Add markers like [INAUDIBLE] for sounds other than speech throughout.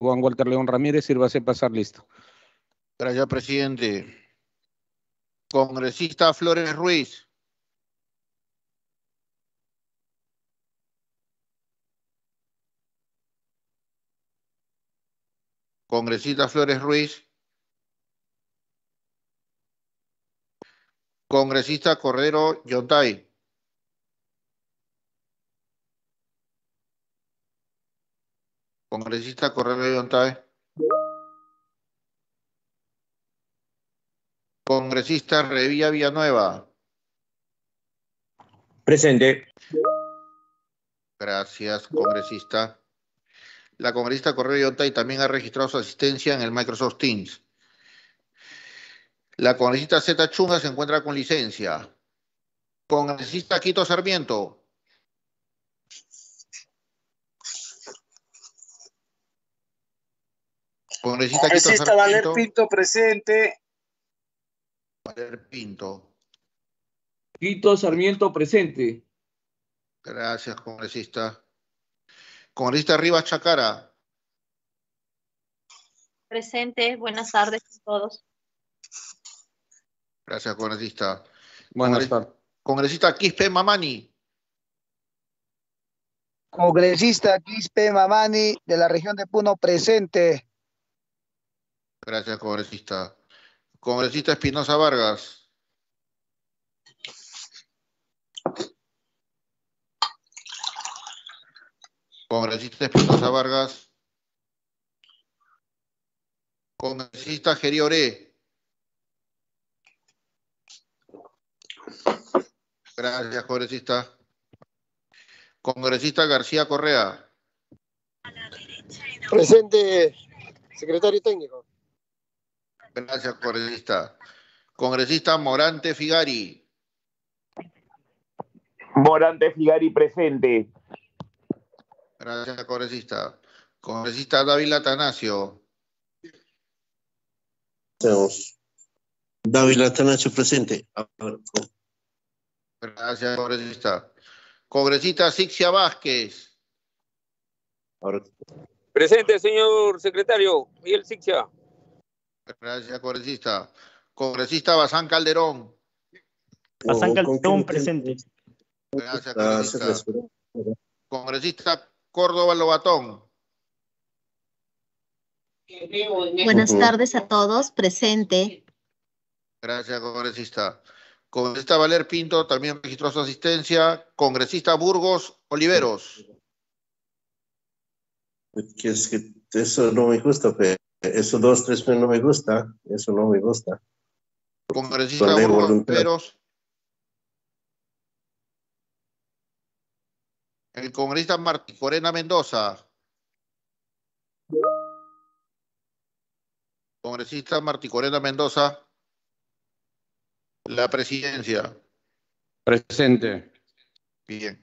Juan Walter León Ramírez, sírvase pasar listo. Gracias, presidente. Congresista Flores Ruiz. Congresista Flores Ruiz. Congresista Correro Yontay. Congresista Correa de Congresista Revilla Villanueva. Presente. Gracias, congresista. La congresista Correa Yontay también ha registrado su asistencia en el Microsoft Teams. La congresista Zeta Chunga se encuentra con licencia. Congresista Quito Sarmiento. Pues congresista, Valer Pinto presente. Valer Pinto. Quito Sarmiento presente. Gracias, congresista. Congresista Rivas Chacara. Presente, buenas tardes a todos. Gracias, congresista. Buenas tardes. Congresista Quispe Mamani. Congresista Quispe Mamani de la región de Puno presente. Gracias, congresista. Congresista Espinosa Vargas. Congresista Espinosa Vargas. Congresista Geriore. Gracias, congresista. Congresista García Correa. Presente, secretario técnico. Gracias, congresista. Congresista Morante Figari. Morante Figari presente. Gracias, congresista. Congresista David Atanasio. David Atanasio presente. Gracias, congresista. Congresista Sixia Vázquez. Presente, señor secretario. Miguel Sixia. Gracias, congresista. Congresista Bazán Calderón. Bazán oh, Calderón presente. Gracias, ah, congresista. Congresista Córdoba Lobatón. Buenas tardes a todos, presente. Gracias, congresista. Congresista Valer Pinto también registró su asistencia. Congresista Burgos Oliveros. es eso no me gusta, eso dos, tres no me gusta, eso no me gusta. Congresista Voluntarios. El congresista Martí Corena Mendoza. Congresista Martí Corena Mendoza. La presidencia. Presente. Bien.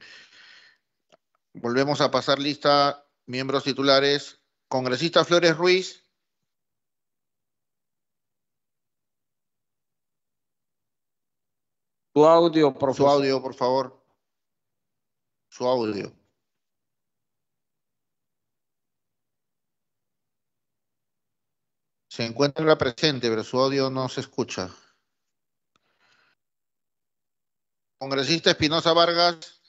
Volvemos a pasar lista, miembros titulares. Congresista Flores Ruiz. Su audio, por favor. Su audio. Se encuentra la presente, pero su audio no se escucha. Congresista Espinosa Vargas.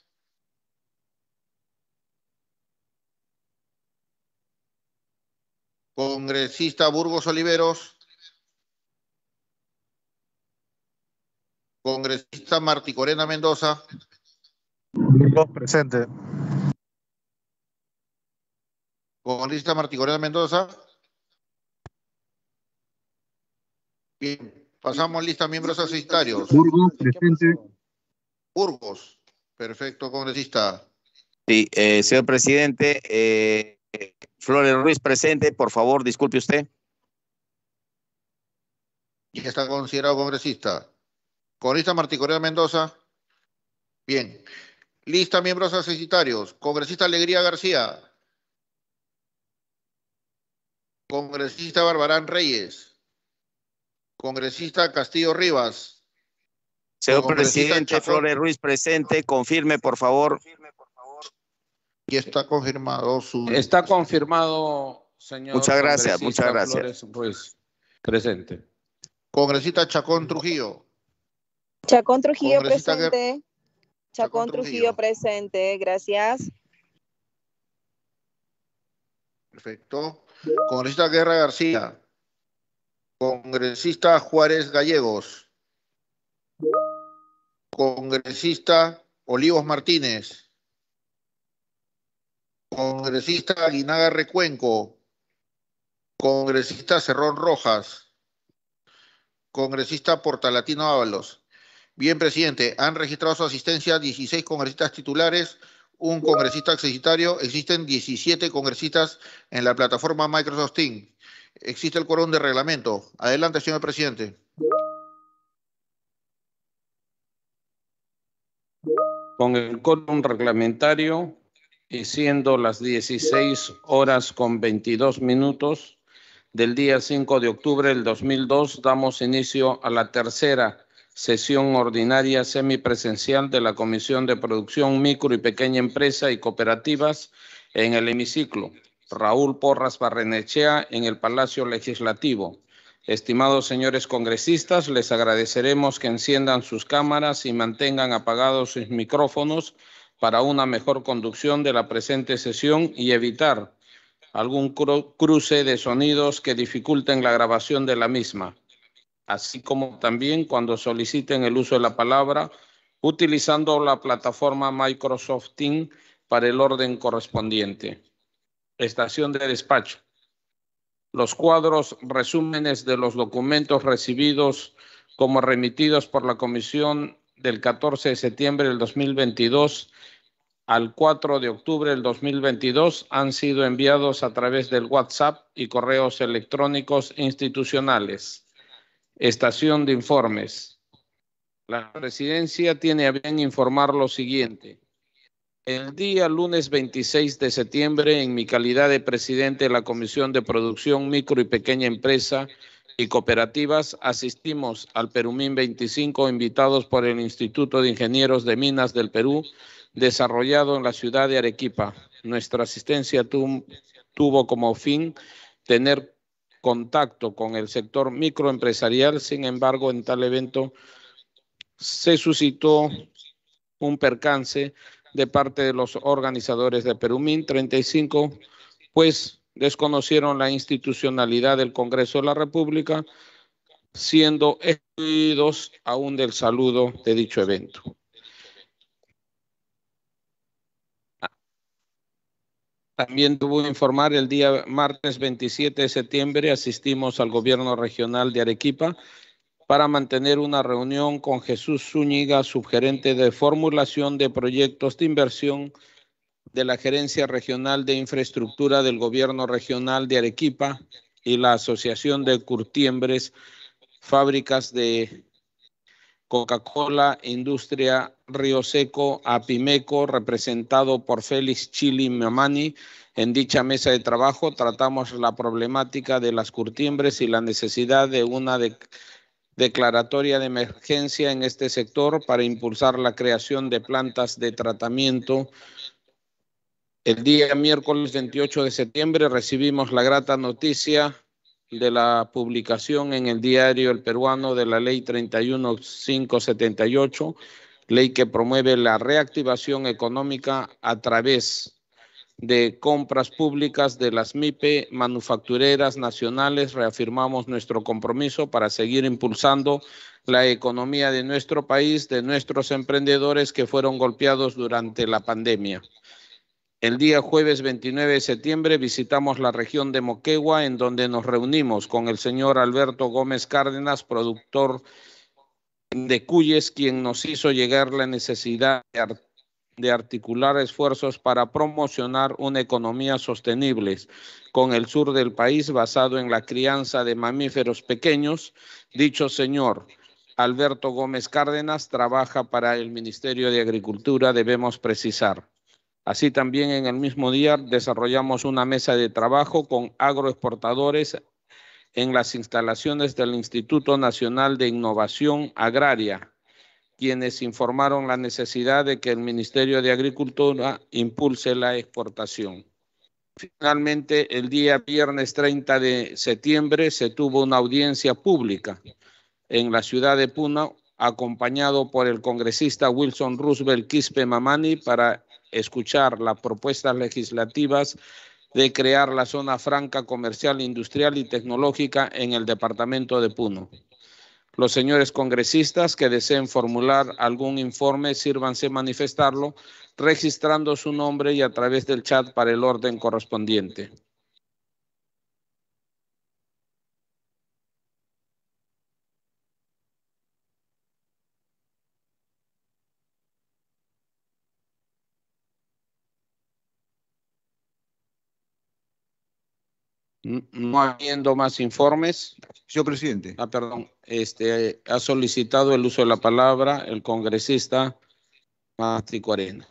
Congresista Burgos Oliveros. Congresista Martí Corena Mendoza. presente. Congresista Martí Corena Mendoza. Bien, pasamos lista a miembros asistarios. Burgos, presente. Burgos, perfecto, congresista. Sí, eh, señor presidente, eh, Flores Ruiz presente, por favor, disculpe usted. Y está considerado congresista. Congresista Martí Correa Mendoza. Bien. Lista miembros asesitarios. Congresista Alegría García. Congresista Barbarán Reyes. Congresista Castillo Rivas. Señor presidente, Flores Ruiz presente. Confirme, por favor. Y está confirmado su. Está confirmado, señor. Muchas gracias, muchas gracias. Flores Ruiz presente. Congresista Chacón Trujillo. Chacón Trujillo presente. Chacón, Trujillo. presente, gracias. Perfecto. Congresista Guerra García. Congresista Juárez Gallegos. Congresista Olivos Martínez. Congresista Aguinaga Recuenco. Congresista Cerrón Rojas. Congresista Portalatino Ábalos. Bien, presidente, han registrado su asistencia 16 congresistas titulares, un congresista accesitario, existen 17 congresistas en la plataforma Microsoft Teams. Existe el quórum de reglamento. Adelante, señor presidente. Con el quórum reglamentario y siendo las 16 horas con 22 minutos del día 5 de octubre del 2002, damos inicio a la tercera sesión ordinaria semipresencial de la Comisión de Producción, Micro y Pequeña Empresa y Cooperativas en el hemiciclo. Raúl Porras Barrenechea en el Palacio Legislativo. Estimados señores congresistas, les agradeceremos que enciendan sus cámaras y mantengan apagados sus micrófonos para una mejor conducción de la presente sesión y evitar algún cruce de sonidos que dificulten la grabación de la misma así como también cuando soliciten el uso de la palabra utilizando la plataforma Microsoft Teams para el orden correspondiente. Estación de despacho. Los cuadros resúmenes de los documentos recibidos como remitidos por la Comisión del 14 de septiembre del 2022 al 4 de octubre del 2022 han sido enviados a través del WhatsApp y correos electrónicos institucionales. Estación de informes. La presidencia tiene a bien informar lo siguiente. El día lunes 26 de septiembre, en mi calidad de presidente de la Comisión de Producción, Micro y Pequeña Empresa y Cooperativas, asistimos al Perumín 25, invitados por el Instituto de Ingenieros de Minas del Perú, desarrollado en la ciudad de Arequipa. Nuestra asistencia tuvo como fin tener contacto con el sector microempresarial. Sin embargo, en tal evento se suscitó un percance de parte de los organizadores de Perumín 35, pues desconocieron la institucionalidad del Congreso de la República, siendo excluidos aún del saludo de dicho evento. También tuvo informar el día martes 27 de septiembre asistimos al gobierno regional de Arequipa para mantener una reunión con Jesús Zúñiga, subgerente de formulación de proyectos de inversión de la Gerencia Regional de Infraestructura del Gobierno Regional de Arequipa y la Asociación de Curtiembres, Fábricas de Coca-Cola, Industria Río Seco a Pimeco, representado por Félix Chili Mamani. En dicha mesa de trabajo tratamos la problemática de las curtimbres y la necesidad de una declaratoria de emergencia en este sector para impulsar la creación de plantas de tratamiento. El día miércoles 28 de septiembre recibimos la grata noticia de la publicación en el diario El Peruano de la ley 31578 ley que promueve la reactivación económica a través de compras públicas de las MIPE manufactureras nacionales, reafirmamos nuestro compromiso para seguir impulsando la economía de nuestro país, de nuestros emprendedores que fueron golpeados durante la pandemia. El día jueves 29 de septiembre visitamos la región de Moquegua, en donde nos reunimos con el señor Alberto Gómez Cárdenas, productor de Cuyes quien nos hizo llegar la necesidad de, articular esfuerzos para promocionar una economía sostenible con el sur del país basado en la crianza de mamíferos pequeños. Dicho señor, Alberto Gómez Cárdenas trabaja para el Ministerio de Agricultura, debemos precisar. Así también en el mismo día desarrollamos una mesa de trabajo con agroexportadores, en las instalaciones del Instituto Nacional de Innovación Agraria, quienes informaron la necesidad de que el Ministerio de Agricultura impulse la exportación. Finalmente, el día viernes 30 de septiembre se tuvo una audiencia pública en la ciudad de Puno, acompañado por el congresista Wilson Roosevelt Quispe Mamani para escuchar las propuestas legislativas de crear la zona franca comercial, industrial y tecnológica en el departamento de Puno. Los señores congresistas que deseen formular algún informe, sírvanse manifestarlo registrando su nombre y a través del chat para el orden correspondiente. No habiendo más informes. Señor presidente. Ah, perdón. Este, ha solicitado el uso de la palabra el congresista Mástico Arena.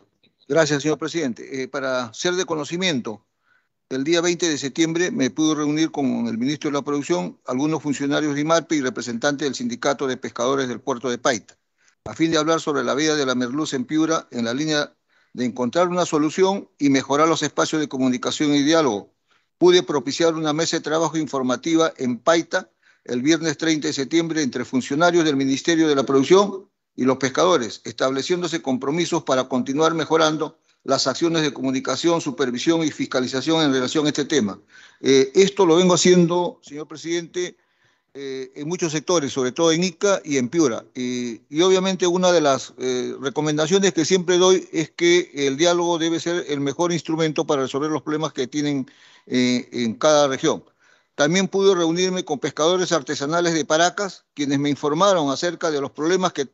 Gracias, señor presidente. Eh, para ser de conocimiento, el día 20 de septiembre me pude reunir con el ministro de la Producción, algunos funcionarios de IMARPE y representantes del Sindicato de Pescadores del Puerto de Paita, a fin de hablar sobre la vida de la merluza en Piura en la línea de encontrar una solución y mejorar los espacios de comunicación y diálogo pude propiciar una mesa de trabajo informativa en Paita el viernes 30 de septiembre entre funcionarios del Ministerio de la Producción y los pescadores, estableciéndose compromisos para continuar mejorando las acciones de comunicación, supervisión y fiscalización en relación a este tema. Eh, esto lo vengo haciendo, señor presidente, eh, en muchos sectores, sobre todo en Ica y en Piura. Y, obviamente una de las eh, recomendaciones que siempre doy es que el diálogo debe ser el mejor instrumento para resolver los problemas que tienen eh, en cada región. También pude reunirme con pescadores artesanales de Paracas, quienes me informaron acerca de los problemas que,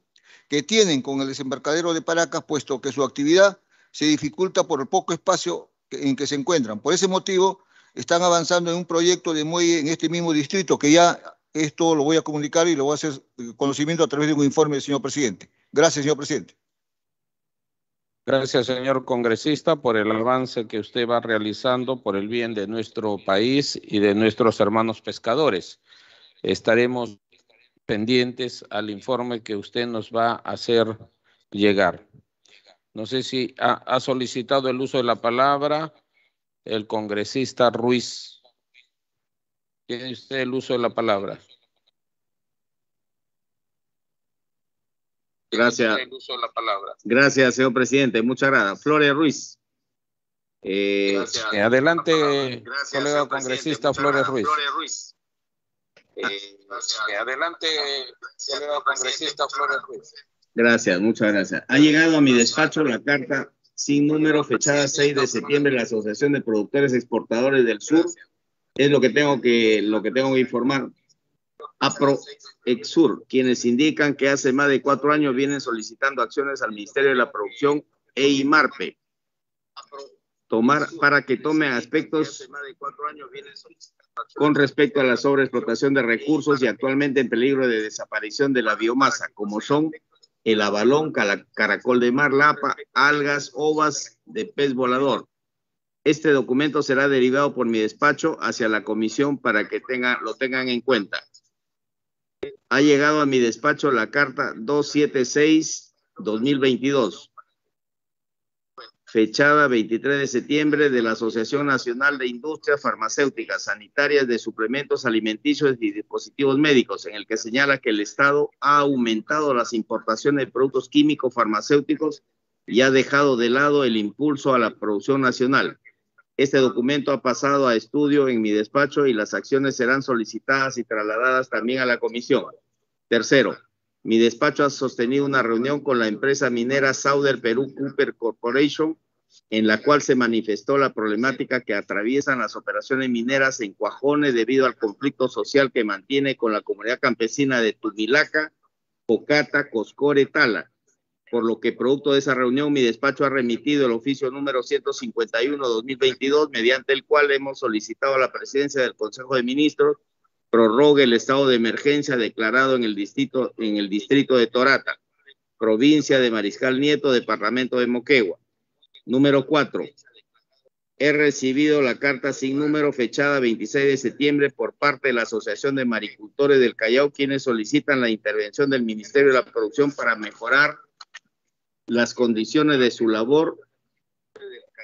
que tienen con el desembarcadero de Paracas, puesto que su actividad se dificulta por el poco espacio en que se encuentran. Por ese motivo, están avanzando en un proyecto de muelle en este mismo distrito que ya esto lo voy a comunicar y lo voy a hacer conocimiento a través de un informe, señor presidente. Gracias, señor presidente. Gracias, señor congresista, por el avance que usted va realizando por el bien de nuestro país y de nuestros hermanos pescadores. Estaremos pendientes al informe que usted nos va a hacer llegar. No sé si ha solicitado el uso de la palabra el congresista Ruiz tiene usted el uso de la palabra. Gracias. Gracias, señor presidente. Muchas gracias. Flores Ruiz. Eh, eh, adelante, colega congresista Flores Ruiz. Eh, adelante, colega congresista Flores Ruiz. Gracias, muchas gracias. Ha llegado a mi despacho la carta sin número fechada 6 de septiembre de la Asociación de Productores Exportadores del Sur es lo que tengo que, lo que, tengo que informar. EXUR, quienes indican que hace más de cuatro años vienen solicitando acciones al Ministerio de la Producción e IMARPE. Tomar, para que tome aspectos con respecto a la sobreexplotación de recursos y actualmente en peligro de desaparición de la biomasa, como son el abalón, caracol de mar, lapa, algas, ovas de pez volador, este documento será derivado por mi despacho hacia la comisión para que lo tengan en cuenta. Ha llegado a mi despacho la carta 276-2022, fechada 23 de septiembre de la Asociación Nacional de Industrias Farmacéuticas, Sanitarias de Suplementos Alimenticios y Dispositivos Médicos, en el que señala que el Estado ha aumentado las importaciones de productos químicos farmacéuticos y ha dejado de lado el impulso a la producción nacional. Este documento ha pasado a estudio en mi despacho y las acciones serán solicitadas y trasladadas también a la comisión. Tercero, mi despacho ha sostenido una reunión con la empresa minera Sauder Perú Cooper Corporation, en la cual se manifestó la problemática que atraviesan las operaciones mineras en Cuajones debido al conflicto social que mantiene con la comunidad campesina de Tumilaca, Pocata, Coscore, Tala por lo que producto de esa reunión mi despacho ha remitido el oficio número 151-2022, mediante el cual hemos solicitado a la presidencia del Consejo de Ministros prorrogue el estado de emergencia declarado en el distrito, en el distrito de Torata, provincia de Mariscal Nieto, departamento de Moquegua. Número 4. He recibido la carta sin número fechada 26 de septiembre por parte de la Asociación de Maricultores del Callao, quienes solicitan la intervención del Ministerio de la Producción para mejorar las condiciones de su labor.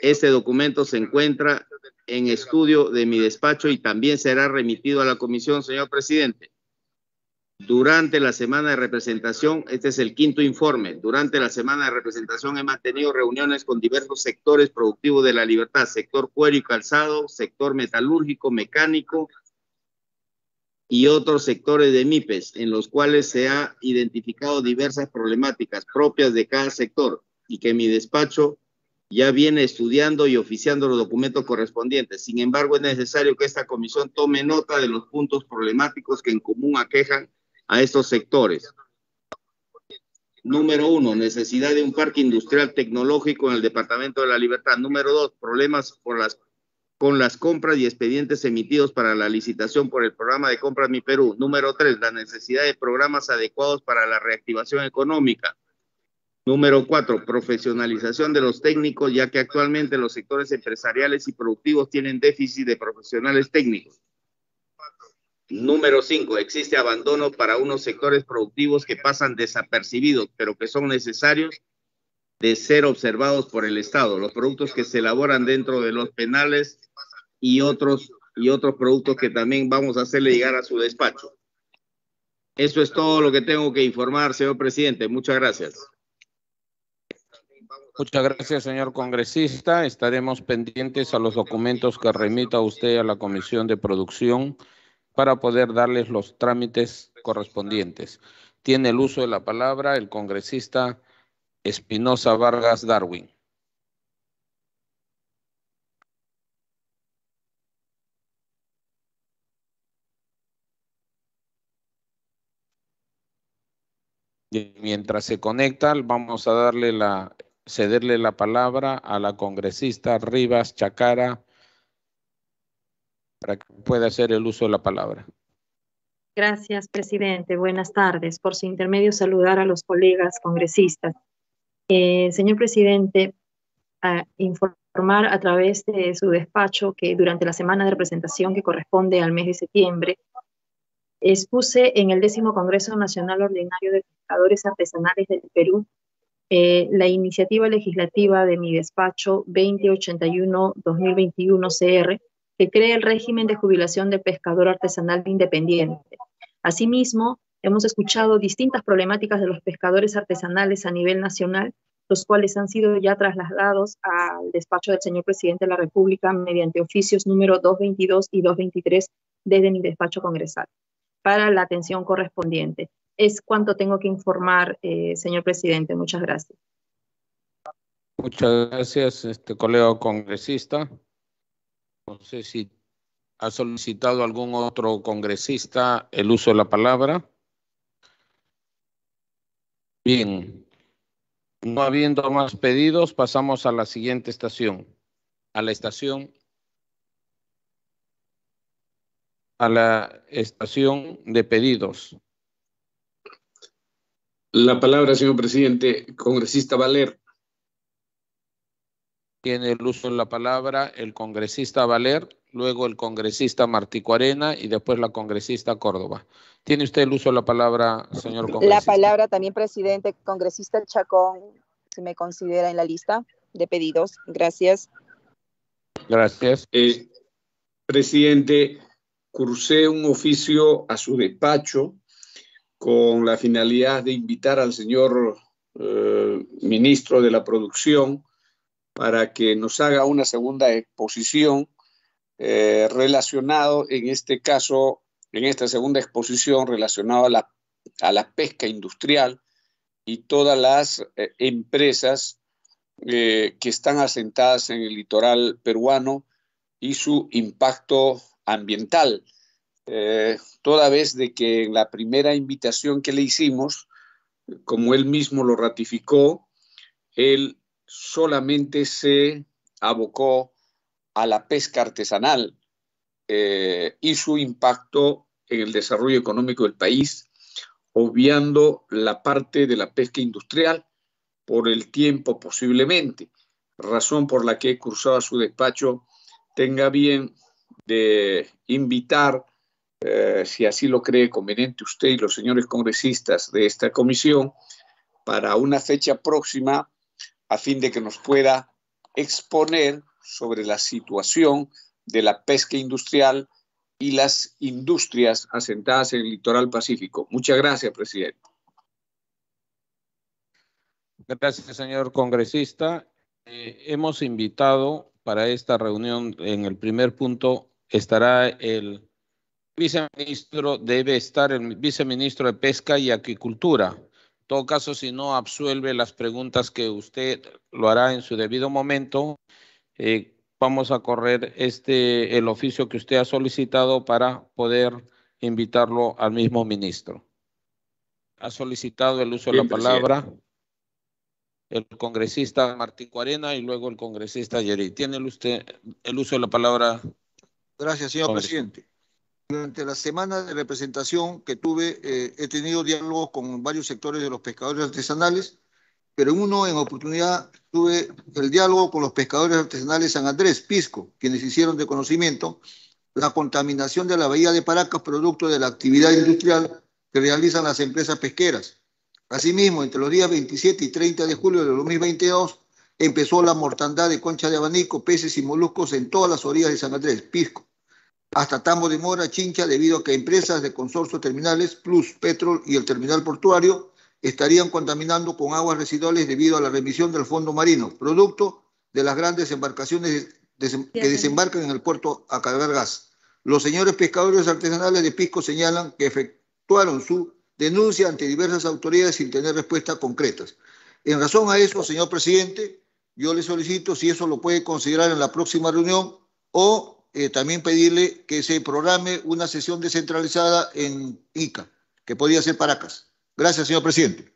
Este documento se encuentra en estudio de mi despacho y también será remitido a la comisión, señor presidente. Durante la semana de representación, este es el quinto informe, durante la semana de representación he mantenido reuniones con diversos sectores productivos de la libertad, sector cuero y calzado, sector metalúrgico, mecánico, y otros sectores de MIPES, en los cuales se ha identificado diversas problemáticas propias de cada sector y que mi despacho ya viene estudiando y oficiando los documentos correspondientes. Sin embargo, es necesario que esta comisión tome nota de los puntos problemáticos que en común aquejan a estos sectores. Número uno, necesidad de un parque industrial tecnológico en el Departamento de la Libertad. Número dos, problemas por las con las compras y expedientes emitidos para la licitación por el programa de compras Mi Perú. Número tres, la necesidad de programas adecuados para la reactivación económica. Número cuatro, profesionalización de los técnicos, ya que actualmente los sectores empresariales y productivos tienen déficit de profesionales técnicos. Número cinco, existe abandono para unos sectores productivos que pasan desapercibidos, pero que son necesarios de ser observados por el Estado, los productos que se elaboran dentro de los penales y otros, y otros productos que también vamos a hacerle llegar a su despacho. Eso es todo lo que tengo que informar, señor presidente. Muchas gracias. Muchas gracias, señor congresista. Estaremos pendientes a los documentos que remita usted a la Comisión de Producción para poder darles los trámites correspondientes. Tiene el uso de la palabra el congresista Espinosa Vargas Darwin. mientras se conecta, vamos a darle la, cederle la palabra a la congresista Rivas Chacara para que pueda hacer el uso de la palabra. Gracias, presidente. Buenas tardes. Por su intermedio, saludar a los colegas congresistas. Eh, señor presidente, informar a través de su despacho que durante la semana de representación que corresponde al mes de septiembre, expuse en el décimo Congreso Nacional Ordinario de Pescadores Artesanales del Perú eh, la iniciativa legislativa de mi despacho 2081-2021-CR, que crea el régimen de jubilación de pescador artesanal independiente. Asimismo, Hemos escuchado distintas problemáticas de los pescadores artesanales a nivel nacional, los cuales han sido ya trasladados al despacho del señor presidente de la República mediante oficios número 222 y 223 desde mi despacho congresal para la atención correspondiente. Es cuanto tengo que informar, eh, señor presidente. Muchas gracias. Muchas gracias, este colega congresista. No sé si ha solicitado algún otro congresista el uso de la palabra. Bien, no habiendo más pedidos, pasamos a la siguiente estación, a la estación a la estación de pedidos. La palabra, señor presidente, congresista Valer. Tiene el uso de la palabra el congresista Valer luego el congresista Martí Arena y después la congresista Córdoba. Tiene usted el uso de la palabra, señor congresista. La palabra también, presidente, congresista El Chacón, si me considera en la lista de pedidos. Gracias. Gracias. Eh, presidente, cursé un oficio a su despacho con la finalidad de invitar al señor eh, ministro de la producción para que nos haga una segunda exposición eh, relacionado en este caso, en esta segunda exposición, relacionado a la, pesca industrial y todas las eh, empresas eh, que están asentadas en el litoral peruano y su impacto ambiental. toda vez de que en la primera invitación que le hicimos, como él mismo lo ratificó, él solamente se abocó a la pesca artesanal eh, y su impacto en el desarrollo económico del país, obviando la parte de la pesca industrial por el tiempo posiblemente, razón por la que he cursado a su despacho tenga bien de invitar, eh, si así lo cree conveniente usted y los señores congresistas de esta comisión, para una fecha próxima a fin de que nos pueda exponer sobre la situación de la pesca industrial y las industrias asentadas en el litoral pacífico. Muchas gracias, presidente. Gracias, señor congresista. Eh, hemos invitado para esta reunión, en el primer punto, estará el viceministro, debe estar el viceministro de Pesca y Agricultura. En todo caso, si no absuelve las preguntas que usted lo hará en su debido momento, eh, vamos a correr este, el oficio que usted ha solicitado para poder invitarlo al mismo ministro. Ha solicitado el uso de la palabra el congresista Martín Cuarena y luego el congresista Yeri. Tiene usted el uso de la palabra. Gracias, señor presidente. Durante la semana de representación que tuve, eh, he tenido diálogos con varios sectores de los pescadores artesanales pero uno en oportunidad tuve el diálogo con los pescadores artesanales San Andrés, Pisco, quienes hicieron de conocimiento la contaminación de la bahía de Paracas producto de la actividad industrial que realizan las empresas pesqueras. Asimismo, entre los días 27 y 30 de julio de 2022 empezó la mortandad de concha de abanico, peces y moluscos en todas las orillas de San Andrés, Pisco, hasta Tambo de Mora, Chincha, debido a que empresas de consorcio terminales, Plus Petrol y el terminal portuario estarían contaminando con aguas residuales debido a la remisión del fondo marino, producto de las grandes embarcaciones que desembarcan en el puerto a cargar gas. Los señores pescadores artesanales de Pisco señalan que efectuaron su denuncia ante diversas autoridades sin tener respuestas concretas. En razón a eso, señor presidente, yo le solicito si eso lo puede considerar en la próxima reunión o eh, también pedirle que se programe una sesión descentralizada en ICA, que podría ser Paracas. Gracias, señor presidente.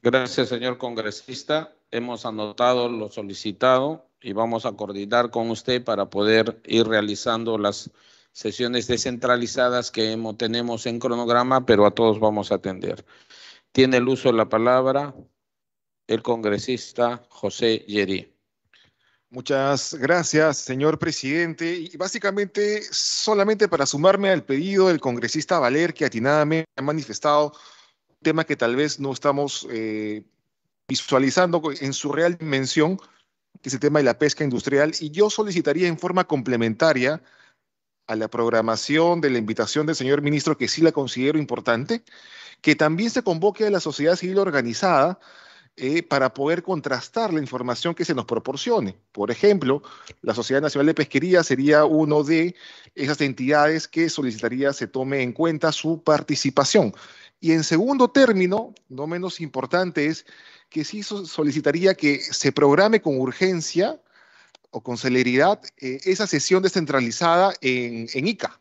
Gracias, señor congresista. Hemos anotado lo solicitado y vamos a coordinar con usted para poder ir realizando las sesiones descentralizadas que tenemos en cronograma, pero a todos vamos a atender. Tiene el uso de la palabra el congresista José Yerí. Muchas gracias, señor presidente. Y básicamente, solamente para sumarme al pedido del congresista Valer, que atinadamente ha manifestado un tema que tal vez no estamos eh, visualizando en su real dimensión, que es el tema de la pesca industrial. Y yo solicitaría en forma complementaria a la programación de la invitación del señor ministro, que sí la considero importante, que también se convoque a la sociedad civil organizada eh, para poder contrastar la información que se nos proporcione. Por ejemplo, la Sociedad Nacional de Pesquería sería una de esas entidades que solicitaría se tome en cuenta su participación. Y en segundo término, no menos importante, es que sí solicitaría que se programe con urgencia o con celeridad eh, esa sesión descentralizada en ICA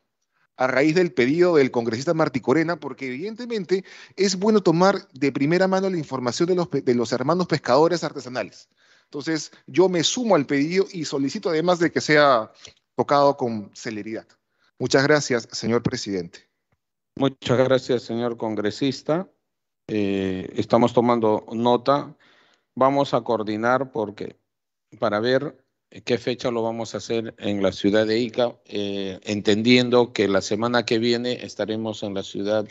a raíz del pedido del congresista Martí Corena, porque evidentemente es bueno tomar de primera mano la información de los, hermanos pescadores artesanales. Entonces, yo me sumo al pedido y solicito además de que sea tocado con celeridad. Muchas gracias, señor presidente. Muchas gracias, señor congresista. Eh, estamos tomando nota. Vamos a coordinar porque para ver qué fecha lo vamos a hacer en la ciudad de Ica, eh, entendiendo que la semana que viene estaremos en la ciudad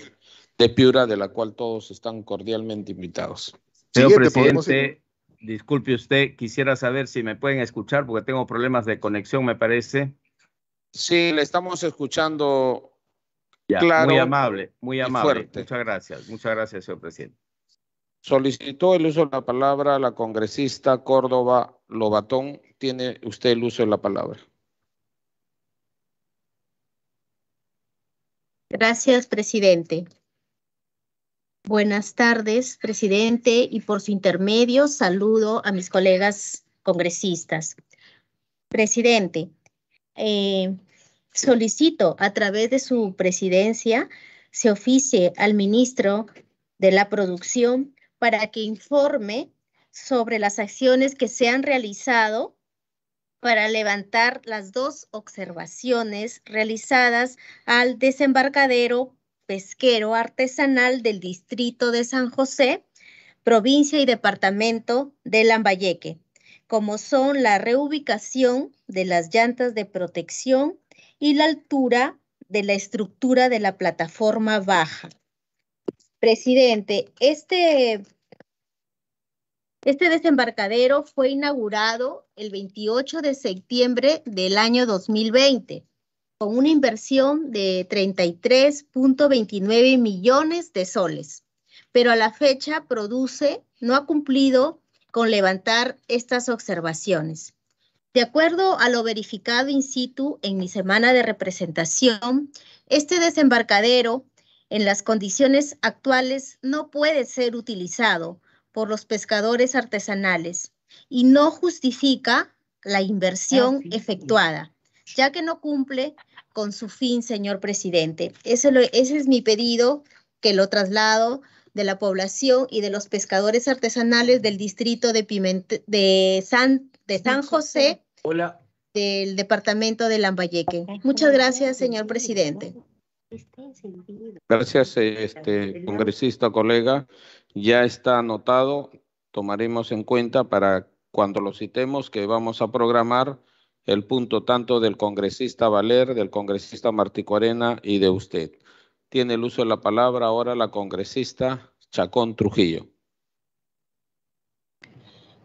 de Piura, de la cual todos están cordialmente invitados. Señor presidente, disculpe usted, quisiera saber si me pueden escuchar porque tengo problemas de conexión, me parece. Sí, le estamos escuchando. claro, muy amable, muy amable. Muchas gracias, muchas gracias, señor presidente. Solicitó el uso de la palabra la congresista Córdoba Lobatón, tiene usted el uso de la palabra. Gracias, presidente. Buenas tardes, presidente, y por su intermedio saludo a mis colegas congresistas. Presidente, eh, solicito a través de su presidencia se oficie al ministro de la Producción para que informe sobre las acciones que se han realizado para levantar las dos observaciones realizadas al desembarcadero pesquero artesanal del distrito de San José, provincia y departamento de Lambayeque, como son la reubicación de las llantas de protección y la altura de la estructura de la plataforma baja. Presidente, este este desembarcadero fue inaugurado el 28 de septiembre del año 2020 con una inversión de 33.29 millones de soles, pero a la fecha produce no ha cumplido con levantar estas observaciones. De acuerdo a lo verificado in situ en mi semana de representación, este desembarcadero en las condiciones actuales no puede ser utilizado por los pescadores artesanales y no justifica la inversión efectuada, ya que no cumple con su fin, señor presidente. Ese, es mi pedido que lo traslado de la población y de los pescadores artesanales del distrito de, Pimente, de, San, de San José del departamento de Lambayeque. Muchas gracias, señor presidente. Gracias, este congresista, colega ya está anotado, tomaremos en cuenta para cuando lo citemos que vamos a programar el punto tanto del congresista Valer, del congresista Martí y de usted. Tiene el uso de la palabra ahora la congresista Chacón Trujillo.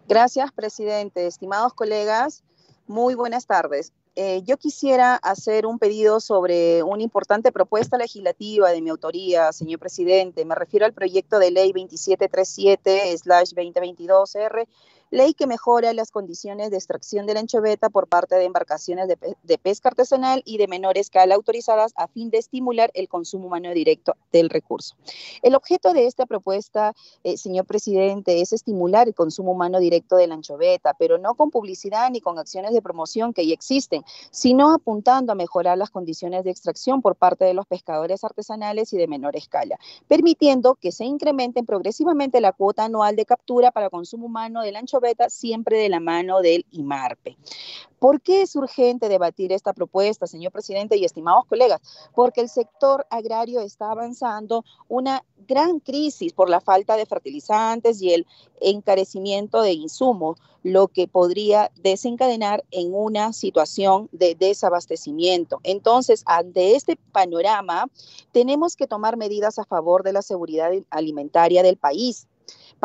Gracias, presidente. Estimados colegas, muy buenas tardes. Eh, yo quisiera hacer un pedido sobre una importante propuesta legislativa de mi autoría, señor presidente. Me refiero al proyecto de ley 2737-2022-R ley que mejora las condiciones de extracción de la anchoveta por parte de embarcaciones de, pesca artesanal y de menor escala autorizadas a fin de estimular el consumo humano directo del recurso. El objeto de esta propuesta, eh, señor presidente, es estimular el consumo humano directo de la anchoveta, pero no con publicidad ni con acciones de promoción que ya existen, sino apuntando a mejorar las condiciones de extracción por parte de los pescadores artesanales y de menor escala, permitiendo que se incrementen progresivamente la cuota anual de captura para consumo humano de la anchoveta Beta siempre de la mano del IMARPE. ¿Por qué es urgente debatir esta propuesta, señor presidente y estimados colegas? Porque el sector agrario está avanzando una gran crisis por la falta de fertilizantes y el encarecimiento de insumos, lo que podría desencadenar en una situación de desabastecimiento. Entonces, ante este panorama, tenemos que tomar medidas a favor de la seguridad alimentaria del país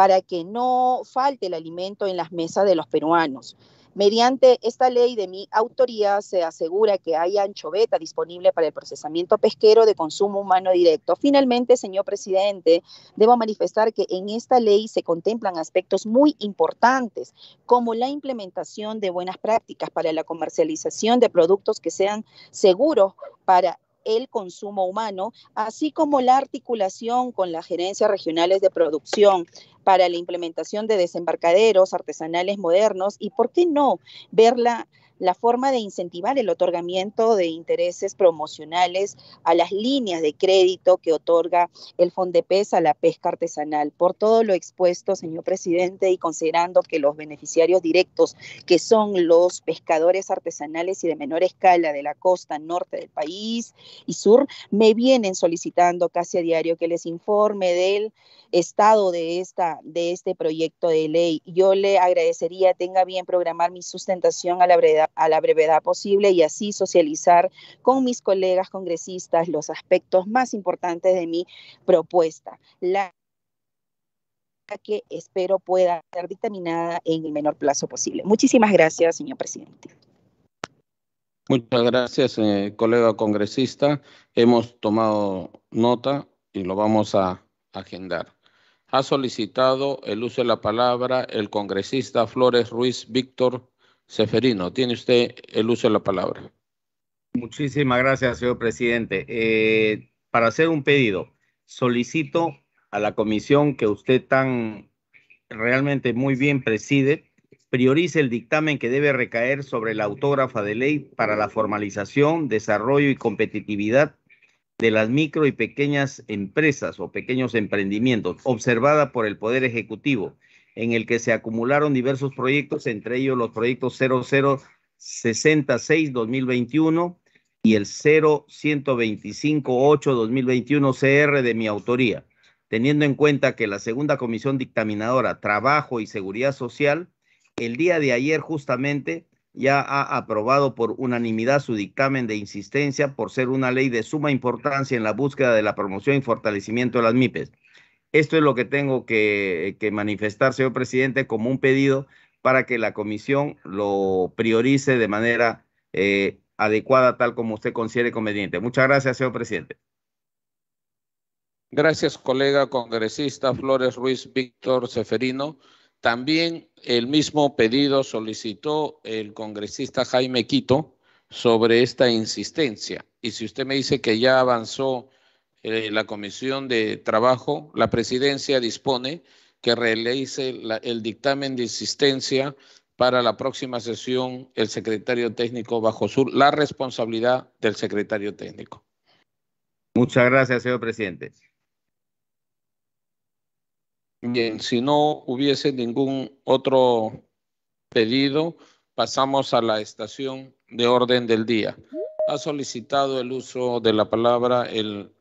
para que no falte el alimento en las mesas de los peruanos. Mediante esta ley de mi autoría se asegura que hay anchoveta disponible para el procesamiento pesquero de consumo humano directo. Finalmente, señor presidente, debo manifestar que en esta ley se contemplan aspectos muy importantes, como la implementación de buenas prácticas para la comercialización de productos que sean seguros para el consumo humano, así como la articulación con las gerencias regionales de producción para la implementación de desembarcaderos artesanales modernos y, ¿por qué no?, verla la forma de incentivar el otorgamiento de intereses promocionales a las líneas de crédito que otorga el Fondepes a la pesca artesanal. Por todo lo expuesto, señor presidente, y considerando que los beneficiarios directos, que son los pescadores artesanales y de menor escala de la costa norte del país y sur, me vienen solicitando casi a diario que les informe del estado de, esta, de este proyecto de ley. Yo le agradecería, tenga bien programar mi sustentación a la brevedad a la brevedad posible y así socializar con mis colegas congresistas los aspectos más importantes de mi propuesta. La que espero pueda ser dictaminada en el menor plazo posible. Muchísimas gracias, señor presidente. Muchas gracias, eh, colega congresista. Hemos tomado nota y lo vamos a agendar. Ha solicitado el uso de la palabra el congresista Flores Ruiz Víctor Seferino, tiene usted el uso de la palabra. Muchísimas gracias, señor presidente. Eh, para hacer un pedido, solicito a la comisión que usted tan realmente muy bien preside, priorice el dictamen que debe recaer sobre la autógrafa de ley para la formalización, desarrollo y competitividad de las micro y pequeñas empresas o pequeños emprendimientos, observada por el Poder Ejecutivo en el que se acumularon diversos proyectos, entre ellos los proyectos 0066-2021 y el 0125-8-2021-CR de mi autoría, teniendo en cuenta que la segunda comisión dictaminadora Trabajo y Seguridad Social, el día de ayer justamente ya ha aprobado por unanimidad su dictamen de insistencia por ser una ley de suma importancia en la búsqueda de la promoción y fortalecimiento de las MIPES esto es lo que tengo que, manifestar, señor presidente, como un pedido para que la comisión lo priorice de manera eh, adecuada, tal como usted considere conveniente. Muchas gracias, señor presidente. Gracias, colega congresista Flores Ruiz Víctor Seferino. También el mismo pedido solicitó el congresista Jaime Quito sobre esta insistencia. Y si usted me dice que ya avanzó eh, la Comisión de Trabajo, la Presidencia dispone que realice el dictamen de existencia para la próxima sesión el secretario técnico bajo su, la responsabilidad del secretario técnico. Muchas gracias, señor presidente. Bien, si no hubiese ningún otro pedido, pasamos a la estación de orden del día. Ha solicitado el uso de la palabra el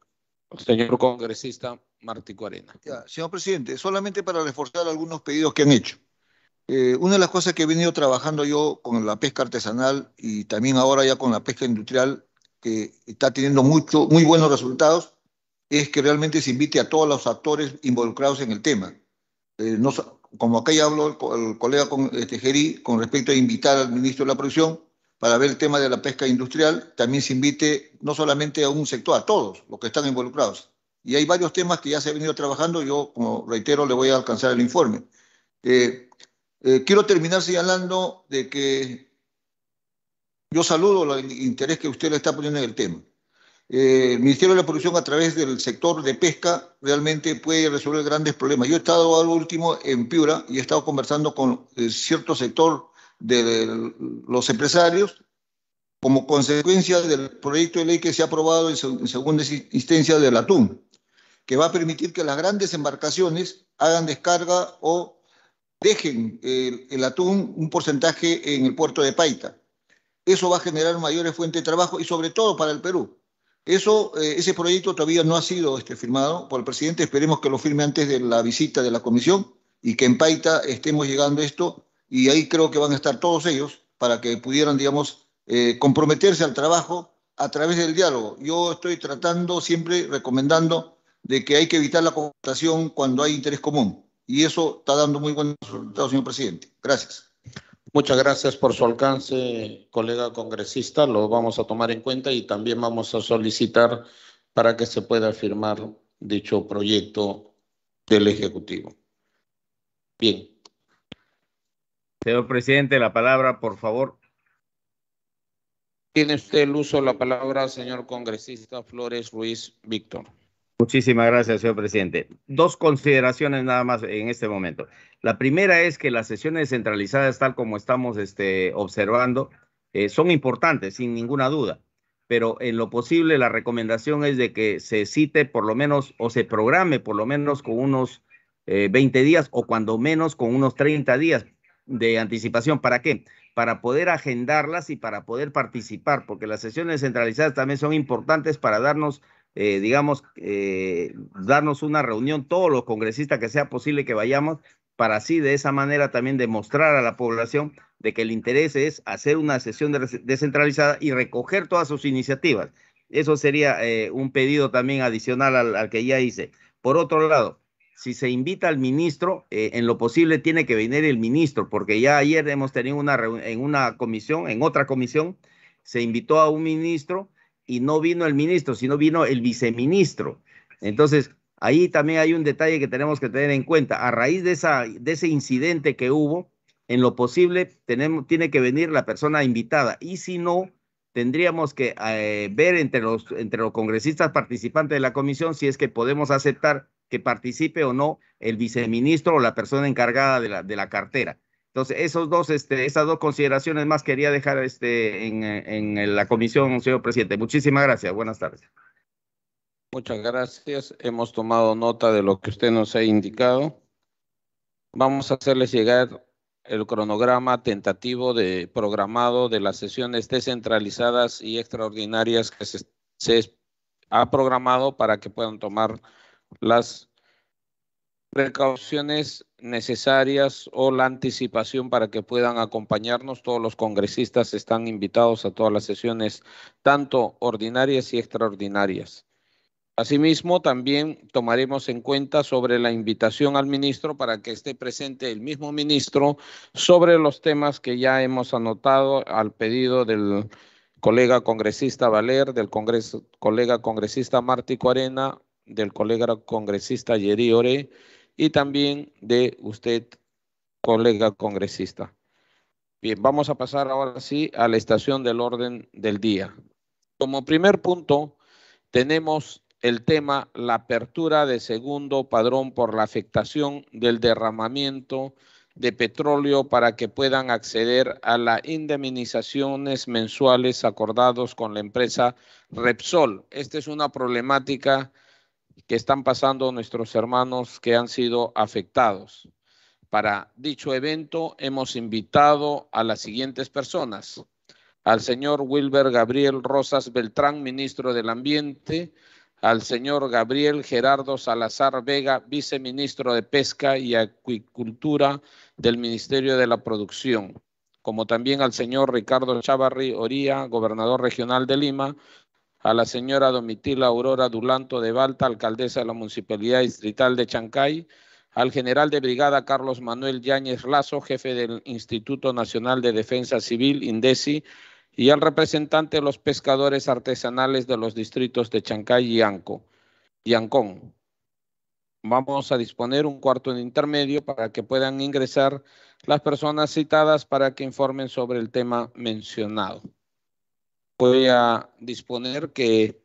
Señor congresista Martí Cuarena. señor presidente, solamente para reforzar algunos pedidos que han hecho. Eh, una de las cosas que he venido trabajando yo con la pesca artesanal y también ahora ya con la pesca industrial, que está teniendo mucho, muy buenos resultados, es que realmente se invite a todos los actores involucrados en el tema. Eh, como acá ya habló el, colega con, Tejerí este, con respecto a invitar al ministro de la producción, para ver el tema de la pesca industrial, también se invite no solamente a un sector, a todos los que están involucrados. Y hay varios temas que ya se han venido trabajando, yo como reitero le voy a alcanzar el informe. Eh, eh, quiero terminar señalando de que yo saludo el interés que usted le está poniendo en el tema. Eh, el Ministerio de la Producción a través del sector de pesca realmente puede resolver grandes problemas. Yo he estado al último en Piura y he estado conversando con cierto sector de los empresarios como consecuencia del proyecto de ley que se ha aprobado en, segunda instancia del atún, que va a permitir que las grandes embarcaciones hagan descarga o dejen el, eh, atún un porcentaje en el puerto de Paita. Eso va a generar mayores fuentes de trabajo y sobre todo para el Perú. Eso, eh, ese proyecto todavía no ha sido este, firmado por el presidente. Esperemos que lo firme antes de la visita de la comisión y que en Paita estemos llegando esto y ahí creo que van a estar todos ellos para que pudieran, digamos, eh, comprometerse al trabajo a través del diálogo. Yo estoy tratando, siempre recomendando, de que hay que evitar la confrontación cuando hay interés común. Y eso está dando muy buenos resultados, señor presidente. Gracias. Muchas gracias por su alcance, colega congresista. Lo vamos a tomar en cuenta y también vamos a solicitar para que se pueda firmar dicho proyecto del Ejecutivo. Bien. Señor presidente, la palabra, por favor. Tiene usted el uso de la palabra, señor congresista Flores Ruiz Víctor. Muchísimas gracias, señor presidente. Dos consideraciones nada más en este momento. La primera es que las sesiones centralizadas, tal como estamos este, observando, eh, son importantes, sin ninguna duda, pero en lo posible la recomendación es de que se cite por lo menos o se programe por lo menos con unos 20 eh, días o cuando menos con unos 30 días de anticipación. ¿Para qué? Para poder agendarlas y para poder participar, porque las sesiones centralizadas también son importantes para darnos, eh, digamos, eh, darnos una reunión, todos los congresistas que sea posible que vayamos, para así de esa manera también demostrar a la población de que el interés es hacer una sesión descentralizada y recoger todas sus iniciativas. Eso sería eh, un pedido también adicional al que ya hice. Por otro lado, si se invita al ministro, eh, en lo posible tiene que venir el ministro, porque ya ayer hemos tenido una en una comisión, en otra comisión, se invitó a un ministro y no vino el ministro, sino vino el viceministro. Entonces, ahí también hay un detalle que tenemos que tener en cuenta. A raíz de, esa, de ese incidente que hubo, en lo posible tenemos, tiene que venir la persona invitada y si no, tendríamos que eh, ver entre los, entre los congresistas participantes de la comisión si es que podemos aceptar que participe o no el viceministro o la persona encargada de la, de la cartera. Entonces, esos dos, este, esas dos consideraciones más quería dejar este, en, en la comisión, señor presidente. Muchísimas gracias. Buenas tardes. Muchas gracias. Hemos tomado nota de lo que usted nos ha indicado. Vamos a hacerles llegar el cronograma tentativo de programado de las sesiones descentralizadas y extraordinarias que se, se ha programado para que puedan tomar las precauciones necesarias o la anticipación para que puedan acompañarnos. Todos los congresistas están invitados a todas las sesiones, tanto ordinarias y extraordinarias. Asimismo, también tomaremos en cuenta sobre la invitación al ministro para que esté presente el mismo ministro sobre los temas que ya hemos anotado al pedido del colega congresista Valer, del congreso, colega congresista Martí Cuarena, del colega congresista Yeri Ore y también de usted, colega congresista. Bien, vamos a pasar ahora sí a la estación del orden del día. Como primer punto, tenemos el tema la apertura de segundo padrón por la afectación del derramamiento de petróleo para que puedan acceder a las indemnizaciones mensuales acordados con la empresa Repsol. Esta es una problemática que están pasando nuestros hermanos que han sido afectados. Para dicho evento hemos invitado a las siguientes personas. Al señor Wilber Gabriel Rosas Beltrán, ministro del Ambiente. Al señor Gabriel Gerardo Salazar Vega, viceministro de Pesca y Acuicultura del Ministerio de la Producción como también al señor Ricardo Chavarri Oría, gobernador regional de Lima, a la señora Domitila Aurora Dulanto de Balta, alcaldesa de la Municipalidad Distrital de Chancay, al general de brigada Carlos Manuel Yáñez Lazo, jefe del Instituto Nacional de Defensa Civil, INDECI, y al representante de los pescadores artesanales de los distritos de Chancay y, Anco, Vamos a disponer un cuarto de intermedio para que puedan ingresar las personas citadas para que informen sobre el tema mencionado voy a ah, disponer que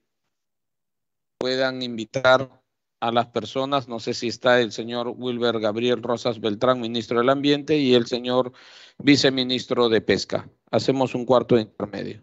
puedan invitar a las personas, no sé si está el señor Wilber Gabriel Rosas Beltrán, ministro del Ambiente, y el señor viceministro de Pesca. Hacemos un cuarto de intermedio.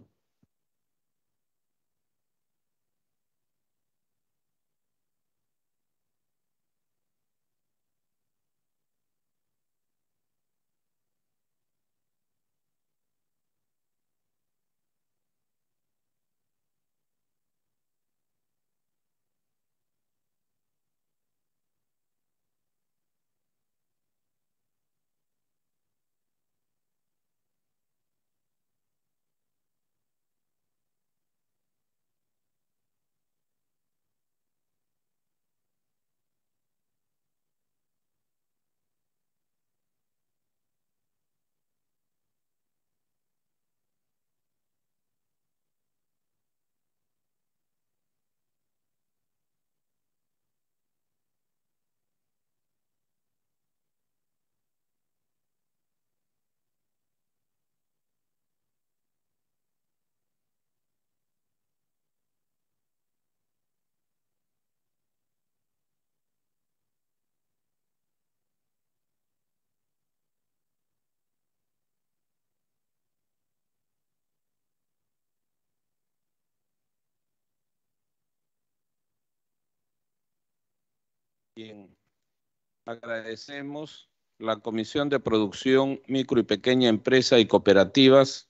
agradecemos la Comisión de Producción, Micro y Pequeña Empresa y Cooperativas,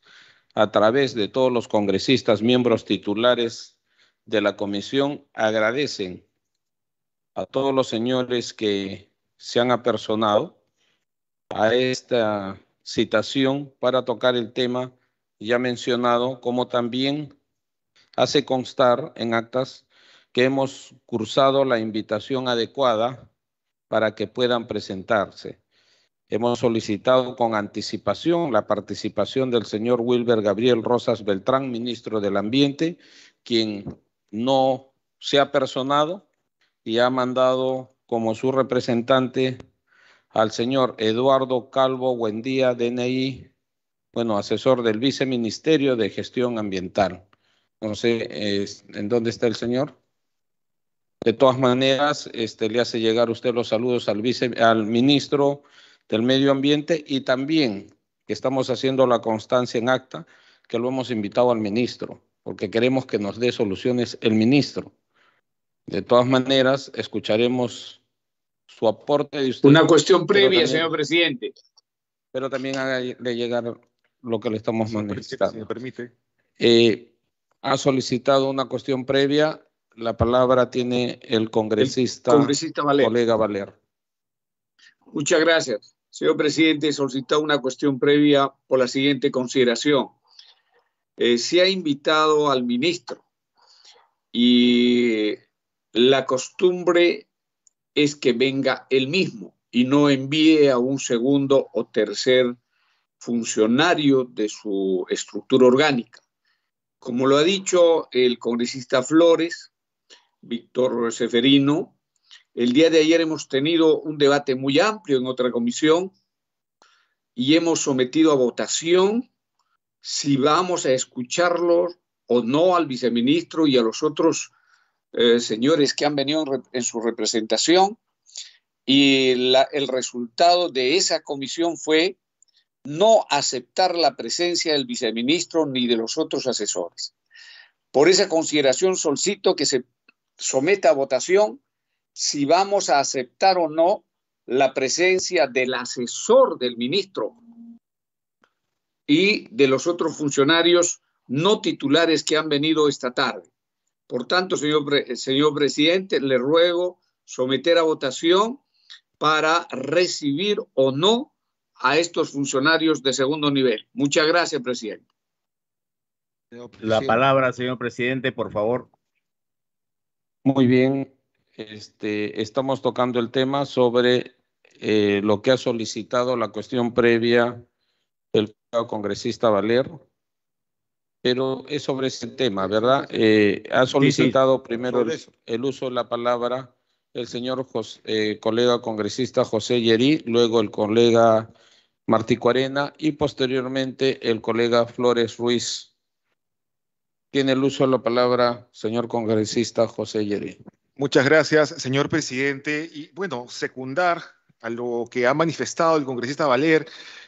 a través de todos los congresistas, miembros titulares de la comisión, agradecen a todos los señores que se han apersonado a esta citación para tocar el tema ya mencionado, como también hace constar en actas que hemos cursado la invitación adecuada para que puedan presentarse. Hemos solicitado con anticipación la participación del señor Wilber Gabriel Rosas Beltrán, ministro del Ambiente, quien no se ha personado y ha mandado como su representante al señor Eduardo Calvo Buendía, DNI, bueno, asesor del Viceministerio de Gestión Ambiental. No sé eh, en dónde está el señor. De todas maneras, este, le hace llegar usted los saludos al, ministro del Medio Ambiente y también que estamos haciendo la constancia en acta, que lo hemos invitado al ministro, porque queremos que nos dé soluciones el ministro. De todas maneras, escucharemos su aporte usted. Una cuestión previa, señor presidente. Pero también de llegar lo que le estamos manifestando. me permite. Eh, ha solicitado una cuestión previa la palabra tiene el congresista, el colega Valer. Muchas gracias. Señor presidente, solicita una cuestión previa por la siguiente consideración. Eh, se ha invitado al ministro y la costumbre es que venga él mismo y no envíe a un segundo o tercer funcionario de su estructura orgánica. Como lo ha dicho el congresista Flores, Víctor Seferino. El día de ayer hemos tenido un debate muy amplio en otra comisión y hemos sometido a votación si vamos a escucharlo o no al viceministro y a los otros eh, señores que han venido en, su representación. Y el resultado de esa comisión fue no aceptar la presencia del viceministro ni de los otros asesores. Por esa consideración solicito que se someta a votación si vamos a aceptar o no la presencia del asesor del ministro y de los otros funcionarios no titulares que han venido esta tarde. Por tanto, señor, presidente, le ruego someter a votación para recibir o no a estos funcionarios de segundo nivel. Muchas gracias, presidente. La palabra, señor presidente, por favor. Muy bien, este, estamos tocando el tema sobre eh, lo que ha solicitado la cuestión previa del congresista Valer, pero es sobre ese tema, ¿verdad? Eh, ha solicitado primero el, uso de la palabra el señor eh, colega congresista José Yerí, luego el colega Martí Cuarena y posteriormente el colega Flores Ruiz. Tiene el uso de la palabra, señor congresista José Yeri. Muchas gracias, señor presidente. Y bueno, secundar a lo que ha manifestado el congresista Valer,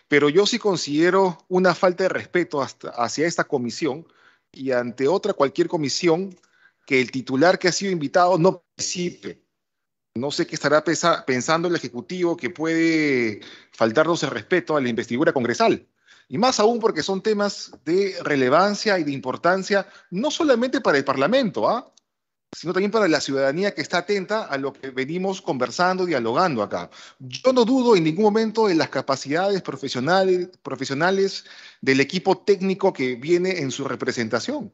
pero yo sí considero una falta de respeto hacia esta comisión y ante otra cualquier comisión que el titular que ha sido invitado no participe. No sé qué estará pensando el Ejecutivo que puede faltarnos el respeto a la investidura congresal. Y más aún porque son temas de relevancia y de importancia, no solamente para el Parlamento, ¿ah? sino también para la ciudadanía que está atenta a lo que venimos conversando, dialogando acá. Yo no dudo en ningún momento en las capacidades profesionales, profesionales del equipo técnico que viene en su representación,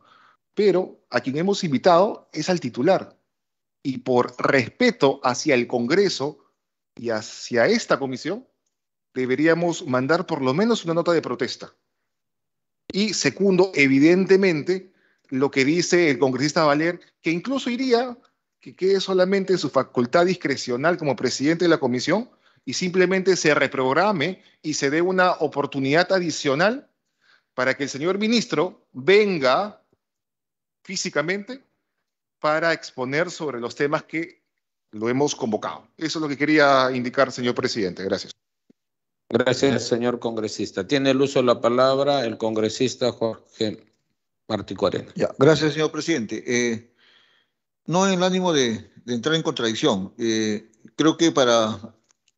pero a quien hemos invitado es al titular. Y por respeto hacia el Congreso y hacia esta comisión, deberíamos mandar por lo menos una nota de protesta. Y segundo, evidentemente, lo que dice el congresista Valer, que incluso iría que quede solamente en su facultad discrecional como presidente de la comisión y simplemente se reprograme y se dé una oportunidad adicional para que el señor ministro venga físicamente para exponer sobre los temas que lo hemos convocado. Eso es lo que quería indicar, señor presidente. Gracias. Gracias, señor congresista. Tiene el uso de la palabra el congresista Jorge Martí Ya, gracias, señor presidente. Eh, no es el ánimo de, entrar en contradicción. Eh, creo que para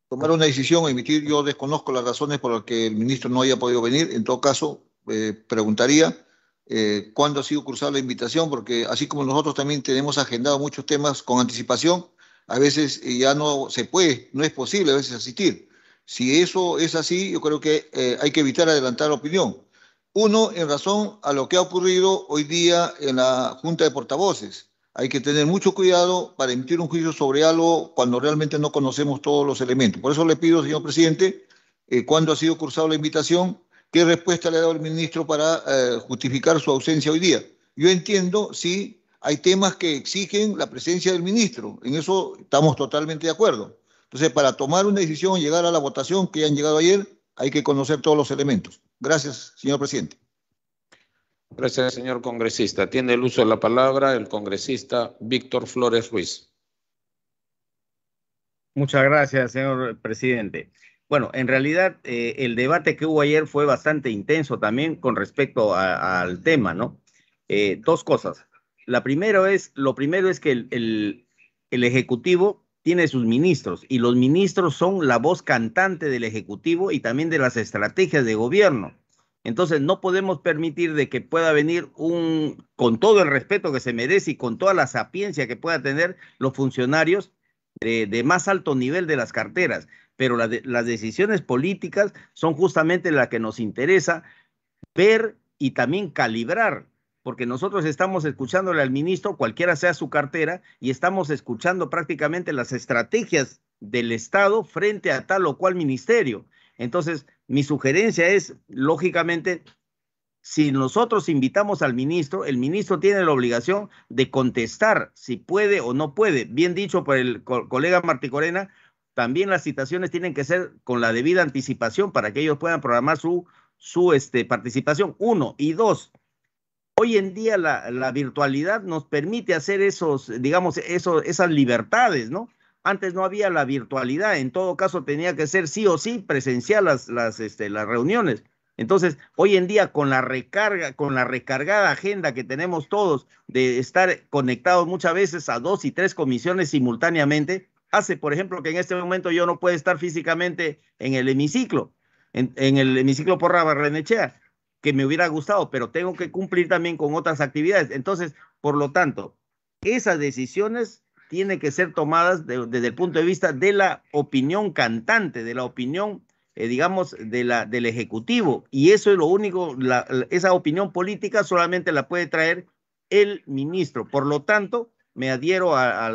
tomar una decisión, emitir, yo desconozco las razones por las que el ministro no haya podido venir. En todo caso, eh, preguntaría cuándo ha sido cursada la invitación, porque así como nosotros también tenemos agendado muchos temas con anticipación, a veces ya no se puede, no es posible a veces asistir. Si eso es así, yo creo que eh, hay que evitar adelantar la opinión. Uno, en razón a lo que ha ocurrido hoy día en la Junta de Portavoces. Hay que tener mucho cuidado para emitir un juicio sobre algo cuando realmente no conocemos todos los elementos. Por eso le pido, señor presidente, eh, cuando ha sido cursada la invitación, qué respuesta le ha dado el ministro para eh, justificar su ausencia hoy día. Yo entiendo, sí, hay temas que exigen la presencia del ministro. En eso estamos totalmente de acuerdo. Entonces, para tomar una decisión, y llegar a la votación que ya han llegado ayer, hay que conocer todos los elementos. Gracias, señor presidente. Gracias, señor congresista. Tiene el uso de la palabra el congresista Víctor Flores Ruiz. Muchas gracias, señor presidente. Bueno, en realidad eh, el debate que hubo ayer fue bastante intenso también con respecto al tema, ¿no? Eh, dos cosas. La primera es, lo primero es que el, el Ejecutivo tiene sus ministros y los ministros son la voz cantante del Ejecutivo y también de las estrategias de gobierno. Entonces no podemos permitir de que pueda venir un, con todo el respeto que se merece y con toda la sapiencia que pueda tener los funcionarios de, más alto nivel de las carteras, pero las decisiones políticas son justamente las que nos interesa ver y también calibrar porque nosotros estamos escuchándole al ministro, cualquiera sea su cartera, y estamos escuchando prácticamente las estrategias del Estado frente a tal o cual ministerio. Entonces, mi sugerencia es, lógicamente, si nosotros invitamos al ministro, el ministro tiene la obligación de contestar si puede o no puede. Bien dicho por el colega Martí Corena, también las citaciones tienen que ser con la debida anticipación para que ellos puedan programar su, su este, participación. Uno. Y dos, hoy en día la, virtualidad nos permite hacer esos, digamos, esas libertades, ¿no? Antes no había la virtualidad, en todo caso tenía que ser sí o sí presencial las, las, este, las reuniones. Entonces, hoy en día con la recarga, con la recargada agenda que tenemos todos de estar conectados muchas veces a dos y tres comisiones simultáneamente, hace, por ejemplo, que en este momento yo no pueda estar físicamente en el hemiciclo, en, el hemiciclo por Renechea que me hubiera gustado, pero tengo que cumplir también con otras actividades. Entonces, por lo tanto, esas decisiones tienen que ser tomadas desde el punto de vista de la opinión cantante, de la opinión, eh, digamos, de la, del Ejecutivo. Y eso es lo único, esa opinión política solamente la puede traer el ministro. Por lo tanto, me adhiero a,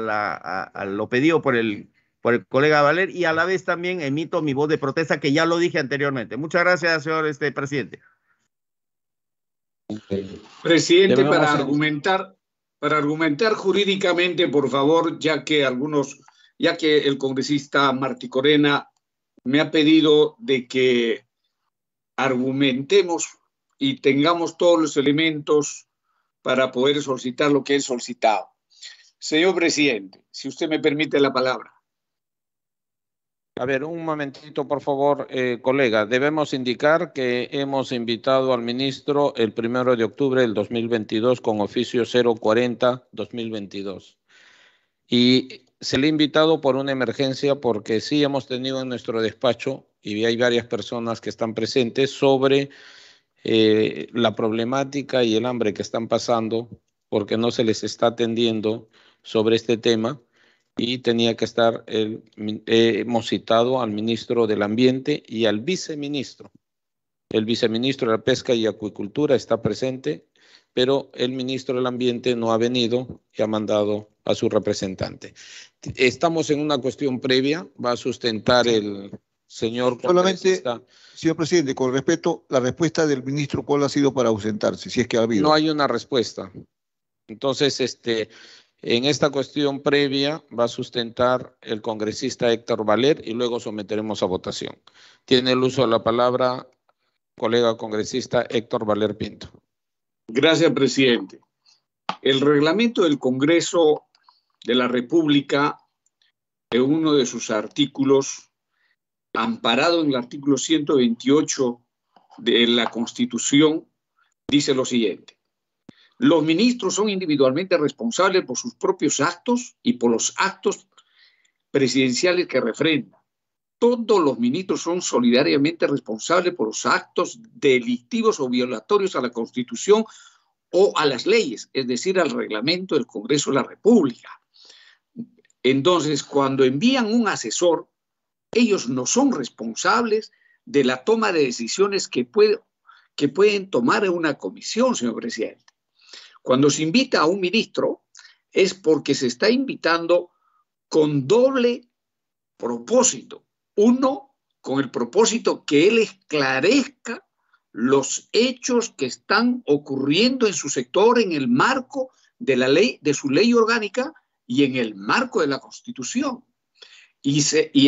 lo pedido por el, por el colega Valer y a la vez también emito mi voz de protesta que ya lo dije anteriormente. Muchas gracias, señor este, presidente. Presidente, para argumentar, para argumentar jurídicamente, por favor, ya que algunos, ya que el congresista Martí Corena me ha pedido de que argumentemos y tengamos todos los elementos para poder solicitar lo que es solicitado. Señor presidente, si usted me permite la palabra. A ver, un momentito, por favor, eh, colega. Debemos indicar que hemos invitado al ministro el primero de octubre del 2022 con oficio 040-2022. Y se le ha invitado por una emergencia porque sí hemos tenido en nuestro despacho, y hay varias personas que están presentes, sobre eh, la problemática y el hambre que están pasando porque no se les está atendiendo sobre este tema y tenía que estar el, hemos citado al ministro del Ambiente y al viceministro. El viceministro de la Pesca y Acuicultura está presente, pero el ministro del Ambiente no ha venido y ha mandado a su representante. Estamos en una cuestión previa, va a sustentar el señor. Solamente, señor presidente, con respeto, la respuesta del ministro, ¿cuál ha sido para ausentarse? Si es que ha habido. No hay una respuesta. Entonces, este, en esta cuestión previa va a sustentar el congresista Héctor Valer y luego someteremos a votación. Tiene el uso de la palabra colega congresista Héctor Valer Pinto. Gracias, presidente. El reglamento del Congreso de la República, en uno de sus artículos, amparado en el artículo 128 de la Constitución, dice lo siguiente los ministros son individualmente responsables por sus propios actos y por los actos presidenciales que refrendan. Todos los ministros son solidariamente responsables por los actos delictivos o violatorios a la Constitución o a las leyes, es decir, al reglamento del Congreso de la República. Entonces, cuando envían un asesor, ellos no son responsables de la toma de decisiones que, que pueden tomar en una comisión, señor presidente. Cuando se invita a un ministro es porque se está invitando con doble propósito. Uno, con el propósito que él esclarezca los hechos que están ocurriendo en su sector en el marco de la ley, de su ley orgánica y en el marco de la Constitución. Y,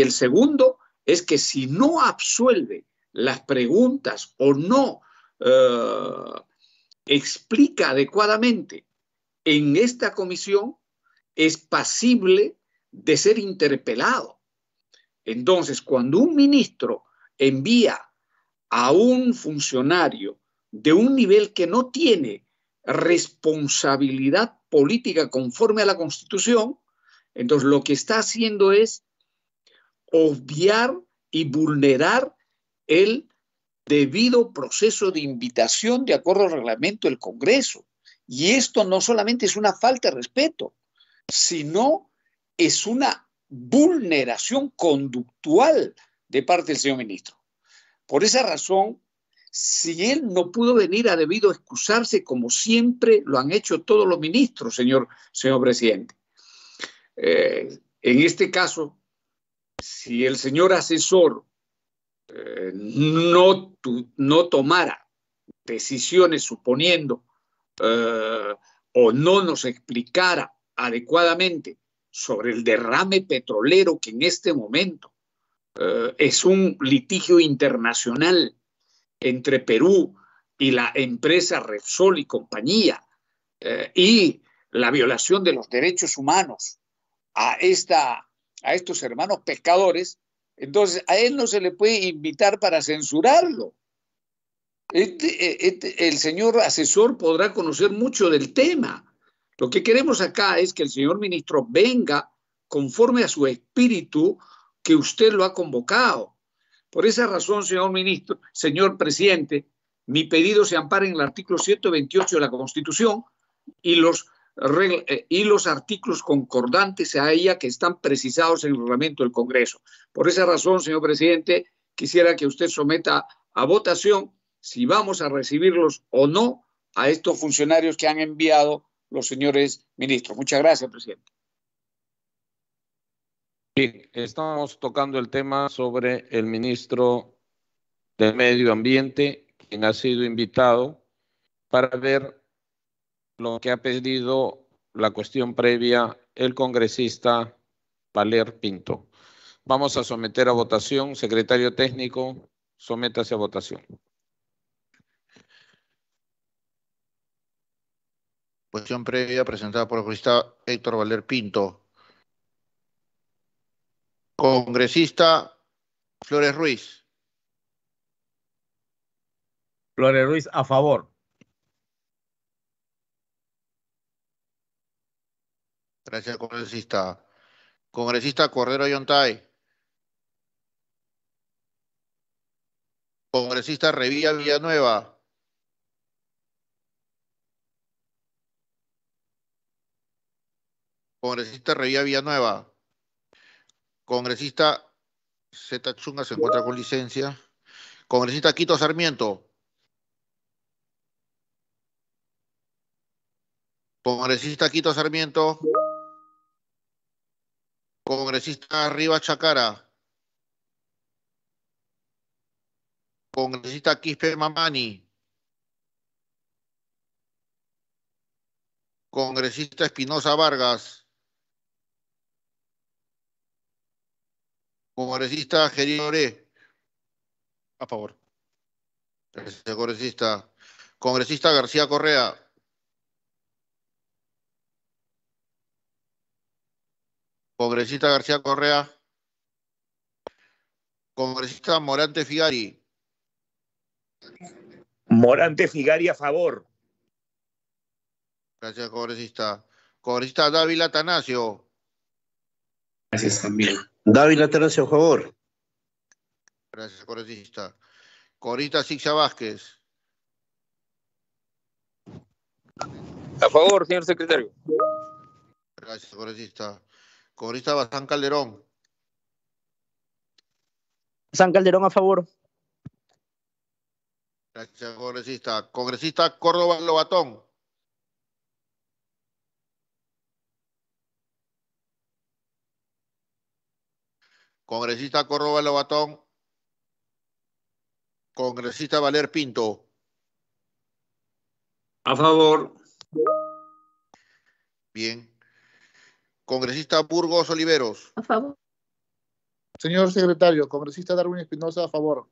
el segundo es que si no absuelve las preguntas o no eh, explica adecuadamente en esta comisión es pasible de ser interpelado. Entonces, cuando un ministro envía a un funcionario de un nivel que no tiene responsabilidad política conforme a la Constitución, entonces lo que está haciendo es obviar y vulnerar el debido proceso de invitación de acuerdo al reglamento del Congreso. Y esto no solamente es una falta de respeto, sino es una vulneración conductual de parte del señor ministro. Por esa razón, si él no pudo venir, ha debido excusarse como siempre lo han hecho todos los ministros, señor, señor presidente. Eh, en este caso, si el señor asesor eh, no, no tomara decisiones suponiendo eh, o no nos explicara adecuadamente sobre el derrame petrolero que en este momento eh, es un litigio internacional entre Perú y la empresa Repsol y compañía y la violación de los derechos humanos a, esta, a estos hermanos pescadores, entonces, a él no se le puede invitar para censurarlo. Este, e, este, el señor asesor podrá conocer mucho del tema. Lo que queremos acá es que el señor ministro venga conforme a su espíritu que usted lo ha convocado. Por esa razón, señor ministro, señor presidente, mi pedido se ampara en el artículo 128 de la Constitución y los eh, y los artículos concordantes a ella que están precisados en el reglamento del Congreso. Por esa razón, señor presidente, quisiera que usted someta a votación si vamos a recibirlos o no a estos funcionarios que han enviado los señores ministros. Muchas gracias, presidente. estamos tocando el tema sobre el ministro del Medio Ambiente, quien ha sido invitado para ver lo que ha pedido la cuestión previa el congresista Valer Pinto. Vamos a someter a votación. Secretario técnico, sométase a votación. Cuestión previa presentada por el congresista Héctor Valer Pinto. Congresista Flores Ruiz. Flores Ruiz, a favor. Gracias, congresista. Congresista Cordero Yontay. Congresista Revilla Villanueva. Congresista Revilla Villanueva. Congresista Zeta Chunga se encuentra con licencia. Congresista Quito Sarmiento. Congresista Quito Sarmiento. Congresista Arriba Chacara. Congresista Quispe Mamani. Congresista Espinosa Vargas. Congresista Gerín A favor. Congresista. Congresista García Correa. Congresista García Correa. Congresista Morante Figari. Morante Figari a favor. Gracias, congresista. Congresista Dávila Atanasio. Gracias también. Dávila Atanasio a favor. Gracias, congresista. Congresista Sixa Vázquez. A favor, señor secretario. Gracias, congresista. Congresista Bazán Calderón. San Calderón a favor. Gracias, congresista. Congresista Córdoba Lobatón. Congresista Córdoba Lobatón. Congresista Valer Pinto. A favor. Bien. Congresista Burgos Oliveros. A favor. Señor secretario, congresista Darwin Espinosa, a favor.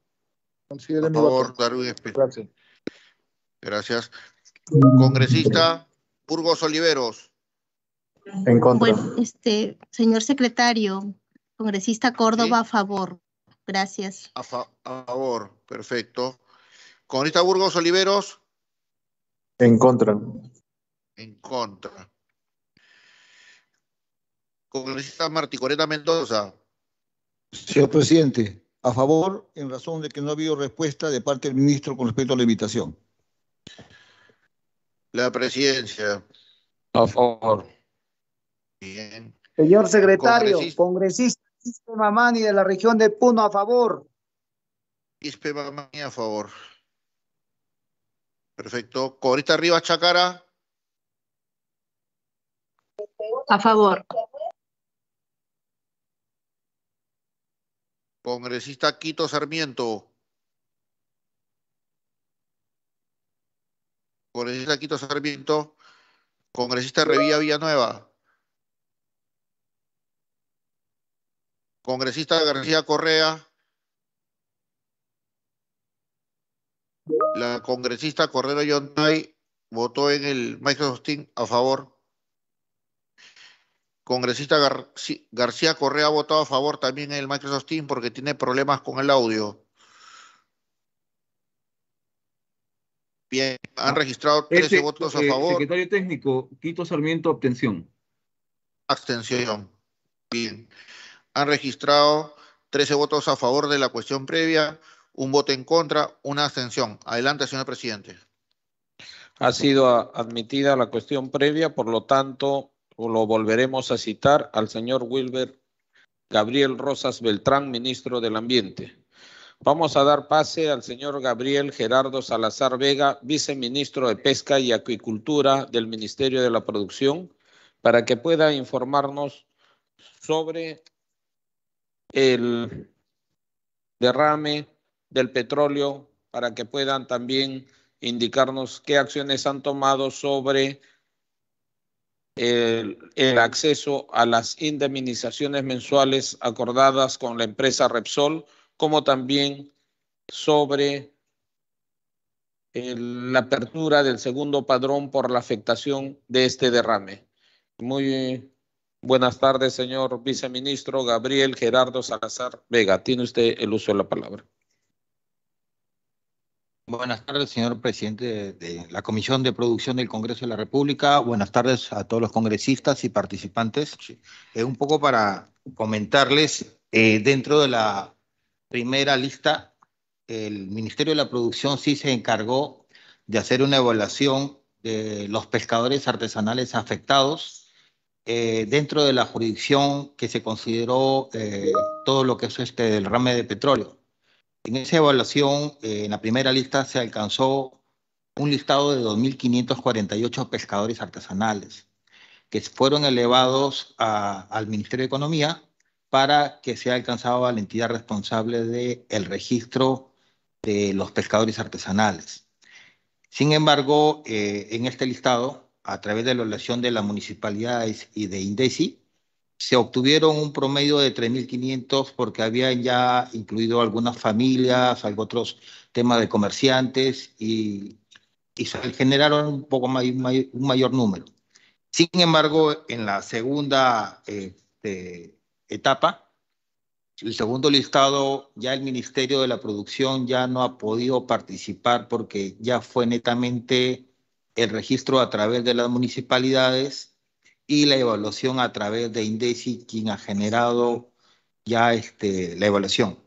Considere a favor, Darwin Espinosa. Gracias. Congresista Burgos Oliveros. En contra. este, señor secretario, congresista Córdoba, a favor. Gracias. a favor, perfecto. Congresista Burgos Oliveros. En contra. En contra congresista Martí Coreta Mendoza. Señor presidente, a favor en razón de que no ha habido respuesta de parte del ministro con respecto a la invitación. La presidencia. A favor. Bien. Señor secretario, congresista, Ispe Mamani de la región de Puno, a favor. Ispe Mamani, a favor. Perfecto. Corita Rivas Chacara. A favor. Congresista Quito Sarmiento. Congresista Quito Sarmiento. Congresista Revilla Villanueva. Congresista García Correa. La congresista Correa Yontay votó en el Microsoft Team a favor. Congresista García Correa ha votado a favor también en el Microsoft Team porque tiene problemas con el audio. Bien, han ah, registrado 13 este, votos a eh, favor. Secretario técnico, Quito Sarmiento, abstención. Abstención. Bien. Han registrado 13 votos a favor de la cuestión previa, un voto en contra, una abstención. Adelante, señor presidente. Ha sido admitida la cuestión previa, por lo tanto, lo volveremos a citar al señor Wilber Gabriel Rosas Beltrán, ministro del Ambiente. Vamos a dar pase al señor Gabriel Gerardo Salazar Vega, viceministro de Pesca y Acuicultura del Ministerio de la Producción, para que pueda informarnos sobre el derrame del petróleo, para que puedan también indicarnos qué acciones han tomado sobre el, el, acceso a las indemnizaciones mensuales acordadas con la empresa Repsol, como también sobre la apertura del segundo padrón por la afectación de este derrame. Muy buenas tardes, señor viceministro Gabriel Gerardo Salazar Vega. Tiene usted el uso de la palabra. Buenas tardes, señor presidente de la Comisión de Producción del Congreso de la República. Buenas tardes a todos los congresistas y participantes. Eh, un poco para comentarles, eh, dentro de la primera lista, el Ministerio de la Producción sí se encargó de hacer una evaluación de los pescadores artesanales afectados eh, dentro de la jurisdicción que se consideró todo lo que es este derrame de petróleo en esa evaluación, eh, en la primera lista se alcanzó un listado de 2.548 pescadores artesanales que fueron elevados al Ministerio de Economía para que sea alcanzado la entidad responsable del registro de los pescadores artesanales. Sin embargo, eh, en este listado, a través de la evaluación de las municipalidades y de INDECI, se obtuvieron un promedio de 3.500 porque habían ya incluido algunas familias, otros temas de comerciantes y, se generaron un poco un mayor número. Sin embargo, en la segunda este, etapa, el segundo listado, ya el Ministerio de la Producción ya no ha podido participar porque ya fue netamente el registro a través de las municipalidades y la evaluación a través de INDECI, quien ha generado ya este, la evaluación.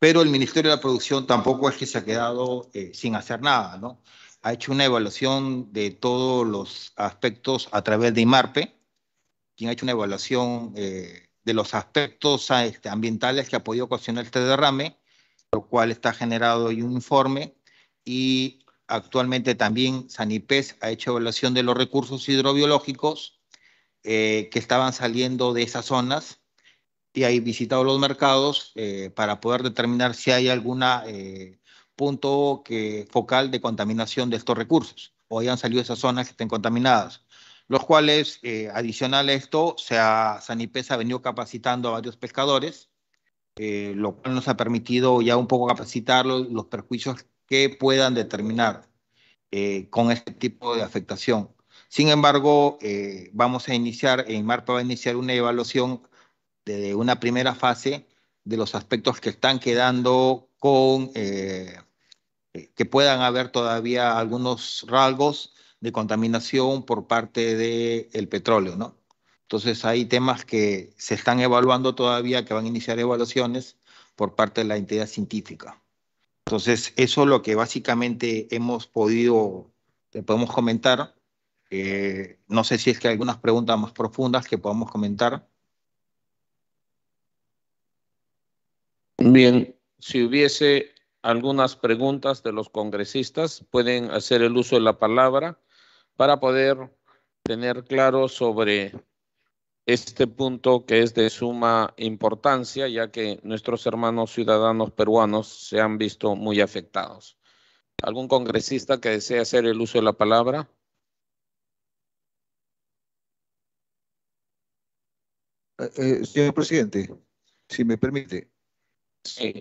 Pero el Ministerio de la Producción tampoco es que se ha quedado eh, sin hacer nada, ¿no? Ha hecho una evaluación de todos los aspectos a través de IMARPE, quien ha hecho una evaluación eh, de los aspectos ah, este, ambientales que ha podido ocasionar este derrame, lo cual está generado y un informe y actualmente también Sanipes ha hecho evaluación de los recursos hidrobiológicos eh, que estaban saliendo de esas zonas y ahí visitado los mercados eh, para poder determinar si hay algún eh, punto que, focal de contaminación de estos recursos o hayan salido de esas zonas que estén contaminadas los cuales, adicional a esto, se ha, Sanipesa ha venido capacitando a varios pescadores, lo cual nos ha permitido ya un poco capacitar los, perjuicios que puedan determinar con este tipo de afectación. Sin embargo, eh, vamos a iniciar, en marzo va a iniciar una evaluación de una primera fase de los aspectos que están quedando con, eh, eh, que puedan haber todavía algunos rasgos de contaminación por parte del petróleo, ¿no? Entonces hay temas que se están evaluando todavía, que van a iniciar evaluaciones por parte de la entidad científica. Entonces, eso es lo que básicamente hemos podido, podemos comentar. Eh, no sé si es que hay algunas preguntas más profundas que podamos comentar. Bien, si hubiese algunas preguntas de los congresistas, pueden hacer el uso de la palabra para poder tener claro sobre este punto que es de suma importancia, ya que nuestros hermanos ciudadanos peruanos se han visto muy afectados. ¿Algún congresista que desee hacer el uso de la palabra? Eh, eh, señor presidente, si me permite.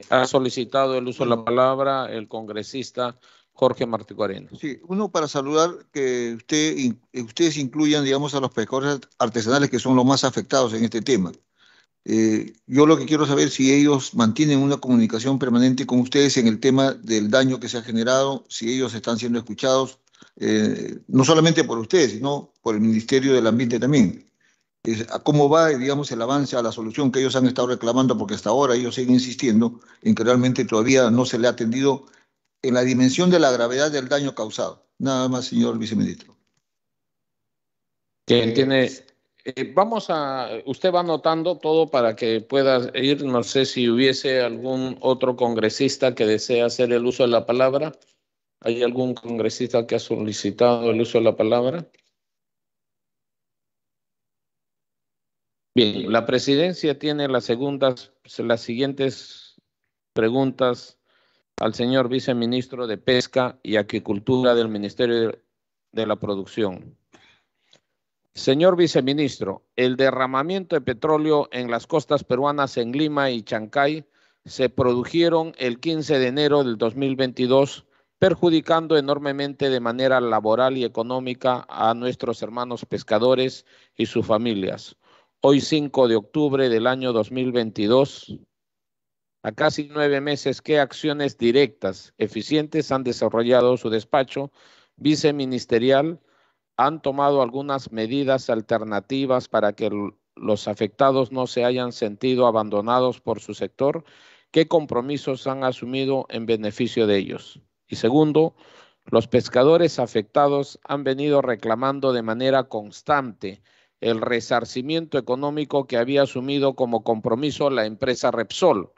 ha solicitado el uso de la palabra el congresista Jorge Martí Sí, uno para saludar que usted, eh, ustedes incluyan, digamos, a los pescadores artesanales que son los más afectados en este tema. yo lo que quiero saber si ellos mantienen una comunicación permanente con ustedes en el tema del daño que se ha generado, si ellos están siendo escuchados, no solamente por ustedes, sino por el Ministerio del Ambiente también cómo va, digamos, el avance a la solución que ellos han estado reclamando, porque hasta ahora ellos siguen insistiendo en que realmente todavía no se le ha atendido en la dimensión de la gravedad del daño causado. Nada más, señor viceministro. Que eh, tiene, eh, vamos a, usted va anotando todo para que pueda ir, no sé si hubiese algún otro congresista que desea hacer el uso de la palabra. ¿Hay algún congresista que ha solicitado el uso de la palabra? Bien, la presidencia tiene las segundas, las siguientes preguntas al señor viceministro de Pesca y Acuicultura del Ministerio de la Producción. Señor viceministro, el derramamiento de petróleo en las costas peruanas en Lima y Chancay se produjeron el 15 de enero del 2022, perjudicando enormemente de manera laboral y económica a nuestros hermanos pescadores y sus familias. Hoy 5 de octubre del año 2022, a casi nueve meses, ¿qué acciones directas, eficientes han desarrollado su despacho viceministerial? ¿Han tomado algunas medidas alternativas para que los afectados no se hayan sentido abandonados por su sector? ¿Qué compromisos han asumido en beneficio de ellos? Y segundo, los pescadores afectados han venido reclamando de manera constante el resarcimiento económico que había asumido como compromiso la empresa Repsol.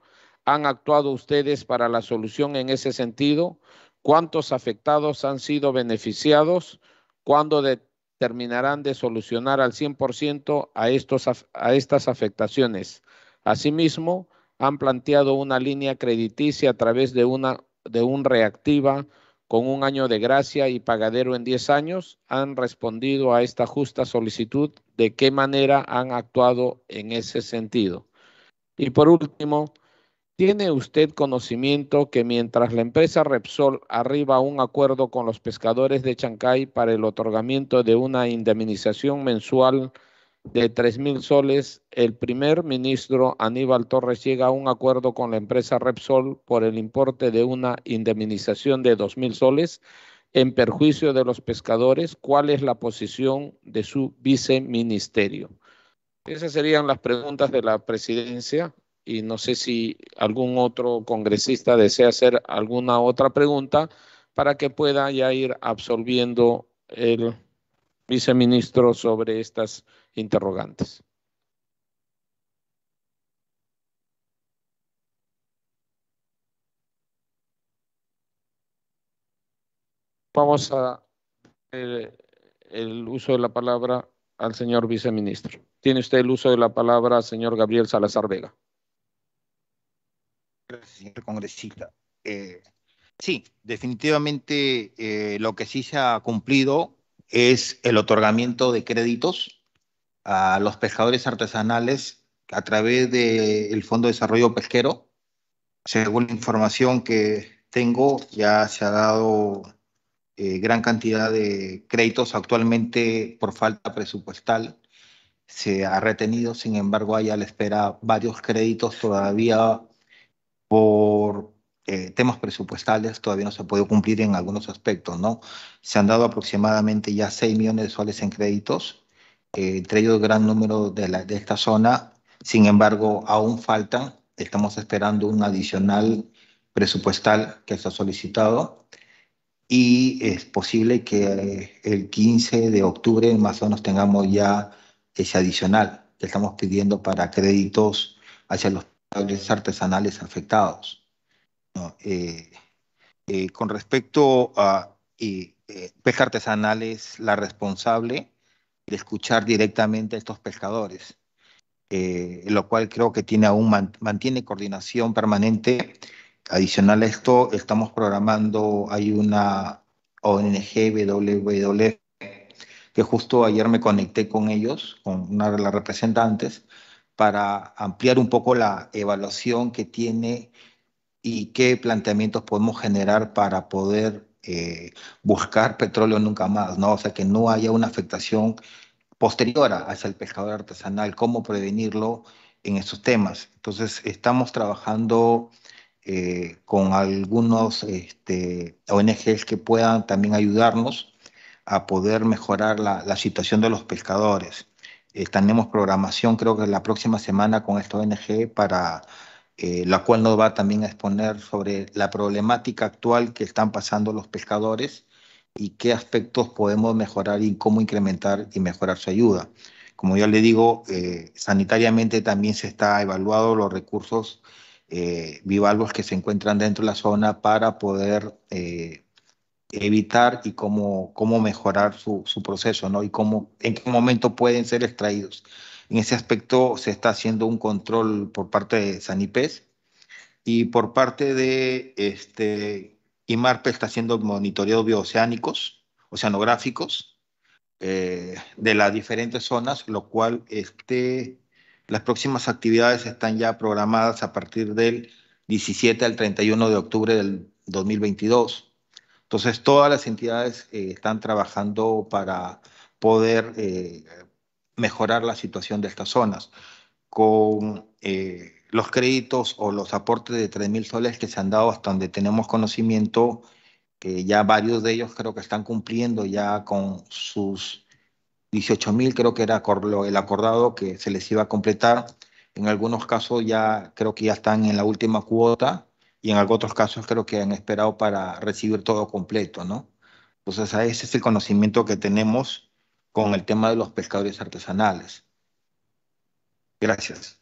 ¿Han actuado ustedes para la solución en ese sentido? ¿Cuántos afectados han sido beneficiados? ¿Cuándo determinarán de solucionar al 100% a, estos, a estas afectaciones? Asimismo, han planteado una línea crediticia a través de, una, de un reactiva con un año de gracia y pagadero en 10 años, han respondido a esta justa solicitud, de qué manera han actuado en ese sentido. Y por último, ¿tiene usted conocimiento que mientras la empresa Repsol arriba un acuerdo con los pescadores de Chancay para el otorgamiento de una indemnización mensual de mil soles, el primer ministro Aníbal Torres llega a un acuerdo con la empresa Repsol por el importe de una indemnización de mil soles en perjuicio de los pescadores. ¿Cuál es la posición de su viceministerio? Esas serían las preguntas de la presidencia y no sé si algún otro congresista desea hacer alguna otra pregunta para que pueda ya ir absolviendo el viceministro sobre estas interrogantes. Vamos a el, el, uso de la palabra al señor viceministro. Tiene usted el uso de la palabra, señor Gabriel Salazar Vega. Gracias, señor congresista. Eh, sí, definitivamente eh, lo que sí se ha cumplido es el otorgamiento de créditos a los pescadores artesanales a través del Fondo de Desarrollo Pesquero. Según la información que tengo, ya se ha dado eh, gran cantidad de créditos. Actualmente, por falta presupuestal, se ha retenido. Sin embargo, hay a la espera varios créditos todavía por eh, temas presupuestales. Todavía no se ha podido cumplir en algunos aspectos, ¿no? Se han dado aproximadamente ya 6 millones de soles en créditos entre ellos gran número de, la, de esta zona. Sin embargo, aún faltan, estamos esperando un adicional presupuestal que se ha solicitado y es posible que el 15 de octubre más o menos tengamos ya ese adicional que estamos pidiendo para créditos hacia los artesanales afectados. Eh, eh, con respecto a eh, Pesca Artesanal es la responsable de escuchar directamente a estos pescadores, eh, lo cual creo que tiene aún mantiene coordinación permanente. Adicional a esto, estamos programando, hay una ONG WWF, e que justo ayer me conecté con ellos, con una de las representantes, para ampliar un poco la evaluación que tiene y qué planteamientos podemos generar para poder eh, buscar petróleo nunca más, ¿no? O sea, que no haya una afectación posterior hacia el pescador artesanal, cómo prevenirlo en esos temas. Entonces, estamos trabajando eh, con algunos este, ONGs que puedan también ayudarnos a poder mejorar la, situación de los pescadores. Eh, tenemos programación, creo que la próxima semana con esta ONG para eh, la cual nos va también a exponer sobre la problemática actual que están pasando los pescadores y qué aspectos podemos mejorar y cómo incrementar y mejorar su ayuda. Como ya le digo, eh, sanitariamente también se está evaluando los recursos eh, bivalvos que se encuentran dentro de la zona para poder evitar y cómo, mejorar su, proceso, Y en qué momento pueden ser extraídos. En ese aspecto se está haciendo un control por parte de Sanipes y por parte de este, IMARPE está haciendo monitoreos bioceánicos, oceanográficos, eh, de las diferentes zonas, lo cual este, las próximas actividades están ya programadas a partir del 17 al 31 de octubre del 2022. Entonces, todas las entidades eh, están trabajando para poder eh, mejorar la situación de estas zonas con eh, los créditos o los aportes de 3.000 soles que se han dado hasta donde tenemos conocimiento, que ya varios de ellos creo que están cumpliendo ya con sus 18.000, creo que era el acordado que se les iba a completar. En algunos casos ya creo que ya están en la última cuota y en otros casos creo que han esperado para recibir todo completo, ¿no? Entonces, ese es el conocimiento que tenemos con el tema de los pescadores artesanales. Gracias.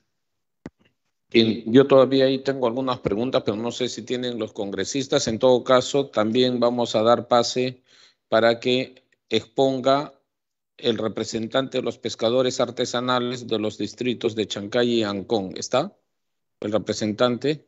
yo todavía ahí tengo algunas preguntas, pero no sé si tienen los congresistas. En todo caso, también vamos a dar pase para que exponga el representante de los pescadores artesanales de los distritos de Chancay y Ancón. ¿Está? El representante.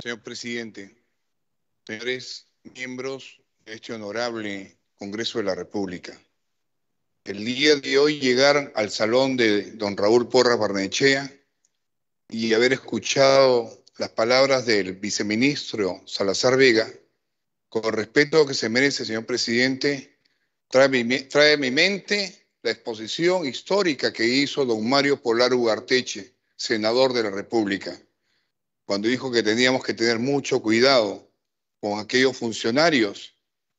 Señor presidente, señores miembros de este honorable Congreso de la República, el día de hoy llegar al salón de don Raúl Porras Barnechea y haber escuchado las palabras del viceministro Salazar Vega, con respeto que se merece, señor presidente, trae, trae a mi mente la exposición histórica que hizo don Mario Polar Ugarteche, senador de la República cuando dijo que teníamos que tener mucho cuidado con aquellos funcionarios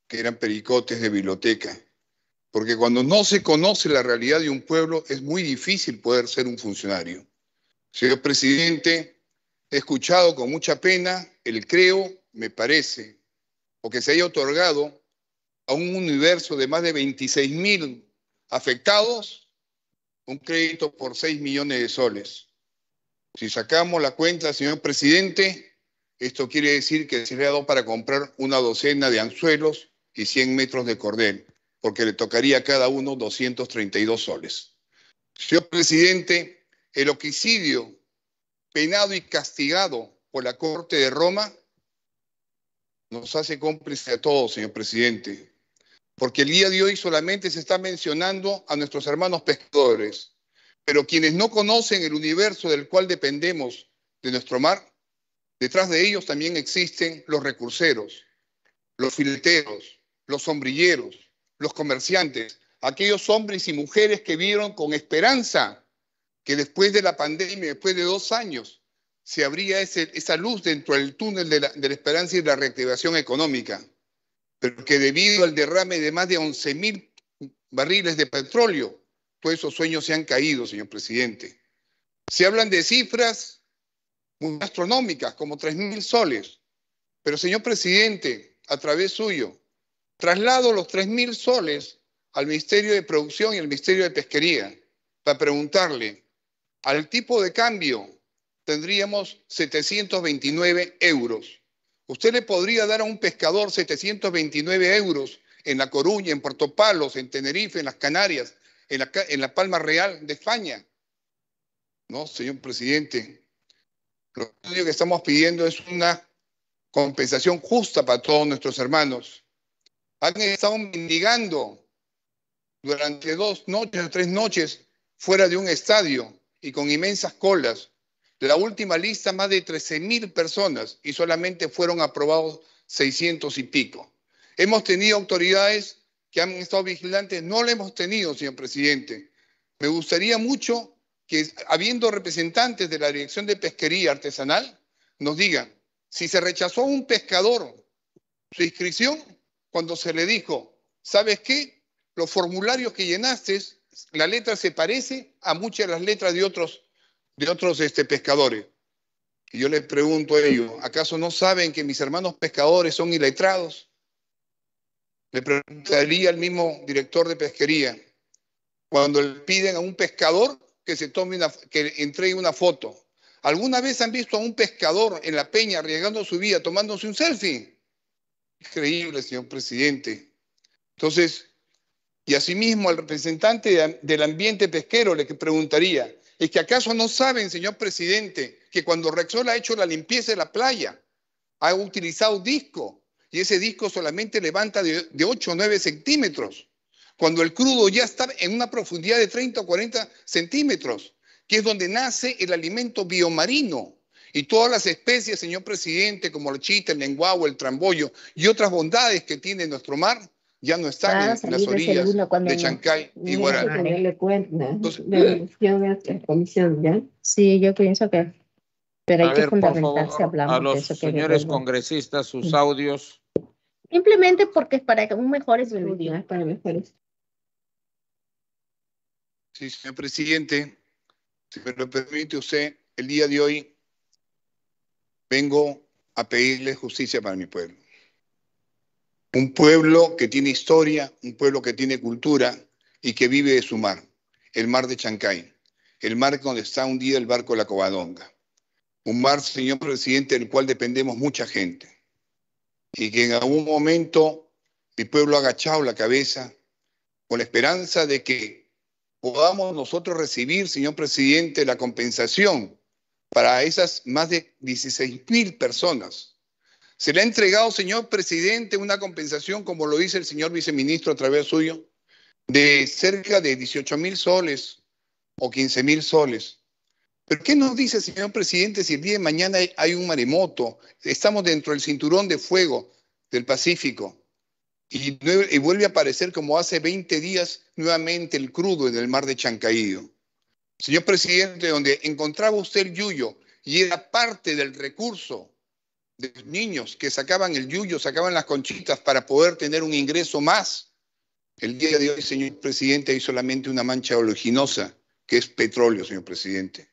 que eran pericotes de biblioteca. Porque cuando no se conoce la realidad de un pueblo es muy difícil poder ser un funcionario. Señor presidente, he escuchado con mucha pena el creo, me parece, o que se haya otorgado a un universo de más de 26 mil afectados un crédito por 6 millones de soles. Si sacamos la cuenta, señor presidente, esto quiere decir que se le ha dado para comprar una docena de anzuelos y 100 metros de cordel, porque le tocaría a cada uno 232 soles. Señor presidente, el homicidio penado y castigado por la Corte de Roma nos hace cómplice a todos, señor presidente, porque el día de hoy solamente se está mencionando a nuestros hermanos pescadores, pero quienes no conocen el universo del cual dependemos de nuestro mar, detrás de ellos también existen los recurseros, los fileteros, los sombrilleros, los comerciantes, aquellos hombres y mujeres que vieron con esperanza que después de la pandemia, después de dos años, se abría esa luz dentro del túnel de la, de la esperanza y de la reactivación económica, pero que debido al derrame de más de 11 mil barriles de petróleo, todos pues esos sueños se han caído, señor presidente. Se hablan de cifras muy astronómicas, como 3.000 soles. Pero, señor presidente, a través suyo, traslado los 3.000 soles al Ministerio de Producción y al Ministerio de Pesquería para preguntarle, al tipo de cambio tendríamos 729 euros. ¿Usted le podría dar a un pescador 729 euros en La Coruña, en Puerto Palos, en Tenerife, en las Canarias, en la, en la Palma Real de España. No, señor presidente. Lo que estamos pidiendo es una compensación justa para todos nuestros hermanos. Han estado mendigando durante dos noches tres noches fuera de un estadio y con inmensas colas. De la última lista, más de 13.000 mil personas y solamente fueron aprobados 600 y pico. Hemos tenido autoridades que han estado vigilantes, no lo hemos tenido, señor presidente. Me gustaría mucho que, habiendo representantes de la Dirección de Pesquería Artesanal, nos digan si se rechazó a un pescador su inscripción cuando se le dijo, ¿sabes qué? Los formularios que llenaste, la letra se parece a muchas de las letras de otros, de otros este, pescadores. Y yo le pregunto a ellos, ¿acaso no saben que mis hermanos pescadores son iletrados? Le preguntaría al mismo director de pesquería, cuando le piden a un pescador que se tome una, que entregue una foto. ¿Alguna vez han visto a un pescador en la peña arriesgando su vida tomándose un selfie? Increíble, señor presidente. Entonces, y asimismo al representante del ambiente pesquero le preguntaría, ¿es que acaso no saben, señor presidente, que cuando Rexol ha hecho la limpieza de la playa, ha utilizado disco, y ese disco solamente levanta de, de 8 o 9 centímetros, cuando el crudo ya está en una profundidad de 30 o 40 centímetros, que es donde nace el alimento biomarino. Y todas las especies, señor presidente, como el chita, el lenguao, el trambollo y otras bondades que tiene nuestro mar, ya no están en, las orillas de Chancay y Guaraní. comisión, Sí, yo pienso que pero hay que ver, a los señores congresistas sus audios. Simplemente porque es para un mejores Es para Sí, señor presidente, si me lo permite usted, el día de hoy vengo a pedirle justicia para mi pueblo. Un pueblo que tiene historia, un pueblo que tiene cultura y que vive de su mar, el mar de Chancay, el mar donde está hundido el barco La Covadonga un mar, señor presidente, del cual dependemos mucha gente. Y que en algún momento mi pueblo ha agachado la cabeza con la esperanza de que podamos nosotros recibir, señor presidente, la compensación para esas más de 16 mil personas. Se le ha entregado, señor presidente, una compensación, como lo dice el señor viceministro a través suyo, de cerca de 18 mil soles o 15 mil soles pero ¿qué nos dice, señor presidente, si el día de mañana hay un maremoto? Estamos dentro del cinturón de fuego del Pacífico y, vuelve a aparecer como hace 20 días nuevamente el crudo en el mar de Chancaído. Señor presidente, donde encontraba usted el yuyo y era parte del recurso de los niños que sacaban el yuyo, sacaban las conchitas para poder tener un ingreso más. El día de hoy, señor presidente, hay solamente una mancha oleaginosa, que es petróleo, señor presidente.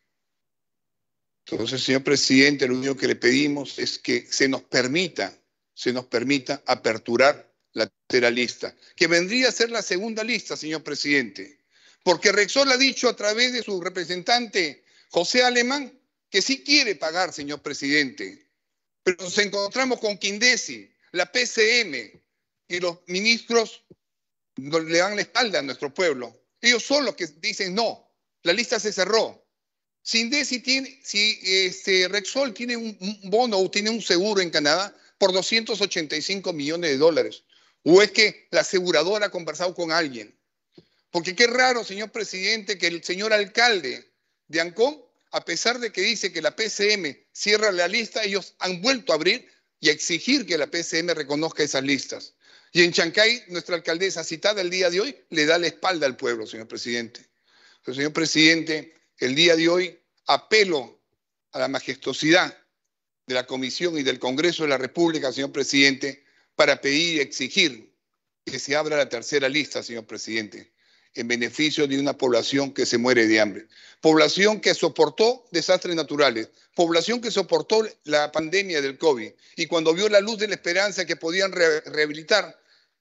Entonces, señor presidente, lo único que le pedimos es que se nos permita, se nos permita aperturar la tercera lista, que vendría a ser la segunda lista, señor presidente, porque Rexol ha dicho a través de su representante José Alemán que sí quiere pagar, señor presidente, pero nos encontramos con Quindesi, la PCM y los ministros le dan la espalda a nuestro pueblo. Ellos son los que dicen no, la lista se cerró, sin tiene, si este, Rexol tiene un, bono o tiene un seguro en Canadá por 285 millones de dólares. ¿O es que la aseguradora ha conversado con alguien? Porque qué raro, señor presidente, que el señor alcalde de Ancón, a pesar de que dice que la PCM cierra la lista, ellos han vuelto a abrir y a exigir que la PCM reconozca esas listas. Y en Chancay, nuestra alcaldesa citada el día de hoy le da la espalda al pueblo, señor presidente. señor presidente, el día de hoy apelo a la majestuosidad de la Comisión y del Congreso de la República, señor presidente, para pedir y exigir que se abra la tercera lista, señor presidente, en beneficio de una población que se muere de hambre, población que soportó desastres naturales, población que soportó la pandemia del COVID y cuando vio la luz de la esperanza que podían rehabilitar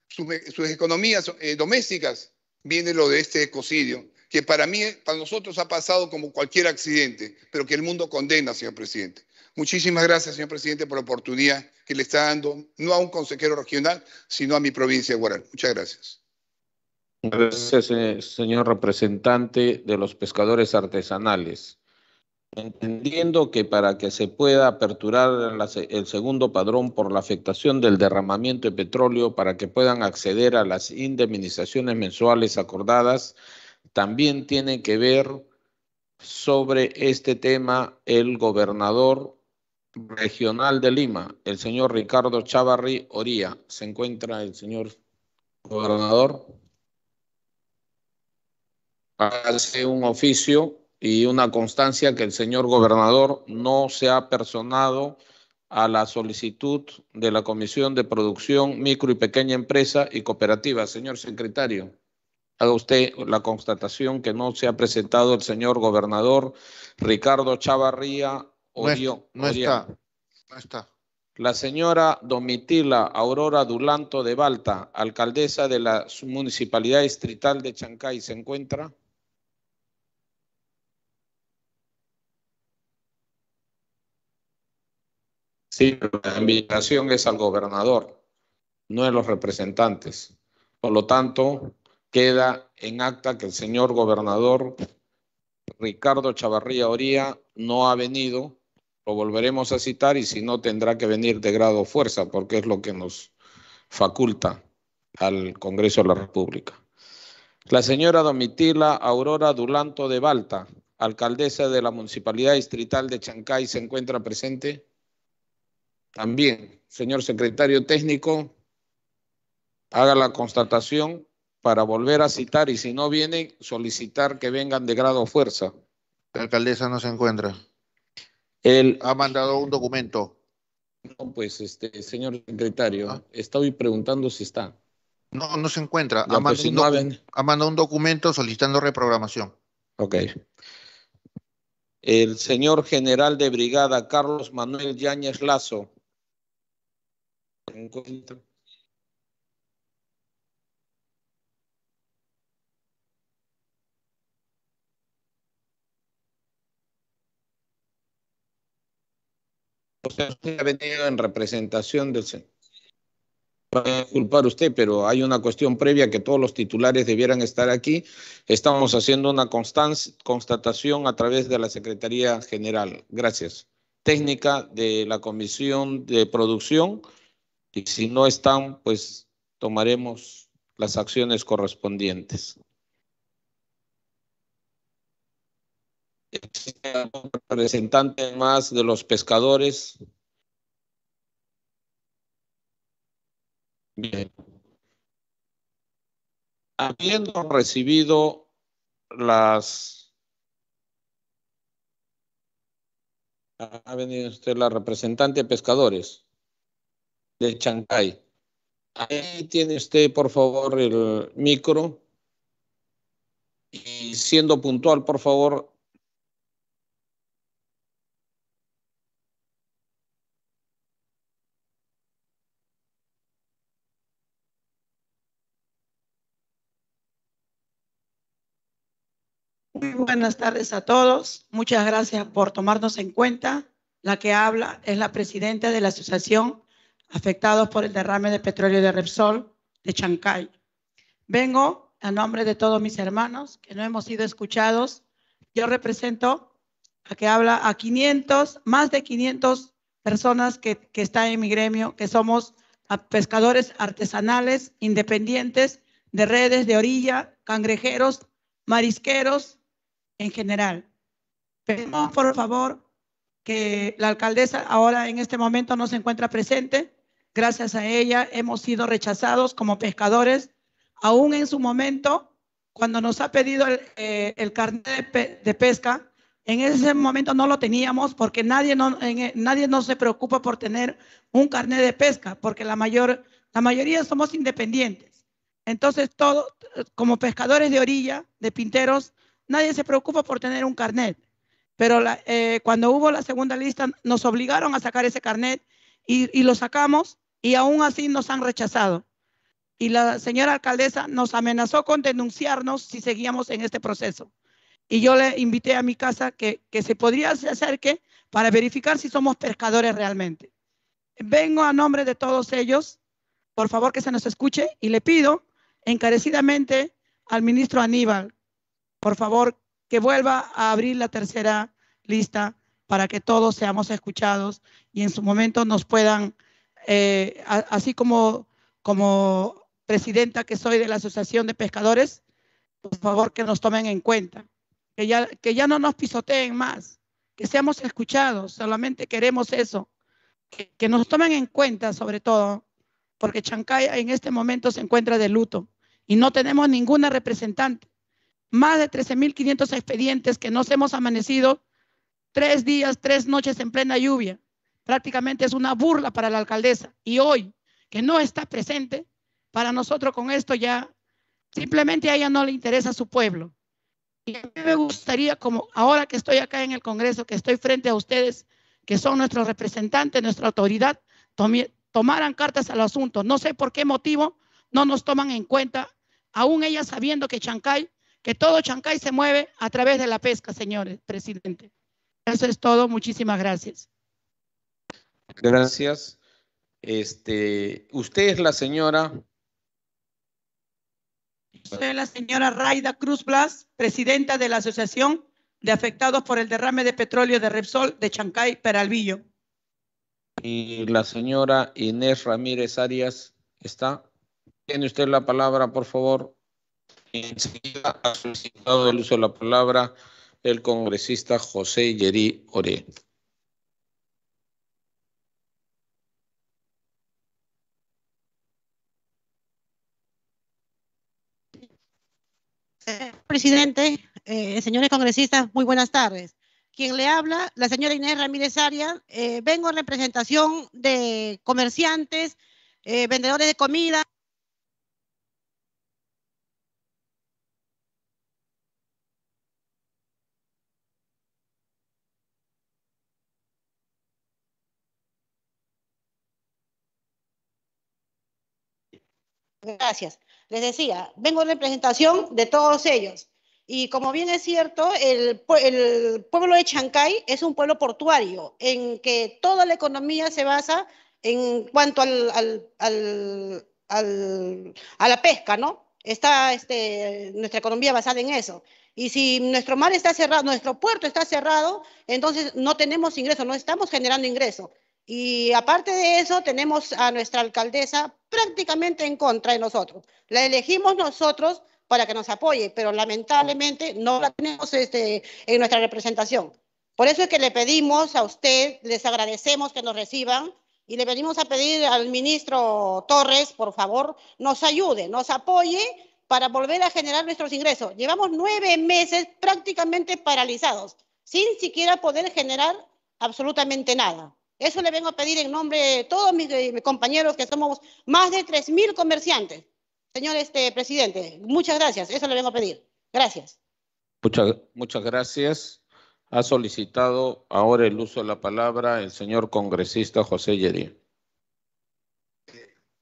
sus, economías eh, domésticas, viene lo de este ecocidio que para mí, para nosotros ha pasado como cualquier accidente, pero que el mundo condena, señor presidente. Muchísimas gracias, señor presidente, por la oportunidad que le está dando, no a un consejero regional, sino a mi provincia de Guaral. Muchas gracias. Gracias, eh, señor representante de los pescadores artesanales. Entendiendo que para que se pueda aperturar el segundo padrón por la afectación del derramamiento de petróleo, para que puedan acceder a las indemnizaciones mensuales acordadas, también tiene que ver sobre este tema el gobernador regional de Lima, el señor Ricardo Chavarri Oría. ¿Se encuentra el señor gobernador? Hace un oficio y una constancia que el señor gobernador no se ha personado a la solicitud de la Comisión de Producción, Micro y Pequeña Empresa y Cooperativa. Señor secretario haga usted la constatación que no se ha presentado el señor gobernador Ricardo Chavarría No, está, La señora Domitila Aurora Dulanto de Balta, alcaldesa de la Municipalidad Distrital de Chancay, ¿se encuentra? Sí, la invitación es al gobernador, no a los representantes. Por lo tanto, Queda en acta que el señor gobernador Ricardo Chavarría Oría no ha venido, lo volveremos a citar y si no tendrá que venir de grado fuerza porque es lo que nos faculta al Congreso de la República. La señora Domitila Aurora Dulanto de Balta, alcaldesa de la Municipalidad Distrital de Chancay, se encuentra presente. También, señor secretario técnico, haga la constatación para volver a citar y si no viene, solicitar que vengan de grado fuerza. La alcaldesa no se encuentra. Él ha mandado un documento. No, pues, este, señor secretario, ah. estoy preguntando si está. No, no se encuentra. ha, pues, mandado ha mandado un documento solicitando reprogramación. Ok. El señor general de brigada Carlos Manuel Yáñez Lazo. ¿Se encuentra? ha venido en representación del Senado. Voy a disculpar usted, pero hay una cuestión previa que todos los titulares debieran estar aquí. Estamos haciendo una constatación a través de la Secretaría General. Gracias. Técnica de la Comisión de Producción. Y si no están, pues tomaremos las acciones correspondientes. representante más de los pescadores. Bien. Habiendo recibido las... Ha venido usted la representante de pescadores de Chancay. Ahí tiene usted, por favor, el micro. Y siendo puntual, por favor, Muy buenas tardes a todos. Muchas gracias por tomarnos en cuenta. La que habla es la presidenta de la Asociación Afectados por el Derrame de Petróleo de Repsol de Chancay. Vengo a nombre de todos mis hermanos que no hemos sido escuchados. Yo represento a que habla a 500, más de 500 personas que, que están en mi gremio, que somos pescadores artesanales, independientes, de redes de orilla, cangrejeros, marisqueros, en general. Pedimos, por favor, que la alcaldesa ahora en este momento no se encuentra presente. Gracias a ella hemos sido rechazados como pescadores. Aún en su momento, cuando nos ha pedido el, eh, carnet de, pesca, en ese momento no lo teníamos porque nadie no, eh, nadie no se preocupa por tener un carnet de pesca, porque la, mayor, la mayoría somos independientes. Entonces, todo, como pescadores de orilla, de pinteros, nadie se preocupa por tener un carnet. Pero eh, cuando hubo la segunda lista, nos obligaron a sacar ese carnet y, lo sacamos y aún así nos han rechazado. Y la señora alcaldesa nos amenazó con denunciarnos si seguíamos en este proceso. Y yo le invité a mi casa que, que se podría acercar acerque para verificar si somos pescadores realmente. Vengo a nombre de todos ellos, por favor que se nos escuche y le pido encarecidamente al ministro Aníbal por favor, que vuelva a abrir la tercera lista para que todos seamos escuchados y en su momento nos puedan, eh, así como, como presidenta que soy de la Asociación de Pescadores, por favor que nos tomen en cuenta, que ya, que ya no nos pisoteen más, que seamos escuchados, solamente queremos eso, que, que nos tomen en cuenta sobre todo, porque Chancay en este momento se encuentra de luto y no tenemos ninguna representante más de 13.500 expedientes que nos hemos amanecido tres días, tres noches en plena lluvia. Prácticamente es una burla para la alcaldesa. Y hoy, que no está presente, para nosotros con esto ya, simplemente a ella no le interesa su pueblo. Y a mí me gustaría, como ahora que estoy acá en el Congreso, que estoy frente a ustedes, que son nuestros representantes, nuestra autoridad, tomaran cartas al asunto. No sé por qué motivo no nos toman en cuenta, aún ella sabiendo que Chancay que todo Chancay se mueve a través de la pesca, señores, presidente. Eso es todo. Muchísimas gracias. Gracias. Este, usted es la señora. Soy la señora Raida Cruz Blas, presidenta de la Asociación de Afectados por el Derrame de Petróleo de Repsol de Chancay, Peralvillo. Y la señora Inés Ramírez Arias está. Tiene usted la palabra, por favor. Enseguida ha solicitado el uso de la palabra el congresista José Yerí Ore. Presidente, eh, señores congresistas, muy buenas tardes. Quien le habla, la señora Inés Ramírez Arias, eh, vengo en representación de comerciantes, eh, vendedores de comida, Gracias. Les decía, vengo en representación de todos ellos. Y como bien es cierto, el, pueblo de Chancay es un pueblo portuario, en que toda la economía se basa en cuanto a la pesca, ¿no? Está este, nuestra economía basada en eso. Y si nuestro mar está cerrado, nuestro puerto está cerrado, entonces no tenemos ingreso, no estamos generando ingreso. Y aparte de eso, tenemos a nuestra alcaldesa prácticamente en contra de nosotros. La elegimos nosotros para que nos apoye, pero lamentablemente no la tenemos este, en nuestra representación. Por eso es que le pedimos a usted, les agradecemos que nos reciban y le venimos a pedir al ministro Torres, por favor, nos ayude, nos apoye para volver a generar nuestros ingresos. Llevamos nueve meses prácticamente paralizados, sin siquiera poder generar absolutamente nada. Eso le vengo a pedir en nombre de todos mis, compañeros que somos más de 3.000 comerciantes. Señor este, presidente, muchas gracias. Eso le vengo a pedir. Gracias. Muchas, gracias. Ha solicitado ahora el uso de la palabra el señor congresista José Yeri.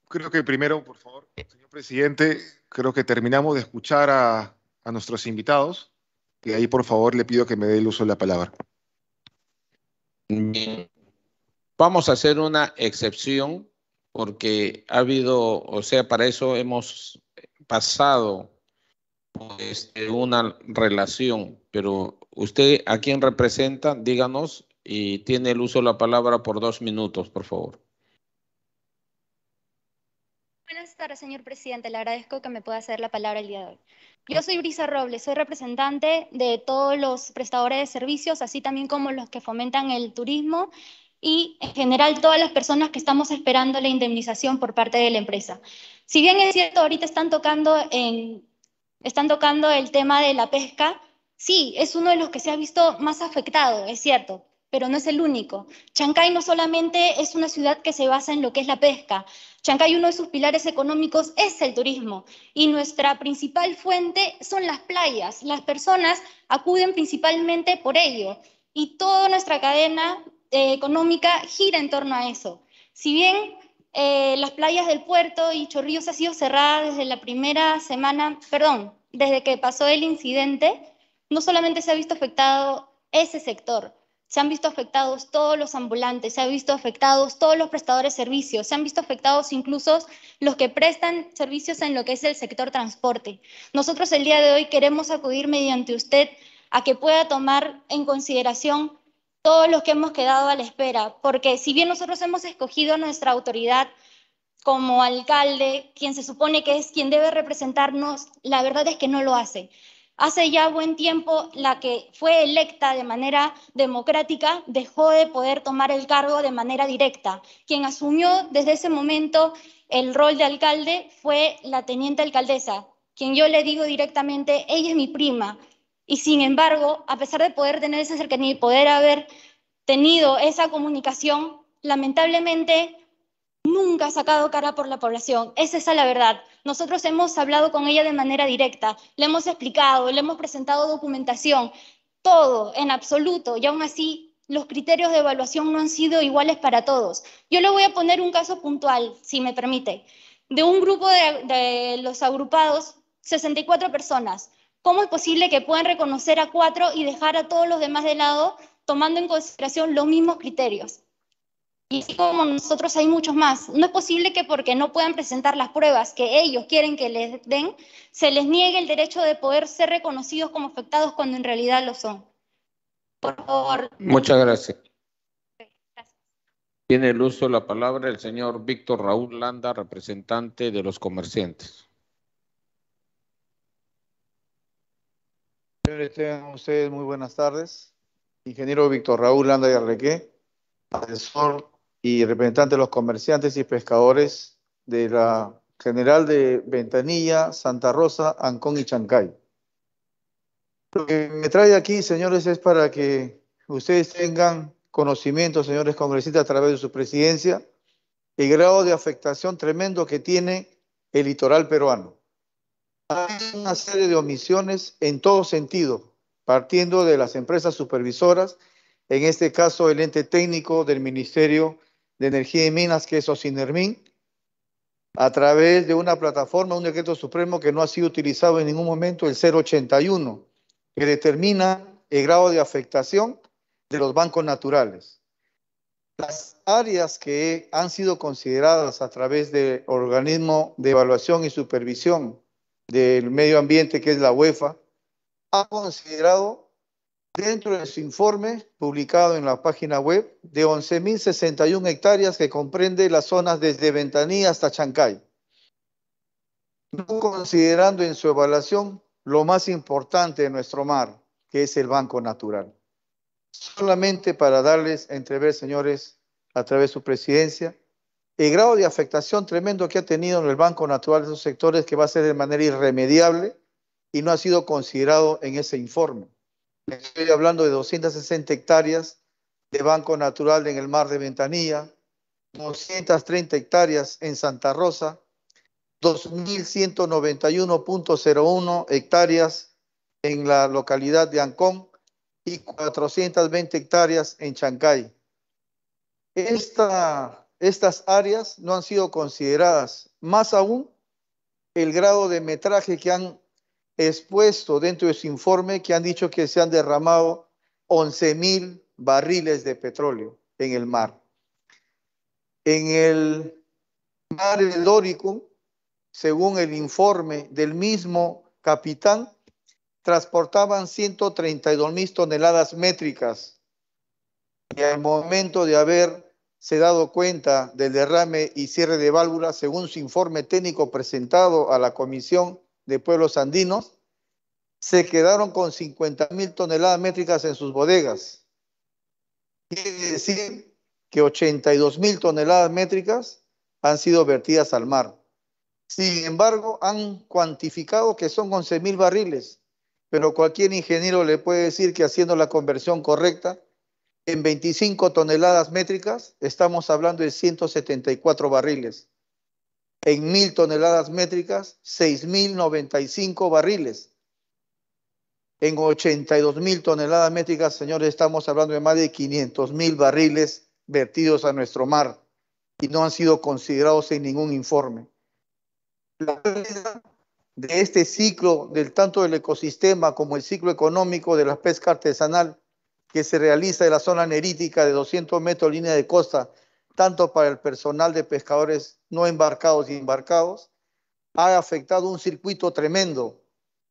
Creo que primero, por favor, señor presidente, creo que terminamos de escuchar a, a nuestros invitados y ahí, por favor, le pido que me dé el uso de la palabra. Bien. Vamos a hacer una excepción porque ha habido, o sea, para eso hemos pasado pues, una relación, pero usted a quién representa, díganos, y tiene el uso de la palabra por dos minutos, por favor. Buenas tardes, señor presidente. Le agradezco que me pueda hacer la palabra el día de hoy. Yo soy Brisa Robles, soy representante de todos los prestadores de servicios, así también como los que fomentan el turismo y en general todas las personas que estamos esperando la indemnización por parte de la empresa. Si bien es cierto, ahorita están tocando, están tocando el tema de la pesca, sí, es uno de los que se ha visto más afectado, es cierto, pero no es el único. Chancay no solamente es una ciudad que se basa en lo que es la pesca, Chancay uno de sus pilares económicos es el turismo y nuestra principal fuente son las playas. Las personas acuden principalmente por ello y toda nuestra cadena eh, económica gira en torno a eso. Si bien eh, las playas del puerto y Chorrillos han sido cerradas desde la primera semana, perdón, desde que pasó el incidente, no solamente se ha visto afectado ese sector, se han visto afectados todos los ambulantes, se han visto afectados todos los prestadores de servicios, se han visto afectados incluso los que prestan servicios en lo que es el sector transporte. Nosotros el día de hoy queremos acudir mediante usted a que pueda tomar en consideración todos los que hemos quedado a la espera, porque si bien nosotros hemos escogido a nuestra autoridad como alcalde, quien se supone que es quien debe representarnos, la verdad es que no lo hace. Hace ya buen tiempo la que fue electa de manera democrática dejó de poder tomar el cargo de manera directa. Quien asumió desde ese momento el rol de alcalde fue la teniente alcaldesa, quien yo le digo directamente, ella es mi prima, y sin embargo, a pesar de poder tener esa cercanía y poder haber tenido esa comunicación, lamentablemente nunca ha sacado cara por la población. Esa Es la verdad. Nosotros hemos hablado con ella de manera directa, le hemos explicado, le hemos presentado documentación, todo en absoluto, y aún así los criterios de evaluación no han sido iguales para todos. Yo le voy a poner un caso puntual, si me permite, de un grupo de los agrupados, 64 personas. ¿Cómo es posible que puedan reconocer a cuatro y dejar a todos los demás de lado, tomando en consideración los mismos criterios? Y así como nosotros hay muchos más. No es posible que porque no puedan presentar las pruebas que ellos quieren que les den, se les niegue el derecho de poder ser reconocidos como afectados cuando en realidad lo son. Por favor. Muchas gracias. Tiene el uso de la palabra el señor Víctor Raúl Landa, representante de los comerciantes. Señores, tengan ustedes muy buenas tardes. Ingeniero Víctor Raúl Landa y Arrequé, asesor y representante de los comerciantes y pescadores de la General de Ventanilla, Santa Rosa, Ancón y Chancay. Lo que me trae aquí, señores, es para que ustedes tengan conocimiento, señores congresistas, a través de su presidencia, el grado de afectación tremendo que tiene el litoral peruano hay una serie de omisiones en todo sentido, partiendo de las empresas supervisoras, en este caso el ente técnico del Ministerio de Energía y Minas, que es Ocinermin, a través de una plataforma, un decreto supremo que no ha sido utilizado en ningún momento, el 081, que determina el grado de afectación de los bancos naturales. Las áreas que han sido consideradas a través del organismo de evaluación y supervisión del Medio Ambiente, que es la UEFA, ha considerado dentro de su informe publicado en la página web de 11.061 hectáreas que comprende las zonas desde Ventanilla hasta Chancay, no considerando en su evaluación lo más importante de nuestro mar, que es el banco natural. Solamente para darles entrever, señores, a través de su presidencia, el grado de afectación tremendo que ha tenido en el Banco Natural de esos sectores que va a ser de manera irremediable y no ha sido considerado en ese informe. Estoy hablando de 260 hectáreas de Banco Natural en el Mar de Ventanilla, 230 hectáreas en Santa Rosa, 2.191.01 hectáreas en la localidad de Ancón y 420 hectáreas en Chancay. Esta estas áreas no han sido consideradas. Más aún, el grado de metraje que han expuesto dentro de su informe, que han dicho que se han derramado 11 mil barriles de petróleo en el mar. En el mar del según el informe del mismo capitán, transportaban 132 mil toneladas métricas. Y al momento de haber se ha dado cuenta del derrame y cierre de válvulas según su informe técnico presentado a la Comisión de Pueblos Andinos, se quedaron con 50 mil toneladas métricas en sus bodegas. Quiere decir que 82 mil toneladas métricas han sido vertidas al mar. Sin embargo, han cuantificado que son 11 mil barriles, pero cualquier ingeniero le puede decir que haciendo la conversión correcta en 25 toneladas métricas, estamos hablando de 174 barriles. En 1000 toneladas métricas, 6095 barriles. En 82.000 toneladas métricas, señores, estamos hablando de más de 500.000 barriles vertidos a nuestro mar y no han sido considerados en ningún informe. La pérdida de este ciclo, del tanto del ecosistema como el ciclo económico de la pesca artesanal, que se realiza en la zona nerítica de 200 metros línea de costa, tanto para el personal de pescadores no embarcados y embarcados, ha afectado un circuito tremendo,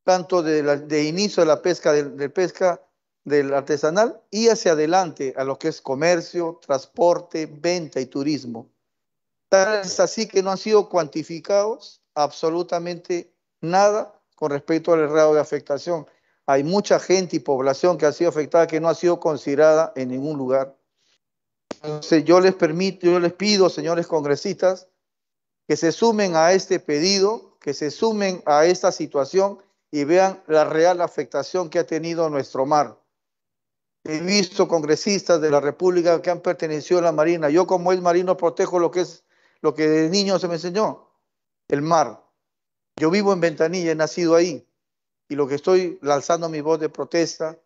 tanto de, inicio de la pesca del, pesca del artesanal y hacia adelante a lo que es comercio, transporte, venta y turismo. Tal es así que no han sido cuantificados absolutamente nada con respecto al grado de afectación hay mucha gente y población que ha sido afectada que no ha sido considerada en ningún lugar. Entonces yo les permito, yo les pido, señores congresistas, que se sumen a este pedido, que se sumen a esta situación y vean la real afectación que ha tenido nuestro mar. He visto congresistas de la República que han pertenecido a la Marina. Yo como es marino protejo lo que es lo que de niño se me enseñó, el mar. Yo vivo en Ventanilla, he nacido ahí y lo que estoy lanzando mi voz de protesta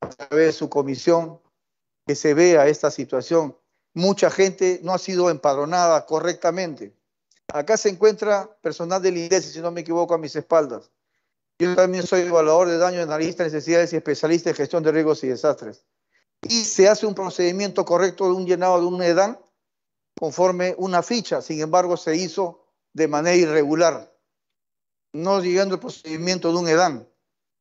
a través de su comisión, que se vea esta situación. Mucha gente no ha sido empadronada correctamente. Acá se encuentra personal del INDES, si no me equivoco, a mis espaldas. Yo también soy evaluador de daños, analista de necesidades y especialista en gestión de riesgos y desastres. Y se hace un procedimiento correcto de un llenado de un EDAN conforme una ficha. Sin embargo, se hizo de manera irregular no llegando el procedimiento de un edán.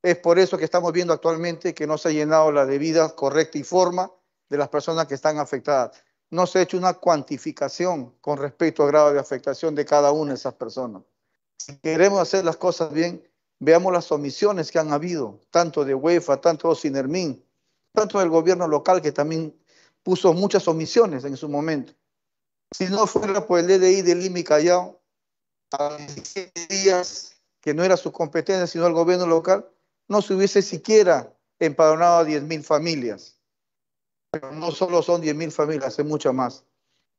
Es por eso que estamos viendo actualmente que no se ha llenado la debida, correcta y forma de las personas que están afectadas. No se ha hecho una cuantificación con respecto al grado de afectación de cada una de esas personas. Si queremos hacer las cosas bien, veamos las omisiones que han habido, tanto de UEFA, tanto de Sinermín, tanto del gobierno local que también puso muchas omisiones en su momento. Si no fuera por el DDI de Lima y Callao, a 17 días que no era su competencia, sino el gobierno local, no se hubiese siquiera empadronado a 10.000 familias. no solo son 10.000 familias, es muchas más.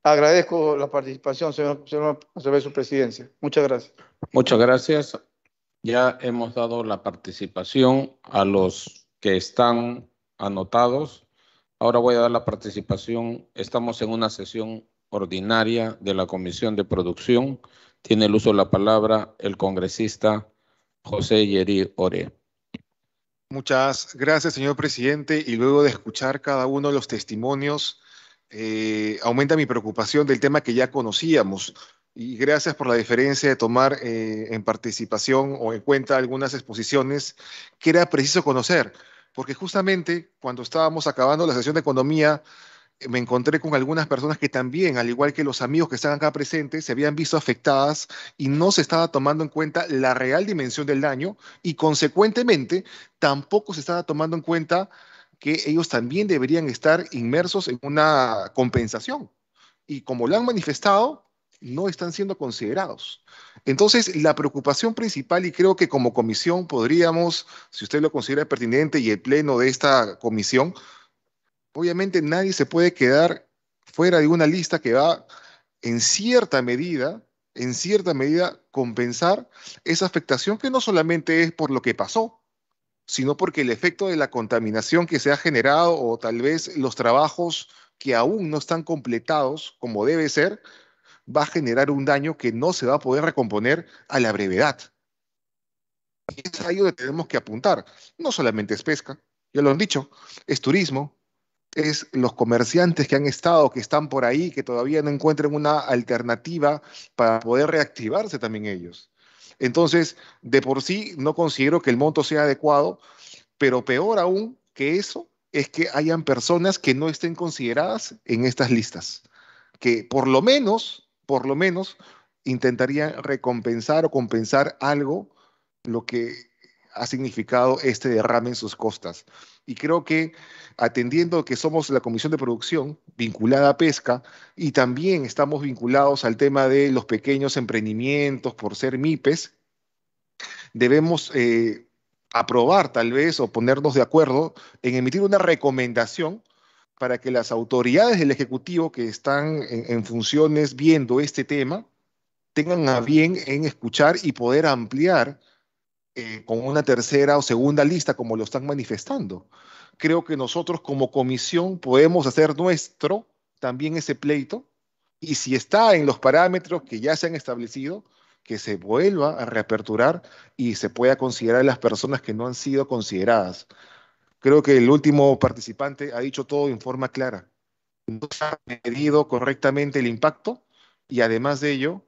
Agradezco la participación, señor, señor, su presidencia. Muchas gracias. Muchas gracias. Ya hemos dado la participación a los que están anotados. Ahora voy a dar la participación. Estamos en una sesión ordinaria de la Comisión de Producción. Tiene el uso de la palabra el congresista José Yeri Oré. Muchas gracias, señor presidente. Y luego de escuchar cada uno de los testimonios, eh, aumenta mi preocupación del tema que ya conocíamos. Y gracias por la diferencia de tomar eh, en participación o en cuenta algunas exposiciones que era preciso conocer, porque justamente cuando estábamos acabando la sesión de economía, me encontré con algunas personas que también, al igual que los amigos que están acá presentes, se habían visto afectadas y no se estaba tomando en cuenta la real dimensión del daño y consecuentemente tampoco se estaba tomando en cuenta que ellos también deberían estar inmersos en una compensación. Y como lo han manifestado, no están siendo considerados. Entonces, la preocupación principal, y creo que como comisión podríamos, si usted lo considera pertinente y el pleno de esta comisión, obviamente nadie se puede quedar fuera de una lista que va en cierta medida, en cierta medida, compensar esa afectación que no solamente es por lo que pasó, sino porque el efecto de la contaminación que se ha generado o tal vez los trabajos que aún no están completados como debe ser, va a generar un daño que no se va a poder recomponer a la brevedad. Y es ahí donde tenemos que apuntar. No solamente es pesca, ya lo han dicho, es turismo, es los comerciantes que han estado, que están por ahí, que todavía no encuentren una alternativa para poder reactivarse también ellos. Entonces, de por sí, no considero que el monto sea adecuado, pero peor aún que eso es que hayan personas que no estén consideradas en estas listas, que por lo menos, por lo menos, intentarían recompensar o compensar algo lo que ha significado este derrame en sus costas. Y creo que atendiendo que somos la comisión de producción vinculada a pesca y también estamos vinculados al tema de los pequeños emprendimientos por ser MIPES, debemos eh, aprobar tal vez o ponernos de acuerdo en emitir una recomendación para que las autoridades del Ejecutivo que están en, en, funciones viendo este tema tengan a bien en escuchar y poder ampliar eh, con una tercera o segunda lista como lo están manifestando. Creo que nosotros como comisión podemos hacer nuestro también ese pleito y si está en los parámetros que ya se han establecido, que se vuelva a reaperturar y se pueda considerar las personas que no han sido consideradas. Creo que el último participante ha dicho todo en forma clara. No se ha medido correctamente el impacto y además de ello,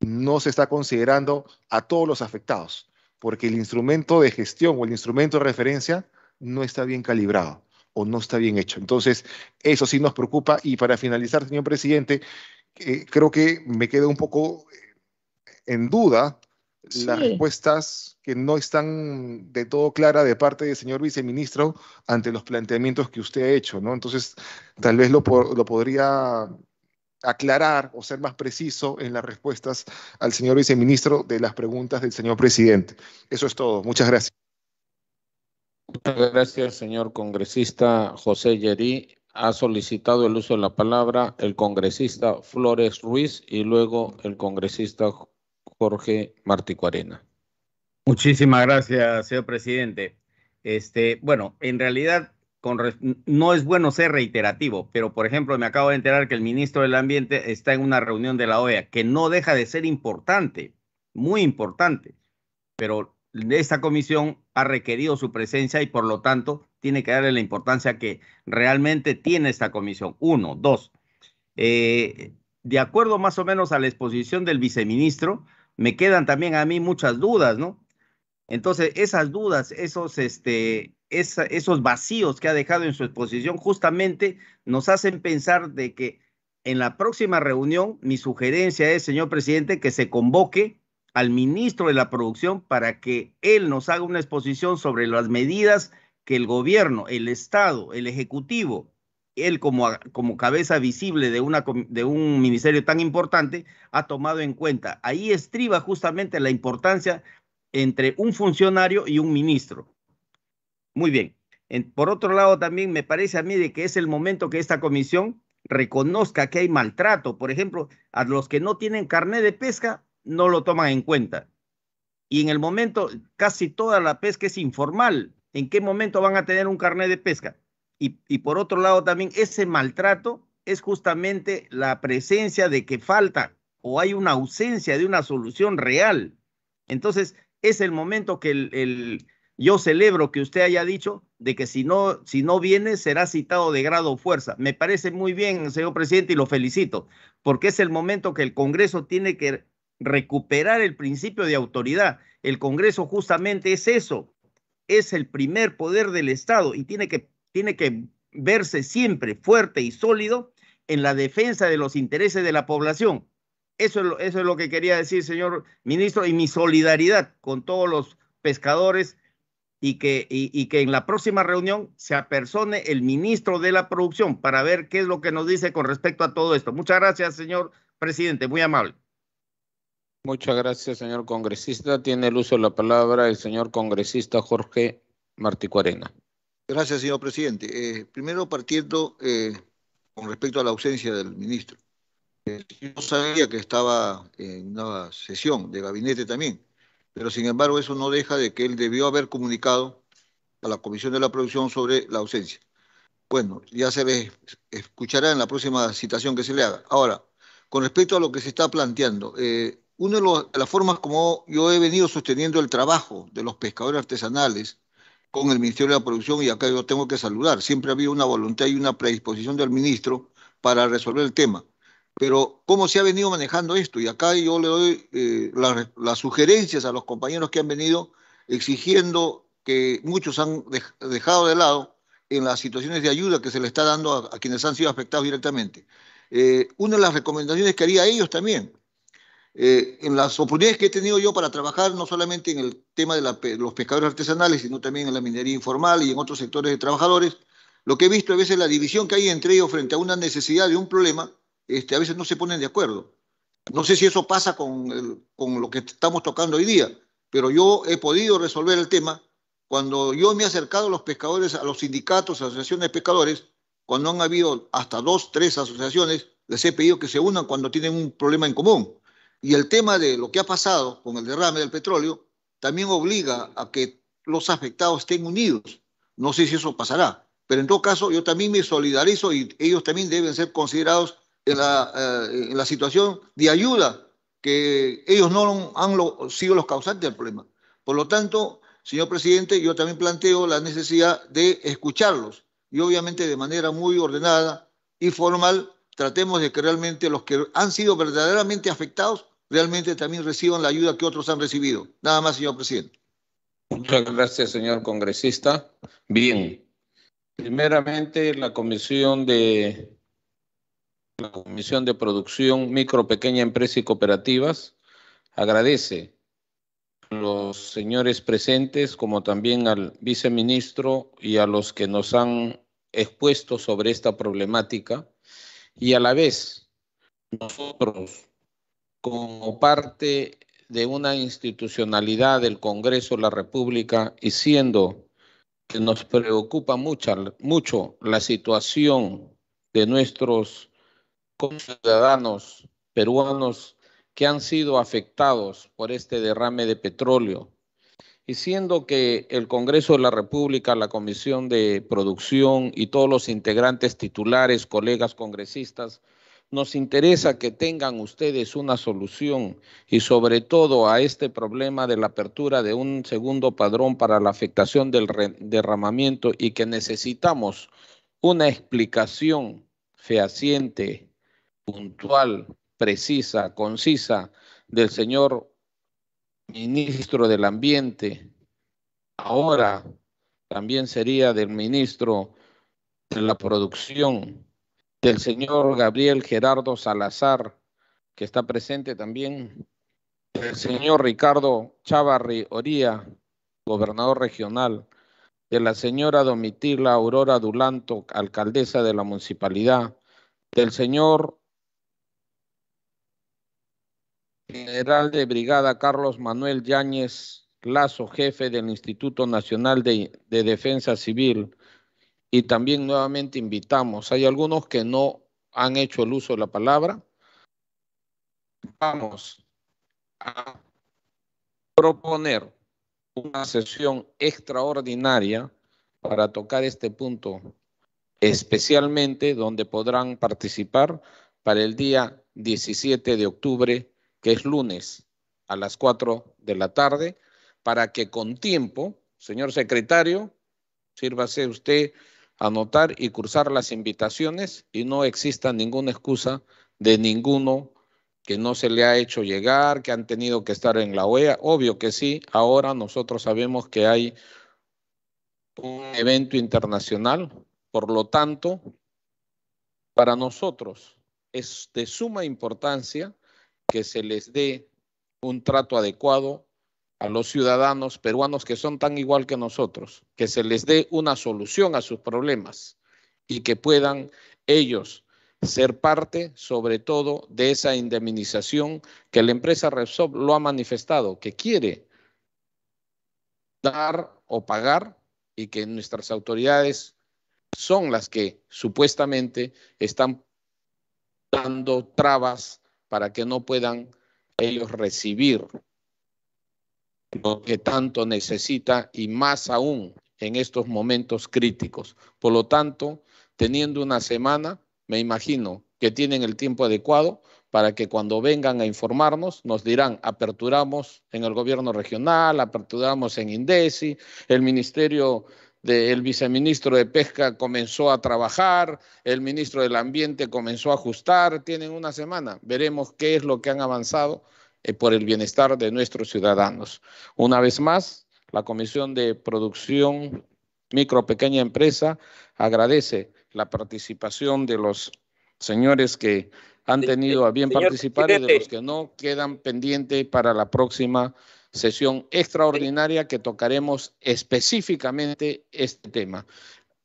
no se está considerando a todos los afectados porque el instrumento de gestión o el instrumento de referencia no está bien calibrado o no está bien hecho. Entonces, eso sí nos preocupa. Y para finalizar, señor presidente, eh, creo que me queda un poco eh, en duda las respuestas que no están de todo clara de parte del señor viceministro ante los planteamientos que usted ha hecho, ¿no? Entonces, tal vez lo, lo podría aclarar o ser más preciso en las respuestas al señor viceministro de las preguntas del señor presidente. Eso es todo. Muchas gracias. Muchas gracias, señor congresista José Yerí. Ha solicitado el uso de la palabra el congresista Flores Ruiz y luego el congresista Jorge Cuarena. Muchísimas gracias, señor presidente. Este, bueno, en realidad no es bueno ser reiterativo, pero por ejemplo me acabo de enterar que el ministro del Ambiente está en una reunión de la OEA, que no deja de ser importante, muy importante, pero esta comisión ha requerido su presencia y por lo tanto tiene que darle la importancia que realmente tiene esta comisión. Uno, dos, eh, de acuerdo más o menos a la exposición del viceministro, me quedan también a mí muchas dudas, ¿no? Entonces, esas dudas, esos, este, esos vacíos que ha dejado en su exposición justamente nos hacen pensar de que en la próxima reunión mi sugerencia es, señor presidente, que se convoque al ministro de la producción para que él nos haga una exposición sobre las medidas que el gobierno, el Estado, el Ejecutivo, él como, como cabeza visible de, una, de un ministerio tan importante, ha tomado en cuenta. Ahí estriba justamente la importancia entre un funcionario y un ministro. Muy bien. por otro lado, también me parece a mí de que es el momento que esta comisión reconozca que hay maltrato. Por ejemplo, a los que no tienen carnet de pesca, no lo toman en cuenta. Y en el momento, casi toda la pesca es informal. ¿En qué momento van a tener un carnet de pesca? Y, por otro lado, también ese maltrato es justamente la presencia de que falta o hay una ausencia de una solución real. Entonces, es el momento que el yo celebro que usted haya dicho de que si no, si no viene será citado de grado o fuerza. Me parece muy bien, señor presidente, y lo felicito, porque es el momento que el Congreso tiene que recuperar el principio de autoridad. El Congreso justamente es eso, es el primer poder del Estado y tiene que, tiene que verse siempre fuerte y sólido en la defensa de los intereses de la población. Eso es, lo, eso es lo que quería decir, señor ministro, y mi solidaridad con todos los pescadores y que, y, que en la próxima reunión se apersone el ministro de la producción para ver qué es lo que nos dice con respecto a todo esto. Muchas gracias, señor presidente, muy amable. Muchas gracias, señor congresista. Tiene el uso de la palabra el señor congresista Jorge Marticuarena. Gracias, señor presidente. Eh, primero, partiendo eh, con respecto a la ausencia del ministro. Eh, yo sabía que estaba en una sesión de gabinete también, pero sin embargo eso no deja de que él debió haber comunicado a la Comisión de la Producción sobre la ausencia. Bueno, ya se les escuchará en la próxima citación que se le haga. Ahora, con respecto a lo que se está planteando, eh, una de las formas como yo he venido sosteniendo el trabajo de los pescadores artesanales con el Ministerio de la Producción, y acá yo tengo que saludar, siempre ha habido una voluntad y una predisposición del ministro para resolver el tema. Pero cómo se ha venido manejando esto, y acá yo le doy eh, las, sugerencias a los compañeros que han venido exigiendo que muchos han dejado de lado en las situaciones de ayuda que se le está dando a, quienes han sido afectados directamente. Eh, una de las recomendaciones que haría ellos también, eh, en las oportunidades que he tenido yo para trabajar no solamente en el tema de los pescadores artesanales, sino también en la minería informal y en otros sectores de trabajadores, lo que he visto a veces la división que hay entre ellos frente a una necesidad de un problema este, a veces no se ponen de acuerdo. No sé si eso pasa con, con lo que estamos tocando hoy día, pero yo he podido resolver el tema cuando yo me he acercado a los pescadores, a los sindicatos, a asociaciones de pescadores, cuando han habido hasta dos, tres asociaciones, les he pedido que se unan cuando tienen un problema en común. Y el tema de lo que ha pasado con el derrame del petróleo también obliga a que los afectados estén unidos. No sé si eso pasará, pero en todo caso yo también me solidarizo y ellos también deben ser considerados en la, eh, la situación de ayuda, que ellos no han sido los causantes del problema. Por lo tanto, señor presidente, yo también planteo la necesidad de escucharlos y obviamente de manera muy ordenada y formal tratemos de que realmente los que han sido verdaderamente afectados realmente también reciban la ayuda que otros han recibido. Nada más, señor presidente. Muchas gracias, señor congresista. Bien. Primeramente, la Comisión de la Comisión de Producción, Micro, Pequeña Empresa y Cooperativas agradece a los señores presentes, como también al viceministro y a los que nos han expuesto sobre esta problemática, y a la vez nosotros, como parte de una institucionalidad del Congreso de la República y siendo que nos preocupa mucho, mucho la situación de nuestros con ciudadanos peruanos que han sido afectados por este derrame de petróleo. Y siendo que el Congreso de la República, la Comisión de Producción y todos los integrantes titulares, colegas congresistas, nos interesa que tengan ustedes una solución y sobre todo a este problema de la apertura de un segundo padrón para la afectación del derramamiento y que necesitamos una explicación fehaciente, puntual, precisa, concisa del señor ministro del Ambiente, ahora también sería del ministro de la Producción, del señor Gabriel Gerardo Salazar, que está presente también, del señor Ricardo Chavarri Oría, gobernador regional, de la señora Domitila Aurora Dulanto, alcaldesa de la municipalidad, del señor general de brigada Carlos Manuel Yáñez Lazo, jefe del Instituto Nacional de, Defensa Civil, y también nuevamente invitamos. Hay algunos que no han hecho el uso de la palabra. Vamos a proponer una sesión extraordinaria para tocar este punto, especialmente donde podrán participar para el día 17 de octubre que es lunes a las 4 de la tarde, para que con tiempo, señor secretario, sírvase usted anotar y cursar las invitaciones y no exista ninguna excusa de ninguno que no se le ha hecho llegar, que han tenido que estar en la OEA. Obvio que sí, ahora nosotros sabemos que hay un evento internacional, por lo tanto, para nosotros es de suma importancia que se les dé un trato adecuado a los ciudadanos peruanos que son tan igual que nosotros, que se les dé una solución a sus problemas y que puedan ellos ser parte, sobre todo, de esa indemnización que la empresa Repsol lo ha manifestado, que quiere dar o pagar y que nuestras autoridades son las que supuestamente están dando trabas para que no puedan ellos recibir lo que tanto necesita y más aún en estos momentos críticos. Por lo tanto, teniendo una semana, me imagino que tienen el tiempo adecuado para que cuando vengan a informarnos nos dirán, aperturamos en el gobierno regional, aperturamos en INDECI, el Ministerio el viceministro de Pesca comenzó a trabajar, el ministro del Ambiente comenzó a ajustar, tienen una semana, veremos qué es lo que han avanzado eh, por el bienestar de nuestros ciudadanos. Una vez más, la Comisión de Producción Micro Pequeña Empresa agradece la participación de los señores que han tenido a bien participar y de los que no quedan pendientes para la próxima sesión extraordinaria que tocaremos específicamente este tema.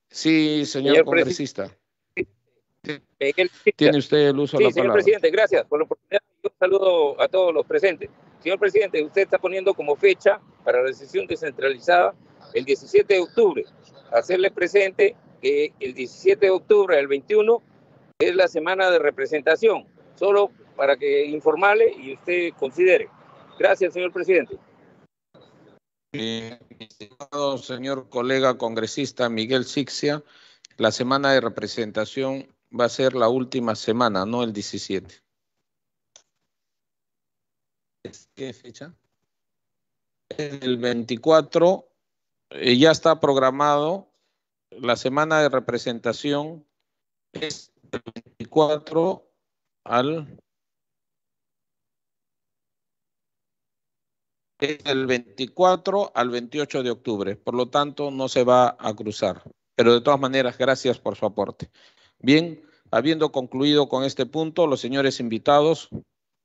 Sí, señor, congresista. Tiene usted el uso de la señor presidente, gracias por la oportunidad. Un saludo a todos los presentes. Señor presidente, usted está poniendo como fecha para la sesión descentralizada el 17 de octubre. Hacerle presente que el 17 de octubre el 21 es la semana de representación, solo para que informarle y usted considere. Gracias, señor presidente. estimado señor colega congresista Miguel Sixia, la semana de representación va a ser la última semana, no el 17. ¿Qué fecha? El 24 eh, ya está programado la semana de representación es del 24 al es del 24 al 28 de octubre. Por lo tanto, no se va a cruzar. Pero de todas maneras, gracias por su aporte. Bien, habiendo concluido con este punto, los señores invitados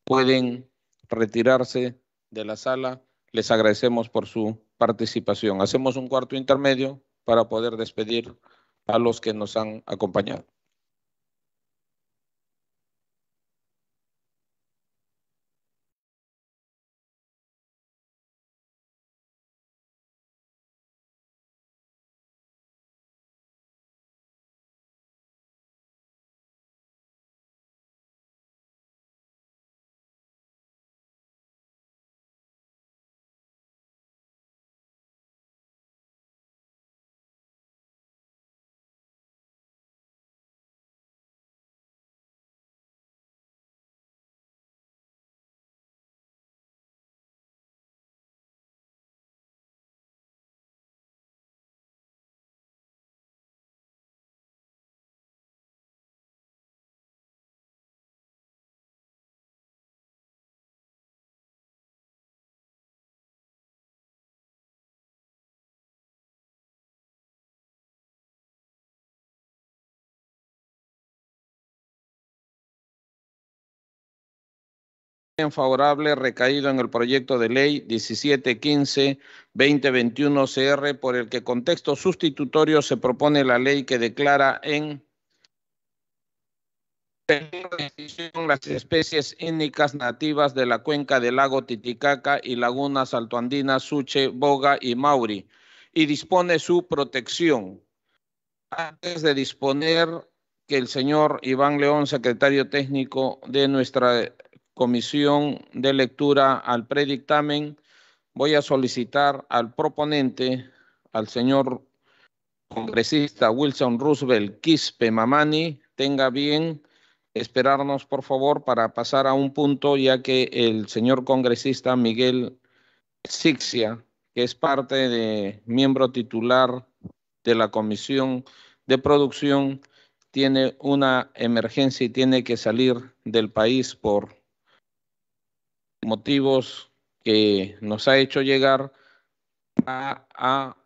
pueden retirarse de la sala. Les agradecemos por su participación. Hacemos un cuarto intermedio para poder despedir a los que nos han acompañado. favorable recaído en el proyecto de ley 1715-2021-CR, por el que contexto sustitutorio se propone la ley que declara en las especies étnicas nativas de la cuenca del lago Titicaca y lagunas altoandinas Suche, Boga y Mauri, y dispone su protección. Antes de disponer que el señor Iván León, secretario técnico de nuestra comisión de lectura al predictamen, voy a solicitar al proponente, al señor congresista Wilson Roosevelt Quispe Mamani, tenga bien esperarnos, por favor, para pasar a un punto, ya que el señor congresista Miguel Sixia, que es parte de miembro titular de la comisión de producción, tiene una emergencia y tiene que salir del país por motivos que nos ha hecho llegar a,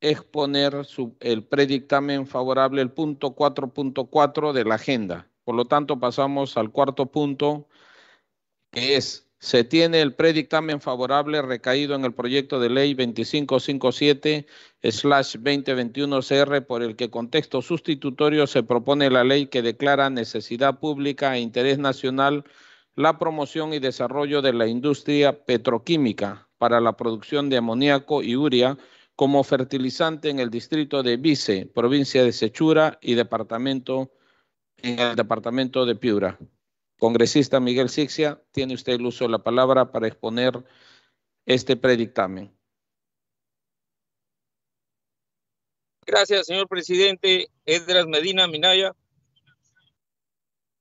exponer el predictamen favorable, el punto 4.4 de la agenda. Por lo tanto, pasamos al cuarto punto, que es, se tiene el predictamen favorable recaído en el proyecto de ley 2557-2021-CR, por el que contexto sustitutorio se propone la ley que declara necesidad pública e interés nacional la promoción y desarrollo de la industria petroquímica para la producción de amoníaco y urea como fertilizante en el distrito de Vice, provincia de Sechura y departamento en el departamento de Piura. Congresista Miguel Sixia, tiene usted el uso de la palabra para exponer este predictamen. Gracias, señor presidente. Edras Medina Minaya,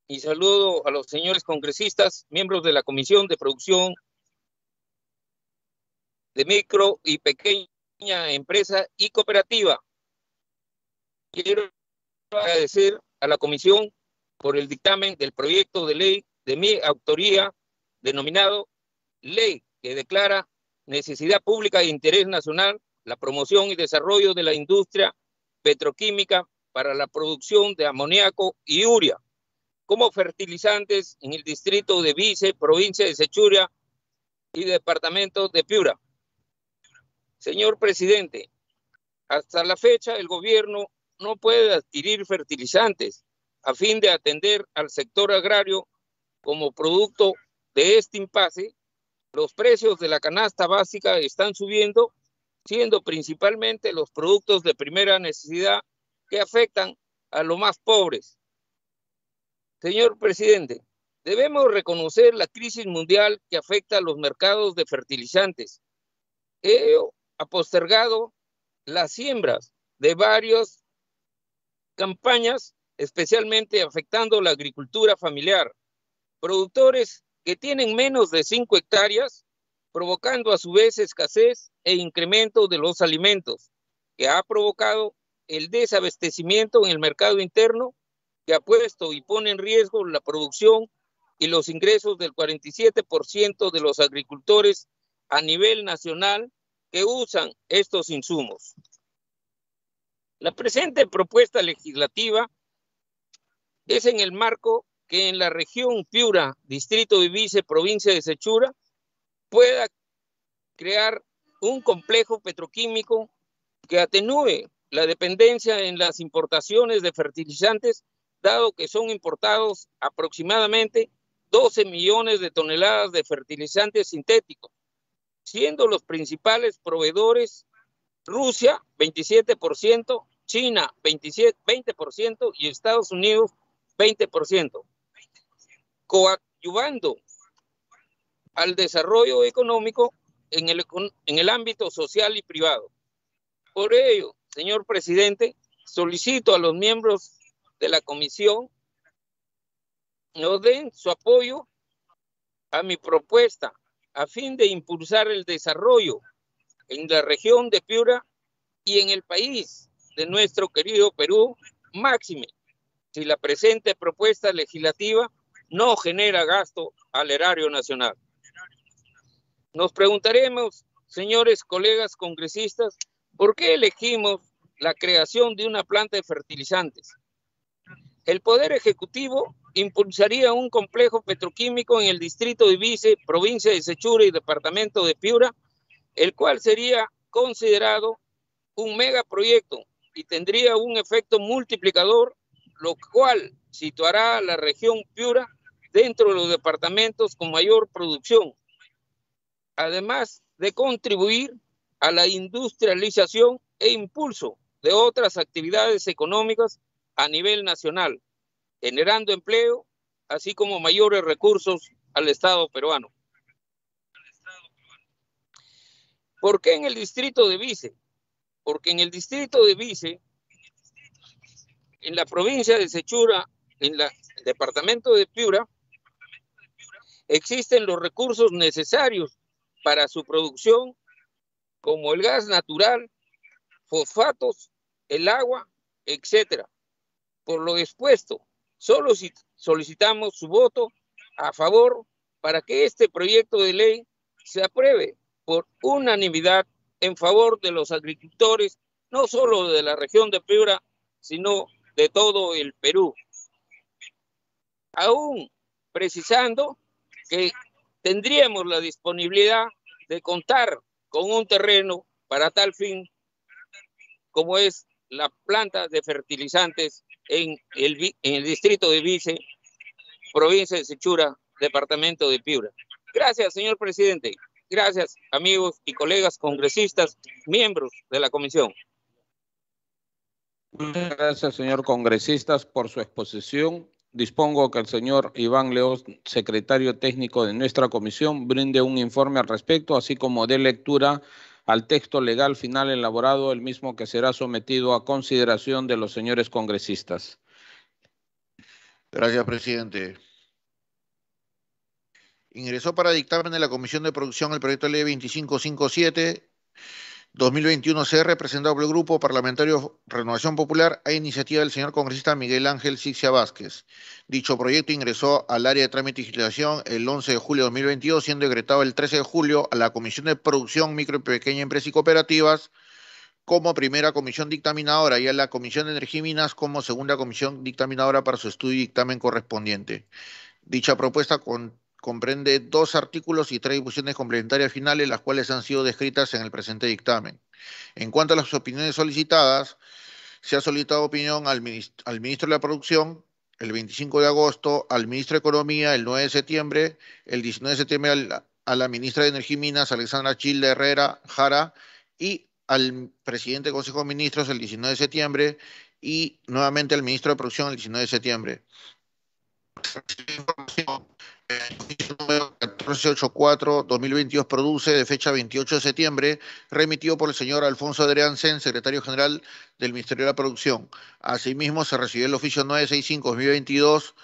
y saludo a los señores congresistas, miembros de la Comisión de Producción de Micro y Pequeña Empresa y Cooperativa. Quiero agradecer a la Comisión por el dictamen del proyecto de ley de mi autoría denominado Ley que declara necesidad pública e interés nacional la promoción y desarrollo de la industria petroquímica para la producción de amoníaco y urea como fertilizantes en el distrito de Vice, provincia de Sechuria y departamento de Piura. Señor presidente, hasta la fecha el gobierno no puede adquirir fertilizantes a fin de atender al sector agrario como producto de este impasse. Los precios de la canasta básica están subiendo, siendo principalmente los productos de primera necesidad que afectan a los más pobres Señor presidente, debemos reconocer la crisis mundial que afecta a los mercados de fertilizantes. Ello ha postergado las siembras de varias campañas, especialmente afectando la agricultura familiar. Productores que tienen menos de 5 hectáreas, provocando a su vez escasez e incremento de los alimentos, que ha provocado el desabastecimiento en el mercado interno que ha puesto y pone en riesgo la producción y los ingresos del 47% de los agricultores a nivel nacional que usan estos insumos. La presente propuesta legislativa es en el marco que en la región Piura, distrito de Vice, provincia de Sechura, pueda crear un complejo petroquímico que atenúe la dependencia en las importaciones de fertilizantes dado que son importados aproximadamente 12 millones de toneladas de fertilizantes sintéticos, siendo los principales proveedores Rusia 27%, China 20% y Estados Unidos 20%, coadyuvando al desarrollo económico en el, en el ámbito social y privado. Por ello, señor presidente, solicito a los miembros de la comisión nos den su apoyo a mi propuesta a fin de impulsar el desarrollo en la región de Piura y en el país de nuestro querido Perú, máxime si la presente propuesta legislativa no genera gasto al erario nacional. Nos preguntaremos, señores colegas congresistas, ¿por qué elegimos la creación de una planta de fertilizantes el Poder Ejecutivo impulsaría un complejo petroquímico en el distrito de Vice, provincia de Sechura y departamento de Piura, el cual sería considerado un megaproyecto y tendría un efecto multiplicador, lo cual situará a la región Piura dentro de los departamentos con mayor producción, además de contribuir a la industrialización e impulso de otras actividades económicas a nivel nacional, generando empleo, así como mayores recursos al Estado peruano. ¿Por qué en el distrito de Vice? Porque en el distrito de Vice, en la provincia de Sechura, en el departamento de Piura, existen los recursos necesarios para su producción, como el gas natural, fosfatos, el agua, etcétera. Por lo expuesto, solo solicitamos su voto a favor para que este proyecto de ley se apruebe por unanimidad en favor de los agricultores, no solo de la región de Piura, sino de todo el Perú. Aún precisando que tendríamos la disponibilidad de contar con un terreno para tal fin, como es la planta de fertilizantes en el, en el distrito de Vice, provincia de Sechura, departamento de Piura. Gracias, señor presidente. Gracias, amigos y colegas congresistas, miembros de la comisión. Muchas gracias, señor congresistas, por su exposición. Dispongo que el señor Iván León, secretario técnico de nuestra comisión, brinde un informe al respecto, así como dé lectura al texto legal final elaborado, el mismo que será sometido a consideración de los señores congresistas. Gracias, presidente. Ingresó para dictamen de la Comisión de Producción el proyecto de ley 2557 2021 se presentado por el Grupo Parlamentario Renovación Popular a iniciativa del señor congresista Miguel Ángel Sixia Vázquez. Dicho proyecto ingresó al área de trámite y legislación el 11 de julio de 2022, siendo decretado el 13 de julio a la Comisión de Producción, Micro y Pequeña Empresa y Cooperativas como primera comisión dictaminadora y a la Comisión de Energía y Minas como segunda comisión dictaminadora para su estudio y dictamen correspondiente. Dicha propuesta con comprende dos artículos y tres discusiones complementarias finales, las cuales han sido descritas en el presente dictamen. En cuanto a las opiniones solicitadas, se ha solicitado opinión al, al ministro de la Producción el 25 de agosto, al ministro de Economía el 9 de septiembre, el 19 de septiembre a la ministra de Energía y Minas, Alexandra Childe Herrera Jara, y al presidente del Consejo de Ministros el 19 de septiembre y nuevamente al ministro de Producción el 19 de septiembre número 1484 2022 produce de fecha 28 de septiembre, remitido por el señor Alfonso Adrián Sen, secretario general del Ministerio de la Producción. Asimismo, se recibió el oficio 965 2022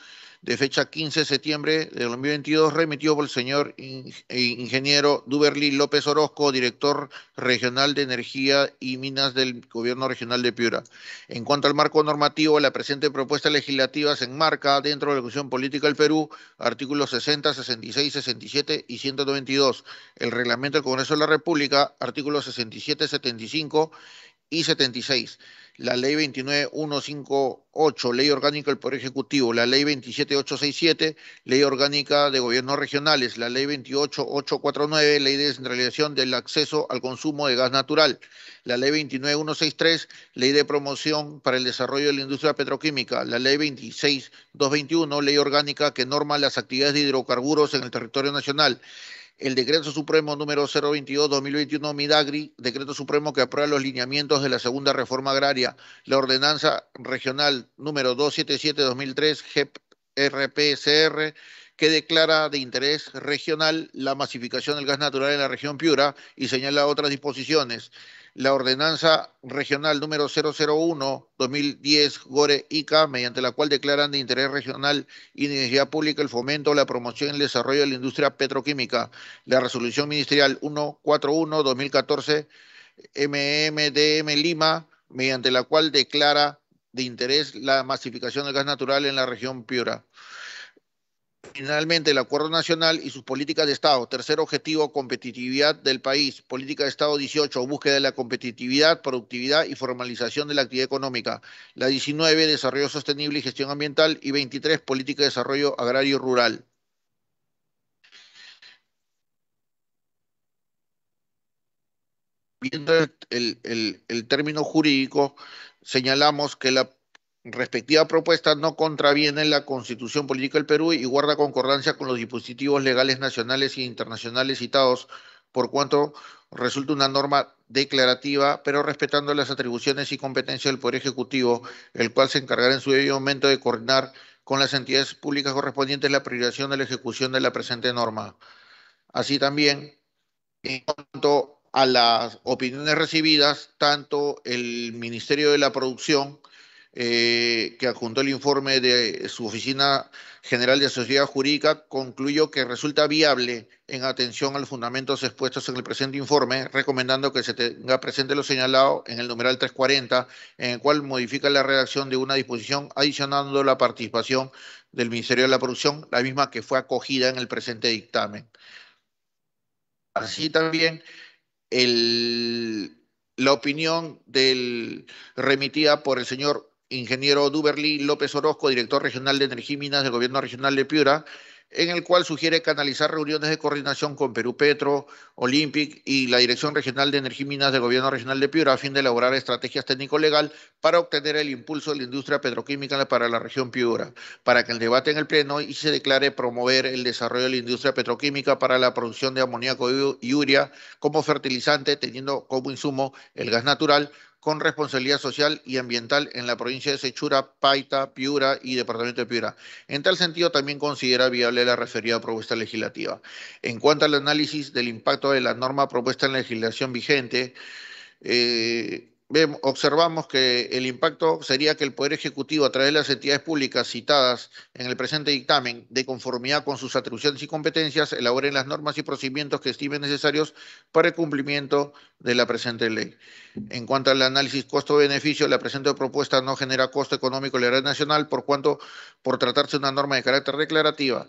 de fecha 15 de septiembre de 2022, remitido por el señor e ingeniero Duberly López Orozco, director regional de Energía y Minas del Gobierno Regional de Piura. En cuanto al marco normativo, la presente propuesta legislativa se enmarca dentro de la Constitución Política del Perú, artículos 60, 66, 67 y 192, el Reglamento del Congreso de la República, artículos 67, 75 y 76, la ley 29158, ley orgánica del Poder Ejecutivo, la ley 27867, ley orgánica de gobiernos regionales, la ley 28849, ley de descentralización del acceso al consumo de gas natural, la ley 29163, ley de promoción para el desarrollo de la industria petroquímica, la ley 26221, ley orgánica que norma las actividades de hidrocarburos en el territorio nacional, el decreto supremo número 022-2021 Midagri, decreto supremo que aprueba los lineamientos de la segunda reforma agraria, la ordenanza regional número 277-2003 RPCR, que declara de interés regional la masificación del gas natural en la región Piura y señala otras disposiciones la ordenanza regional número 001-2010 Gore-ICA, mediante la cual declaran de interés regional y de necesidad pública el fomento, la promoción y el desarrollo de la industria petroquímica, la resolución ministerial 141-2014 MMDM Lima, mediante la cual declara de interés la masificación del gas natural en la región Piura. Finalmente, el Acuerdo Nacional y sus políticas de Estado. Tercer objetivo, competitividad del país. Política de Estado 18, búsqueda de la competitividad, productividad y formalización de la actividad económica. La 19, desarrollo sostenible y gestión ambiental. Y 23, política de desarrollo agrario rural. Viendo el término jurídico, señalamos que la respectiva propuesta no contraviene la Constitución Política del Perú y guarda concordancia con los dispositivos legales nacionales e internacionales citados, por cuanto resulta una norma declarativa, pero respetando las atribuciones y competencias del Poder Ejecutivo, el cual se encargará en su debido momento de coordinar con las entidades públicas correspondientes la priorización de la ejecución de la presente norma. Así también, en cuanto a las opiniones recibidas, tanto el Ministerio de la Producción eh, que adjuntó el informe de su Oficina General de Sociedad Jurídica, concluyó que resulta viable, en atención a los fundamentos expuestos en el presente informe, recomendando que se tenga presente lo señalado en el numeral 340, en el cual modifica la redacción de una disposición adicionando la participación del Ministerio de la Producción, la misma que fue acogida en el presente dictamen. Así también, la opinión del, remitida por el señor ingeniero Duberly López Orozco, director regional de Energía y Minas del Gobierno Regional de Piura, en el cual sugiere canalizar reuniones de coordinación con Perú Petro, Olympic y la Dirección Regional de Energía y Minas del Gobierno Regional de Piura a fin de elaborar estrategias técnico-legal para obtener el impulso de la industria petroquímica para la región Piura, para que el debate en el Pleno y se declare promover el desarrollo de la industria petroquímica para la producción de amoníaco y urea como fertilizante, teniendo como insumo el gas natural, con responsabilidad social y ambiental en la provincia de Sechura, Paita, Piura y Departamento de Piura. En tal sentido, también considera viable la referida propuesta legislativa. En cuanto al análisis del impacto de la norma propuesta en la legislación vigente, eh, observamos que el impacto sería que el Poder Ejecutivo, a través de las entidades públicas citadas en el presente dictamen, de conformidad con sus atribuciones y competencias, elaboren las normas y procedimientos que estimen necesarios para el cumplimiento de la presente ley. En cuanto al análisis costo-beneficio, la presente propuesta no genera costo económico a la red nacional, por cuanto por tratarse de una norma de carácter declarativa.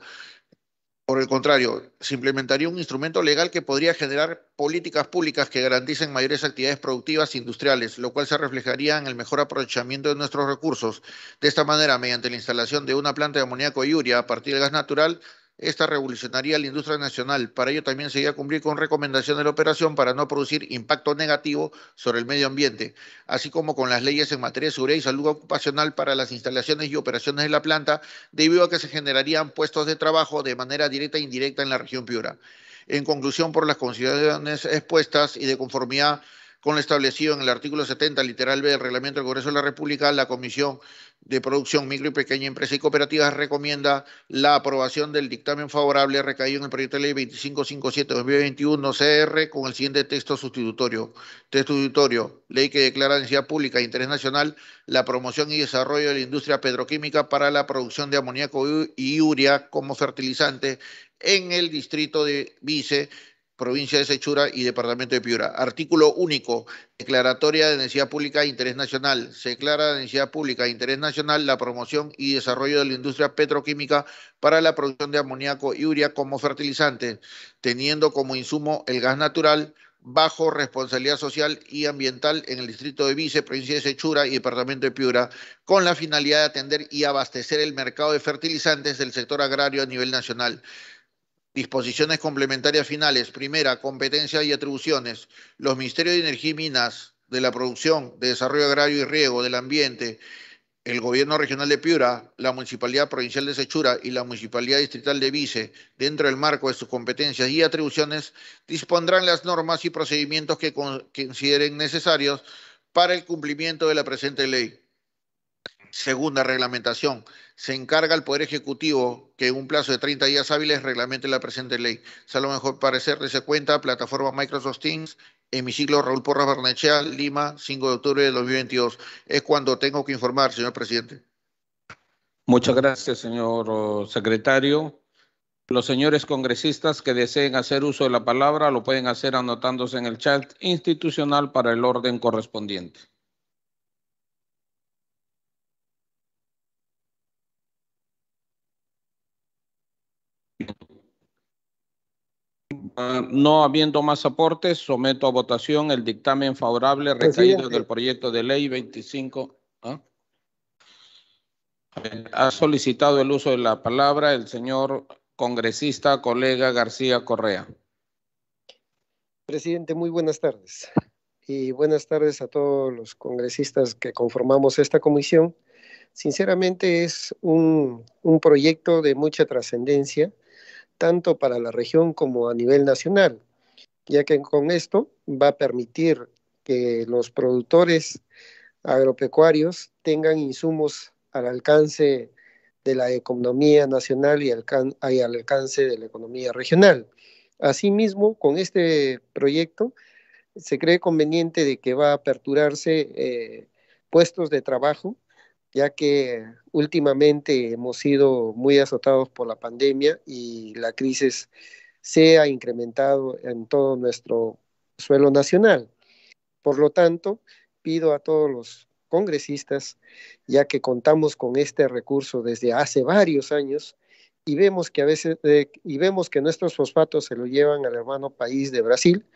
Por el contrario, se implementaría un instrumento legal que podría generar políticas públicas que garanticen mayores actividades productivas e industriales, lo cual se reflejaría en el mejor aprovechamiento de nuestros recursos. De esta manera, mediante la instalación de una planta de amoníaco y urea a partir del gas natural, esta revolucionaría la industria nacional. Para ello también se iba cumplir con recomendaciones de la operación para no producir impacto negativo sobre el medio ambiente, así como con las leyes en materia de seguridad y salud ocupacional para las instalaciones y operaciones de la planta, debido a que se generarían puestos de trabajo de manera directa e indirecta en la región Piura. En conclusión, por las consideraciones expuestas y de conformidad con lo establecido en el artículo 70, literal B del Reglamento del Congreso de la República, la Comisión de Producción, Micro y Pequeña Empresa y Cooperativas recomienda la aprobación del dictamen favorable recaído en el proyecto de ley 2557-2021 CR con el siguiente texto sustitutorio. Texto sustitutorio, ley que declara la necesidad pública de interés nacional la promoción y desarrollo de la industria petroquímica para la producción de amoníaco y urea como fertilizante en el distrito de Vice provincia de Sechura y departamento de Piura. Artículo único. Declaratoria de necesidad pública de interés nacional. Se declara de necesidad pública de interés nacional la promoción y desarrollo de la industria petroquímica para la producción de amoníaco y urea como fertilizante, teniendo como insumo el gas natural bajo responsabilidad social y ambiental en el distrito de Vice, provincia de Sechura y departamento de Piura, con la finalidad de atender y abastecer el mercado de fertilizantes del sector agrario a nivel nacional Disposiciones complementarias finales. Primera, competencias y atribuciones. Los Ministerios de Energía y Minas, de la Producción, de Desarrollo Agrario y Riego, del Ambiente, el Gobierno Regional de Piura, la Municipalidad Provincial de Sechura y la Municipalidad Distrital de Vice, dentro del marco de sus competencias y atribuciones, dispondrán las normas y procedimientos que consideren necesarios para el cumplimiento de la presente ley. Segunda reglamentación se encarga al Poder Ejecutivo que en un plazo de 30 días hábiles reglamente la presente ley. lo Mejor Parecer, se cuenta, plataforma Microsoft Teams, hemiciclo Raúl Porras Barnechea, Lima, 5 de octubre de 2022. Es cuando tengo que informar, señor presidente. Muchas gracias, señor eh, secretario. Los señores congresistas que deseen hacer uso de la palabra lo pueden hacer anotándose en el chat institucional para el orden correspondiente. Ah, no habiendo más aportes, someto a votación el dictamen favorable recaído del proyecto de ley 25. ¿ah? Ha solicitado el uso de la palabra el señor congresista, colega García Correa. Presidente, muy buenas tardes. Y buenas tardes a todos los congresistas que conformamos esta comisión. Sinceramente es un, un proyecto de mucha trascendencia tanto para la región como a nivel nacional, ya que con esto va a permitir que los productores agropecuarios tengan insumos al alcance de la economía nacional y, al alcance de la economía regional. Asimismo, con este proyecto se cree conveniente de que va a aperturarse eh, puestos de trabajo ya que últimamente hemos sido muy azotados por la pandemia y la crisis se ha incrementado en todo nuestro suelo nacional. Por lo tanto, pido a todos los congresistas, ya que contamos con este recurso desde hace varios años y vemos que a veces eh, y vemos que nuestros fosfatos se lo llevan al hermano país de Brasil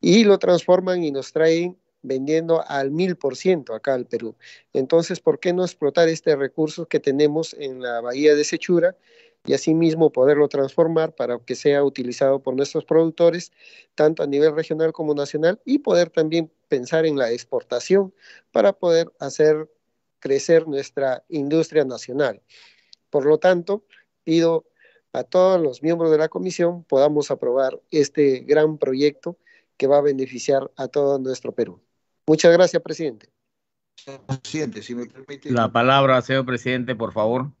y lo transforman y nos traen vendiendo al mil por ciento acá al Perú. Entonces, ¿por qué no explotar este recurso que tenemos en la bahía de Sechura y asimismo poderlo transformar para que sea utilizado por nuestros productores, tanto a nivel regional como nacional, y poder también pensar en la exportación para poder hacer crecer nuestra industria nacional. Por lo tanto, pido a todos los miembros de la comisión podamos aprobar este gran proyecto que va a beneficiar a todo nuestro Perú. Muchas gracias, presidente. Presidente, si me permite. La palabra, señor presidente, por favor.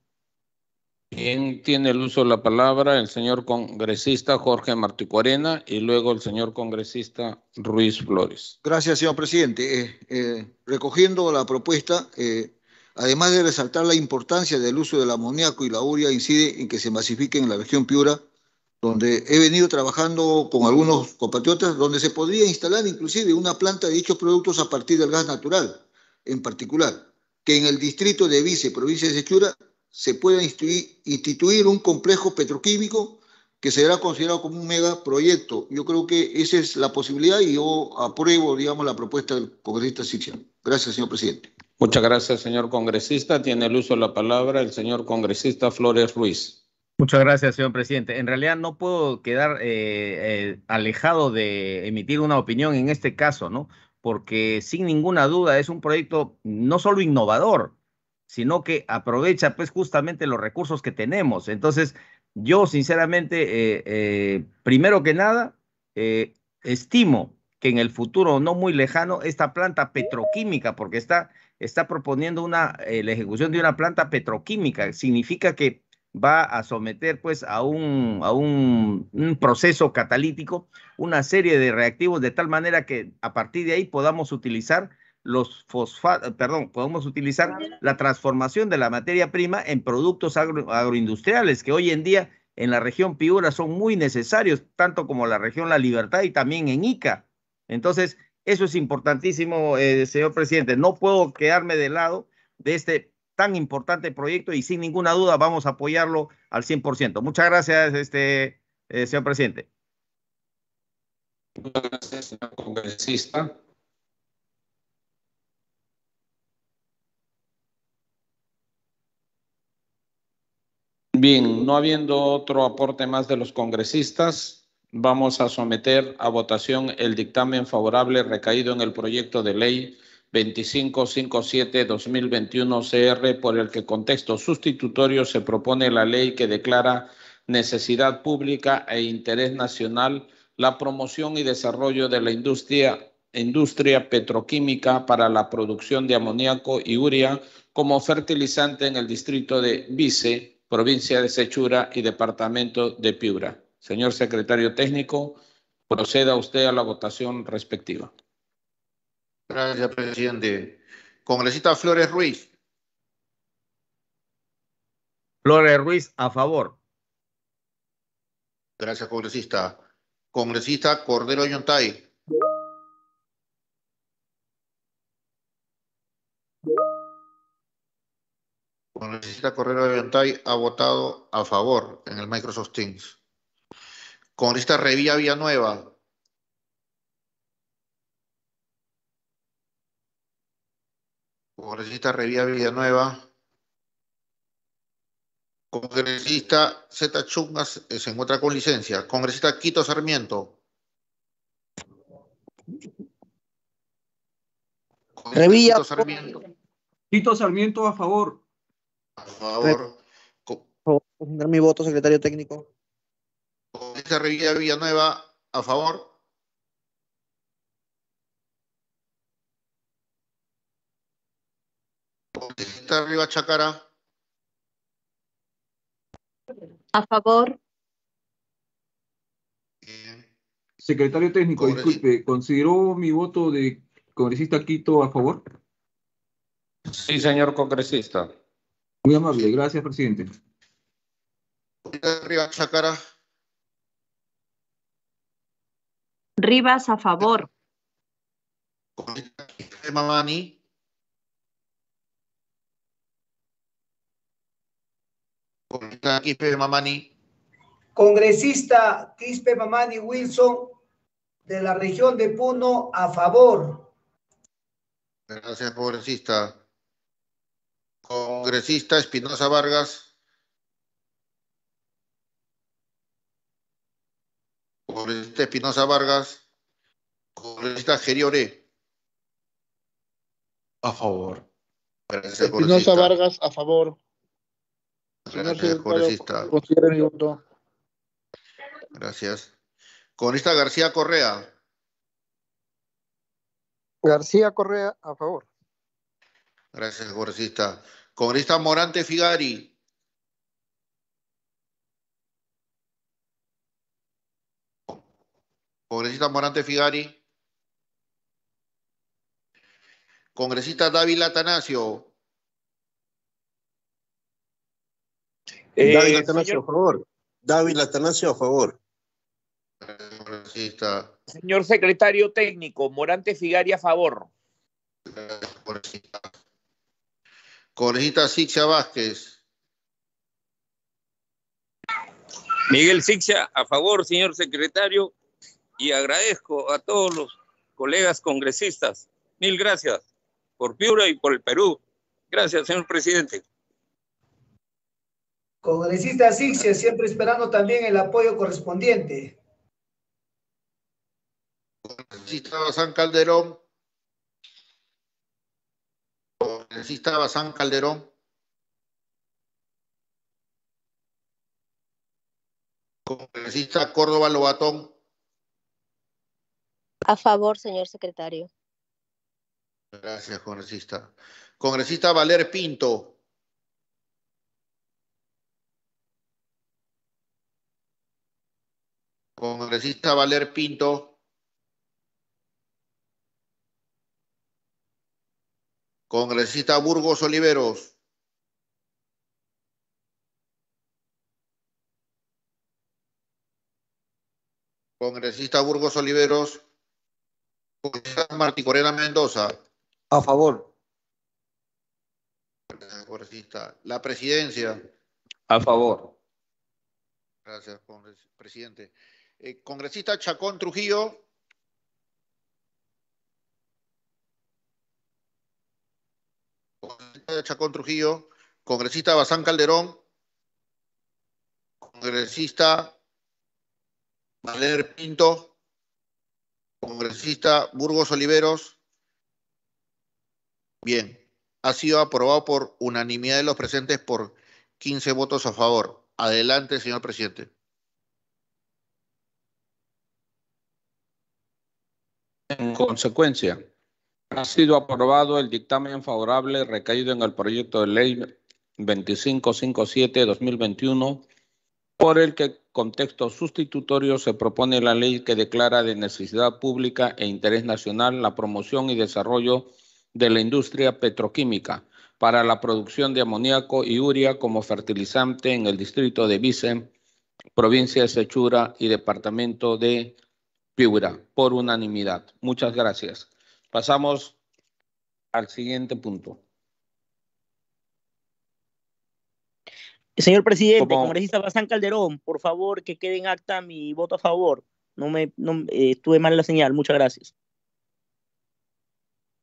¿Quién tiene el uso de la palabra el señor congresista Jorge Cuarena y luego el señor congresista Ruiz Flores. Gracias, señor presidente. Eh, eh, recogiendo la propuesta, eh, además de resaltar la importancia del uso del amoníaco y la urea, incide en que se masifiquen en la región Piura donde he venido trabajando con algunos compatriotas, donde se podría instalar inclusive una planta de dichos productos a partir del gas natural, en particular, que en el distrito de Vice, provincia de Sechura, se pueda instituir un complejo petroquímico que será considerado como un megaproyecto. Yo creo que esa es la posibilidad y yo apruebo, digamos, la propuesta del congresista Sixia. Gracias, señor presidente. Muchas gracias, señor congresista. Tiene el uso de la palabra el señor congresista Flores Ruiz. Muchas gracias, señor presidente. En realidad no puedo quedar eh, eh, alejado de emitir una opinión en este caso, ¿no? Porque sin ninguna duda es un proyecto no solo innovador, sino que aprovecha pues justamente los recursos que tenemos. Entonces, yo sinceramente, eh, primero que nada, estimo que en el futuro no muy lejano esta planta petroquímica, porque está, está proponiendo una, la ejecución de una planta petroquímica, significa que va a someter pues a un, a un, proceso catalítico una serie de reactivos de tal manera que a partir de ahí podamos utilizar los fosfatos, perdón, podamos utilizar la transformación de la materia prima en productos agroindustriales que hoy en día en la región Piura son muy necesarios, tanto como la región La Libertad y también en Ica. Entonces, eso es importantísimo, eh, señor presidente. No puedo quedarme de lado de este tan importante proyecto y sin ninguna duda vamos a apoyarlo al 100%. Muchas gracias, este, eh, señor presidente. Gracias, señor congresista. Bien, no habiendo otro aporte más de los congresistas, vamos a someter a votación el dictamen favorable recaído en el proyecto de ley 2557-2021 CR, por el que contexto sustitutorio se propone la ley que declara necesidad pública e interés nacional la promoción y desarrollo de la industria, industria petroquímica para la producción de amoníaco y urea como fertilizante en el distrito de Vice, provincia de Sechura y departamento de Piura. Señor secretario técnico, proceda usted a la votación respectiva. Gracias, presidente. Congresista Flores Ruiz. Flores Ruiz, a favor. Gracias, congresista. Congresista Cordero Yontay. Congresista Cordero Yontay ha votado a favor en el Microsoft Teams. Congresista Revilla Villanueva. congresista Revía Villanueva, congresista Z Chungas eh, se encuentra con licencia, congresista Quito Sarmiento. Revilla. Quito Sarmiento. Quito Sarmiento a favor. A favor. Por favor, mi voto, secretario técnico. Congresista Revilla Villanueva a favor. Congresista Rivas Chacara. A favor. Secretario técnico, disculpe, ¿consideró mi voto de congresista Quito a favor? Sí, señor congresista. Muy amable, gracias, presidente. Rivas Chacara. Rivas a favor. Eh, Mamani. Quispe Mamani. Congresista Quispe Mamani Wilson de la región de Puno a favor. Gracias, congresista. Congresista Espinosa Vargas. Congresista Espinosa Vargas. Congresista Geriore. A favor. Espinosa Vargas, a favor. Gracias, congresista. Gracias. Congresista García Correa. García Correa, a favor. Gracias, congresista. Congresista Morante Figari. Congresista Morante Figari. Congresista David Atanasio. David eh, Atanasio, a favor. David Atanasio, a favor. Señor secretario técnico, Morante Figari, a favor. Conejita Sixia Vázquez. Miguel Sixia, a favor, señor secretario, y agradezco a todos los colegas congresistas. Mil gracias por Piura y por el Perú. Gracias, señor presidente. Congresista Asixia, siempre esperando también el apoyo correspondiente. Congresista Bazán Calderón. Congresista Bazán Calderón. Congresista Córdoba Lobatón. A favor, señor secretario. Gracias, congresista. Congresista Valer Pinto. Congresista Valer Pinto. Congresista Burgos Oliveros. Congresista Burgos Oliveros. Congresista Martí Mendoza. A favor. Congresista. La presidencia. A favor. Gracias, presidente. Eh, congresista Chacón Trujillo. Congresista Chacón Trujillo. Congresista Bazán Calderón. Congresista Valer Pinto. Congresista Burgos Oliveros. Bien, ha sido aprobado por unanimidad de los presentes por 15 votos a favor. Adelante, señor presidente. En consecuencia, ha sido aprobado el dictamen favorable recaído en el proyecto de ley 2557-2021, por el que contexto sustitutorio se propone la ley que declara de necesidad pública e interés nacional la promoción y desarrollo de la industria petroquímica para la producción de amoníaco y urea como fertilizante en el distrito de Vicen, provincia de Sechura y departamento de Piura, por unanimidad. Muchas gracias. Pasamos al siguiente punto. Señor presidente, congresista Bazán Calderón, por favor que quede en acta mi voto a favor. No me no, eh, estuve mal en la señal. Muchas gracias.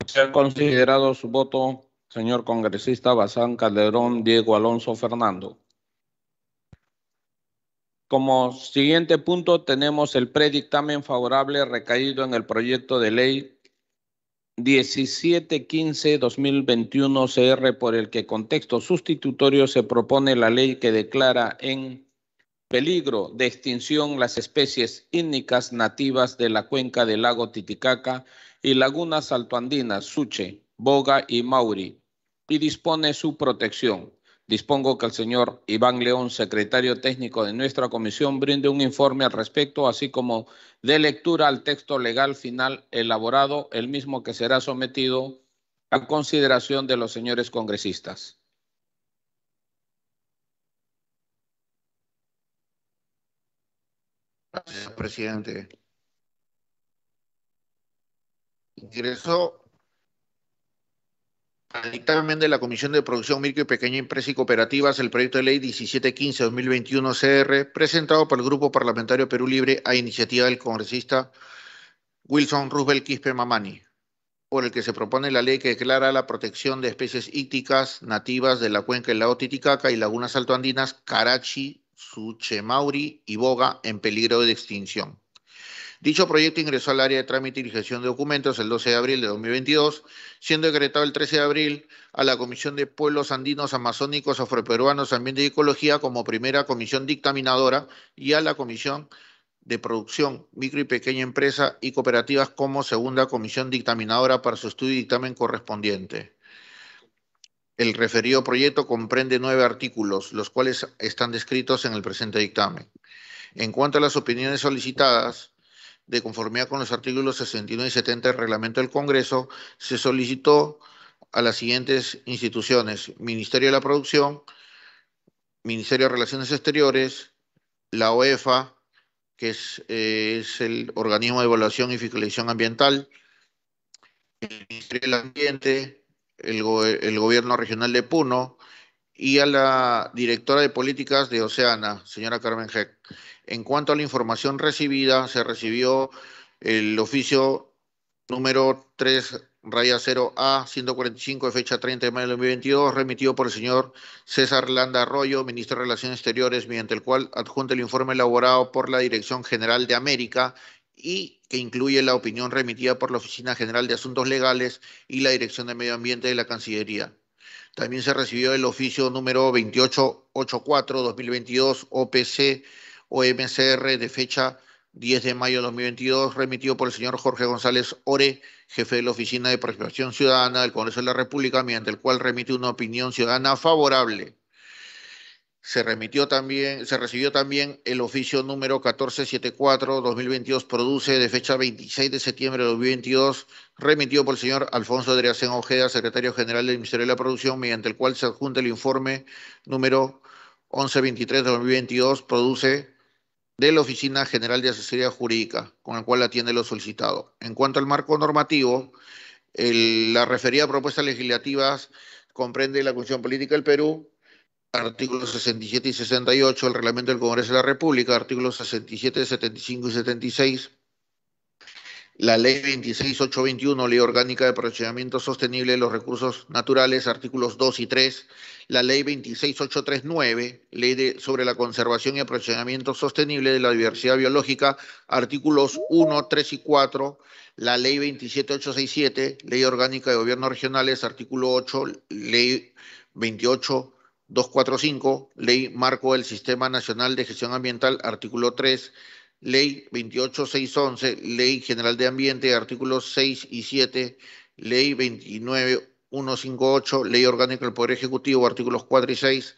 Se ha considerado su voto, señor congresista Bazán Calderón Diego Alonso Fernando. Como siguiente punto tenemos el predictamen favorable recaído en el proyecto de ley 1715-2021 CR por el que contexto sustitutorio se propone la ley que declara en peligro de extinción las especies índicas nativas de la cuenca del lago Titicaca y lagunas altoandinas, Suche, Boga y Mauri, y dispone su protección. Dispongo que el señor Iván León, secretario técnico de nuestra comisión, brinde un informe al respecto, así como de lectura al texto legal final elaborado, el mismo que será sometido a consideración de los señores congresistas. Gracias, presidente. Ingresó al de la Comisión de Producción Micro y Pequeña Empresa y Cooperativas, el proyecto de ley 1715-2021-CR, presentado por el Grupo Parlamentario Perú Libre a iniciativa del congresista Wilson Roosevelt Quispe Mamani, por el que se propone la ley que declara la protección de especies ícticas nativas de la cuenca del lago Titicaca y lagunas altoandinas Carachi, Suchemauri y Boga en peligro de extinción. Dicho proyecto ingresó al área de trámite y gestión de documentos el 12 de abril de 2022, siendo decretado el 13 de abril a la Comisión de Pueblos Andinos, Amazónicos, Afroperuanos, Ambiente y Ecología como primera comisión dictaminadora y a la Comisión de Producción, Micro y Pequeña Empresa y Cooperativas como segunda comisión dictaminadora para su estudio y dictamen correspondiente. El referido proyecto comprende nueve artículos, los cuales están descritos en el presente dictamen. En cuanto a las opiniones solicitadas, de conformidad con los artículos 69 y 70 del reglamento del Congreso, se solicitó a las siguientes instituciones, Ministerio de la Producción, Ministerio de Relaciones Exteriores, la OEFA, que eh, es, el organismo de evaluación y fiscalización ambiental, el Ministerio del Ambiente, el Gobierno Regional de Puno, y a la directora de políticas de Oceana, señora Carmen Heck. En cuanto a la información recibida, se recibió el oficio número 3 raya 0A 145 de fecha 30 de mayo de 2022, remitido por el señor César Landa Arroyo, ministro de Relaciones Exteriores, mediante el cual adjunta el informe elaborado por la Dirección General de América y que incluye la opinión remitida por la Oficina General de Asuntos Legales y la Dirección de Medio Ambiente de la Cancillería también se recibió el oficio número 2884-2022 OPC OMCR de fecha 10 de mayo de 2022, remitido por el señor Jorge González Ore, jefe de la Oficina de Participación Ciudadana del Congreso de la República, mediante el cual remite una opinión ciudadana favorable se remitió también, se recibió también el oficio número 1474 2022 produce de fecha 26 de septiembre de 2022 remitido por el señor Alfonso Adriacén Ojeda, secretario general del Ministerio de la Producción, mediante el cual se adjunta el informe número 1123 2022 produce de la Oficina General de Asesoría Jurídica, con el cual atiende lo solicitado. En cuanto al marco normativo, la referida propuesta legislativa comprende la Constitución Política del Perú, artículos 67 y 68 del reglamento del Congreso de la República, artículos 67, 75 y 76, la ley 26821, ley orgánica de aprovechamiento sostenible de los recursos naturales, artículos 2 y 3, la ley 26839, ley sobre la conservación y aprovechamiento sostenible de la diversidad biológica, artículos 1, 3 y 4, la ley 27867, ley orgánica de gobiernos regionales, artículo 8, ley 28 245, Ley Marco del Sistema Nacional de Gestión Ambiental, artículo 3, Ley 28611, Ley General de Ambiente, artículos 6 y 7, Ley 29158, Ley Orgánica del Poder Ejecutivo, artículos 4 y 6,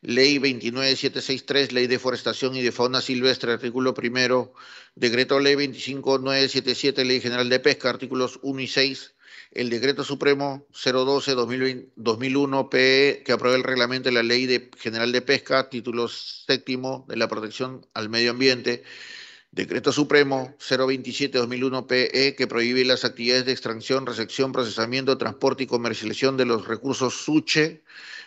Ley 29763, Ley de Forestación y de Fauna Silvestre, artículo 1, Decreto Ley 25977, Ley General de Pesca, artículos 1 y 6, el decreto supremo 012-2001 PE que aprueba el reglamento de la Ley General de Pesca, título séptimo de la protección al medio ambiente, decreto supremo 027-2001 PE que prohíbe las actividades de extracción, resección, procesamiento, transporte y comercialización de los recursos Suche,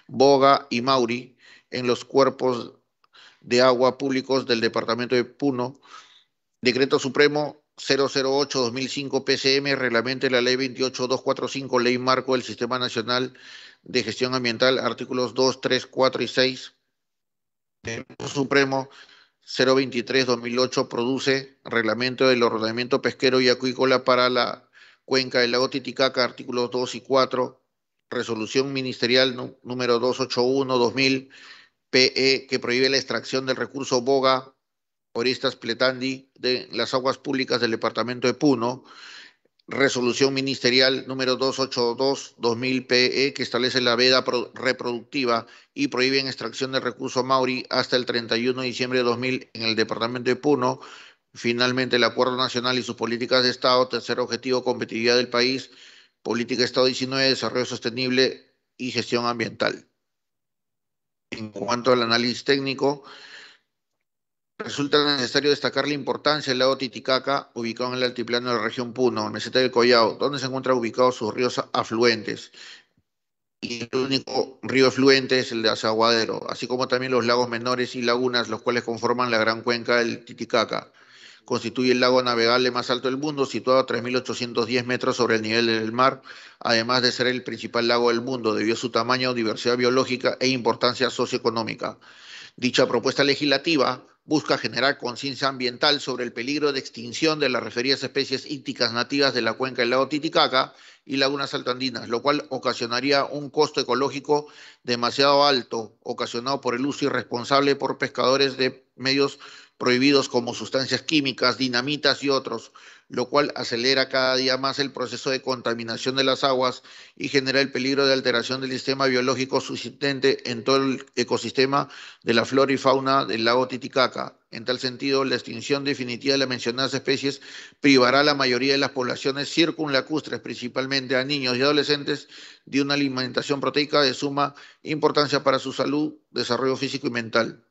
Boga y Mauri en los cuerpos de agua públicos del departamento de Puno, decreto supremo 008-2005 PCM, reglamento de la Ley 28245, Ley Marco del Sistema Nacional de Gestión Ambiental, artículos 2, 3, 4 y 6. del Supremo 023-2008 produce reglamento del ordenamiento pesquero y acuícola para la cuenca del lago Titicaca, artículos 2 y 4. Resolución ministerial número 281-2000 PE que prohíbe la extracción del recurso boga Oristas Pletandi de las Aguas Públicas del Departamento de Puno, resolución ministerial número 282-2000-PE que establece la veda reproductiva y prohíbe extracción de recursos Mauri hasta el 31 de diciembre de 2000 en el Departamento de Puno. Finalmente, el Acuerdo Nacional y sus políticas de Estado, tercer objetivo, competitividad del país, política de Estado 19, desarrollo sostenible y gestión ambiental. En cuanto al análisis técnico, resulta necesario destacar la importancia del lago Titicaca, ubicado en el altiplano de la región Puno, meseta del Collao, donde se encuentran ubicados sus ríos afluentes. Y el único río afluente es el de Azaguadero, así como también los lagos menores y lagunas, los cuales conforman la gran cuenca del Titicaca. Constituye el lago navegable más alto del mundo, situado a 3.810 metros sobre el nivel del mar, además de ser el principal lago del mundo, debido a su tamaño, diversidad biológica e importancia socioeconómica. Dicha propuesta legislativa busca generar conciencia ambiental sobre el peligro de extinción de las referidas especies ícticas nativas de la cuenca del lago Titicaca y lagunas altandinas, lo cual ocasionaría un costo ecológico demasiado alto, ocasionado por el uso irresponsable por pescadores de medios prohibidos como sustancias químicas, dinamitas y otros, lo cual acelera cada día más el proceso de contaminación de las aguas y genera el peligro de alteración del sistema biológico subsistente en todo el ecosistema de la flora y fauna del lago Titicaca. En tal sentido, la extinción definitiva de las mencionadas especies privará a la mayoría de las poblaciones circunlacustres, principalmente a niños y adolescentes, de una alimentación proteica de suma importancia para su salud, desarrollo físico y mental.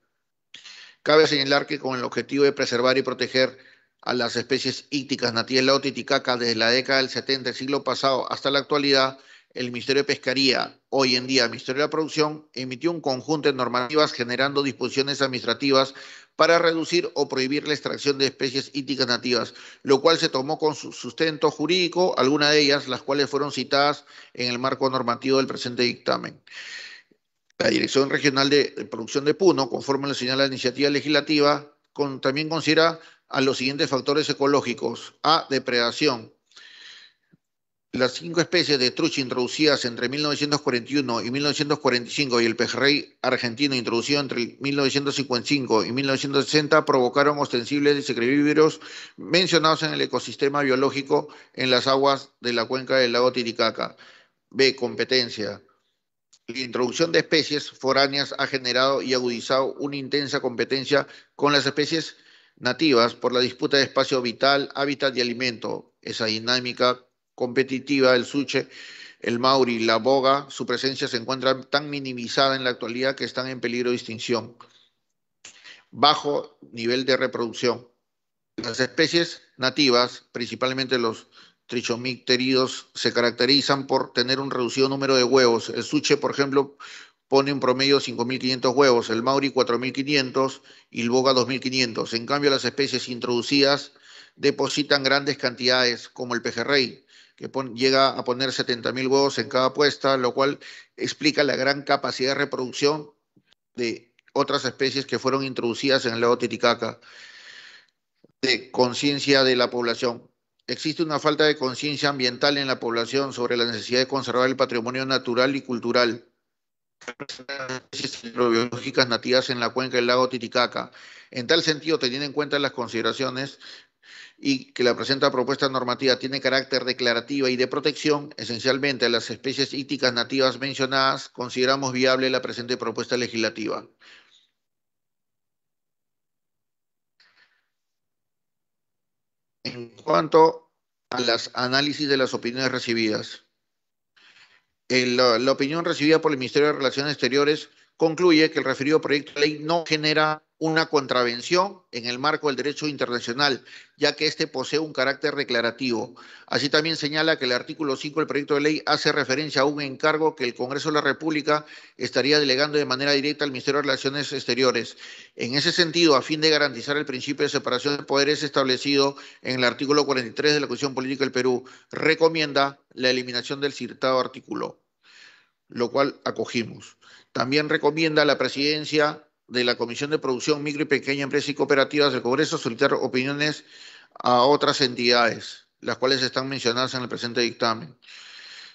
Cabe señalar que con el objetivo de preservar y proteger a las especies ícticas nativas de la Titicaca desde la década del 70 del siglo pasado hasta la actualidad, el Ministerio de Pescaría, hoy en día Ministerio de la Producción, emitió un conjunto de normativas generando disposiciones administrativas para reducir o prohibir la extracción de especies íticas nativas, lo cual se tomó con sustento jurídico, algunas de ellas las cuales fueron citadas en el marco normativo del presente dictamen. La Dirección Regional de Producción de Puno, conforme lo señala la iniciativa legislativa, con, también considera a los siguientes factores ecológicos. A, depredación. Las cinco especies de trucha introducidas entre 1941 y 1945 y el pejerrey argentino introducido entre 1955 y 1960 provocaron ostensibles desequilibrios mencionados en el ecosistema biológico en las aguas de la cuenca del lago Titicaca. B. Competencia. La introducción de especies foráneas ha generado y agudizado una intensa competencia con las especies nativas por la disputa de espacio vital, hábitat y alimento. Esa dinámica competitiva del suche, el mauri, la boga, su presencia se encuentra tan minimizada en la actualidad que están en peligro de extinción. Bajo nivel de reproducción. Las especies nativas, principalmente los trichomicteridos, se caracterizan por tener un reducido número de huevos. El suche, por ejemplo, pone un promedio de 5.500 huevos, el Mauri 4.500 y el Boga 2.500. En cambio, las especies introducidas depositan grandes cantidades, como el pejerrey, que llega a poner 70.000 huevos en cada puesta, lo cual explica la gran capacidad de reproducción de otras especies que fueron introducidas en el lago Titicaca, de conciencia de la población. Existe una falta de conciencia ambiental en la población sobre la necesidad de conservar el patrimonio natural y cultural hidrobiológicas nativas en la cuenca del lago Titicaca. En tal sentido, teniendo en cuenta las consideraciones y que la presente propuesta normativa tiene carácter declarativa y de protección, esencialmente a las especies híticas nativas mencionadas, consideramos viable la presente propuesta legislativa. En cuanto a las análisis de las opiniones recibidas, eh, la, opinión recibida por el Ministerio de Relaciones Exteriores concluye que el referido proyecto de ley no genera una contravención en el marco del derecho internacional, ya que este posee un carácter declarativo. Así también señala que el artículo 5 del proyecto de ley hace referencia a un encargo que el Congreso de la República estaría delegando de manera directa al Ministerio de Relaciones Exteriores. En ese sentido, a fin de garantizar el principio de separación de poderes establecido en el artículo 43 de la Constitución Política del Perú, recomienda la eliminación del citado artículo, lo cual acogimos. También recomienda a la presidencia de la Comisión de Producción, Micro y Pequeña Empresa y Cooperativas del Congreso solicitar opiniones a otras entidades, las cuales están mencionadas en el presente dictamen.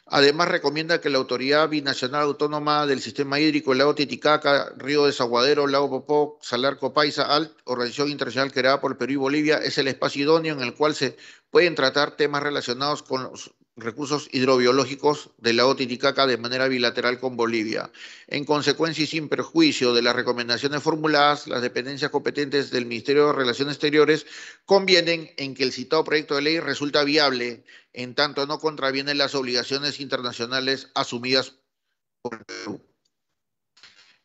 Además, recomienda que la Autoridad Binacional Autónoma del Sistema Hídrico, Lago Titicaca, Río Desaguadero, Lago Popó, Salar Copaisa, ALT, organización internacional creada por Perú y Bolivia, es el espacio idóneo en el cual se pueden tratar temas relacionados con los recursos hidrobiológicos de la Titicaca de manera bilateral con Bolivia. En consecuencia y sin perjuicio de las recomendaciones formuladas, las dependencias competentes del Ministerio de Relaciones Exteriores convienen en que el citado proyecto de ley resulta viable en tanto no contraviene las obligaciones internacionales asumidas por el Perú.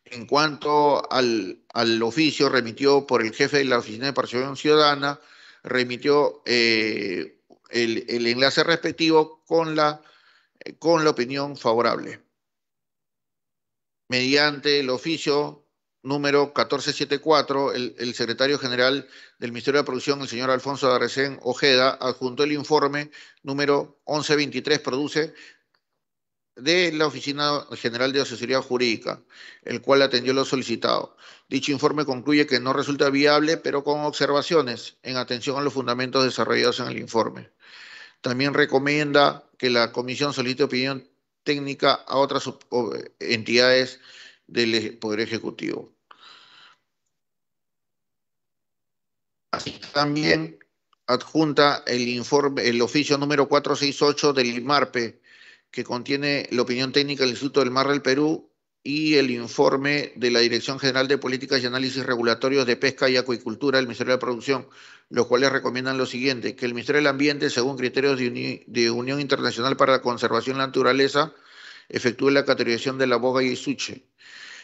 En cuanto al, al oficio remitido por el jefe de la Oficina de Participación Ciudadana, remitió... Eh, el, enlace respectivo con la, con la opinión favorable. Mediante el oficio número 1474, el, el, secretario general del Ministerio de Producción, el señor Alfonso Darrecén Ojeda, adjuntó el informe número 1123, produce de la Oficina General de Asesoría Jurídica, el cual atendió lo solicitado. Dicho informe concluye que no resulta viable, pero con observaciones en atención a los fundamentos desarrollados en el informe. También recomienda que la comisión solicite opinión técnica a otras entidades del Poder Ejecutivo. también adjunta el informe, el oficio número 468 del IMARPE, que contiene la opinión técnica del Instituto del Mar del Perú y el informe de la Dirección General de Políticas y Análisis Regulatorios de Pesca y Acuicultura del Ministerio de la Producción, los cuales recomiendan lo siguiente, que el Ministerio del Ambiente, según criterios de, Unión Internacional para la Conservación de la Naturaleza, efectúe la categorización de la boga y suche.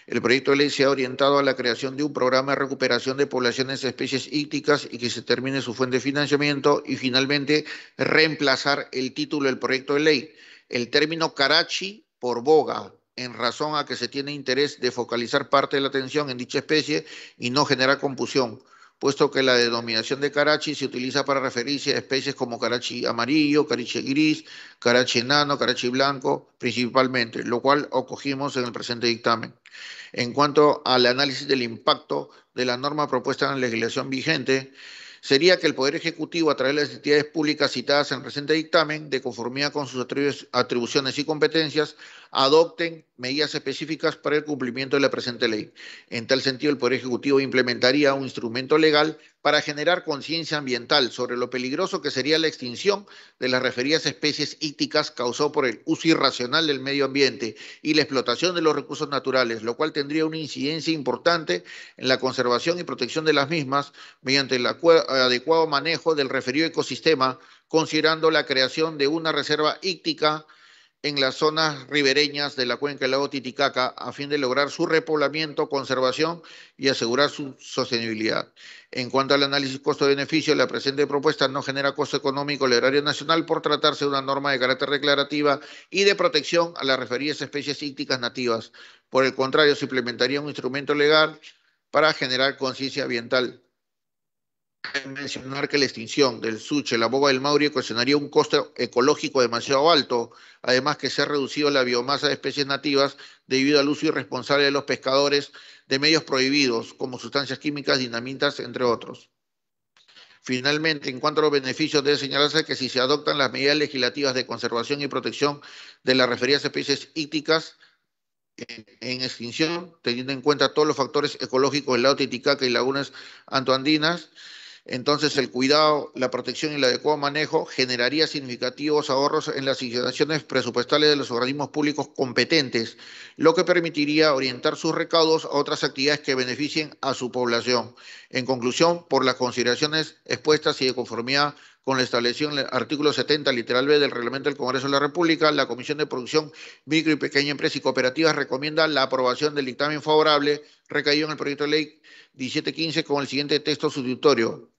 El proyecto de ley se ha orientado a la creación de un programa de recuperación de poblaciones de especies ícticas y que se termine su fuente de financiamiento y finalmente reemplazar el título del proyecto de ley el término Karachi por boga, en razón a que se tiene interés de focalizar parte de la atención en dicha especie y no generar confusión, puesto que la denominación de Karachi se utiliza para referirse a especies como Karachi amarillo, Karachi gris, Karachi enano, Karachi blanco, principalmente, lo cual acogimos en el presente dictamen. En cuanto al análisis del impacto de la norma propuesta en la legislación vigente, sería que el Poder Ejecutivo, a través de las entidades públicas citadas en el presente dictamen, de conformidad con sus atribuciones y competencias, adopten medidas específicas para el cumplimiento de la presente ley. En tal sentido, el Poder Ejecutivo implementaría un instrumento legal para generar conciencia ambiental sobre lo peligroso que sería la extinción de las referidas especies ícticas causado por el uso irracional del medio ambiente y la explotación de los recursos naturales, lo cual tendría una incidencia importante en la conservación y protección de las mismas mediante el adecuado manejo del referido ecosistema, considerando la creación de una reserva íctica en las zonas ribereñas de la cuenca del lago Titicaca a fin de lograr su repoblamiento, conservación y asegurar su sostenibilidad. En cuanto al análisis costo-beneficio, la presente propuesta no genera costo económico al erario nacional por tratarse de una norma de carácter declarativa y de protección a las referidas especies ícticas nativas. Por el contrario, se implementaría un instrumento legal para generar conciencia ambiental mencionar que la extinción del suche, la boba del Mauri, ocasionaría un costo ecológico demasiado alto, además que se ha reducido la biomasa de especies nativas debido al uso irresponsable de los pescadores de medios prohibidos, como sustancias químicas, dinamitas, entre otros. Finalmente, en cuanto a los beneficios, debe señalarse que si se adoptan las medidas legislativas de conservación y protección de las referidas especies ícticas, en extinción, teniendo en cuenta todos los factores ecológicos del lado Titicaca y lagunas antoandinas, entonces, el cuidado, la protección y el adecuado manejo generaría significativos ahorros en las asignaciones presupuestales de los organismos públicos competentes, lo que permitiría orientar sus recaudos a otras actividades que beneficien a su población. En conclusión, por las consideraciones expuestas y de conformidad con la establección del artículo 70, literal B del Reglamento del Congreso de la República, la Comisión de Producción, Micro y Pequeña Empresa y Cooperativas recomienda la aprobación del dictamen favorable recaído en el proyecto de ley 1715 con el siguiente texto sustitutorio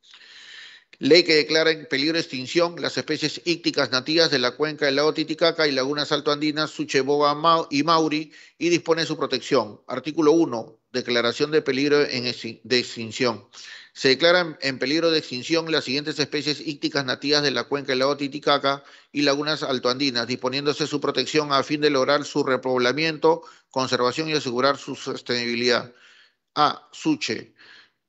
Ley que declara en peligro de extinción las especies ícticas nativas de la cuenca del lago Titicaca y lagunas altoandinas Boga y Mauri y dispone su protección. Artículo 1. Declaración de peligro de extinción. Se declaran en peligro de extinción las siguientes especies ícticas nativas de la cuenca del lago Titicaca y lagunas altoandinas, disponiéndose su protección a fin de lograr su repoblamiento, conservación y asegurar su sostenibilidad. A. Suche.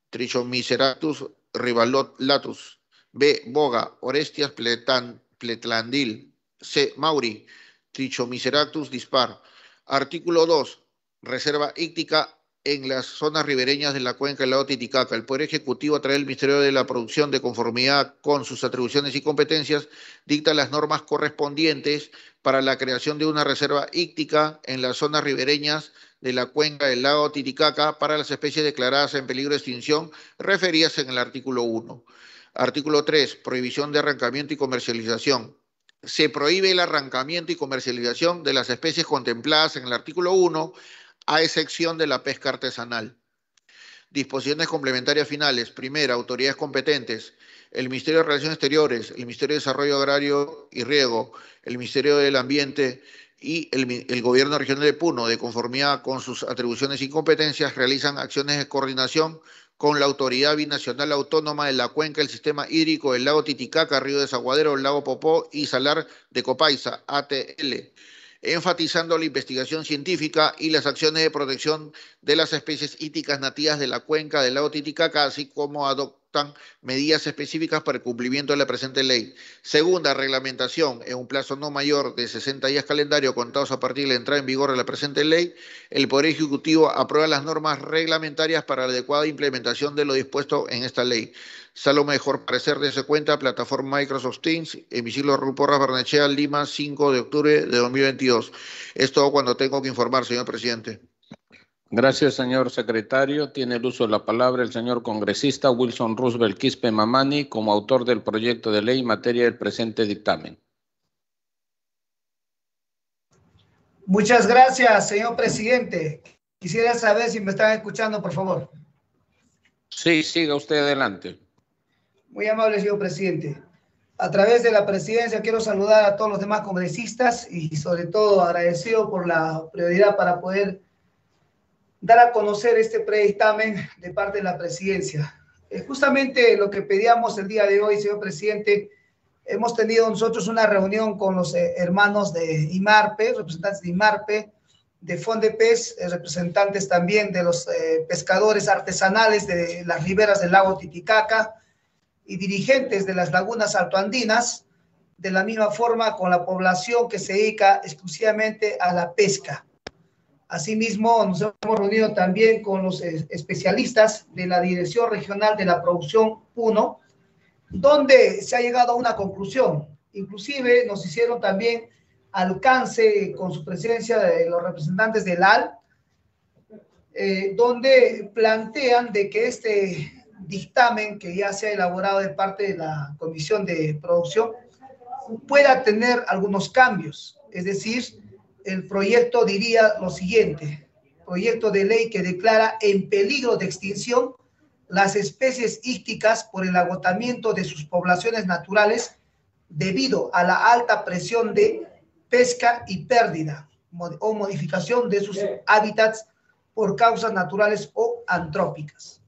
Trichomiceratus Rivalot Latus. B. Boga, Orestias Pletan, Pletlandil. C. Mauri, Trichomiseratus dispar. Artículo 2. Reserva íctica en las zonas ribereñas de la cuenca del lago Titicaca. El Poder Ejecutivo, a través del Ministerio de la Producción, de conformidad con sus atribuciones y competencias, dicta las normas correspondientes para la creación de una reserva íctica en las zonas ribereñas de la cuenca del lago Titicaca para las especies declaradas en peligro de extinción referidas en el artículo 1. Artículo 3. Prohibición de arrancamiento y comercialización. Se prohíbe el arrancamiento y comercialización de las especies contempladas en el artículo 1, a excepción de la pesca artesanal. Disposiciones complementarias finales. Primera, autoridades competentes. El Ministerio de Relaciones Exteriores, el Ministerio de Desarrollo Agrario y Riego, el Ministerio del Ambiente, y el, gobierno regional de Puno, de conformidad con sus atribuciones y e competencias, realizan acciones de coordinación con la Autoridad Binacional Autónoma de la Cuenca, el Sistema Hídrico del Lago Titicaca, Río Desaguadero, el Lago Popó y Salar de Copaisa, ATL, enfatizando la investigación científica y las acciones de protección de las especies híticas nativas de la cuenca del Lago Titicaca, así como medidas específicas para el cumplimiento de la presente ley. Segunda, reglamentación en un plazo no mayor de 60 días calendario contados a partir de la entrada en vigor de la presente ley, el Poder Ejecutivo aprueba las normas reglamentarias para la adecuada implementación de lo dispuesto en esta ley. Salvo Mejor Parecer de cuenta, plataforma Microsoft Teams, hemiciclo Ruporra Barnechea, Lima, 5 de octubre de 2022. Es todo cuando tengo que informar, señor presidente. Gracias, señor secretario. Tiene el uso de la palabra el señor congresista Wilson Roosevelt Quispe Mamani como autor del proyecto de ley en materia del presente dictamen. Muchas gracias, señor presidente. Quisiera saber si me están escuchando, por favor. Sí, siga usted adelante. Muy amable, señor presidente. A través de la presidencia quiero saludar a todos los demás congresistas y sobre todo agradecido por la prioridad para poder dar a conocer este predictamen de parte de la presidencia. es eh, justamente lo que pedíamos el día de hoy, señor presidente, hemos tenido nosotros una reunión con los eh, hermanos de IMARPE, representantes de IMARPE, de Fondepes, eh, representantes también de los pescadores artesanales de las riberas del lago Titicaca y dirigentes de las lagunas altoandinas, de la misma forma con la población que se dedica exclusivamente a la pesca. Asimismo, nos hemos reunido también con los especialistas de la Dirección Regional de la Producción 1, donde se ha llegado a una conclusión. Inclusive nos hicieron también alcance con su presencia de los representantes del AL, eh, donde plantean de que este dictamen que ya se ha elaborado de parte de la Comisión de Producción pueda tener algunos cambios, es decir, el proyecto diría lo siguiente, proyecto de ley que declara en peligro de extinción las especies ícticas por el agotamiento de sus poblaciones naturales debido a la alta presión de pesca y pérdida o modificación de sus hábitats por causas naturales o antrópicas.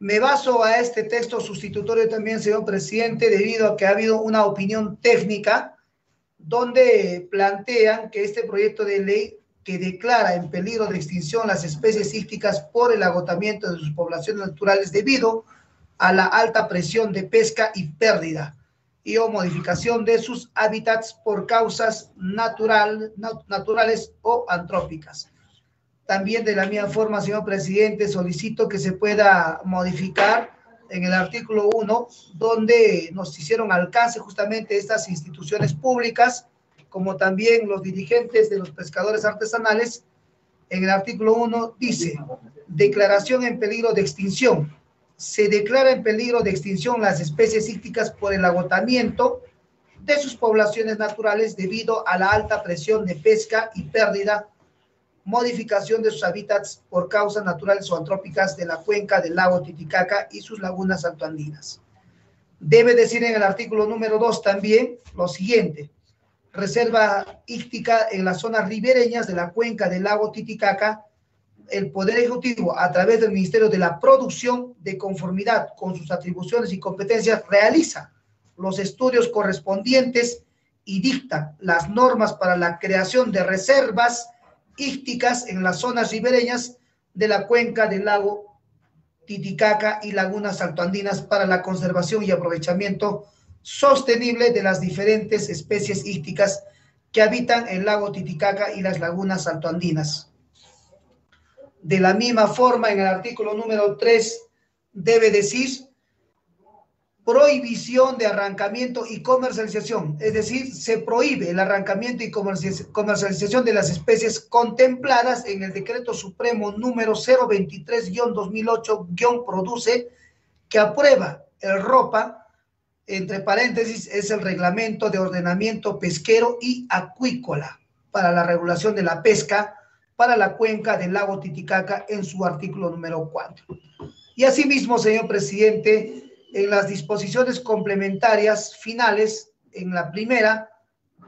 Me baso a este texto sustitutorio también, señor presidente, debido a que ha habido una opinión técnica donde plantean que este proyecto de ley que declara en peligro de extinción las especies cíclicas por el agotamiento de sus poblaciones naturales debido a la alta presión de pesca y pérdida y o modificación de sus hábitats por causas naturales o antrópicas. También de la misma forma, señor presidente, solicito que se pueda modificar en el artículo 1, donde nos hicieron alcance justamente estas instituciones públicas, como también los dirigentes de los pescadores artesanales. En el artículo 1 dice, declaración en peligro de extinción. Se declara en peligro de extinción las especies ícticas por el agotamiento de sus poblaciones naturales debido a la alta presión de pesca y pérdida modificación de sus hábitats por causas naturales o antrópicas de la cuenca del lago Titicaca y sus lagunas altoandinas. Debe decir en el artículo número 2 también lo siguiente. Reserva íctica en las zonas ribereñas de la cuenca del lago Titicaca. El Poder Ejecutivo, a través del Ministerio de la Producción, de conformidad con sus atribuciones y competencias, realiza los estudios correspondientes y dicta las normas para la creación de reservas ícticas en las zonas ribereñas de la cuenca del lago Titicaca y lagunas altoandinas para la conservación y aprovechamiento sostenible de las diferentes especies ícticas que habitan el lago Titicaca y las lagunas altoandinas. De la misma forma, en el artículo número 3 debe decir prohibición de arrancamiento y comercialización, es decir, se prohíbe el arrancamiento y comercialización de las especies contempladas en el Decreto Supremo número 023-2008-produce que aprueba el ROPA, entre paréntesis, es el Reglamento de Ordenamiento Pesquero y Acuícola para la regulación de la pesca para la cuenca del lago Titicaca en su artículo número 4. Y asimismo, señor presidente, en las disposiciones complementarias finales, en la primera,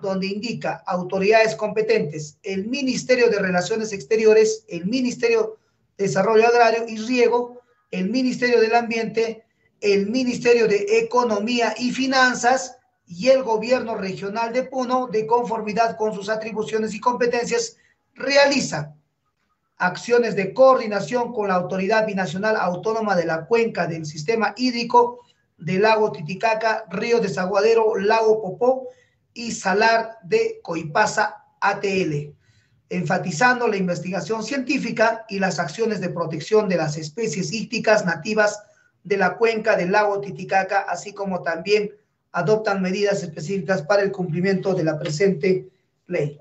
donde indica autoridades competentes, el Ministerio de Relaciones Exteriores, el Ministerio de Desarrollo Agrario y Riego, el Ministerio del Ambiente, el Ministerio de Economía y Finanzas y el Gobierno Regional de Puno, de conformidad con sus atribuciones y competencias, realiza acciones de coordinación con la Autoridad Binacional Autónoma de la Cuenca del Sistema Hídrico del Lago Titicaca, Río Desaguadero, Lago Popó y Salar de Coipasa ATL, enfatizando la investigación científica y las acciones de protección de las especies ícticas nativas de la cuenca del lago Titicaca, así como también adoptan medidas específicas para el cumplimiento de la presente ley.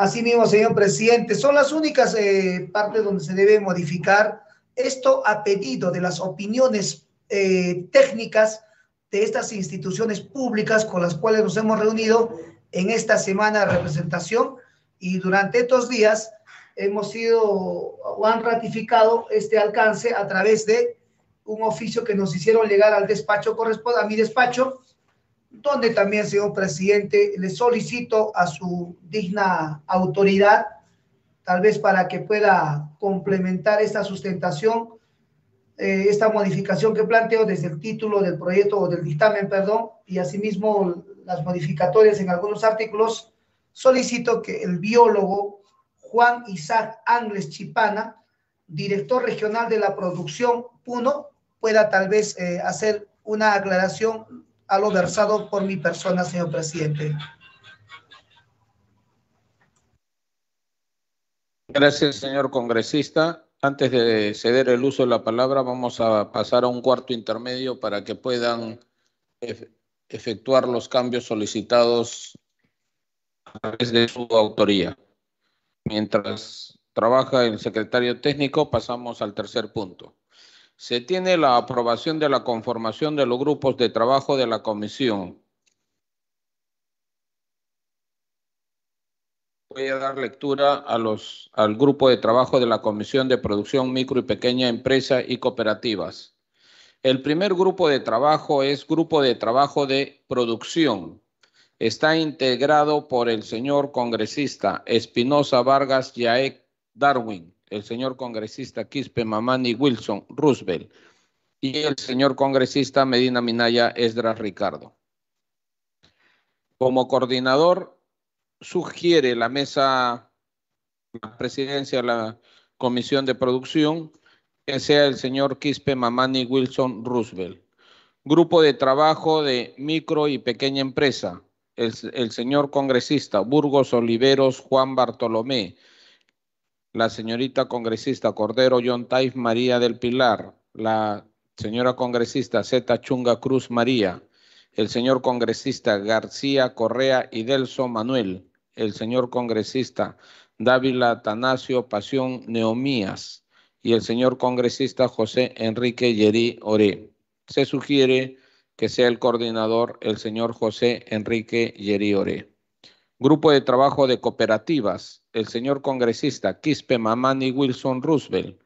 Así mismo, señor presidente, son las únicas eh, partes donde se debe modificar esto a pedido de las opiniones eh, técnicas de estas instituciones públicas con las cuales nos hemos reunido en esta semana de representación y durante estos días hemos sido o han ratificado este alcance a través de un oficio que nos hicieron llegar al despacho correspondiente a mi despacho donde también, señor presidente, le solicito a su digna autoridad, tal vez para que pueda complementar esta sustentación, eh, esta modificación que planteo desde el título del proyecto o del dictamen, perdón, y asimismo las modificatorias en algunos artículos, solicito que el biólogo Juan Isaac Angles Chipana, director regional de la producción Puno, pueda tal vez eh, hacer una aclaración a lo versado por mi persona, señor presidente. Gracias, señor congresista. Antes de ceder el uso de la palabra, vamos a pasar a un cuarto intermedio para que puedan efectuar los cambios solicitados a través de su autoría. Mientras trabaja el secretario técnico, pasamos al tercer punto. Se tiene la aprobación de la conformación de los grupos de trabajo de la comisión. Voy a dar lectura a al grupo de trabajo de la Comisión de Producción Micro y Pequeña Empresa y Cooperativas. El primer grupo de trabajo es Grupo de Trabajo de Producción. Está integrado por el señor congresista Espinosa Vargas Yaek Darwin, el señor congresista Quispe Mamani Wilson Roosevelt y el señor congresista Medina Minaya Esdras Ricardo. Como coordinador, sugiere la mesa, la presidencia de la Comisión de Producción, que sea el señor Quispe Mamani Wilson Roosevelt. Grupo de trabajo de micro y pequeña empresa, el señor congresista Burgos Oliveros Juan Bartolomé, la señorita congresista Cordero John María del Pilar, la señora congresista Zeta Chunga Cruz María, el señor congresista García Correa y Manuel, el señor congresista Dávila Atanasio Pasión Neomías y el señor congresista José Enrique Yerí Oré. Se sugiere que sea el coordinador el señor José Enrique Yerí Oré. Grupo de Trabajo de Cooperativas, el señor congresista Quispe Mamani Wilson Roosevelt,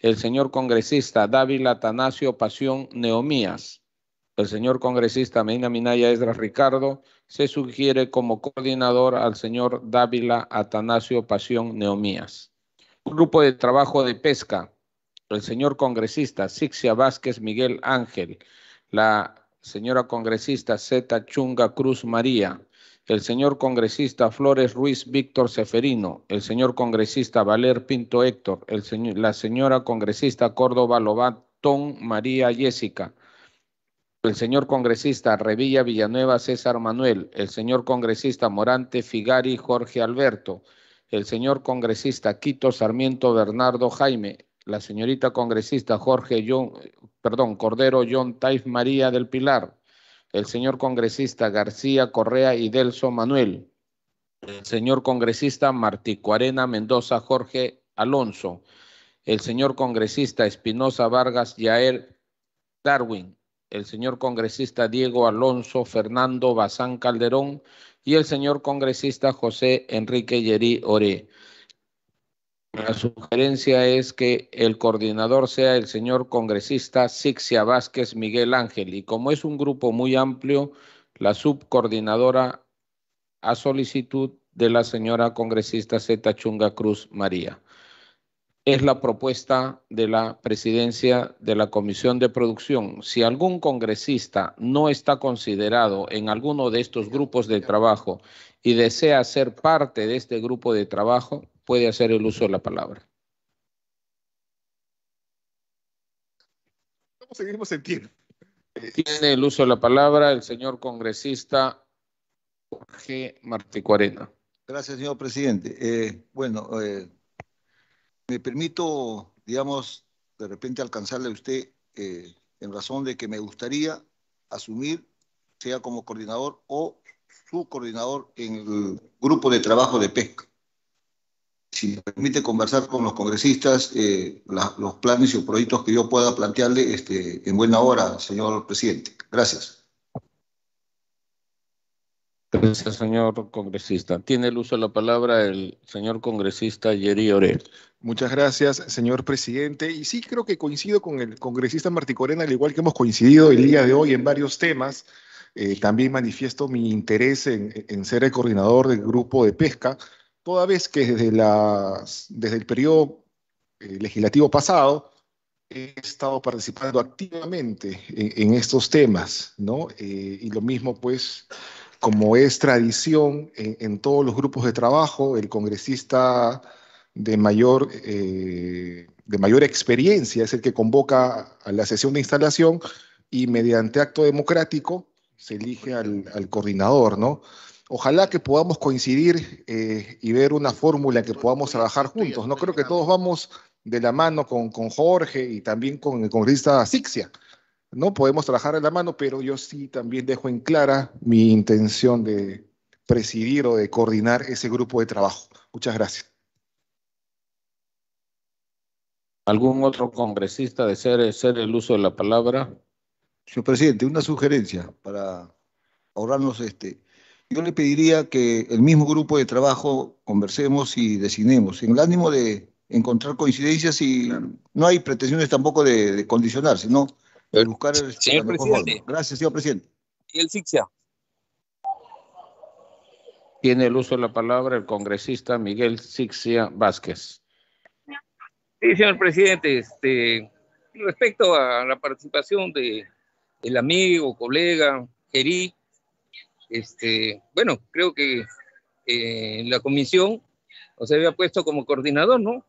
el señor congresista Dávila Atanasio Pasión Neomías, el señor congresista Medina Minaya Esdras Ricardo, se sugiere como coordinador al señor Dávila Atanasio Pasión Neomías. Grupo de Trabajo de Pesca, el señor congresista Sixia Vázquez Miguel Ángel, la señora congresista Zeta Chunga Cruz María, el señor congresista Flores Ruiz Víctor Seferino, el señor congresista Valer Pinto Héctor, la señora congresista Córdoba Lobatón María Jessica, el señor congresista Revilla Villanueva César Manuel, el señor congresista Morante Figari Jorge Alberto, el señor congresista Quito Sarmiento Bernardo Jaime, la señorita congresista Jorge John, perdón, Cordero John Taif María del Pilar, el señor congresista García Correa y Delso Manuel, el señor congresista Martí Cuarena Mendoza Jorge Alonso, el señor congresista Espinosa Vargas Yael Darwin, el señor congresista Diego Alonso Fernando Bazán Calderón y el señor congresista José Enrique Yerí Oré. La sugerencia es que el coordinador sea el señor congresista Sixia Vázquez Miguel Ángel y como es un grupo muy amplio, la subcoordinadora a solicitud de la señora congresista Zeta Chunga Cruz María. Es la propuesta de la presidencia de la Comisión de Producción. Si algún congresista no está considerado en alguno de estos grupos de trabajo y desea ser parte de este grupo de trabajo, puede hacer el uso de la palabra. seguimos en tiempo? Eh, Tiene el uso de la palabra el señor congresista Jorge Marticuarena. Gracias, señor presidente. Eh, bueno, eh, me permito, digamos, de repente alcanzarle a usted en razón de que me gustaría asumir, sea como coordinador o subcoordinador en el grupo de trabajo de pesca si me permite conversar con los congresistas eh, los planes y proyectos que yo pueda plantearle este, en buena hora, señor presidente. Gracias. Gracias, señor congresista. Tiene el uso de la palabra el señor congresista Jerry Orell. Muchas gracias, señor presidente. Y sí, creo que coincido con el congresista Martí Corena, al igual que hemos coincidido el día de hoy en varios temas. Eh, también manifiesto mi interés en, en ser el coordinador del grupo de pesca toda vez que desde, el periodo eh, legislativo pasado he estado participando activamente en, estos temas, ¿no? Eh, y lo mismo, pues, como es tradición en, todos los grupos de trabajo, el congresista de mayor, eh, de mayor experiencia es el que convoca a la sesión de instalación y mediante acto democrático se elige al, al coordinador, ¿no? ojalá que podamos coincidir eh, y ver una fórmula que podamos trabajar juntos. No creo que todos vamos de la mano con, con Jorge y también con el congresista Asixia. No podemos trabajar de la mano, pero yo sí también dejo en clara mi intención de presidir o de coordinar ese grupo de trabajo. Muchas gracias. ¿Algún otro congresista desea ser el uso de la palabra? Señor presidente, una sugerencia para ahorrarnos este yo le pediría que el mismo grupo de trabajo conversemos y designemos en el ánimo de encontrar coincidencias y no hay pretensiones tampoco de, de condicionarse, sino De eh, buscar el, este, mejor Gracias, señor presidente. Y el Sixia. Tiene el uso de la palabra el congresista Miguel Sixia Vázquez. Sí, señor presidente, este, respecto a la participación de el amigo, colega, eric este, bueno, creo que eh, la comisión nos había puesto como coordinador, ¿no?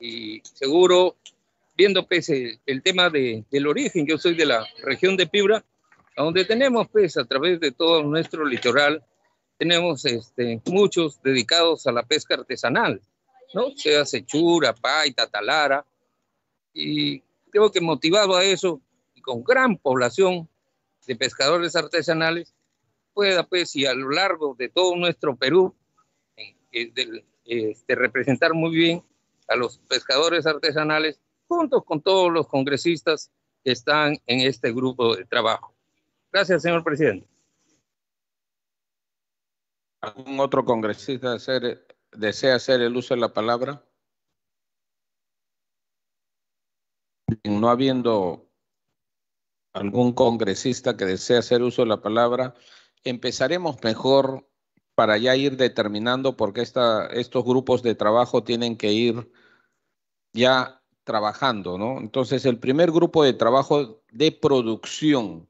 Y seguro, viendo pues, el, tema del origen, yo soy de la región de Pibra, donde tenemos pues a través de todo nuestro litoral, tenemos este, muchos dedicados a la pesca artesanal, ¿no? Sea Sechura, Paita, Talara, y creo que motivado a eso, y con gran población de pescadores artesanales, pueda, pues, y a lo largo de todo nuestro Perú, de, este, representar muy bien a los pescadores artesanales, junto con todos los congresistas que están en este grupo de trabajo. Gracias, señor presidente. ¿Algún otro congresista desea hacer el uso de la palabra? No habiendo algún congresista que desea hacer uso de la palabra, empezaremos mejor para ya ir determinando, porque esta, estos grupos de trabajo tienen que ir ya trabajando, ¿no? Entonces, el primer grupo de trabajo de producción,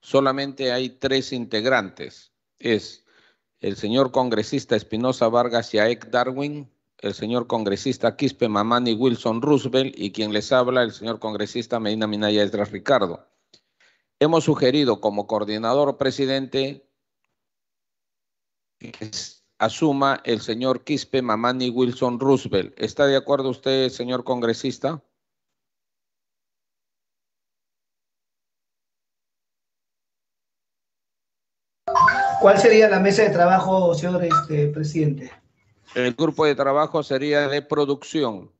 solamente hay tres integrantes. Es el señor congresista Espinosa Vargas y Aek Darwin, el señor congresista Quispe Mamani Wilson Roosevelt y quien les habla, el señor congresista Medina Minaya Esdras Ricardo hemos sugerido como coordinador presidente que asuma el señor Quispe Mamani Wilson Roosevelt. ¿Está de acuerdo usted, señor congresista? ¿Cuál sería la mesa de trabajo, señor este, presidente? El grupo de trabajo sería de producción.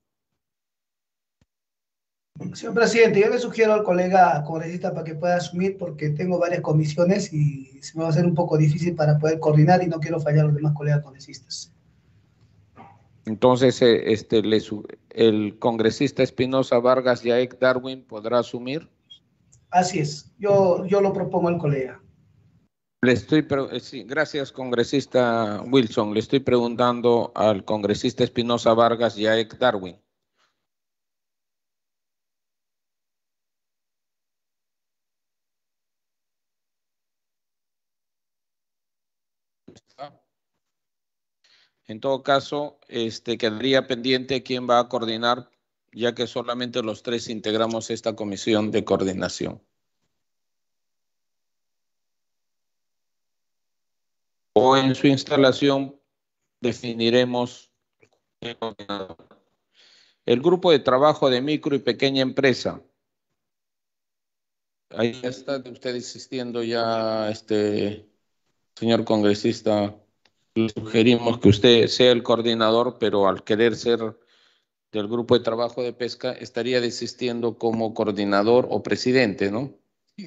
Señor presidente, yo le sugiero al colega congresista para que pueda asumir porque tengo varias comisiones y se me va a hacer un poco difícil para poder coordinar y no quiero fallar a los demás colegas congresistas. Entonces, eh, este, el congresista Espinosa Vargas y Yaek Darwin podrá asumir. Así es, yo, yo lo propongo al colega. Le estoy, eh, sí, gracias, congresista Wilson. Le estoy preguntando al congresista Espinosa Vargas y Yaek Darwin. En todo caso, este, quedaría pendiente quién va a coordinar, ya que solamente los tres integramos esta comisión de coordinación. O en su instalación definiremos el grupo de trabajo de micro y pequeña empresa. Ahí está usted insistiendo ya, este, señor congresista le sugerimos que usted sea el coordinador, pero al querer ser del grupo de trabajo de pesca, estaría desistiendo como coordinador o presidente, ¿no?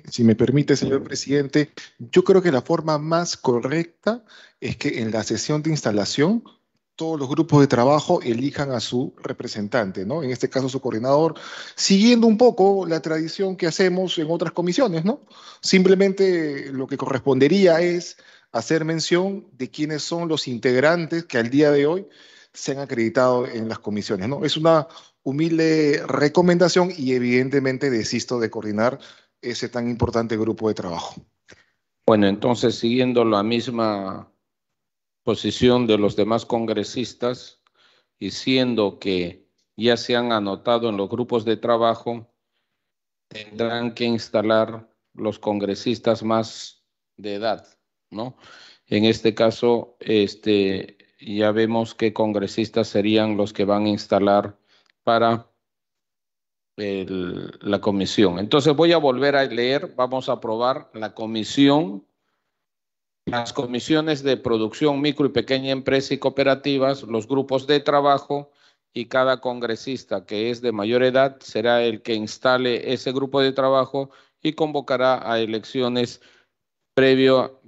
Si me permite, señor presidente, yo creo que la forma más correcta es que en la sesión de instalación todos los grupos de trabajo elijan a su representante, ¿no? En este caso su coordinador, siguiendo un poco la tradición que hacemos en otras comisiones, ¿no? Simplemente lo que correspondería es hacer mención de quiénes son los integrantes que al día de hoy se han acreditado en las comisiones. ¿no? Es una humilde recomendación y evidentemente desisto de coordinar ese tan importante grupo de trabajo. Bueno, entonces siguiendo la misma posición de los demás congresistas y siendo que ya se han anotado en los grupos de trabajo, tendrán que instalar los congresistas más de edad. En este caso, este, ya vemos qué congresistas serían los que van a instalar para la comisión. Entonces voy a volver a leer, vamos a aprobar la comisión, las comisiones de producción, micro y pequeña empresa y cooperativas, los grupos de trabajo y cada congresista que es de mayor edad será el que instale ese grupo de trabajo y convocará a elecciones previo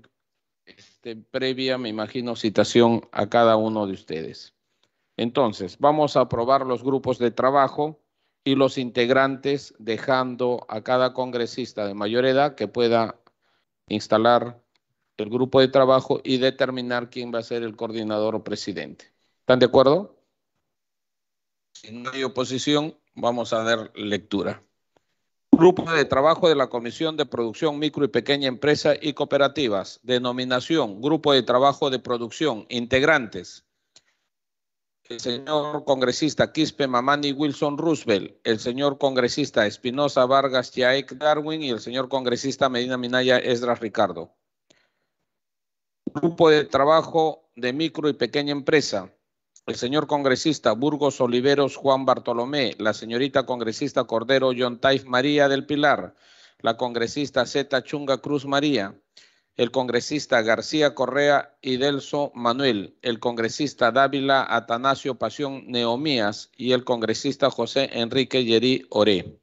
este, previa, me imagino, citación a cada uno de ustedes. Entonces, vamos a aprobar los grupos de trabajo y los integrantes, dejando a cada congresista de mayor edad que pueda instalar el grupo de trabajo y determinar quién va a ser el coordinador o presidente. ¿Están de acuerdo? Si no hay oposición, vamos a dar lectura. Grupo de Trabajo de la Comisión de Producción Micro y Pequeña Empresa y Cooperativas. Denominación, Grupo de Trabajo de Producción. Integrantes. El señor congresista Quispe Mamani Wilson Roosevelt, el señor congresista Espinosa Vargas Yaek Darwin y el señor congresista Medina Minaya Esdras Ricardo. Grupo de Trabajo de Micro y Pequeña Empresa el señor congresista Burgos Oliveros Juan Bartolomé, la señorita congresista Cordero John María del Pilar, la congresista Zeta Chunga Cruz María, el congresista García Correa Idelso Manuel, el congresista Dávila Atanasio Pasión Neomías y el congresista José Enrique Yerí Oré.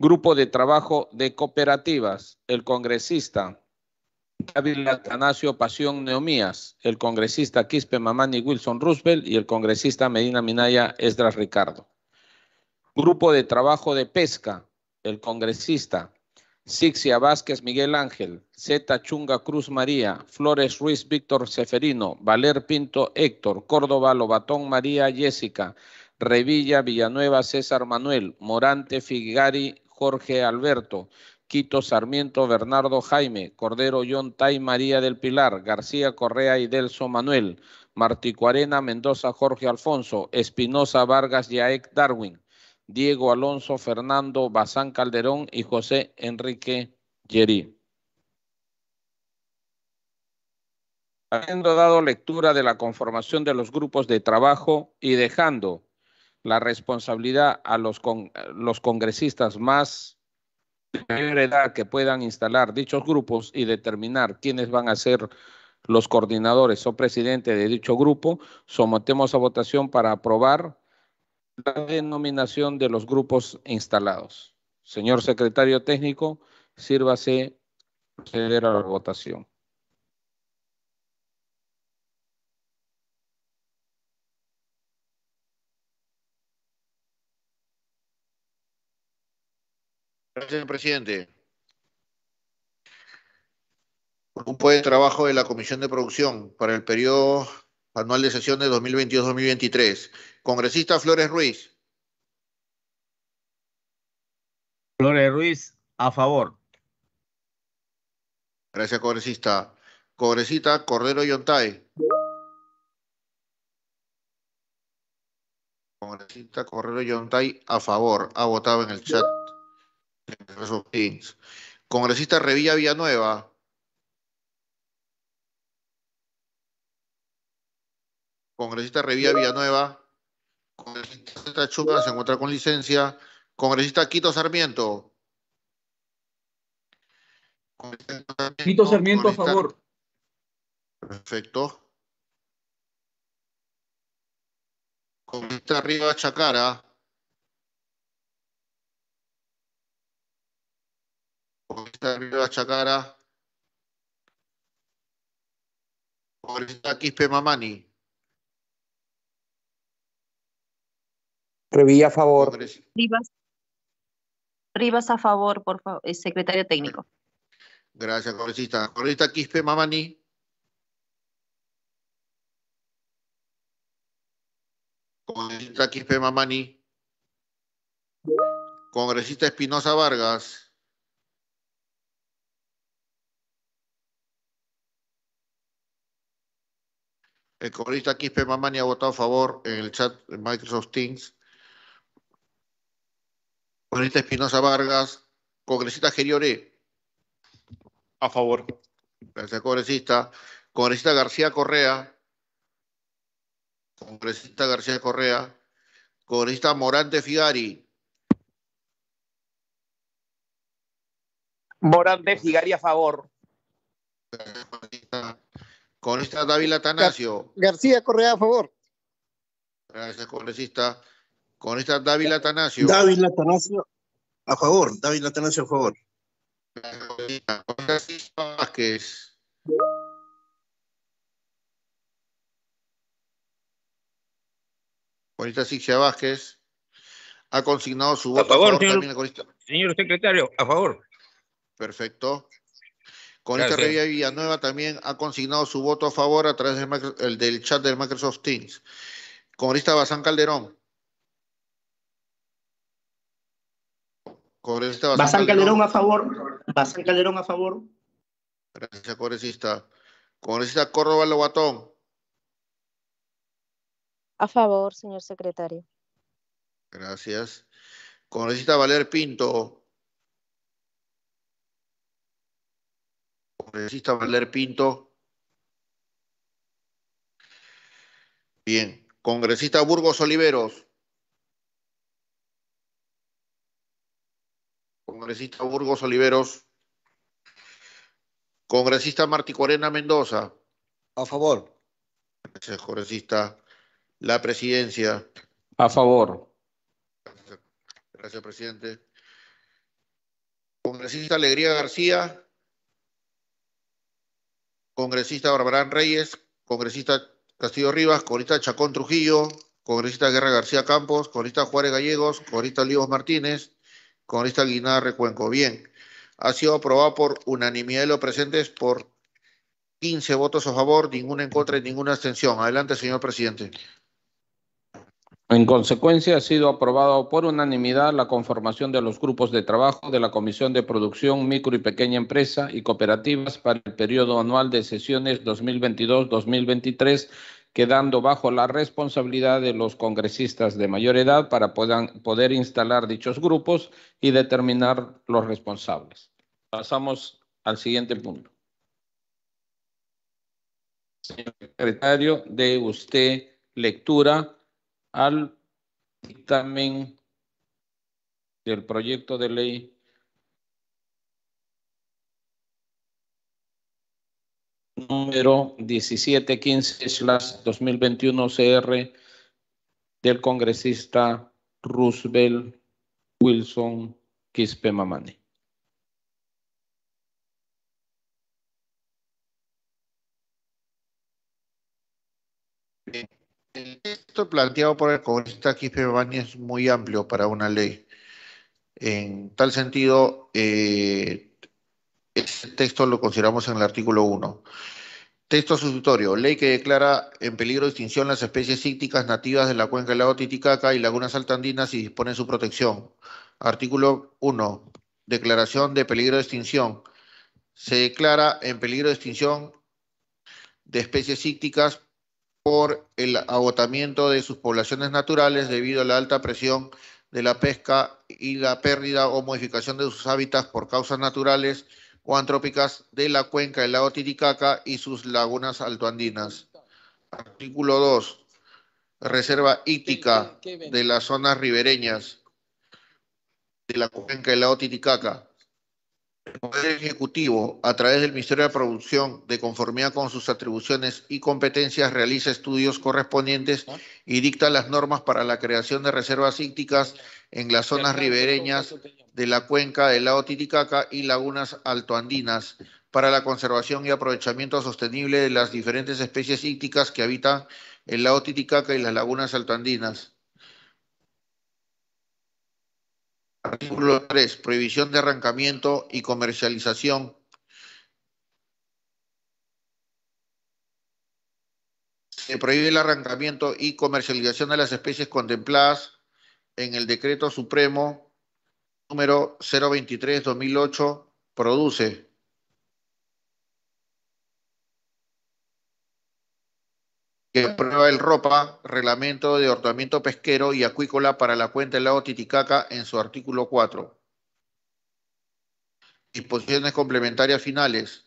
Grupo de Trabajo de Cooperativas, el congresista Gabriel Atanasio Pasión Neomías, el congresista Quispe Mamani Wilson Roosevelt y el congresista Medina Minaya Esdras Ricardo. Grupo de Trabajo de Pesca, el congresista Sixia Vázquez Miguel Ángel, Zeta Chunga Cruz María, Flores Ruiz Víctor Seferino, Valer Pinto Héctor, Córdoba Lobatón María Jessica, Revilla Villanueva César Manuel, Morante Figari Jorge Alberto, Quito Sarmiento, Bernardo Jaime, Cordero John, Tay María del Pilar, García Correa y Delso Manuel, Marticuarena, Mendoza, Jorge Alfonso, Espinosa, Vargas, Yaek, Darwin, Diego Alonso, Fernando, Bazán Calderón y José Enrique Yerí. Habiendo dado lectura de la conformación de los grupos de trabajo y dejando la responsabilidad a los, los congresistas más mayor edad que puedan instalar dichos grupos y determinar quiénes van a ser los coordinadores o presidentes de dicho grupo, sometemos a votación para aprobar la denominación de los grupos instalados. Señor secretario técnico, sírvase proceder a la votación. Gracias, presidente. Grupo de trabajo de la Comisión de Producción para el periodo anual de sesión sesiones 2022-2023. Congresista Flores Ruiz. Flores Ruiz, a favor. Gracias, congresista. Congresista Cordero Yontay. Congresista Cordero Yontay, a favor. Ha votado en el chat. Congresista Revilla Villanueva. Congresista Revilla Villanueva. Congresista Tachuga se encuentra con licencia. Congresista Quito Sarmiento. Quito Sarmiento a favor. Perfecto. Congresista Riva Chacara. Congresista Rivas Chacara. Congresista Quispe Mamani. Revilla a favor. Rivas. Rivas a favor, por favor, secretario técnico. Gracias, congresista. Congresista Quispe Mamani. Congresista Quispe Mamani. Congresista Espinosa Vargas. El congresista Quispe Mamani ha votado a favor en el chat de Microsoft Teams. Congresista Espinosa Vargas. Congresista Geriore. A favor. Gracias, congresista. Congresista García Correa. Congresista García Correa. Congresista Morante Figari. Morante Figari a favor. Congresista Dávila David Atanasio. García Correa, a favor. Gracias, congresista. esta David Atanasio. David Atanasio, a favor. David Atanasio, a favor. Congresista Vázquez. Congresista Sixia Vázquez ha consignado su voto a favor, Señor secretario, a favor. Perfecto. Con Villanueva también ha consignado su voto a favor a través del, del chat del Microsoft Teams. Congresista Basán Calderón. Congresista Bazán, Calderón. a favor. Bazán Calderón a favor. Gracias, congresista. Congresista Córdoba Lobatón. A favor, señor secretario. Gracias. Congresista Valer Pinto. congresista Valer Pinto. Bien, congresista Burgos Oliveros. Congresista Burgos Oliveros. Congresista Martí Corena Mendoza. A favor. Gracias, congresista. La presidencia. A favor. Gracias, presidente. Congresista Alegría García congresista Barbarán Reyes, congresista Castillo Rivas, congresista Chacón Trujillo, congresista Guerra García Campos, congresista Juárez Gallegos, congresista Olivos Martínez, congresista Guinada Recuenco. Bien, ha sido aprobado por unanimidad de los presentes por 15 votos a favor, ninguna en contra y ninguna abstención. Adelante, señor presidente. En consecuencia, ha sido aprobado por unanimidad la conformación de los grupos de trabajo de la Comisión de Producción, Micro y Pequeña Empresa y Cooperativas para el periodo anual de sesiones 2022-2023, quedando bajo la responsabilidad de los congresistas de mayor edad para puedan, poder instalar dichos grupos y determinar los responsables. Pasamos al siguiente punto. Señor secretario, de usted lectura al dictamen del proyecto de ley número 1715-2021 CR del congresista Roosevelt Wilson Quispe Mamani el texto planteado por el congresista Quispe Bani es muy amplio para una ley. En tal sentido, eh, ese este texto lo consideramos en el artículo 1. Texto sustitutorio. Ley que declara en peligro de extinción las especies cícticas nativas de la cuenca del lago Titicaca y lagunas altandinas y dispone su protección. Artículo 1. Declaración de peligro de extinción. Se declara en peligro de extinción de especies cícticas por el agotamiento de sus poblaciones naturales debido a la alta presión de la pesca y la pérdida o modificación de sus hábitats por causas naturales o antrópicas de la cuenca del lago Titicaca y sus lagunas altoandinas. Artículo 2. Reserva ítica de las zonas ribereñas de la cuenca del lago Titicaca el Poder Ejecutivo, a través del Ministerio de Producción, de conformidad con sus atribuciones y competencias, realiza estudios correspondientes y dicta las normas para la creación de reservas ícticas en las zonas ribereñas de la cuenca del lago Titicaca y lagunas altoandinas para la conservación y aprovechamiento sostenible de las diferentes especies ícticas que habitan el lago Titicaca y las lagunas altoandinas. Artículo 3. Prohibición de arrancamiento y comercialización. Se prohíbe el arrancamiento y comercialización de las especies contempladas en el Decreto Supremo número 023-2008. Produce que aprueba el ropa, reglamento de ordenamiento pesquero y acuícola para la cuenca del lago Titicaca en su artículo 4. Disposiciones complementarias finales.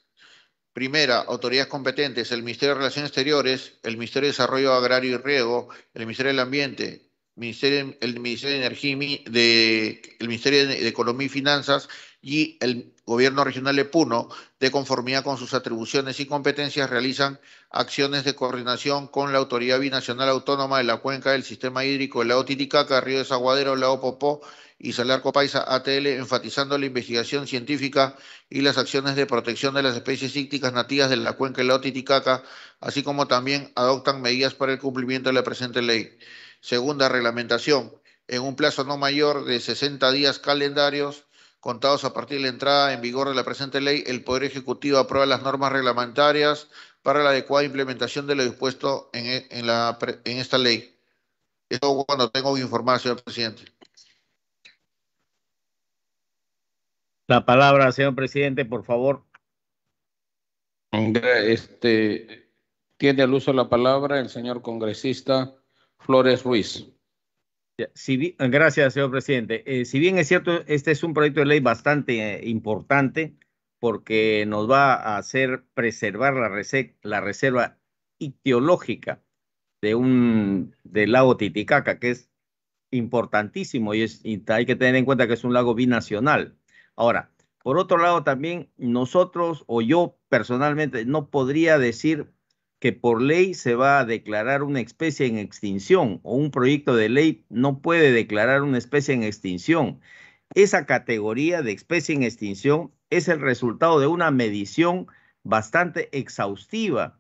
Primera, autoridades competentes, el Ministerio de Relaciones Exteriores, el Ministerio de Desarrollo Agrario y Riego, el Ministerio del Ambiente, Ministerio, el Ministerio de Energía, de, el Ministerio de Economía y Finanzas y el Gobierno Regional de Puno, de conformidad con sus atribuciones y competencias, realizan acciones de coordinación con la Autoridad Binacional Autónoma de la Cuenca del Sistema Hídrico del Lago Titicaca, Río Desaguadero, Lago y Salarco Paisa ATL, enfatizando la investigación científica y las acciones de protección de las especies ícticas nativas de la cuenca del Lago Titicaca, así como también adoptan medidas para el cumplimiento de la presente ley. Segunda reglamentación, en un plazo no mayor de 60 días calendarios, contados a partir de la entrada en vigor de la presente ley, el Poder Ejecutivo aprueba las normas reglamentarias para la adecuada implementación de lo dispuesto en, e, la, en esta ley. Esto cuando tengo información, señor presidente. La palabra, señor presidente, por favor. Este, tiene el uso la palabra el señor congresista Flores Ruiz gracias, señor presidente. Eh, si bien es cierto, este es un proyecto de ley bastante eh, importante porque nos va a hacer preservar la, reserva ictiológica de un, del lago Titicaca, que es importantísimo y, y hay que tener en cuenta que es un lago binacional. Ahora, por otro lado, también nosotros o yo personalmente no podría decir que por ley se va a declarar una especie en extinción o un proyecto de ley no puede declarar una especie en extinción. Esa categoría de especie en extinción es el resultado de una medición bastante exhaustiva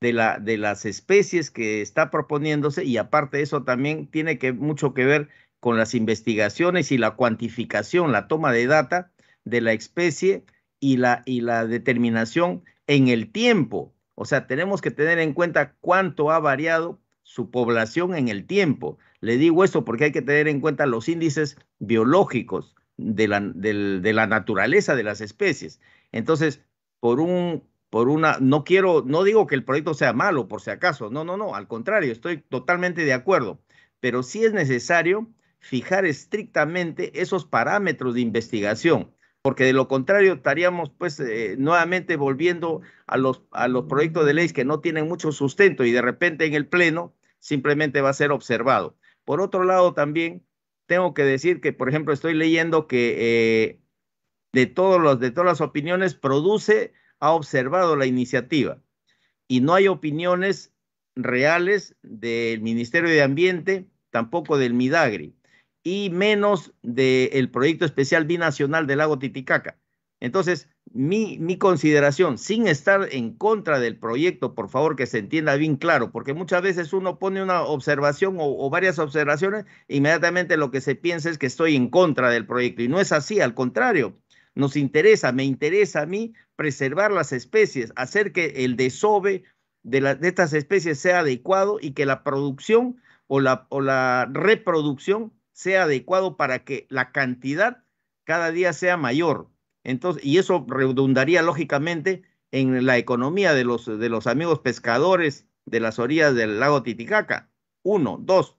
de, la, de las especies que está proponiéndose y aparte de eso también tiene que, mucho que ver con las investigaciones y la cuantificación, la toma de data de la especie y la, y la determinación en el tiempo o sea, tenemos que tener en cuenta cuánto ha variado su población en el tiempo. Le digo esto porque hay que tener en cuenta los índices biológicos de la, de la naturaleza de las especies. Entonces, por un por una, no quiero, no digo que el proyecto sea malo por si acaso, no, no, no, al contrario, estoy totalmente de acuerdo, pero sí es necesario fijar estrictamente esos parámetros de investigación porque de lo contrario estaríamos pues eh, nuevamente volviendo a los, a los proyectos de ley que no tienen mucho sustento y de repente en el Pleno simplemente va a ser observado. Por otro lado, también tengo que decir que, por ejemplo, estoy leyendo que eh, de, todos los, de todas las opiniones, Produce ha observado la iniciativa y no hay opiniones reales del Ministerio de Ambiente, tampoco del Midagri y menos del proyecto especial binacional del lago Titicaca. Entonces, mi, mi, consideración, sin estar en contra del proyecto, por favor, que se entienda bien claro, porque muchas veces uno pone una observación o, varias observaciones, e inmediatamente lo que se piensa es que estoy en contra del proyecto, y no es así, al contrario, nos interesa, me interesa a mí preservar las especies, hacer que el desove de, de estas especies sea adecuado y que la producción o la, o la reproducción sea adecuado para que la cantidad cada día sea mayor. Entonces, y eso redundaría lógicamente en la economía de los, de los amigos pescadores de las orillas del lago Titicaca. Uno, dos.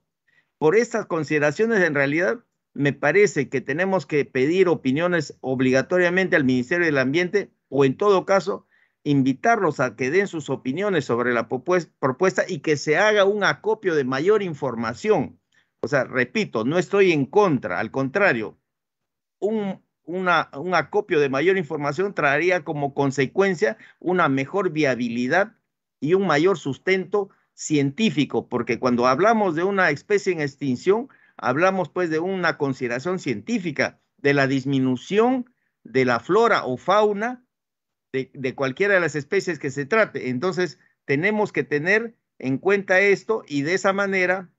Por estas consideraciones, en realidad, me parece que tenemos que pedir opiniones obligatoriamente al Ministerio del Ambiente o en todo caso, invitarlos a que den sus opiniones sobre la propuesta y que se haga un acopio de mayor información o sea, repito, no estoy en contra, al contrario, un, acopio de mayor información traería como consecuencia una mejor viabilidad y un mayor sustento científico, porque cuando hablamos de una especie en extinción, hablamos pues de una consideración científica, de la disminución de la flora o fauna de, cualquiera de las especies que se trate. Entonces, tenemos que tener en cuenta esto y de esa manera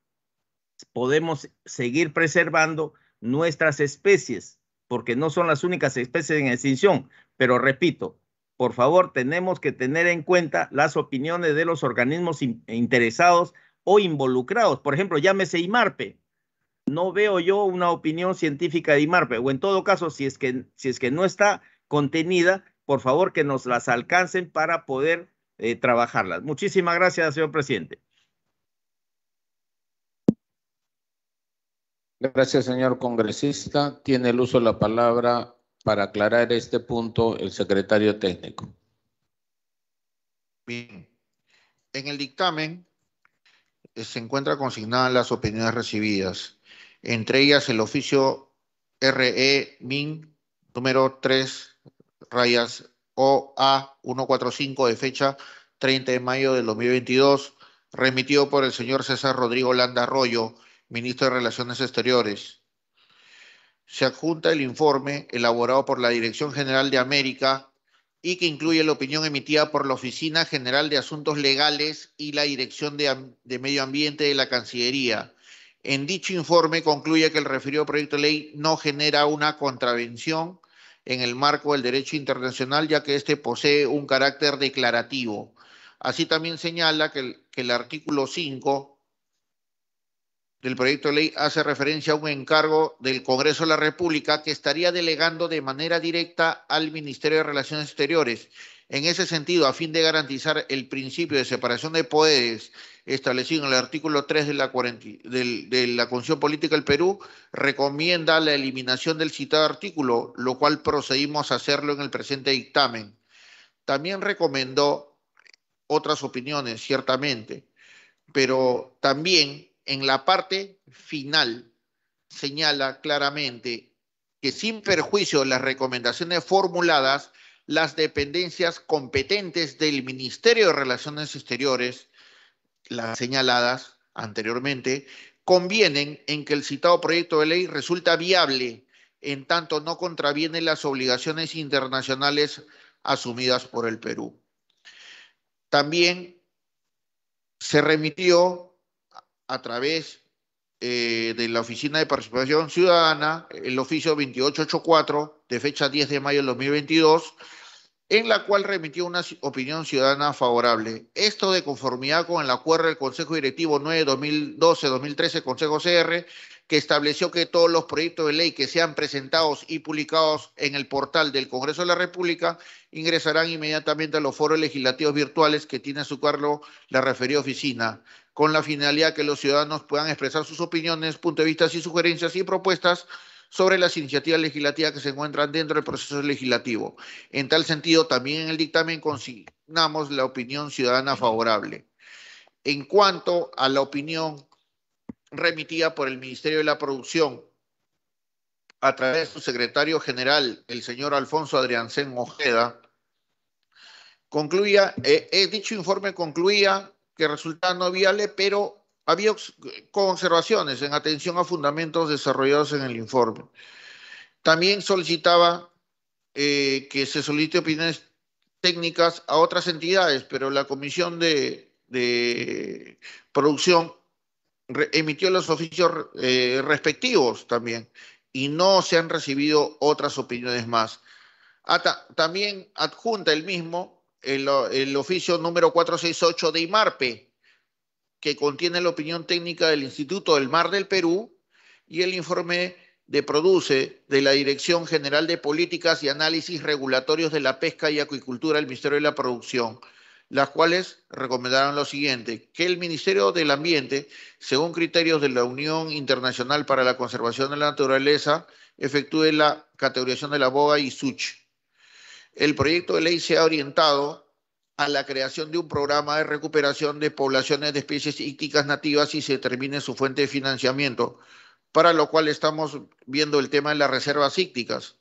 podemos seguir preservando nuestras especies, porque no son las únicas especies en extinción. Pero repito, por favor, tenemos que tener en cuenta las opiniones de los organismos interesados o involucrados. Por ejemplo, llámese IMARPE. No veo yo una opinión científica de IMARPE, o en todo caso, si es que, si es que no está contenida, por favor que nos las alcancen para poder eh, trabajarlas. Muchísimas gracias, señor presidente. Gracias, señor congresista. Tiene el uso de la palabra para aclarar este punto el secretario técnico. Bien. En el dictamen eh, se encuentra consignadas las opiniones recibidas, entre ellas el oficio RE MIN número 3 rayas OA 145 de fecha 30 de mayo del 2022, remitido por el señor César Rodrigo Landa Arroyo, ministro de Relaciones Exteriores. Se adjunta el informe elaborado por la Dirección General de América y que incluye la opinión emitida por la Oficina General de Asuntos Legales y la Dirección de, Medio Ambiente de la Cancillería. En dicho informe concluye que el referido proyecto de ley no genera una contravención en el marco del derecho internacional, ya que éste posee un carácter declarativo. Así también señala que el, que el artículo 5 del proyecto de ley hace referencia a un encargo del Congreso de la República que estaría delegando de manera directa al Ministerio de Relaciones Exteriores. En ese sentido, a fin de garantizar el principio de separación de poderes establecido en el artículo 3 de la, Constitución Política del Perú, recomienda la eliminación del citado artículo, lo cual procedimos a hacerlo en el presente dictamen. También recomendó otras opiniones, ciertamente, pero también en la parte final señala claramente que sin perjuicio de las recomendaciones formuladas, las dependencias competentes del Ministerio de Relaciones Exteriores, las señaladas anteriormente, convienen en que el citado proyecto de ley resulta viable en tanto no contraviene las obligaciones internacionales asumidas por el Perú. También se remitió a través eh, de la Oficina de Participación Ciudadana, el oficio 2884 de fecha 10 de mayo del 2022, en la cual remitió una opinión ciudadana favorable. Esto de conformidad con el acuerdo del Consejo Directivo 9-2012-2013 Consejo CR, que estableció que todos los proyectos de ley que sean presentados y publicados en el portal del Congreso de la República ingresarán inmediatamente a los foros legislativos virtuales que tiene a su cargo la referida oficina con la finalidad que los ciudadanos puedan expresar sus opiniones, puntos de vista y sugerencias y propuestas sobre las iniciativas legislativas que se encuentran dentro del proceso legislativo. En tal sentido, también en el dictamen consignamos la opinión ciudadana favorable. En cuanto a la opinión remitida por el Ministerio de la Producción a través de su secretario general, el señor Alfonso Adrián Ojeda, concluía, eh, eh, dicho informe concluía que resultaba no viable, pero había conservaciones en atención a fundamentos desarrollados en el informe. También solicitaba eh, que se solicite opiniones técnicas a otras entidades, pero la Comisión de, Producción emitió los oficios eh, respectivos también y no se han recibido otras opiniones más. también adjunta el mismo el, oficio número 468 de IMARPE, que contiene la opinión técnica del Instituto del Mar del Perú y el informe de Produce de la Dirección General de Políticas y Análisis Regulatorios de la Pesca y Acuicultura del Ministerio de la Producción, las cuales recomendaron lo siguiente, que el Ministerio del Ambiente, según criterios de la Unión Internacional para la Conservación de la Naturaleza, efectúe la categorización de la boga y such el proyecto de ley se ha orientado a la creación de un programa de recuperación de poblaciones de especies ícticas nativas y se determine su fuente de financiamiento, para lo cual estamos viendo el tema de las reservas ícticas,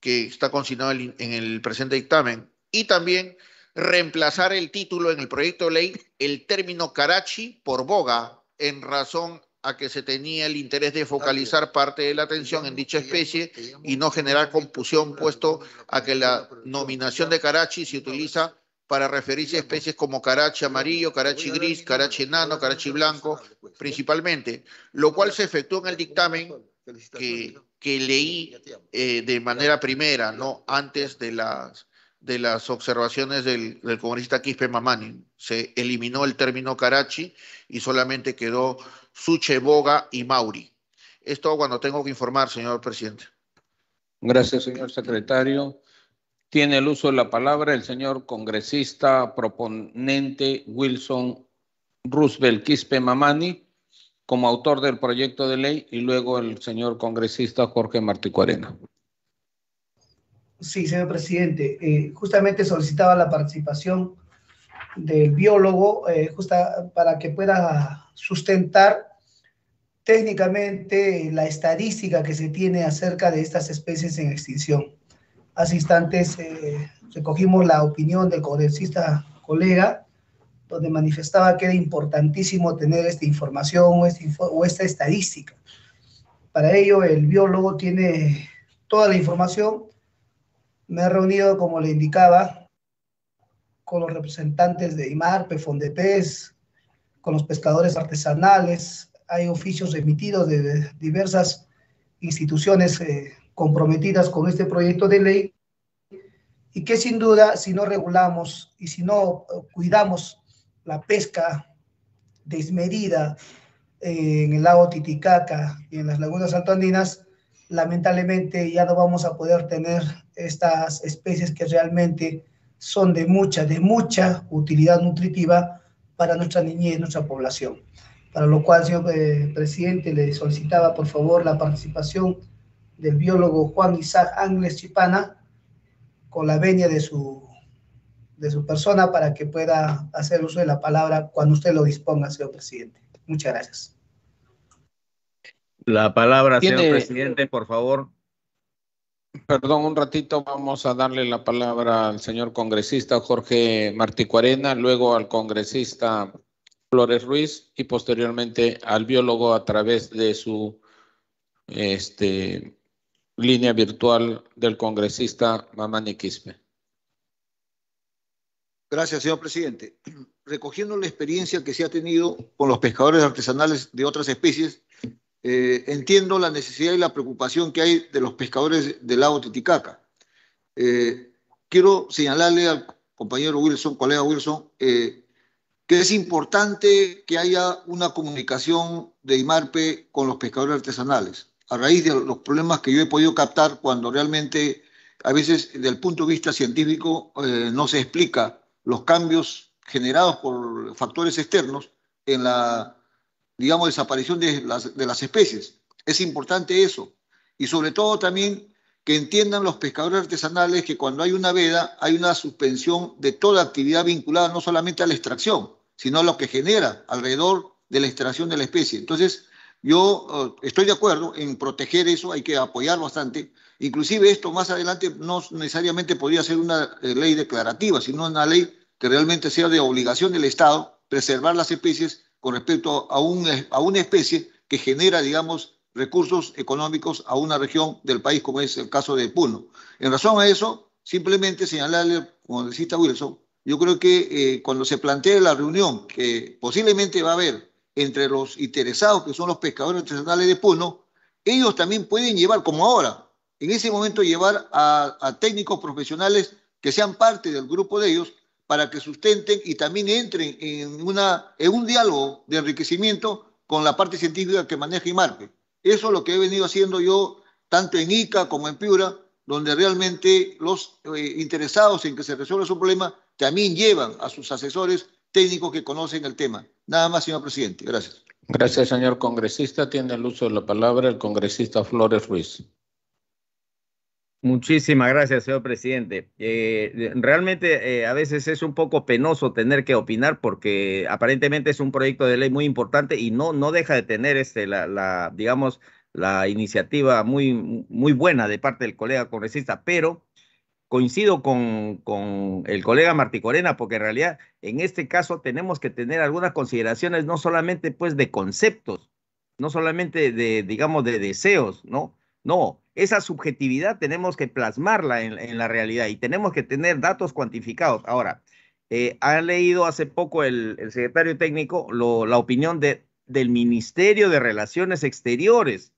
que está consignado en el presente dictamen, y también reemplazar el título en el proyecto de ley, el término Karachi por Boga, en razón a que se tenía el interés de focalizar parte de la atención en dicha especie y no generar este confusión, puesto a que la nominación de carachi se utiliza para referirse a especies como carachi amarillo, carachi gris, Karachi enano, carachi blanco, pues, principalmente, lo cual se efectuó en el dictamen que, leí eh, de manera primera, no pues, antes de las, de las observaciones del, comunista congresista Quispe Mamani. Se eliminó el término carachi y solamente quedó Suche, Boga y Mauri. Es todo cuando tengo que informar, señor presidente. Gracias, señor secretario. Tiene el uso de la palabra el señor congresista proponente Wilson Roosevelt Quispe Mamani como autor del proyecto de ley y luego el señor congresista Jorge Marticuarena. Sí, señor presidente. Eh, justamente solicitaba la participación del biólogo, eh, justa para que pueda sustentar técnicamente la estadística que se tiene acerca de estas especies en extinción. Hace instantes eh, recogimos la opinión del congresista colega, donde manifestaba que era importantísimo tener esta información o, este esta estadística. Para ello, el biólogo tiene toda la información. Me ha reunido, como le indicaba, con los representantes de IMARPE, FONDEPES, con los pescadores artesanales. Hay oficios emitidos de diversas instituciones eh, comprometidas con este proyecto de ley y que sin duda, si no regulamos y si no eh, cuidamos la pesca desmedida eh, en el lago Titicaca y en las lagunas altoandinas, lamentablemente ya no vamos a poder tener estas especies que realmente son de mucha, de mucha utilidad nutritiva para nuestra niñez, nuestra población. Para lo cual, señor eh, presidente, le solicitaba por favor la participación del biólogo Juan Isaac Ángeles Chipana con la venia de su, de su persona para que pueda hacer uso de la palabra cuando usted lo disponga, señor presidente. Muchas gracias. La palabra, señor presidente, por favor. Perdón, un ratito vamos a darle la palabra al señor congresista Jorge Martí Cuarena, luego al congresista Flores Ruiz y posteriormente al biólogo a través de su este, línea virtual del congresista Mamani Quispe. Gracias, señor presidente. [CLEARS THROAT] Recogiendo la experiencia que se ha tenido con los pescadores artesanales de otras especies, eh, entiendo la necesidad y la preocupación que hay de los pescadores del lago Titicaca. Eh, quiero señalarle al compañero Wilson, colega Wilson, eh, que es importante que haya una comunicación de IMARPE con los pescadores artesanales, a raíz de los problemas que yo he podido captar cuando realmente a veces desde el punto de vista científico no se explica los cambios generados por factores externos en la digamos, desaparición de las, especies. Es importante eso. Y sobre todo también que entiendan los pescadores artesanales que cuando hay una veda hay una suspensión de toda actividad vinculada no solamente a la extracción, sino a lo que genera alrededor de la extracción de la especie. Entonces, yo eh, estoy de acuerdo en proteger eso, hay que apoyar bastante. Inclusive esto más adelante no necesariamente podría ser una eh, ley declarativa, sino una ley que realmente sea de obligación del Estado preservar las especies con respecto a, una especie que genera, digamos, recursos económicos a una región del país, como es el caso de Puno. En razón a eso, simplemente señalarle, como decía Wilson, yo creo que eh, cuando se plantee la reunión que posiblemente va a haber entre los interesados, que son los pescadores artesanales de Puno, ellos también pueden llevar, como ahora, en ese momento llevar a técnicos profesionales que sean parte del grupo de ellos para que sustenten y también entren en, una, en un diálogo de enriquecimiento con la parte científica que maneja y marque. Eso es lo que he venido haciendo yo, tanto en ICA como en Piura, donde realmente los eh, interesados en que se resuelva su problema también llevan a sus asesores técnicos que conocen el tema. Nada más, señor presidente. Gracias. Gracias, señor congresista. Tiene el uso de la palabra el congresista Flores Ruiz. Muchísimas gracias, señor presidente. Eh, realmente eh, a veces es un poco penoso tener que opinar porque aparentemente es un proyecto de ley muy importante y no, no deja de tener este, la, digamos, la iniciativa muy, muy buena de parte del colega congresista, pero coincido con, con, el colega Martí Corena, porque en realidad en este caso tenemos que tener algunas consideraciones, no solamente pues de conceptos, no solamente de, digamos, de deseos, ¿no? No, esa subjetividad tenemos que plasmarla en, la realidad y tenemos que tener datos cuantificados. Ahora, eh, ha leído hace poco el, secretario técnico la opinión del Ministerio de Relaciones Exteriores.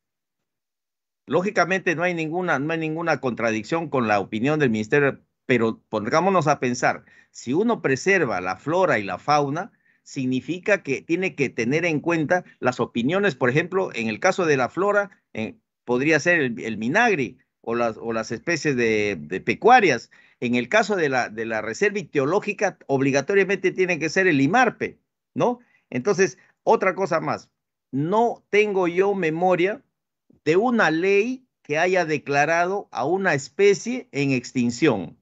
Lógicamente no hay ninguna, no hay ninguna contradicción con la opinión del Ministerio, pero pongámonos a pensar, si uno preserva la flora y la fauna, significa que tiene que tener en cuenta las opiniones, por ejemplo, en el caso de la flora, en, podría ser el, minagri o las, o las especies de, pecuarias. En el caso de la, de la reserva ictiológica, obligatoriamente tiene que ser el imarpe ¿no? Entonces, otra cosa más, no tengo yo memoria de una ley que haya declarado a una especie en extinción.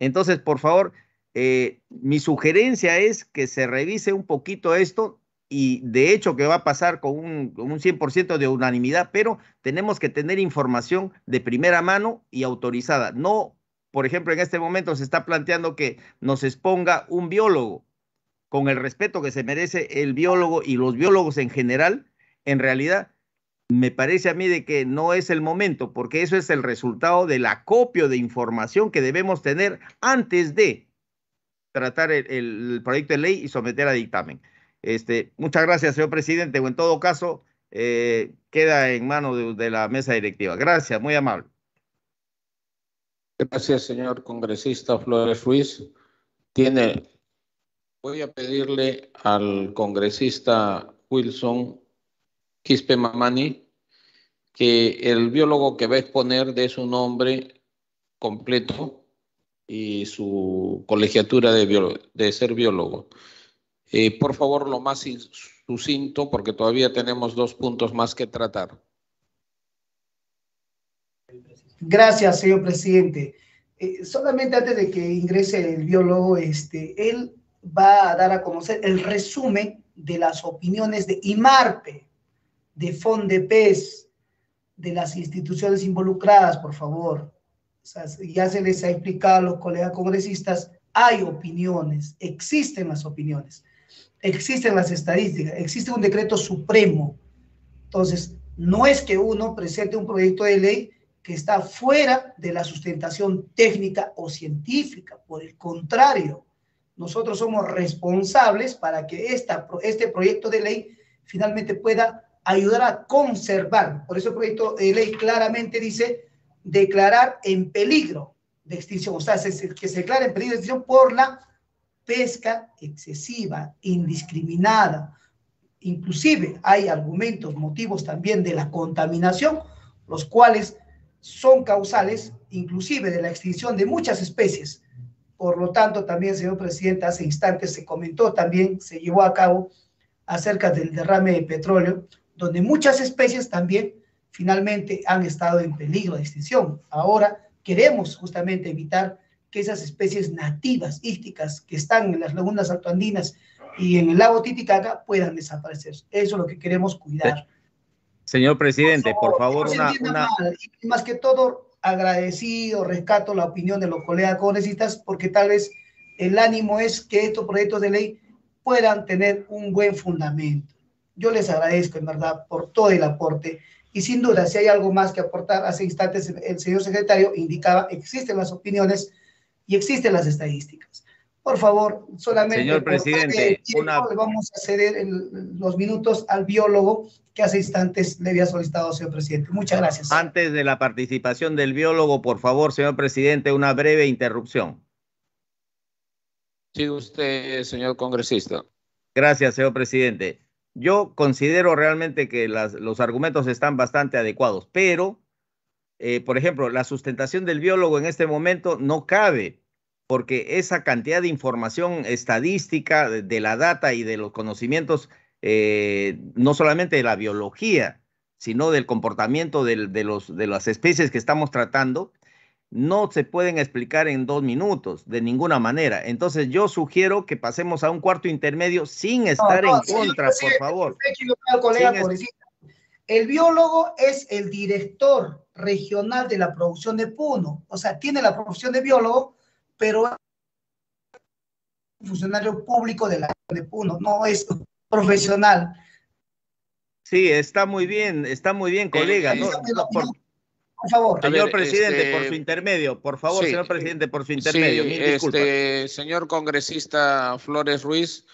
Entonces, por favor, eh, mi sugerencia es que se revise un poquito esto y de hecho que va a pasar con un, 100% de unanimidad, pero tenemos que tener información de primera mano y autorizada. No, por ejemplo, en este momento se está planteando que nos exponga un biólogo, con el respeto que se merece el biólogo y los biólogos en general, en realidad me parece a mí de que no es el momento, porque eso es el resultado del acopio de información que debemos tener antes de tratar el, el proyecto de ley y someter a dictamen. Este, muchas gracias, señor presidente, o en todo caso, eh, queda en manos de, la mesa directiva. Gracias, muy amable. Gracias, señor congresista Flores Ruiz. Tiene, voy a pedirle al congresista Wilson Quispe Mamani que el biólogo que va a exponer dé su nombre completo y su colegiatura de, de ser biólogo. Eh, por favor, lo más sucinto, porque todavía tenemos dos puntos más que tratar. Gracias, señor presidente. Eh, solamente antes de que ingrese el biólogo, este, él va a dar a conocer el resumen de las opiniones de IMARPE, de FONDEPES, de las instituciones involucradas, por favor. ya se les ha explicado a los colegas congresistas, hay opiniones, existen las opiniones. Existen las estadísticas, existe un decreto supremo. Entonces, no es que uno presente un proyecto de ley que está fuera de la sustentación técnica o científica. Por el contrario, nosotros somos responsables para que esta, este proyecto de ley finalmente pueda ayudar a conservar. Por eso el proyecto de ley claramente dice declarar en peligro de extinción, o sea, que se declare en peligro de extinción por la pesca excesiva, indiscriminada, inclusive hay argumentos, motivos también de la contaminación, los cuales son causales inclusive de la extinción de muchas especies. Por lo tanto, también, señor presidente, hace instantes se comentó también, se llevó a cabo acerca del derrame de petróleo, donde muchas especies también finalmente han estado en peligro de extinción. Ahora queremos justamente evitar que esas especies nativas, ísticas, que están en las lagunas altoandinas y en el lago Titicaca, puedan desaparecer. Eso es lo que queremos cuidar. Señor presidente, por favor, una, más que todo, agradecido, rescato la opinión de los colegas congresistas, porque tal vez el ánimo es que estos proyectos de ley puedan tener un buen fundamento. Yo les agradezco, en verdad, por todo el aporte. Y sin duda, si hay algo más que aportar, hace instantes el, el señor secretario indicaba, existen las opiniones, y existen las estadísticas. Por favor, solamente Señor presidente, una... vamos a ceder los minutos al biólogo que hace instantes le había solicitado, señor presidente. Muchas gracias. Antes de la participación del biólogo, por favor, señor presidente, una breve interrupción. Sí, usted, señor congresista. Gracias, señor presidente. Yo considero realmente que los argumentos están bastante adecuados, pero eh, por ejemplo, la sustentación del biólogo en este momento no cabe, porque esa cantidad de información estadística de, la data y de los conocimientos, eh, no solamente de la biología, sino del comportamiento de, los, de las especies que estamos tratando, no se pueden explicar en dos minutos, de ninguna manera. Entonces yo sugiero que pasemos a un cuarto intermedio sin estar en contra, por favor. El biólogo es el director regional de la producción de Puno. O sea, tiene la profesión de biólogo, pero funcionario público de la de Puno, no es profesional. Sí, está muy bien, está muy bien, eh, colega. por, favor. Señor presidente, por este, su intermedio, por favor, señor eh, presidente, por su intermedio. este, señor congresista Flores Ruiz,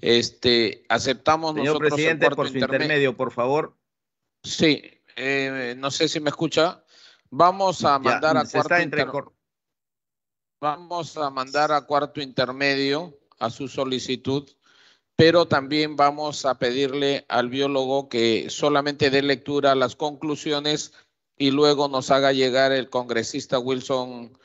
este, aceptamos señor Señor presidente, por, su intermedio, por favor. Sí, eh, no sé si me escucha, vamos a mandar a cuarto vamos a mandar a cuarto intermedio a su solicitud, pero también vamos a pedirle al biólogo que solamente dé lectura a las conclusiones y luego nos haga llegar el congresista Wilson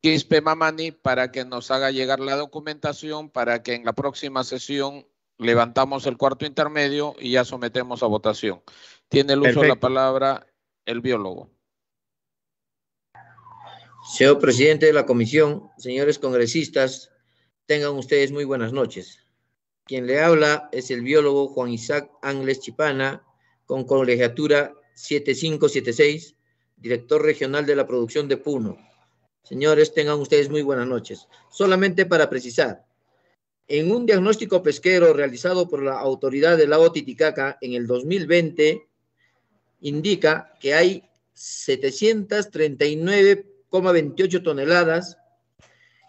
Quispe Mamani para que nos haga llegar la documentación para que en la próxima sesión levantamos el cuarto intermedio y ya sometemos a votación. Tiene el uso de la palabra el biólogo. Señor presidente de la comisión, señores congresistas, tengan ustedes muy buenas noches. Quien le habla es el biólogo Juan Isaac Ángeles Chipana, con colegiatura 7576, director regional de la producción de Puno. Señores, tengan ustedes muy buenas noches. Solamente para precisar, en un diagnóstico pesquero realizado por la autoridad del lago Titicaca en el 2020, indica que hay 739,28 toneladas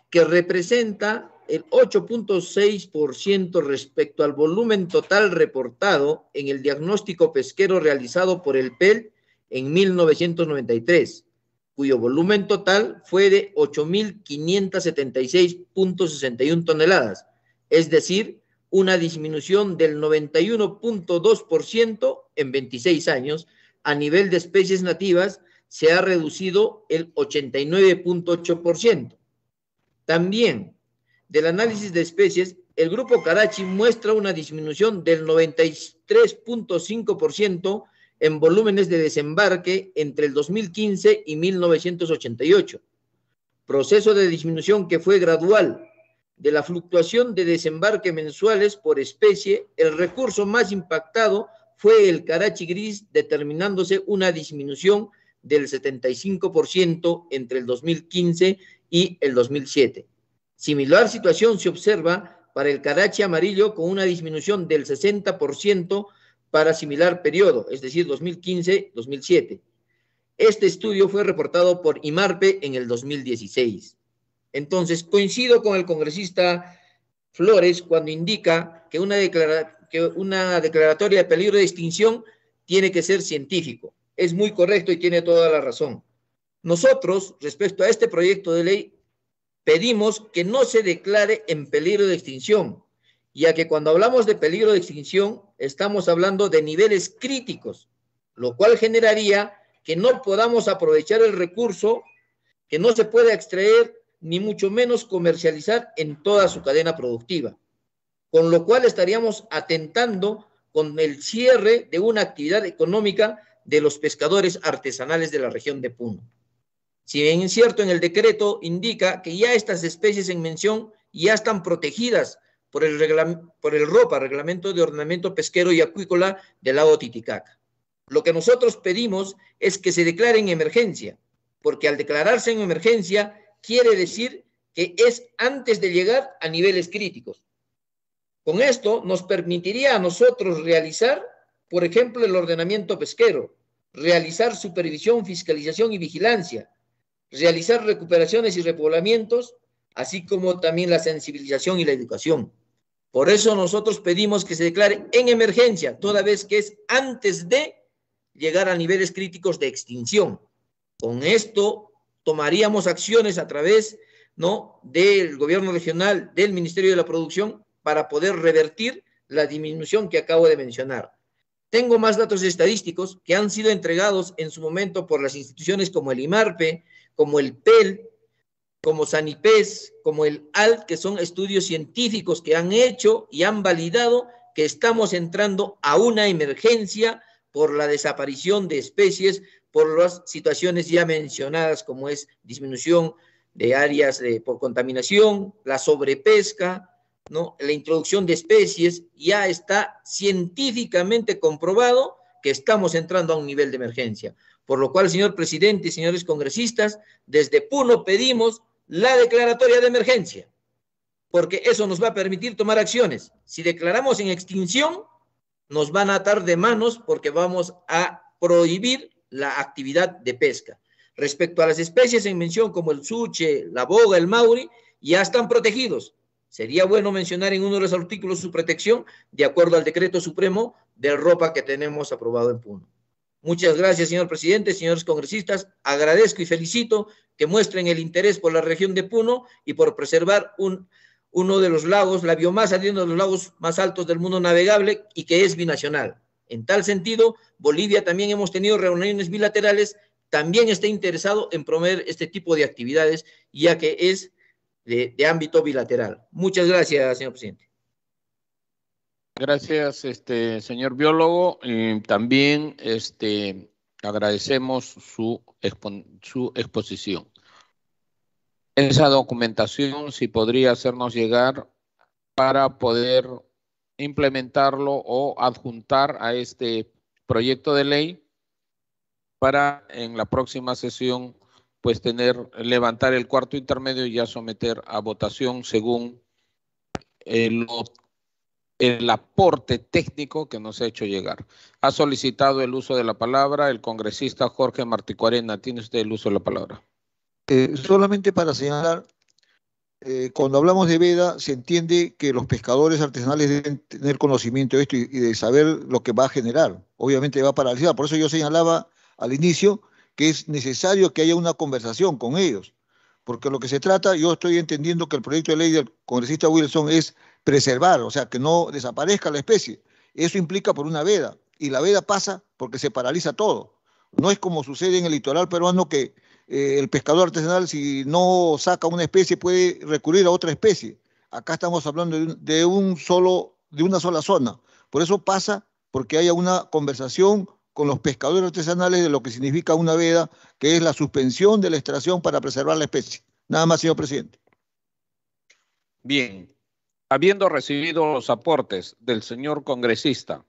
que representa el 8.6% respecto al volumen total reportado en el diagnóstico pesquero realizado por el PEL en 1993, cuyo volumen total fue de 8.576.61 toneladas, es decir, una disminución del 91.2% en 26 años a nivel de especies nativas se ha reducido el 89.8%. También, del análisis de especies, el grupo Karachi muestra una disminución del 93.5% en volúmenes de desembarque entre el 2015 y 1988, proceso de disminución que fue gradual. De la fluctuación de desembarque mensuales por especie, el recurso más impactado fue el Karachi gris, determinándose una disminución del 75% entre el 2015 y el 2007. Similar situación se observa para el Karachi amarillo con una disminución del 60% para similar periodo, es decir, 2015-2007. Este estudio fue reportado por IMARPE en el 2016. Entonces, coincido con el congresista Flores cuando indica que una, declaración que una declaratoria de peligro de extinción tiene que ser científico. Es muy correcto y tiene toda la razón. Nosotros, respecto a este proyecto de ley, pedimos que no se declare en peligro de extinción, ya que cuando hablamos de peligro de extinción estamos hablando de niveles críticos, lo cual generaría que no podamos aprovechar el recurso, que no se pueda extraer ni mucho menos comercializar en toda su cadena productiva con lo cual estaríamos atentando con el cierre de una actividad económica de los pescadores artesanales de la región de Puno. Si bien es cierto, en el decreto indica que ya estas especies en mención ya están protegidas por el, ROPA, Reglamento de Ordenamiento Pesquero y Acuícola del lago Titicaca. Lo que nosotros pedimos es que se declare en emergencia, porque al declararse en emergencia quiere decir que es antes de llegar a niveles críticos. Con esto nos permitiría a nosotros realizar, por ejemplo, el ordenamiento pesquero, realizar supervisión, fiscalización y vigilancia, realizar recuperaciones y repoblamientos, así como también la sensibilización y la educación. Por eso nosotros pedimos que se declare en emergencia, toda vez que es antes de llegar a niveles críticos de extinción. Con esto tomaríamos acciones a través ¿no? del gobierno regional, del Ministerio de la Producción, para poder revertir la disminución que acabo de mencionar. Tengo más datos estadísticos que han sido entregados en su momento por las instituciones como el IMARPE, como el PEL, como SANIPES, como el ALT, que son estudios científicos que han hecho y han validado que estamos entrando a una emergencia por la desaparición de especies, por las situaciones ya mencionadas como es disminución de áreas por contaminación, la sobrepesca, ¿no? la introducción de especies, ya está científicamente comprobado que estamos entrando a un nivel de emergencia. Por lo cual, señor presidente y señores congresistas, desde Puno pedimos la declaratoria de emergencia, porque eso nos va a permitir tomar acciones. Si declaramos en extinción, nos van a atar de manos porque vamos a prohibir la actividad de pesca. Respecto a las especies en mención como el suche, la boga, el mauri, ya están protegidos. Sería bueno mencionar en uno de los artículos su protección de acuerdo al decreto supremo del ropa que tenemos aprobado en Puno. Muchas gracias, señor presidente, señores congresistas. Agradezco y felicito que muestren el interés por la región de Puno y por preservar un, uno de los lagos, la biomasa de uno de los lagos más altos del mundo navegable y que es binacional. En tal sentido, Bolivia también hemos tenido reuniones bilaterales, también está interesado en promover este tipo de actividades, ya que es de, ámbito bilateral. Muchas gracias, señor presidente. Gracias, este, señor biólogo. Eh, también este, agradecemos su, su exposición. Esa documentación, si podría hacernos llegar para poder implementarlo o adjuntar a este proyecto de ley para en la próxima sesión pues tener, levantar el cuarto intermedio y ya someter a votación según el, aporte técnico que nos ha hecho llegar. Ha solicitado el uso de la palabra el congresista Jorge Marticuarena. Tiene usted el uso de la palabra. Eh, solamente para señalar, eh, cuando hablamos de veda, se entiende que los pescadores artesanales deben tener conocimiento de esto y, y de saber lo que va a generar. Obviamente va a paralizar. Por eso yo señalaba al inicio que es necesario que haya una conversación con ellos, porque lo que se trata, yo estoy entendiendo que el proyecto de ley del congresista Wilson es preservar, o sea, que no desaparezca la especie. Eso implica por una veda, y la veda pasa porque se paraliza todo. No es como sucede en el litoral peruano que eh, el pescador artesanal, si no saca una especie, puede recurrir a otra especie. Acá estamos hablando de solo, de una sola zona. Por eso pasa porque haya una conversación con los pescadores artesanales de lo que significa una veda, que es la suspensión de la extracción para preservar la especie. Nada más, señor presidente. Bien, habiendo recibido los aportes del señor congresista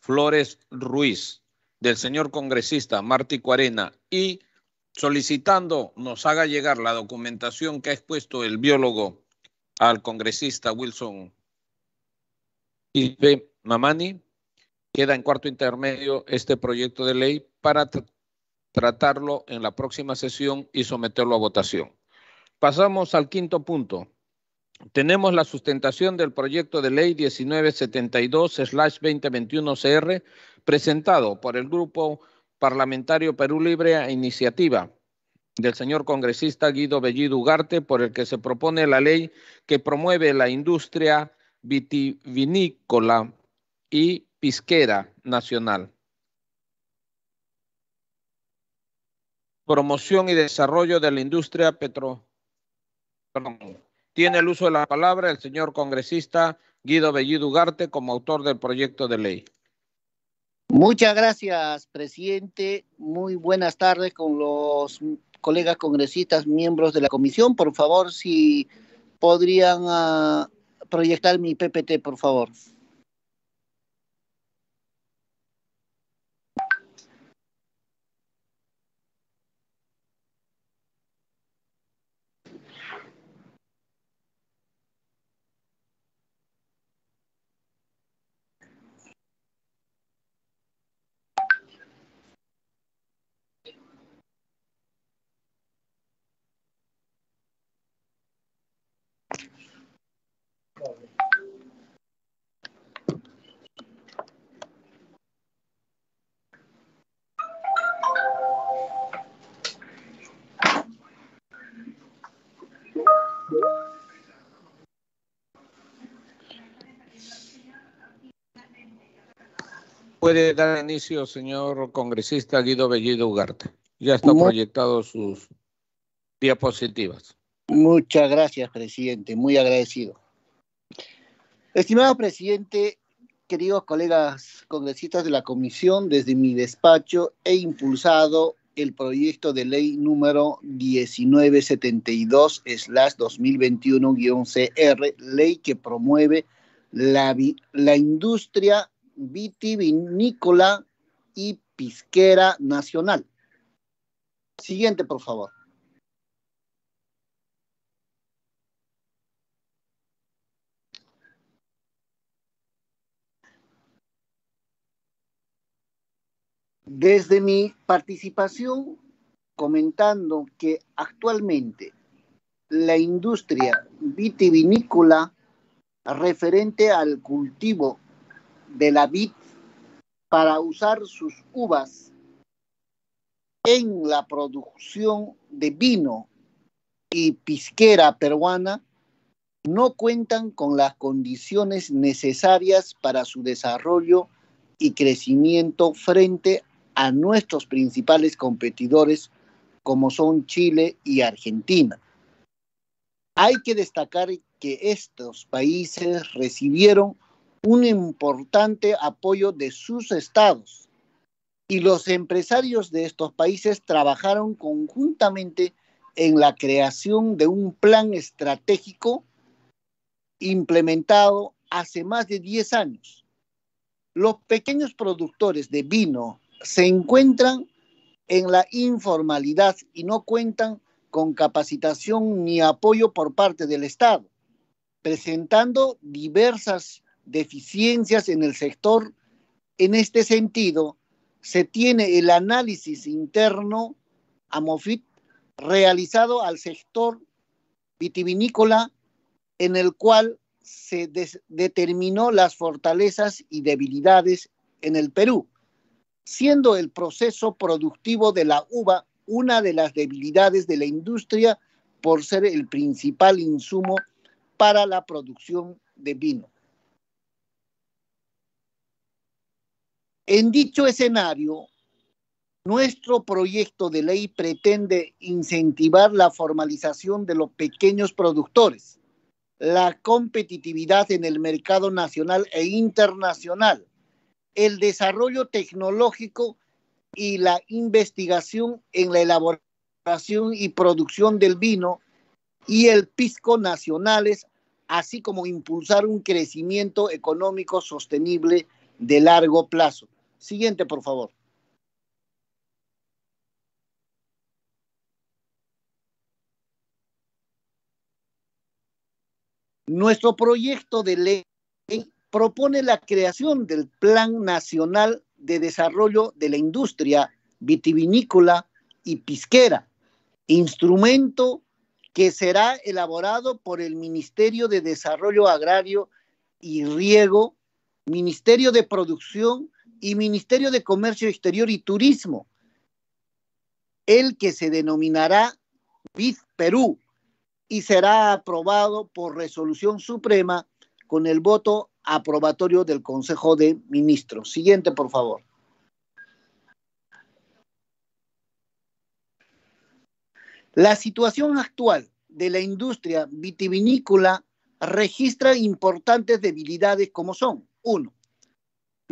Flores Ruiz, del señor congresista Martí Cuarena y solicitando nos haga llegar la documentación que ha expuesto el biólogo al congresista Wilson Ibe Mamani, Queda en cuarto intermedio este proyecto de ley para tratarlo en la próxima sesión y someterlo a votación. Pasamos al quinto punto. Tenemos la sustentación del proyecto de ley 1972-2021-CR presentado por el Grupo Parlamentario Perú Libre a iniciativa del señor congresista Guido Bellido Ugarte, por el que se propone la ley que promueve la industria vitivinícola y Pisquera Nacional. Promoción y desarrollo de la industria petro. Tiene el uso de la palabra el señor congresista Guido Bellido Ugarte como autor del proyecto de ley. Muchas gracias, presidente. Muy buenas tardes con los colegas congresistas, miembros de la comisión. Por favor, si podrían ah, proyectar mi PPT, por favor. puede dar inicio, señor congresista Guido Bellido Ugarte. Ya están proyectados sus diapositivas. Muchas gracias, presidente. Muy agradecido. Estimado presidente, queridos colegas congresistas de la comisión, desde mi despacho he impulsado el proyecto de ley número 1972-2021-CR, ley que promueve la, la industria vitivinícola y pisquera nacional. Siguiente, por favor. Desde mi participación comentando que actualmente la industria vitivinícola referente al cultivo de la vid para usar sus uvas en la producción de vino y pisquera peruana no cuentan con las condiciones necesarias para su desarrollo y crecimiento frente a nuestros principales competidores como son Chile y Argentina. Hay que destacar que estos países recibieron un importante apoyo de sus estados y los empresarios de estos países trabajaron conjuntamente en la creación de un plan estratégico implementado hace más de 10 años. Los pequeños productores de vino se encuentran en la informalidad y no cuentan con capacitación ni apoyo por parte del Estado, presentando diversas deficiencias en el sector. En este sentido, se tiene el análisis interno a Mofit realizado al sector vitivinícola en el cual se determinó las fortalezas y debilidades en el Perú, siendo el proceso productivo de la uva una de las debilidades de la industria por ser el principal insumo para la producción de vino. En dicho escenario, nuestro proyecto de ley pretende incentivar la formalización de los pequeños productores, la competitividad en el mercado nacional e internacional, el desarrollo tecnológico y la investigación en la elaboración y producción del vino y el pisco nacionales, así como impulsar un crecimiento económico sostenible de largo plazo. Siguiente, por favor. Nuestro proyecto de ley propone la creación del Plan Nacional de Desarrollo de la Industria Vitivinícola y Pisquera, instrumento que será elaborado por el Ministerio de Desarrollo Agrario y Riego, Ministerio de Producción y Ministerio de Comercio Exterior y Turismo, el que se denominará BID Perú y será aprobado por resolución suprema con el voto aprobatorio del Consejo de Ministros. Siguiente, por favor. La situación actual de la industria vitivinícola registra importantes debilidades como son, uno,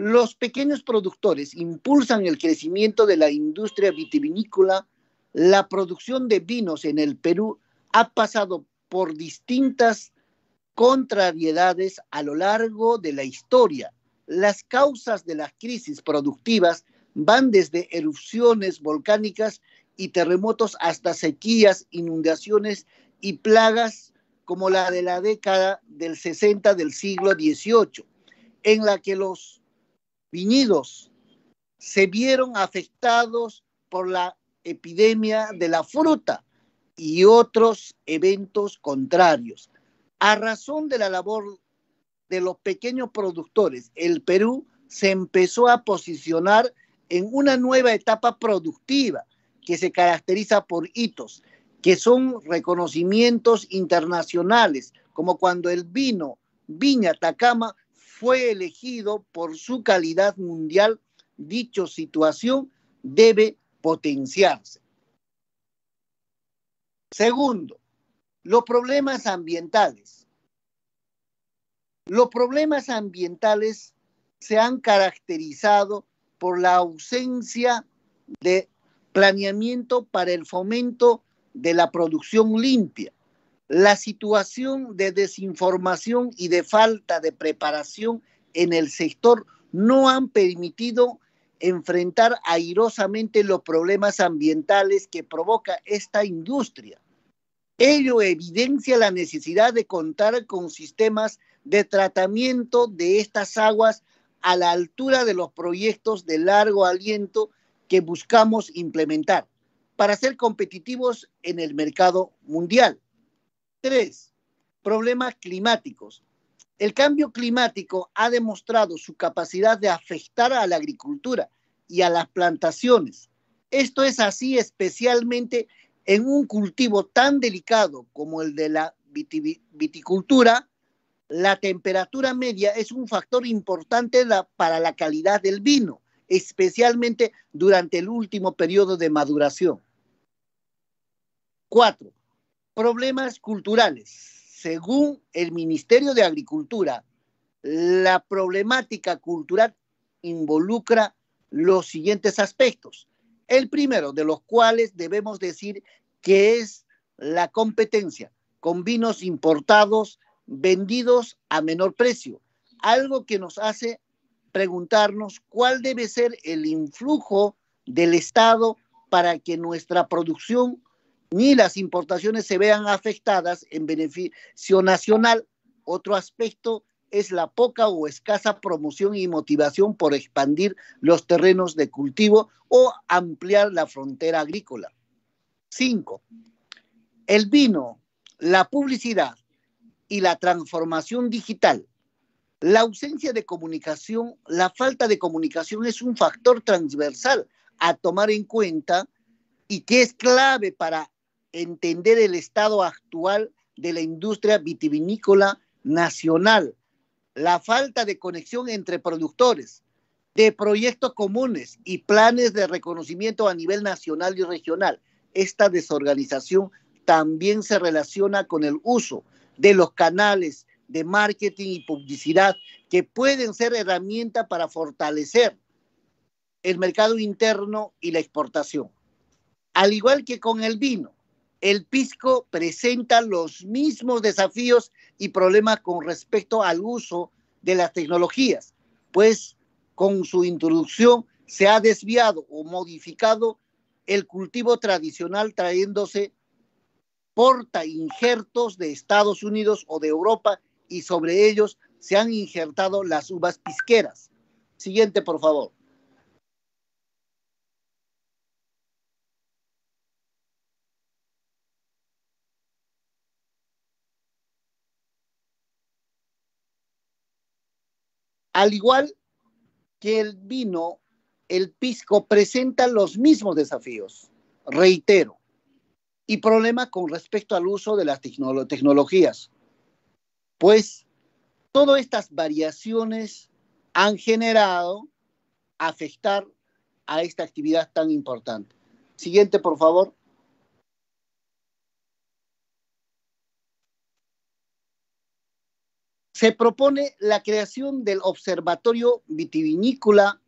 los pequeños productores impulsan el crecimiento de la industria vitivinícola. La producción de vinos en el Perú ha pasado por distintas contrariedades a lo largo de la historia. Las causas de las crisis productivas van desde erupciones volcánicas y terremotos hasta sequías, inundaciones y plagas como la de la década del 60 del siglo XVIII, en la que los viñidos se vieron afectados por la epidemia de la fruta y otros eventos contrarios. A razón de la labor de los pequeños productores, el Perú se empezó a posicionar en una nueva etapa productiva que se caracteriza por hitos, que son reconocimientos internacionales, como cuando el vino Viña Tacama fue elegido por su calidad mundial, dicha situación debe potenciarse. Segundo, los problemas ambientales. Los problemas ambientales se han caracterizado por la ausencia de planeamiento para el fomento de la producción limpia, la situación de desinformación y de falta de preparación en el sector no han permitido enfrentar airosamente los problemas ambientales que provoca esta industria. Ello evidencia la necesidad de contar con sistemas de tratamiento de estas aguas a la altura de los proyectos de largo aliento que buscamos implementar para ser competitivos en el mercado mundial. Tres, problemas climáticos. El cambio climático ha demostrado su capacidad de afectar a la agricultura y a las plantaciones. Esto es así especialmente en un cultivo tan delicado como el de la viticultura. La temperatura media es un factor importante para la calidad del vino, especialmente durante el último periodo de maduración. Cuatro, problemas culturales. Según el Ministerio de Agricultura, la problemática cultural involucra los siguientes aspectos. El primero de los cuales debemos decir que es la competencia con vinos importados vendidos a menor precio, algo que nos hace preguntarnos cuál debe ser el influjo del Estado para que nuestra producción ni las importaciones se vean afectadas en beneficio nacional. Otro aspecto es la poca o escasa promoción y motivación por expandir los terrenos de cultivo o ampliar la frontera agrícola. Cinco, El vino, la publicidad y la transformación digital. La ausencia de comunicación, la falta de comunicación es un factor transversal a tomar en cuenta y que es clave para entender el estado actual de la industria vitivinícola nacional, la falta de conexión entre productores, de proyectos comunes y planes de reconocimiento a nivel nacional y regional. Esta desorganización también se relaciona con el uso de los canales de marketing y publicidad que pueden ser herramienta para fortalecer el mercado interno y la exportación. Al igual que con el vino, el Pisco presenta los mismos desafíos y problemas con respecto al uso de las tecnologías, pues con su introducción se ha desviado o modificado el cultivo tradicional trayéndose porta injertos de Estados Unidos o de Europa y sobre ellos se han injertado las uvas pisqueras. Siguiente, por favor. al igual que el vino, el pisco presenta los mismos desafíos, reitero, y problemas con respecto al uso de las tecnologías, pues todas estas variaciones han generado afectar a esta actividad tan importante. Siguiente, por favor. se propone la creación del Observatorio Vitivinícola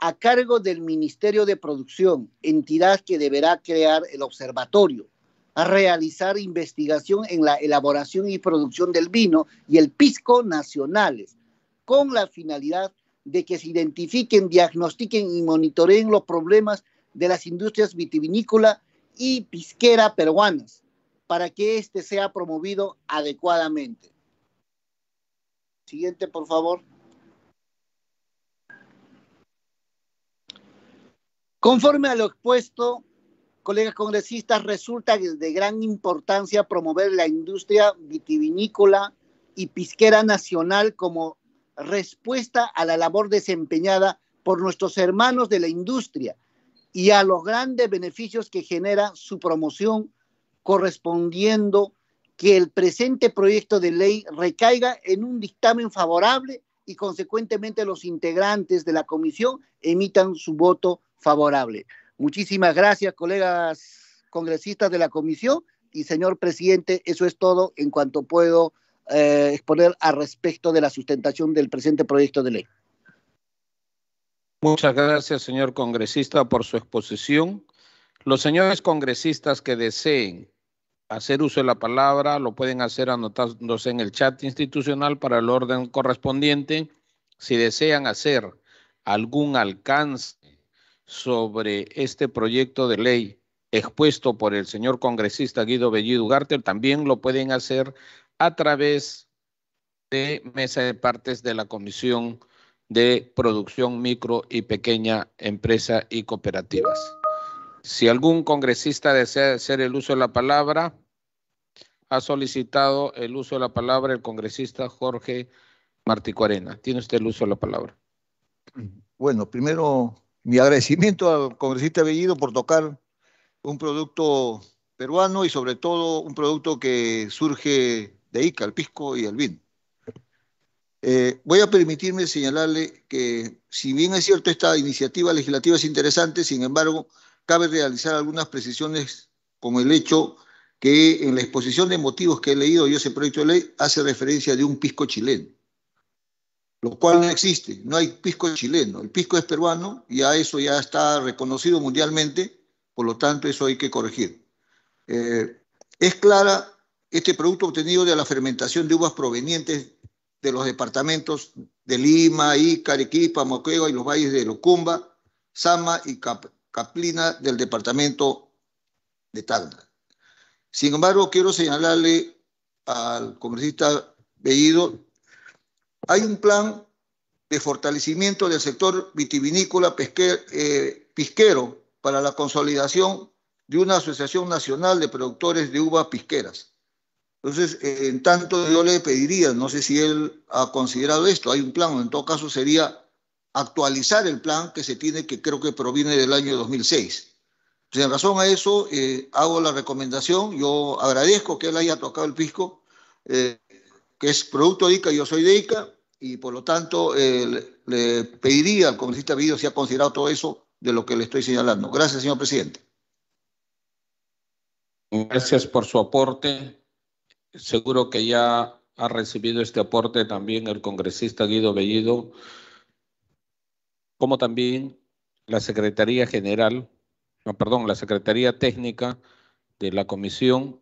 a cargo del Ministerio de Producción, entidad que deberá crear el observatorio, a realizar investigación en la elaboración y producción del vino y el pisco nacionales, con la finalidad de que se identifiquen, diagnostiquen y monitoreen los problemas de las industrias vitivinícola y pisquera peruanas, para que éste sea promovido adecuadamente. Siguiente, por favor. Conforme a lo expuesto, colegas congresistas, resulta de gran importancia promover la industria vitivinícola y pisquera nacional como respuesta a la labor desempeñada por nuestros hermanos de la industria y a los grandes beneficios que genera su promoción, correspondiendo que el presente proyecto de ley recaiga en un dictamen favorable y consecuentemente los integrantes de la comisión emitan su voto favorable. Muchísimas gracias, colegas congresistas de la comisión y señor presidente, eso es todo en cuanto puedo eh, exponer al respecto de la sustentación del presente proyecto de ley. Muchas gracias, señor congresista, por su exposición. Los señores congresistas que deseen hacer uso de la palabra, lo pueden hacer anotándose en el chat institucional para el orden correspondiente. Si desean hacer algún alcance sobre este proyecto de ley expuesto por el señor congresista Guido Bellido Ugarte, también lo pueden hacer a través de mesa de partes de la Comisión de Producción Micro y Pequeña Empresa y Cooperativas. Si algún congresista desea hacer el uso de la palabra, ha solicitado el uso de la palabra el congresista Jorge Martí Cuarena. Tiene usted el uso de la palabra. Bueno, primero mi agradecimiento al congresista Bellido por tocar un producto peruano y sobre todo un producto que surge de Ica, el pisco y el eh, vino. voy a permitirme señalarle que si bien es cierto esta iniciativa legislativa es interesante, sin embargo, cabe realizar algunas precisiones como el hecho que en la exposición de motivos que he leído yo ese proyecto de ley hace referencia de un pisco chileno, lo cual no existe, no hay pisco chileno, el pisco es peruano y a eso ya está reconocido mundialmente, por lo tanto eso hay que corregir. Eh, es clara este producto obtenido de la fermentación de uvas provenientes de los departamentos de Lima, Ica, Arequipa, Moquegua y los valles de Locumba, Sama y Cap Caplina del departamento de Talda. Sin embargo, quiero señalarle al congresista Bellido, hay un plan de fortalecimiento del sector vitivinícola pesquero, eh, pisquero para la consolidación de una asociación nacional de productores de uvas pisqueras. Entonces, eh, en tanto yo le pediría, no sé si él ha considerado esto, hay un plan, en todo caso sería actualizar el plan que se tiene, que creo que proviene del año 2006. Entonces, en razón a eso, eh, hago la recomendación. Yo agradezco que él haya tocado el pisco, eh, que es producto de ICA, yo soy de ICA, y por lo tanto eh, le, pediría al congresista Bellido si ha considerado todo eso de lo que le estoy señalando. Gracias, señor presidente. Gracias por su aporte. Seguro que ya ha recibido este aporte también el congresista Guido Bellido como también la Secretaría General, no, perdón, la Secretaría Técnica de la Comisión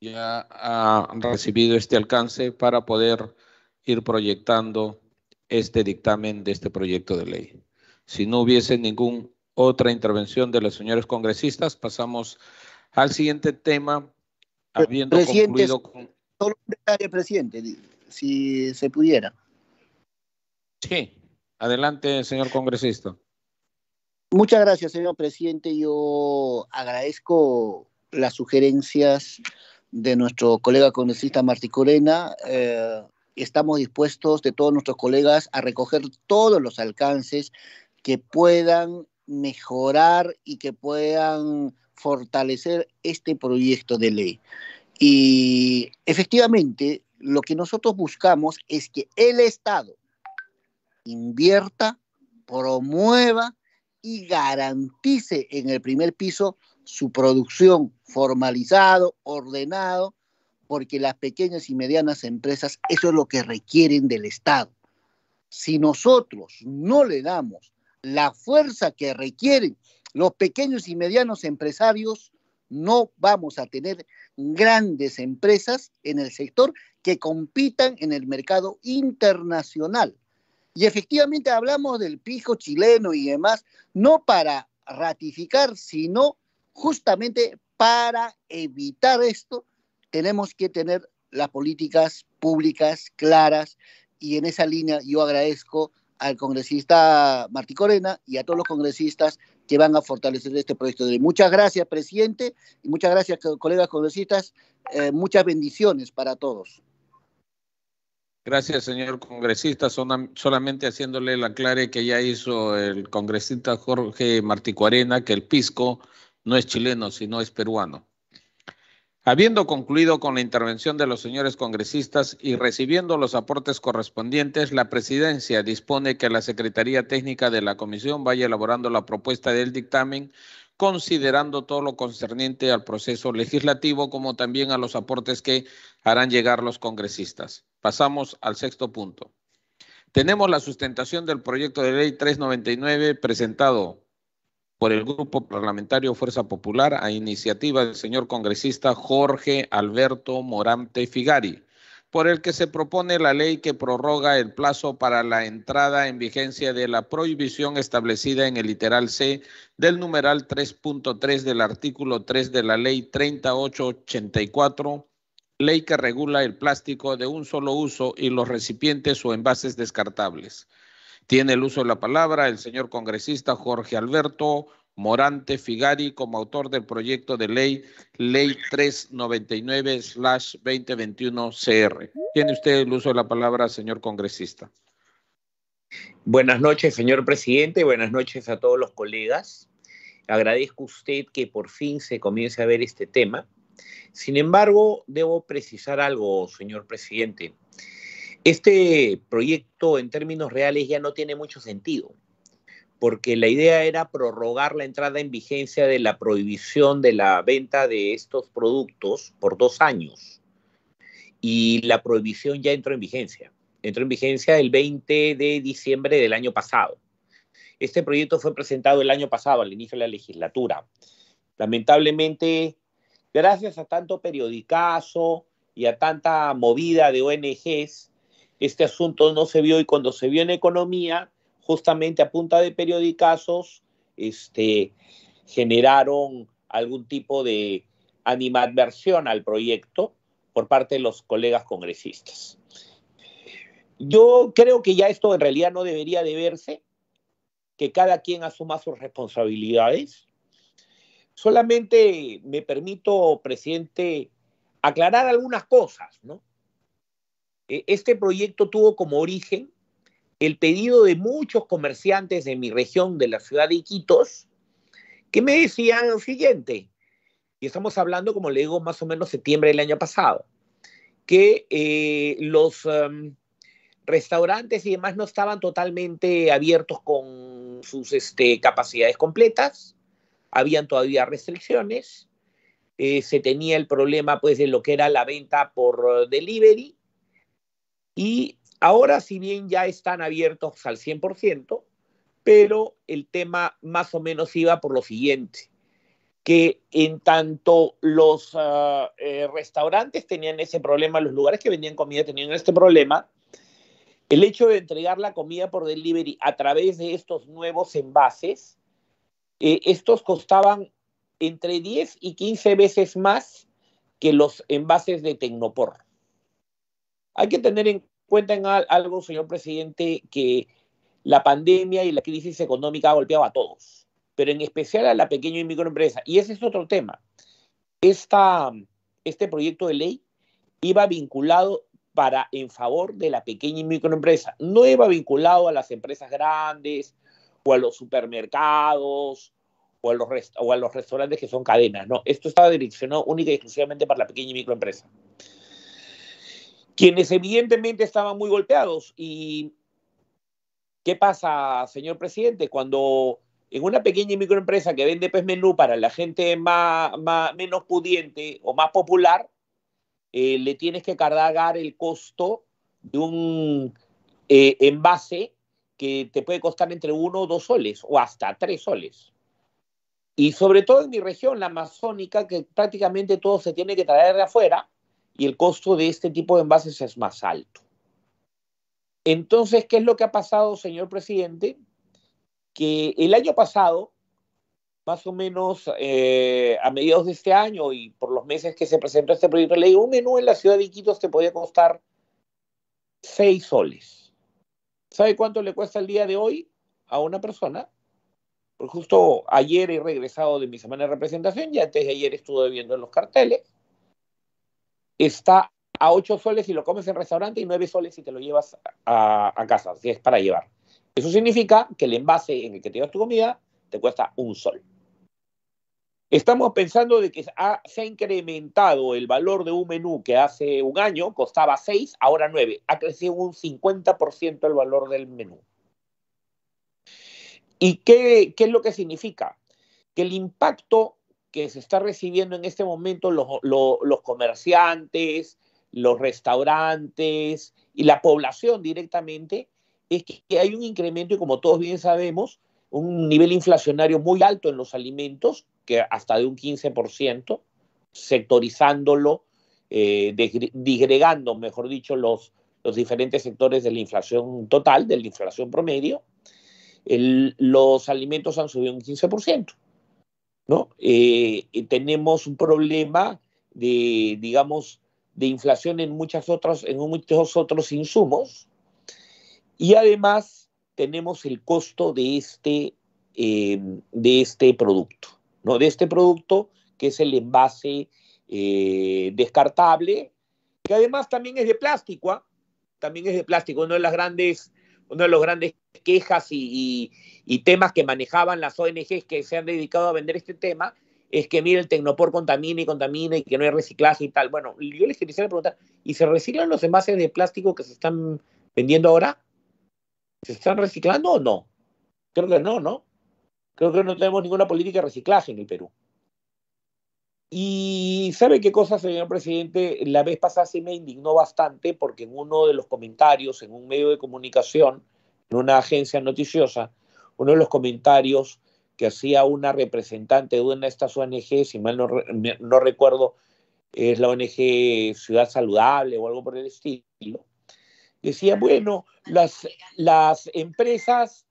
ya ha recibido este alcance para poder ir proyectando este dictamen de este proyecto de ley. Si no hubiese ninguna otra intervención de los señores congresistas, pasamos al siguiente tema, habiendo presidente, concluido con... Solo un detalle, presidente, si se pudiera. Sí, Adelante, señor congresista. Muchas gracias, señor presidente. Yo agradezco las sugerencias de nuestro colega congresista Martí Corena. Eh, estamos dispuestos de todos nuestros colegas a recoger todos los alcances que puedan mejorar y que puedan fortalecer este proyecto de ley. Y efectivamente, lo que nosotros buscamos es que el Estado, invierta, promueva y garantice en el primer piso su producción formalizado, ordenado, porque las pequeñas y medianas empresas eso es lo que requieren del Estado. Si nosotros no le damos la fuerza que requieren los pequeños y medianos empresarios, no vamos a tener grandes empresas en el sector que compitan en el mercado internacional. Y efectivamente hablamos del pijo chileno y demás, no para ratificar, sino justamente para evitar esto, tenemos que tener las políticas públicas claras y en esa línea yo agradezco al congresista Martí Corena y a todos los congresistas que van a fortalecer este proyecto de ley. Muchas gracias, presidente, y muchas gracias, colegas congresistas. Eh, muchas bendiciones para todos. Gracias, señor congresista. solamente haciéndole la clare que ya hizo el congresista Jorge Marticuarena que el pisco no es chileno, sino es peruano. Habiendo concluido con la intervención de los señores congresistas y recibiendo los aportes correspondientes, la presidencia dispone que la Secretaría Técnica de la Comisión vaya elaborando la propuesta del dictamen considerando todo lo concerniente al proceso legislativo como también a los aportes que harán llegar los congresistas. Pasamos al sexto punto. Tenemos la sustentación del proyecto de ley 399 presentado por el Grupo Parlamentario Fuerza Popular a iniciativa del señor congresista Jorge Alberto Morante Figari, por el que se propone la ley que prorroga el plazo para la entrada en vigencia de la prohibición establecida en el literal C del numeral 3.3 del artículo 3 de la ley 3884 ley que regula el plástico de un solo uso y los recipientes o envases descartables. Tiene el uso de la palabra el señor congresista Jorge Alberto Morante Figari como autor del proyecto de ley Ley 399/2021-CR. Tiene usted el uso de la palabra, señor congresista. Buenas noches, señor presidente. Buenas noches a todos los colegas. Agradezco usted que por fin se comience a ver este tema sin embargo, debo precisar algo, señor presidente. Este proyecto en términos reales ya no tiene mucho sentido, porque la idea era prorrogar la entrada en vigencia de la prohibición de la venta de estos productos por dos años. Y la prohibición ya entró en vigencia. Entró en vigencia el 20 de diciembre del año pasado. Este proyecto fue presentado el año pasado, al inicio de la legislatura. Lamentablemente, gracias a tanto periodicazo y a tanta movida de ONGs, este asunto no se vio y cuando se vio en economía, justamente a punta de periodicazos, este, generaron algún tipo de animadversión al proyecto por parte de los colegas congresistas. Yo creo que ya esto en realidad no debería de verse, que cada quien asuma sus responsabilidades Solamente me permito, presidente, aclarar algunas cosas, ¿no? E, este proyecto tuvo como origen el pedido de muchos comerciantes de mi región, de la ciudad de Iquitos, que me decían lo siguiente, y estamos hablando, como le digo, más o menos septiembre del año pasado, que eh, los em, restaurantes y demás no estaban totalmente abiertos con sus este, capacidades completas, habían todavía restricciones, eh, se tenía el problema pues de lo que era la venta por eh, delivery y ahora si bien ya están abiertos al 100%, pero el tema más o menos iba por lo siguiente, que en tanto los ah, eh, restaurantes tenían ese problema, los lugares que vendían comida tenían este problema, el hecho de entregar la comida por delivery a través de estos nuevos envases eh, estos costaban entre 10 y 15 veces más que los envases de Tecnopor. Hay que tener en cuenta en algo, señor presidente, que la pandemia y la crisis económica ha golpeado a todos, pero en especial a la pequeña y microempresa. Y ese es otro tema. este proyecto de ley iba vinculado para en favor de la pequeña y microempresa. No iba vinculado a las empresas grandes o a los supermercados o a los, o a los restaurantes que son cadenas. No, esto estaba direccionado única y exclusivamente para la pequeña y microempresa. Quienes evidentemente estaban muy golpeados. ¿Y qué pasa, señor presidente? Cuando en una pequeña y microempresa que vende menú para la gente más, más menos pudiente o más popular, eh, le tienes que cargar el costo de un eh, envase que te puede costar entre uno o dos soles o hasta tres soles. Y sobre todo en mi región, la amazónica, que prácticamente todo se tiene que traer de afuera y el costo de este tipo de envases es más alto. Entonces, ¿qué es lo que ha pasado, señor presidente? Que el año pasado, más o menos eh, a mediados de este año y por los meses que se presentó este proyecto de ley, un menú en la ciudad de Iquitos te podía costar seis soles ¿Sabe cuánto le cuesta el día de hoy a una persona? Pues justo ayer he regresado de mi semana de representación y antes de ayer estuve viendo en los carteles. Está a 8 soles si lo comes en restaurante y 9 soles si te lo llevas a, a casa, si es para llevar. Eso significa que el envase en el que te llevas tu comida te cuesta un sol. Estamos pensando de que se ha incrementado el valor de un menú que hace un año costaba 6, ahora 9. Ha crecido un 50% el valor del menú. ¿Y qué, es lo que significa? Que el impacto que se está recibiendo en este momento los comerciantes, los restaurantes y la población directamente es que hay un incremento y como todos bien sabemos, un nivel inflacionario muy alto en los alimentos, que hasta de un 15%, sectorizándolo, eh, disgregando, mejor dicho, los, los diferentes sectores de la inflación total, de la inflación promedio, los alimentos han subido un 15%. ¿no? Eh, tenemos un problema de, digamos, de inflación en, muchas otras, en muchos otros insumos. Y además tenemos el costo de este, em, de este producto, ¿no? De este producto que es el envase eh, descartable, que además también es de plástico, ¿ah? también es de plástico, uno de las grandes uno de los grandes quejas y, temas que manejaban las ONGs que se han dedicado a vender este tema es que, mira, el tecnopor contamina y contamina y que no hay reciclaje y tal. Bueno, yo les quisiera preguntar, ¿y se reciclan los envases de plástico que se están vendiendo ahora? ¿Se están reciclando o no? Creo que no, ¿no? Creo que no tenemos ninguna política de reciclaje en el Perú. Y ¿sabe qué cosa, señor presidente? La vez pasada sí me indignó bastante porque en uno de los comentarios, en un medio de comunicación, en una agencia noticiosa, uno de los comentarios que hacía una representante de una de estas ONG, si mal no, no recuerdo, es la ONG Ciudad Saludable o algo por el estilo, decía, bueno, las, las empresas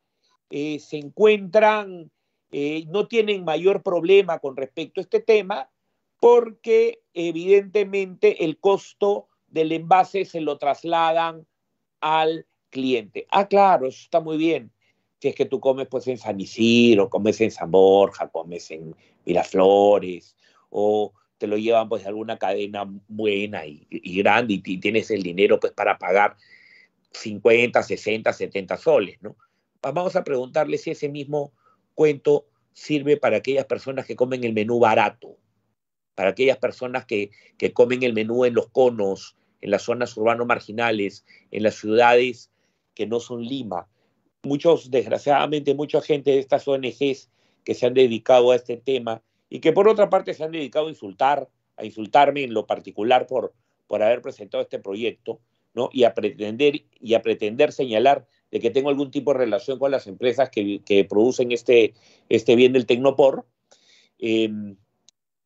eh, se encuentran, eh, no tienen mayor problema con respecto a este tema, porque evidentemente el costo del envase se lo trasladan al cliente. Ah, claro, eso está muy bien. Si es que tú comes pues en San Isidro, comes en San Borja, comes en Miraflores, o te lo llevan pues a alguna cadena buena y, grande y, y, tienes el dinero pues para pagar 50, 60, 70 soles, ¿no? Vamos a preguntarle si ese mismo cuento sirve para aquellas personas que comen el menú barato, para aquellas personas que, comen el menú en los conos, en las zonas urbanos marginales, en las ciudades que no son Lima. Muchos, desgraciadamente, mucha gente de estas ONGs que se han dedicado a este tema y que por otra parte se han dedicado a insultar, a insultarme en lo particular por, por haber presentado este proyecto, y, a pretender, y a pretender señalar de que tengo algún tipo de relación con las empresas que, producen este, este bien del Tecnopor. Em,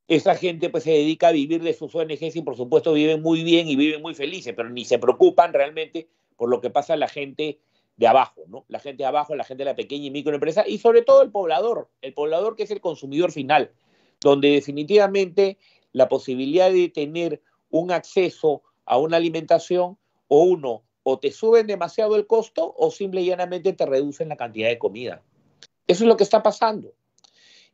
esa gente pues se dedica a vivir de sus ONGs y por supuesto viven muy bien y viven muy felices, pero ni se preocupan realmente por lo que pasa a la gente de abajo, ¿no? La gente de abajo, la gente de la pequeña y microempresa y sobre todo el poblador, el poblador que es el consumidor final, donde definitivamente la posibilidad de tener un acceso a una alimentación o uno, o te suben demasiado el costo o simple llanamente te reducen la cantidad de comida. Eso es lo que está pasando.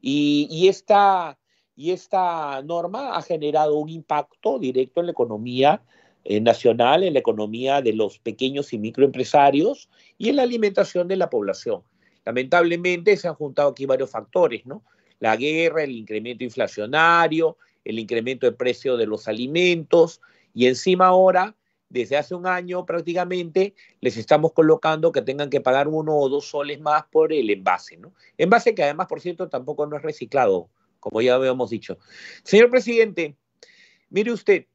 Y, esta, y esta norma ha generado un impacto directo en la economía eh, nacional, en la economía de los pequeños y microempresarios y en la alimentación de la población. Lamentablemente se han juntado aquí varios factores, ¿no? La guerra, el incremento inflacionario, el incremento de precio de los alimentos y encima ahora desde hace un año prácticamente les estamos colocando que tengan que pagar uno o dos soles más por el envase, ¿no? Envase que además, por cierto, tampoco no es reciclado, como ya habíamos dicho. Señor presidente, mire usted,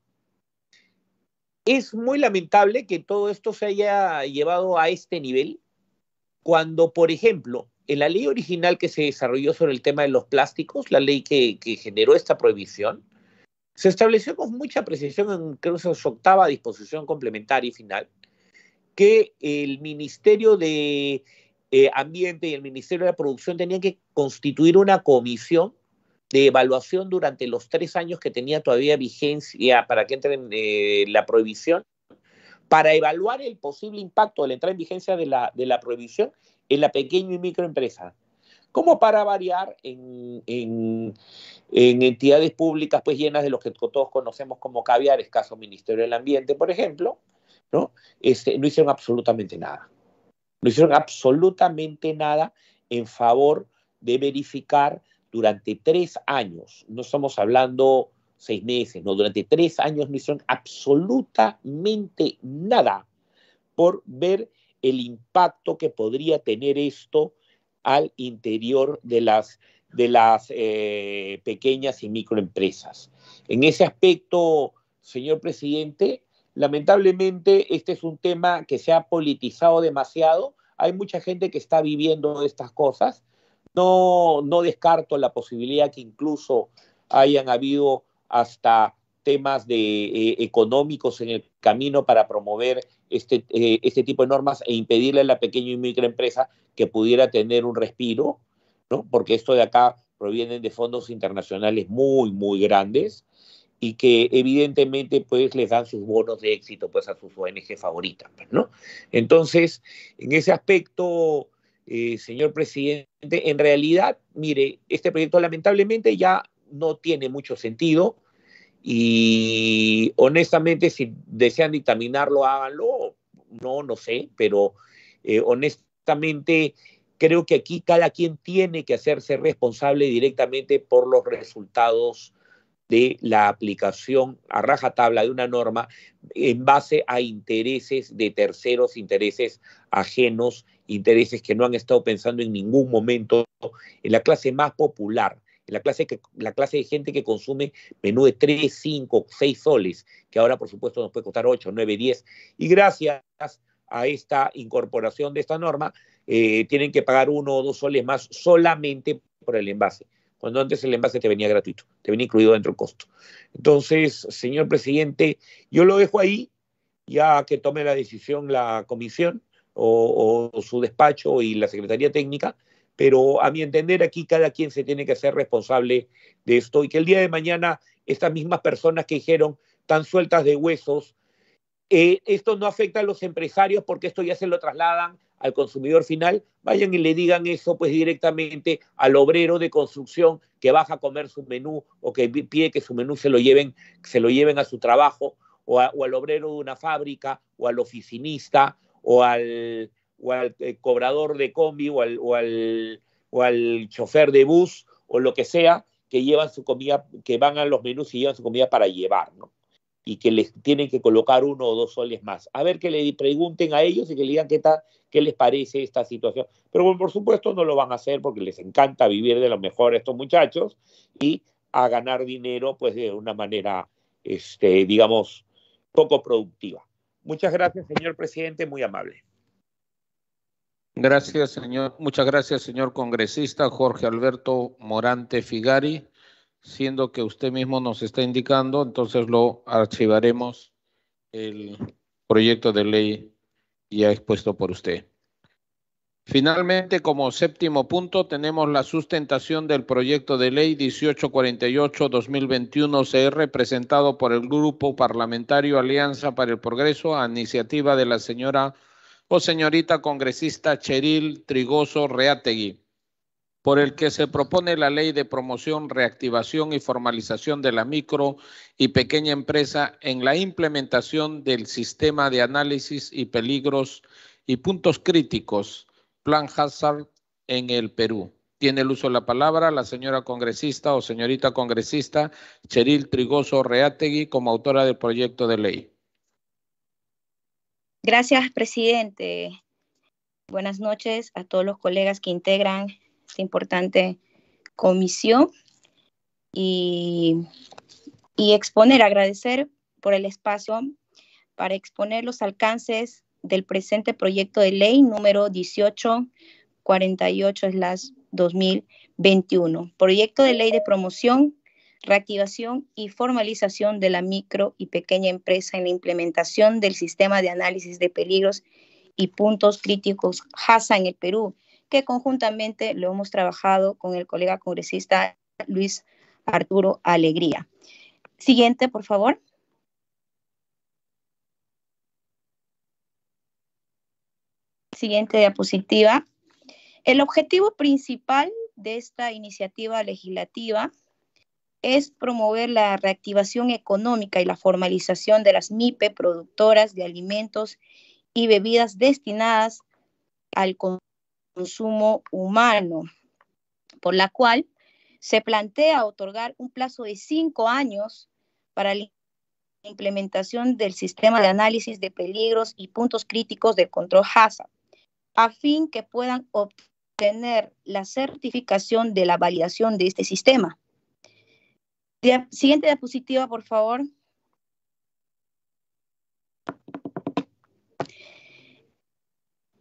es muy lamentable que todo esto se haya llevado a este nivel cuando, por ejemplo, en la ley original que se desarrolló sobre el tema de los plásticos, la ley que, que generó esta prohibición, se estableció con mucha precisión en creo que su octava disposición complementaria y final que el Ministerio de eh, Ambiente y el Ministerio de la Producción tenían que constituir una comisión de evaluación durante los tres años que tenía todavía vigencia para que entre en eh, la prohibición, para evaluar el posible impacto de la entrada en vigencia de la, de la prohibición en la pequeña y microempresa como para variar en, entidades públicas pues llenas de lo que todos conocemos como caviar escaso Ministerio del Ambiente, por ejemplo, ¿no? Este, no hicieron absolutamente nada. No hicieron absolutamente nada en favor de verificar durante tres años, no estamos hablando seis meses, no, durante tres años no hicieron absolutamente nada por ver el impacto que podría tener esto al interior de las, de las eh, pequeñas y microempresas. En ese aspecto, señor presidente, lamentablemente este es un tema que se ha politizado demasiado. Hay mucha gente que está viviendo estas cosas. No, no descarto la posibilidad que incluso hayan habido hasta temas de, eh, económicos en el camino para promover este, eh, este tipo de normas e impedirle a la pequeña y microempresa que pudiera tener un respiro, ¿no? porque esto de acá provienen de fondos internacionales muy, muy grandes y que evidentemente pues les dan sus bonos de éxito pues a sus ONG favoritas, pues, ¿no? Entonces, en ese aspecto, eh, señor presidente, en realidad, mire, este proyecto lamentablemente ya no tiene mucho sentido, y honestamente, si desean dictaminarlo, háganlo. No, no sé, pero eh, honestamente creo que aquí cada quien tiene que hacerse responsable directamente por los resultados de la aplicación a rajatabla de una norma en base a intereses de terceros, intereses ajenos, intereses que no han estado pensando en ningún momento en la clase más popular, la clase, que, la clase de gente que consume menú de 3, 5, 6 soles, que ahora por supuesto nos puede costar 8, 9, 10, y gracias a esta incorporación de esta norma, eh, tienen que pagar uno o dos soles más solamente por el envase, cuando antes el envase te venía gratuito, te venía incluido dentro del costo. Entonces, señor presidente, yo lo dejo ahí, ya que tome la decisión la comisión o su despacho y la Secretaría Técnica, pero a mi entender aquí cada quien se tiene que hacer responsable de esto y que el día de mañana estas mismas personas que dijeron tan sueltas de huesos, eh, esto no afecta a los empresarios porque esto ya se lo trasladan al consumidor final, vayan y le digan eso pues directamente al obrero de construcción que baja a comer su menú o que pide que su menú se lo lleven, se lo lleven a su trabajo o al obrero de una fábrica o al oficinista o al, o al eh, cobrador de combi o al, o o al chofer de bus o lo que sea que llevan su comida, que van a los menús y llevan su comida para llevar, ¿no? Y que les tienen que colocar uno o dos soles más. A ver que le pregunten a ellos y que le digan qué, tal qué les parece esta situación. Pero bueno, por supuesto no lo van a hacer porque les encanta vivir de lo mejor a estos muchachos y a ganar dinero pues de una manera, este, digamos, poco productiva. Muchas gracias, señor presidente, muy amable. Gracias, señor. Muchas gracias, señor congresista Jorge Alberto Morante Figari. Siendo que usted mismo nos está indicando, entonces lo archivaremos el proyecto de ley ya expuesto por usted. Finalmente, como séptimo punto, tenemos la sustentación del proyecto de ley 1848-2021-CR presentado por el Grupo Parlamentario Alianza para el Progreso a iniciativa de la señora o oh, señorita congresista Cheril Trigoso Reategui, por el que se propone la ley de promoción, reactivación y formalización de la micro y pequeña empresa en la implementación del sistema de análisis y peligros y puntos críticos, Plan Hazard en el Perú. Tiene el uso de la palabra la señora congresista o señorita congresista Cheril Trigoso Reategui como autora del proyecto de ley. Gracias, presidente. Buenas noches a todos los colegas que integran esta importante comisión y, exponer, agradecer por el espacio para exponer los alcances del presente proyecto de ley número 1848-2021, proyecto de ley de promoción reactivación y formalización de la micro y pequeña empresa en la implementación del sistema de análisis de peligros y puntos críticos HASA en el Perú, que conjuntamente lo hemos trabajado con el colega congresista Luis Arturo Alegría. Siguiente, por favor. Siguiente diapositiva. El objetivo principal de esta iniciativa legislativa es promover la reactivación económica y la formalización de las MIPE productoras de alimentos y bebidas destinadas al consumo humano, por la cual se plantea otorgar un plazo de cinco años para la implementación del sistema de análisis de peligros y puntos críticos del control HASA, a fin que puedan obtener la certificación de la validación de este sistema siguiente diapositiva, por favor.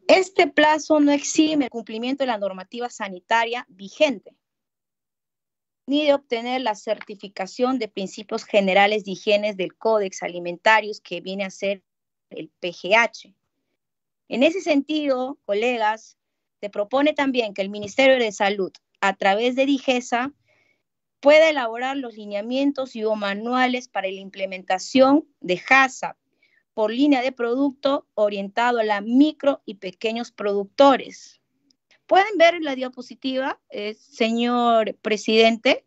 Este plazo no exime el cumplimiento de la normativa sanitaria vigente, ni de obtener la certificación de principios generales de higiene del Códex Alimentarios que viene a ser el PGH. En ese sentido, colegas, se propone también que el Ministerio de Salud, a través de DIGESA, pueda elaborar los lineamientos y o manuales para la implementación de hasa por línea de producto orientado a la micro y pequeños productores. ¿Pueden ver la diapositiva, eh, señor presidente?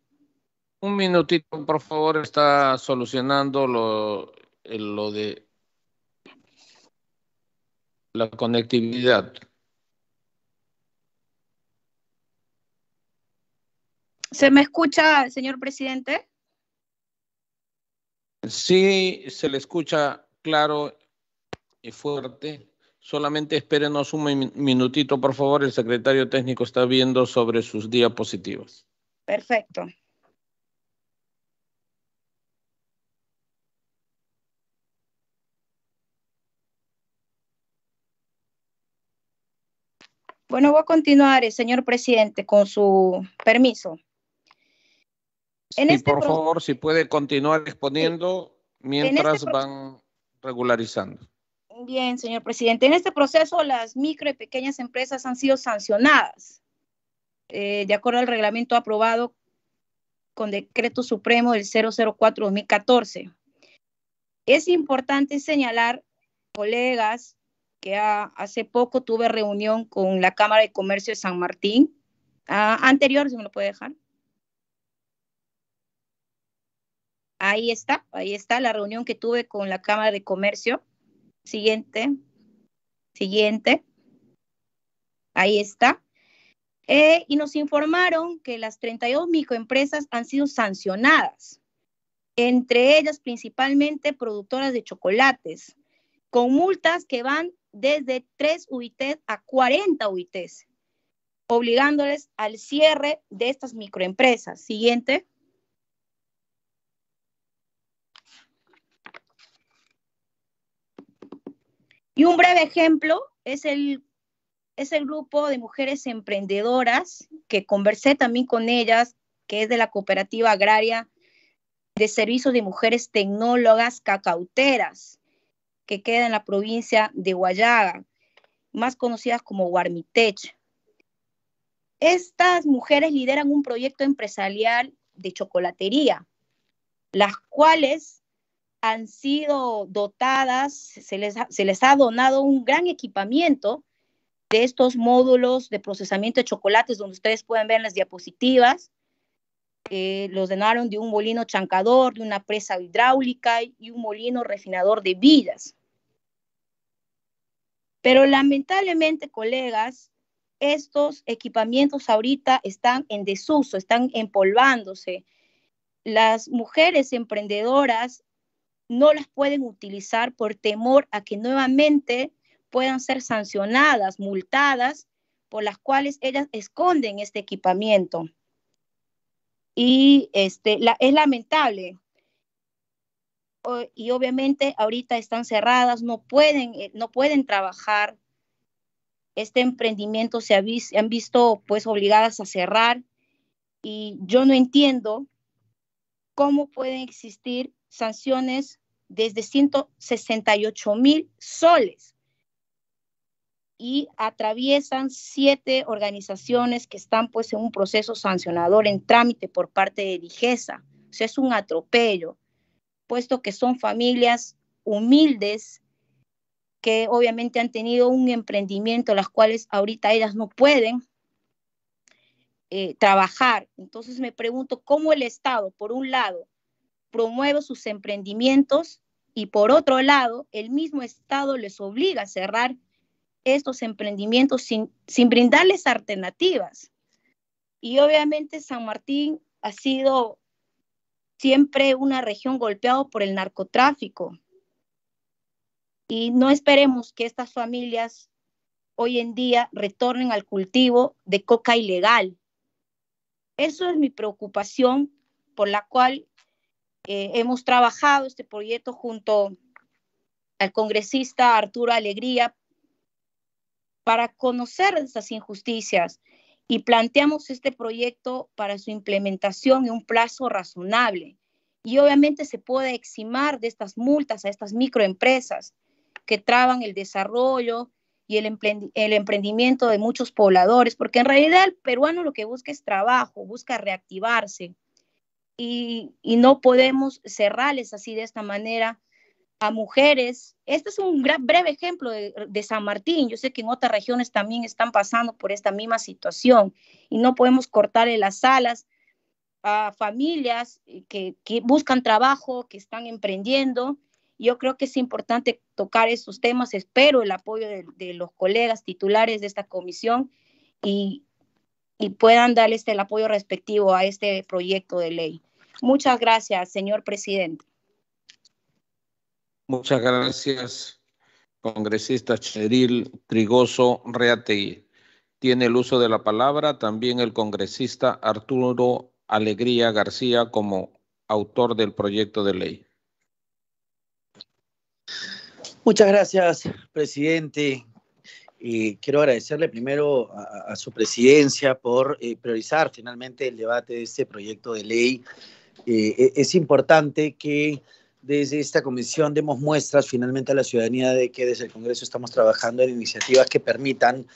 Un minutito, por favor, está solucionando lo eh, de la conectividad. ¿Se me escucha, señor presidente? Sí, se le escucha claro y fuerte. Solamente espérenos un minutito, por favor. El secretario técnico está viendo sobre sus diapositivas. Perfecto. Bueno, voy a continuar, eh, señor presidente, con su permiso y este por favor, si puede continuar exponiendo mientras este van regularizando. Bien, señor presidente. En este proceso, las micro y pequeñas empresas han sido sancionadas eh, de acuerdo al reglamento aprobado con decreto supremo del 004-2014. Es importante señalar, colegas, que hace poco tuve reunión con la Cámara de Comercio de San Martín. Ah, anterior, si me lo puede dejar. ahí está, ahí está la reunión que tuve con la Cámara de Comercio. Siguiente, siguiente. Ahí está. Eh, y nos informaron que las 32 microempresas han sido sancionadas, entre ellas principalmente productoras de chocolates, con multas que van desde 3 UIT a 40 UITs, obligándoles al cierre de estas microempresas. Siguiente. Y un breve ejemplo es el, el grupo de mujeres emprendedoras que conversé también con ellas, que es de la cooperativa agraria de servicios de mujeres tecnólogas cacauteras, que queda en la provincia de Guayaga, más conocidas como Guarmitech. Estas mujeres lideran un proyecto empresarial de chocolatería, las cuales han sido dotadas, se les, ha, se les ha donado un gran equipamiento de estos módulos de procesamiento de chocolates, donde ustedes pueden ver en las diapositivas. Eh, los donaron de un molino chancador, de una presa hidráulica y un molino refinador de vidas. Pero lamentablemente, colegas, estos equipamientos ahorita están en desuso, están empolvándose. Las mujeres emprendedoras no las pueden utilizar por temor a que nuevamente puedan ser sancionadas, multadas, por las cuales ellas esconden este equipamiento. Y este, es lamentable. y obviamente ahorita están cerradas, no pueden, eh, no pueden trabajar. Este emprendimiento se, se han visto pues obligadas a cerrar. Y yo no entiendo cómo pueden existir sanciones desde 168 mil soles y atraviesan siete organizaciones que están pues en un proceso sancionador en trámite por parte de Digesa. O sea, es un atropello, puesto que son familias humildes que obviamente han tenido un emprendimiento, las cuales ahorita ellas no pueden eh, trabajar. Entonces me pregunto cómo el Estado, por un lado, promueve sus emprendimientos y por otro lado, el mismo Estado les obliga a cerrar estos emprendimientos sin, sin brindarles alternativas. Y obviamente San Martín ha sido siempre una región golpeada por el narcotráfico. Y no esperemos que estas familias hoy en día retornen al cultivo de coca ilegal. Eso es mi preocupación por la cual eh, hemos trabajado este proyecto junto al congresista Arturo Alegría para conocer estas injusticias y planteamos este proyecto para su implementación en un plazo razonable. Y obviamente se puede eximar de estas multas a estas microempresas que traban el desarrollo y el emprendimiento de muchos pobladores, porque en realidad el peruano lo que busca es trabajo, busca reactivarse, y, no podemos cerrarles así de esta manera a mujeres. Este es un breve ejemplo de, San Martín. Yo sé que en otras regiones también están pasando por esta misma situación y no podemos cortarle las alas a familias que, buscan trabajo, que están emprendiendo. Yo creo que es importante tocar esos temas. Espero el apoyo de los colegas titulares de esta comisión y, y puedan darles este, el apoyo respectivo a este proyecto de ley. Muchas gracias, señor presidente. Muchas gracias, congresista Cheril Trigoso Reategui. Tiene el uso de la palabra también el congresista Arturo Alegría García como autor del proyecto de ley. Muchas gracias, presidente, eh, quiero agradecerle primero a, su presidencia por eh, priorizar finalmente el debate de este proyecto de ley. Eh, e, es importante que desde esta comisión demos muestras finalmente a la ciudadanía de que desde el Congreso estamos trabajando en iniciativas que permitan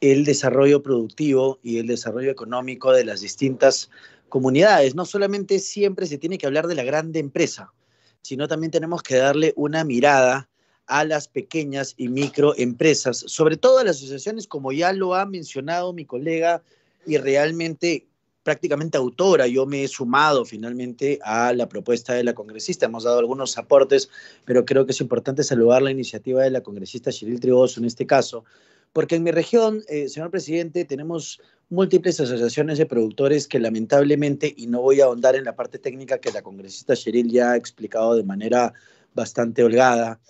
el desarrollo productivo y el desarrollo económico de las distintas comunidades. No solamente siempre se tiene que hablar de la grande empresa, sino también tenemos que darle una mirada a las pequeñas y microempresas, sobre todo a las asociaciones, como ya lo ha mencionado mi colega, y realmente prácticamente autora, yo me he sumado finalmente a la propuesta de la congresista, hemos dado algunos aportes, pero creo que es importante saludar la iniciativa de la congresista Cheryl Trigoso en este caso, porque en mi región, eh, señor presidente, tenemos múltiples asociaciones de productores que lamentablemente, y no voy a ahondar en la parte técnica que la congresista Cheryl ya ha explicado de manera bastante holgada,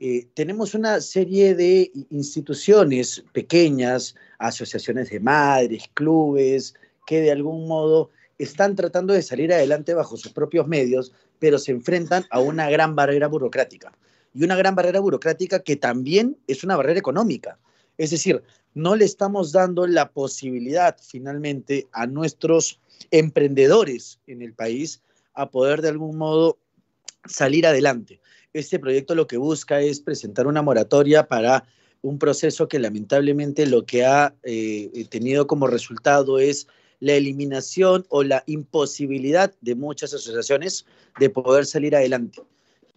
eh, tenemos una serie de instituciones pequeñas, asociaciones de madres, clubes, que de algún modo están tratando de salir adelante bajo sus propios medios, pero se enfrentan a una gran barrera burocrática. Y una gran barrera burocrática que también es una barrera económica. Es decir, no le estamos dando la posibilidad finalmente a nuestros emprendedores en el país a poder de algún modo salir adelante. Este proyecto lo que busca es presentar una moratoria para un proceso que lamentablemente lo que ha eh, tenido como resultado es la eliminación o la imposibilidad de muchas asociaciones de poder salir adelante.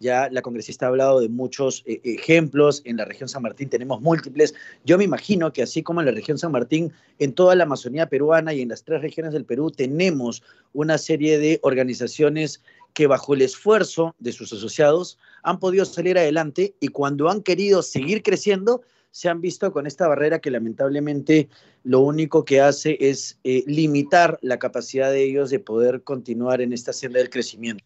Ya la congresista ha hablado de muchos eh, ejemplos. En la región San Martín tenemos múltiples. Yo me imagino que así como en la región San Martín, en toda la Amazonía peruana y en las tres regiones del Perú tenemos una serie de organizaciones que bajo el esfuerzo de sus asociados han podido salir adelante y cuando han querido seguir creciendo, se han visto con esta barrera que lamentablemente lo único que hace es eh, limitar la capacidad de ellos de poder continuar en esta senda del crecimiento.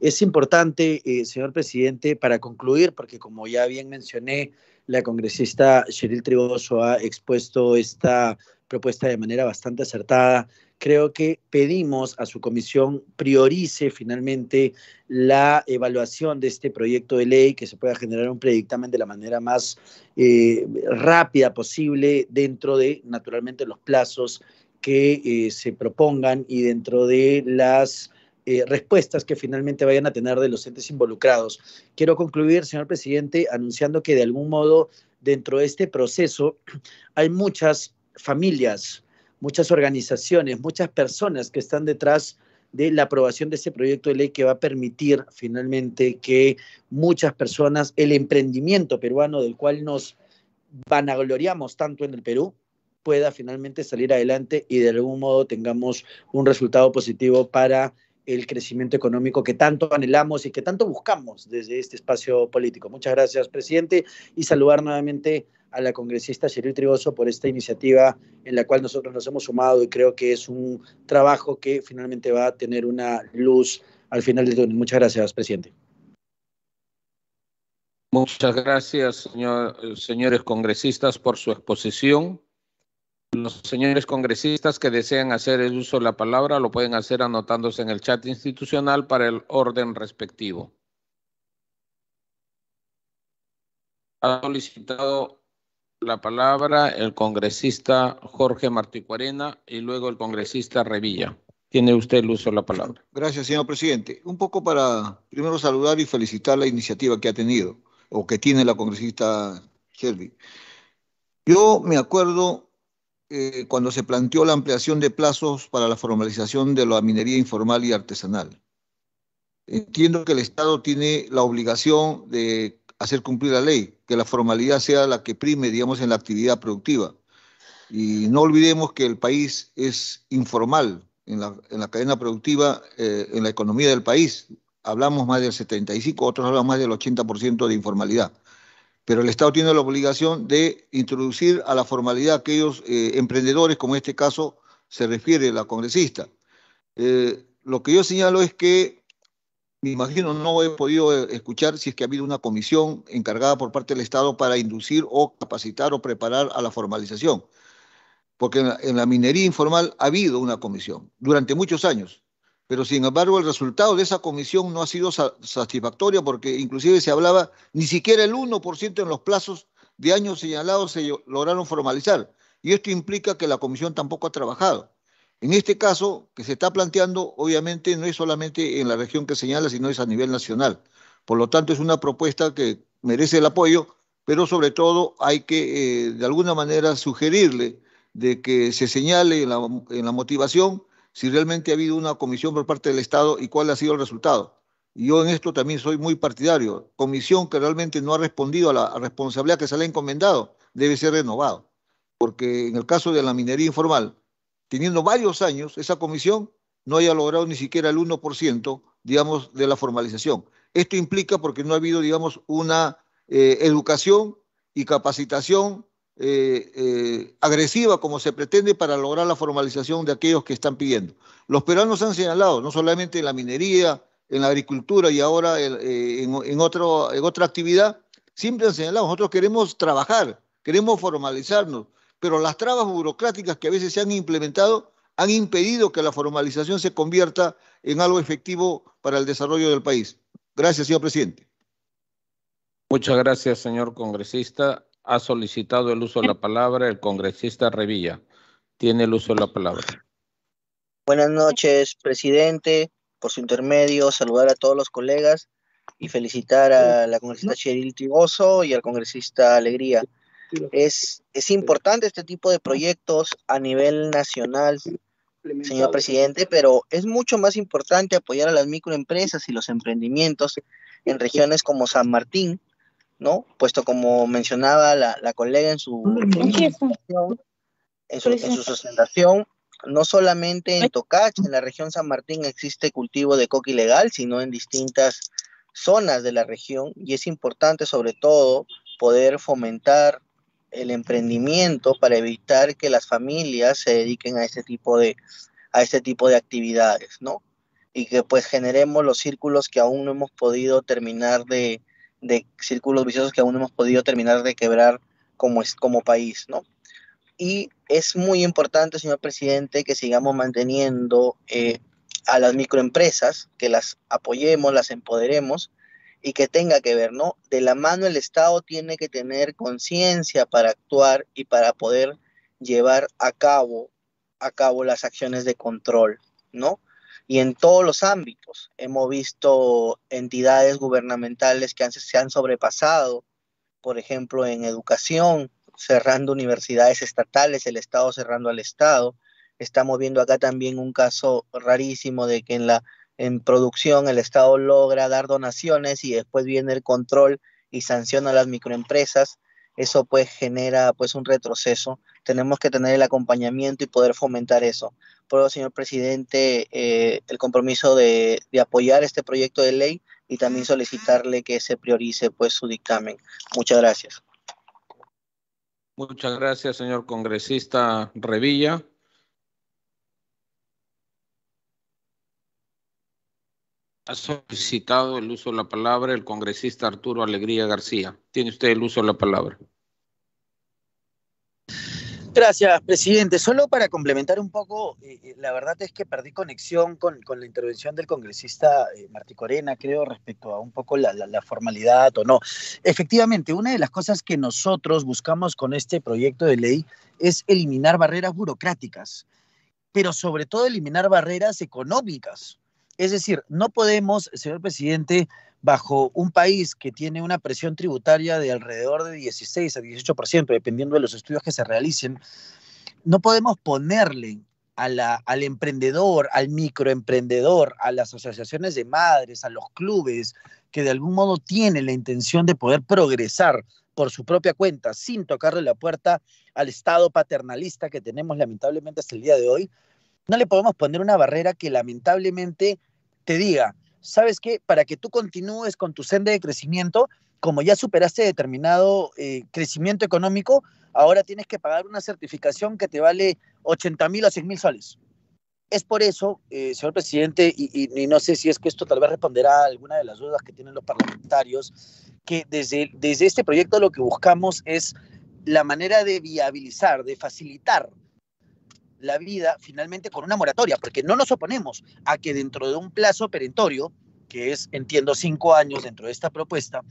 Es importante, eh, señor presidente, para concluir, porque como ya bien mencioné, la congresista Cheryl Triboso ha expuesto esta propuesta de manera bastante acertada creo que pedimos a su comisión priorice finalmente la evaluación de este proyecto de ley, que se pueda generar un predictamen de la manera más eh, rápida posible dentro de, naturalmente, los plazos que eh, se propongan y dentro de las eh, respuestas que finalmente vayan a tener de los entes involucrados. Quiero concluir, señor presidente, anunciando que de algún modo dentro de este proceso hay muchas familias, muchas organizaciones, muchas personas que están detrás de la aprobación de ese proyecto de ley que va a permitir finalmente que muchas personas, el emprendimiento peruano del cual nos vanagloriamos tanto en el Perú, pueda finalmente salir adelante y de algún modo tengamos un resultado positivo para el crecimiento económico que tanto anhelamos y que tanto buscamos desde este espacio político. Muchas gracias, presidente, y saludar nuevamente a la congresista Cheryl Triboso por esta iniciativa en la cual nosotros nos hemos sumado y creo que es un trabajo que finalmente va a tener una luz al final del túnel. Muchas gracias, presidente. Muchas gracias, señores congresistas, por su exposición. Los señores congresistas que desean hacer el uso de la palabra lo pueden hacer anotándose en el chat institucional para el orden respectivo. Ha solicitado la palabra el congresista Jorge Martí Cuarena y luego el congresista Revilla. Tiene usted el uso de la palabra. Gracias, señor presidente. Un poco para primero saludar y felicitar la iniciativa que ha tenido o que tiene la congresista Shelby. Yo me acuerdo eh, cuando se planteó la ampliación de plazos para la formalización de la minería informal y artesanal. Entiendo que el Estado tiene la obligación de hacer cumplir la ley, que la formalidad sea la que prime, digamos, en la actividad productiva. Y no olvidemos que el país es informal en la, en la cadena productiva, eh, en la economía del país. Hablamos más del 75, otros hablan más del 80% de informalidad. Pero el Estado tiene la obligación de introducir a la formalidad aquellos eh, emprendedores, como en este caso se refiere la congresista. Eh, lo que yo señalo es que me imagino no he podido eh, escuchar si es que ha habido una comisión encargada por parte del Estado para inducir o capacitar o preparar a la formalización. Porque en la, minería informal ha habido una comisión durante muchos años, pero sin embargo el resultado de esa comisión no ha sido satisfactorio porque inclusive se hablaba ni siquiera el 1% en los plazos de años señalados se lograron formalizar. Y esto implica que la comisión tampoco ha trabajado. En este caso que se está planteando, obviamente no es solamente en la región que señala, sino es a nivel nacional. Por lo tanto, es una propuesta que merece el apoyo, pero sobre todo hay que eh, de alguna manera sugerirle de que se señale en la, motivación si realmente ha habido una comisión por parte del Estado y cuál ha sido el resultado. yo en esto también soy muy partidario. Comisión que realmente no ha respondido a la responsabilidad que se le ha encomendado debe ser renovado. Porque en el caso de la minería informal, teniendo varios años, esa comisión no haya logrado ni siquiera el 1%, digamos, de la formalización. Esto implica porque no ha habido, digamos, una eh, educación y capacitación eh, eh, agresiva como se pretende para lograr la formalización de aquellos que están pidiendo. Los peruanos han señalado, no solamente en la minería, en la agricultura y ahora en, en otra actividad, siempre han señalado, nosotros queremos trabajar, queremos formalizarnos, pero las trabas burocráticas que a veces se han implementado han impedido que la formalización se convierta en algo efectivo para el desarrollo del país. Gracias, señor presidente. Muchas gracias, señor congresista. Ha solicitado el uso de la palabra el congresista Revilla. Tiene el uso de la palabra. Buenas noches, presidente. Por su intermedio, saludar a todos los colegas y felicitar a la congresista Cheryl Tiboso y al congresista Alegría. Es, es importante este tipo de proyectos a nivel nacional, señor presidente, pero es mucho más importante apoyar a las microempresas y los emprendimientos en regiones como San Martín, ¿no? Puesto como mencionaba la, colega en su, en su, sustentación, no solamente en Tocache, en la región San Martín existe cultivo de coca ilegal, sino en distintas zonas de la región y es importante sobre todo poder fomentar el emprendimiento para evitar que las familias se dediquen a este tipo de, a este tipo de actividades, ¿no? Y que pues generemos los círculos que aún no hemos podido terminar de, de círculos viciosos que aún no hemos podido terminar de quebrar como, es, como país, ¿no? Y es muy importante, señor presidente, que sigamos manteniendo eh, a las microempresas, que las apoyemos, las empoderemos y que tenga que ver, ¿no? De la mano el Estado tiene que tener conciencia para actuar y para poder llevar a cabo, a cabo las acciones de control, ¿no? Y en todos los ámbitos hemos visto entidades gubernamentales que han, se han sobrepasado, por ejemplo, en educación, cerrando universidades estatales, el Estado cerrando al Estado. Estamos viendo acá también un caso rarísimo de que en la en producción el Estado logra dar donaciones y después viene el control y sanciona a las microempresas, eso pues genera pues un retroceso. Tenemos que tener el acompañamiento y poder fomentar eso. Por eso, señor presidente, eh, el compromiso de, de, apoyar este proyecto de ley y también solicitarle que se priorice pues su dictamen. Muchas gracias. Muchas gracias, señor congresista Revilla. Ha solicitado el uso de la palabra el congresista Arturo Alegría García. Tiene usted el uso de la palabra. Gracias, presidente. Solo para complementar un poco, eh, eh, la verdad es que perdí conexión con, la intervención del congresista marticorena eh, Martí Corena, creo, respecto a un poco la, formalidad o no. Efectivamente, una de las cosas que nosotros buscamos con este proyecto de ley es eliminar barreras burocráticas, pero sobre todo eliminar barreras económicas. Es decir, no podemos, señor presidente, bajo un país que tiene una presión tributaria de alrededor de 16 a 18%, dependiendo de los estudios que se realicen, no podemos ponerle al emprendedor, al microemprendedor, a las asociaciones de madres, a los clubes, que de algún modo tienen la intención de poder progresar por su propia cuenta, sin tocarle la puerta al Estado paternalista que tenemos lamentablemente hasta el día de hoy, no le podemos poner una barrera que lamentablemente te diga, ¿sabes qué? Para que tú continúes con tu senda de crecimiento, como ya superaste determinado eh, crecimiento económico, ahora tienes que pagar una certificación que te vale 80 mil o 100 mil soles. Es por eso, eh, señor presidente, y, no sé si es que esto tal vez responderá a alguna de las dudas que tienen los parlamentarios, que desde, desde este proyecto lo que buscamos es la manera de viabilizar, de facilitar la vida finalmente con una moratoria, porque no nos oponemos a que dentro de un plazo perentorio, que es, entiendo, cinco años dentro de esta propuesta,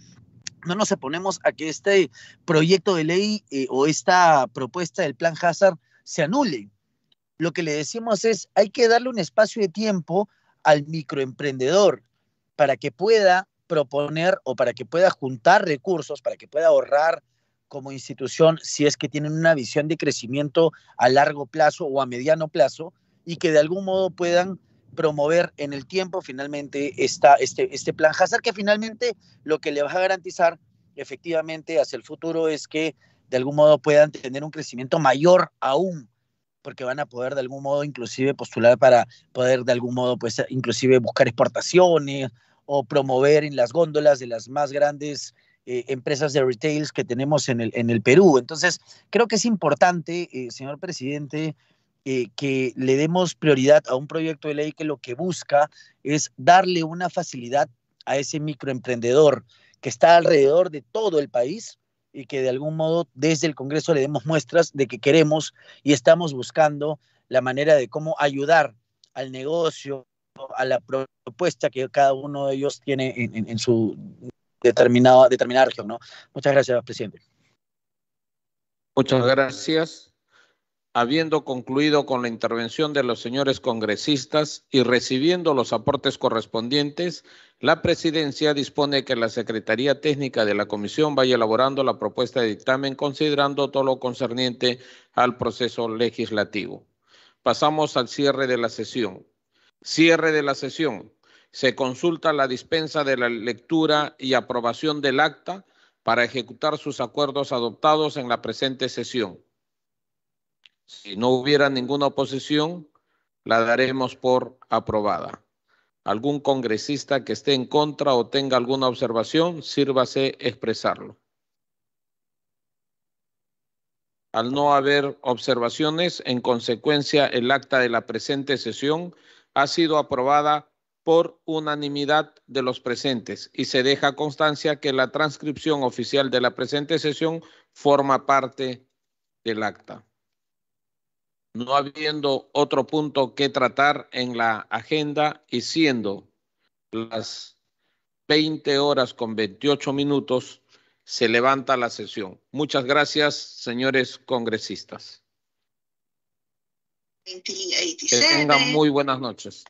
no nos oponemos a que este proyecto de ley eh, o esta propuesta del plan Hazard se anule. Lo que le decimos es, hay que darle un espacio de tiempo al microemprendedor para que pueda proponer o para que pueda juntar recursos, para que pueda ahorrar como institución si es que tienen una visión de crecimiento a largo plazo o a mediano plazo y que de algún modo puedan promover en el tiempo finalmente esta, este, este plan Hazard, que finalmente lo que le va a garantizar efectivamente hacia el futuro es que de algún modo puedan tener un crecimiento mayor aún, porque van a poder de algún modo inclusive postular para poder de algún modo pues inclusive buscar exportaciones o promover en las góndolas de las más grandes eh, empresas de retails que tenemos en el, en el Perú. Entonces, creo que es importante, eh, señor presidente, eh, que le demos prioridad a un proyecto de ley que lo que busca es darle una facilidad a ese microemprendedor que está alrededor de todo el país y que de algún modo desde el Congreso le demos muestras de que queremos y estamos buscando la manera de cómo ayudar al negocio, a la propuesta que cada uno de ellos tiene en, en su determinada, determinada ¿no? Muchas gracias, presidente. Muchas gracias. Habiendo concluido con la intervención de los señores congresistas y recibiendo los aportes correspondientes, la presidencia dispone que la Secretaría Técnica de la Comisión vaya elaborando la propuesta de dictamen considerando todo lo concerniente al proceso legislativo. Pasamos al cierre de la sesión. Cierre de la sesión se consulta la dispensa de la lectura y aprobación del acta para ejecutar sus acuerdos adoptados en la presente sesión. Si no hubiera ninguna oposición, la daremos por aprobada. Algún congresista que esté en contra o tenga alguna observación, sírvase expresarlo. Al no haber observaciones, en consecuencia, el acta de la presente sesión ha sido aprobada por unanimidad de los presentes y se deja constancia que la transcripción oficial de la presente sesión forma parte del acta. No habiendo otro punto que tratar en la agenda y siendo las 20 horas con 28 minutos, se levanta la sesión. Muchas gracias, señores congresistas. que tengan muy buenas noches.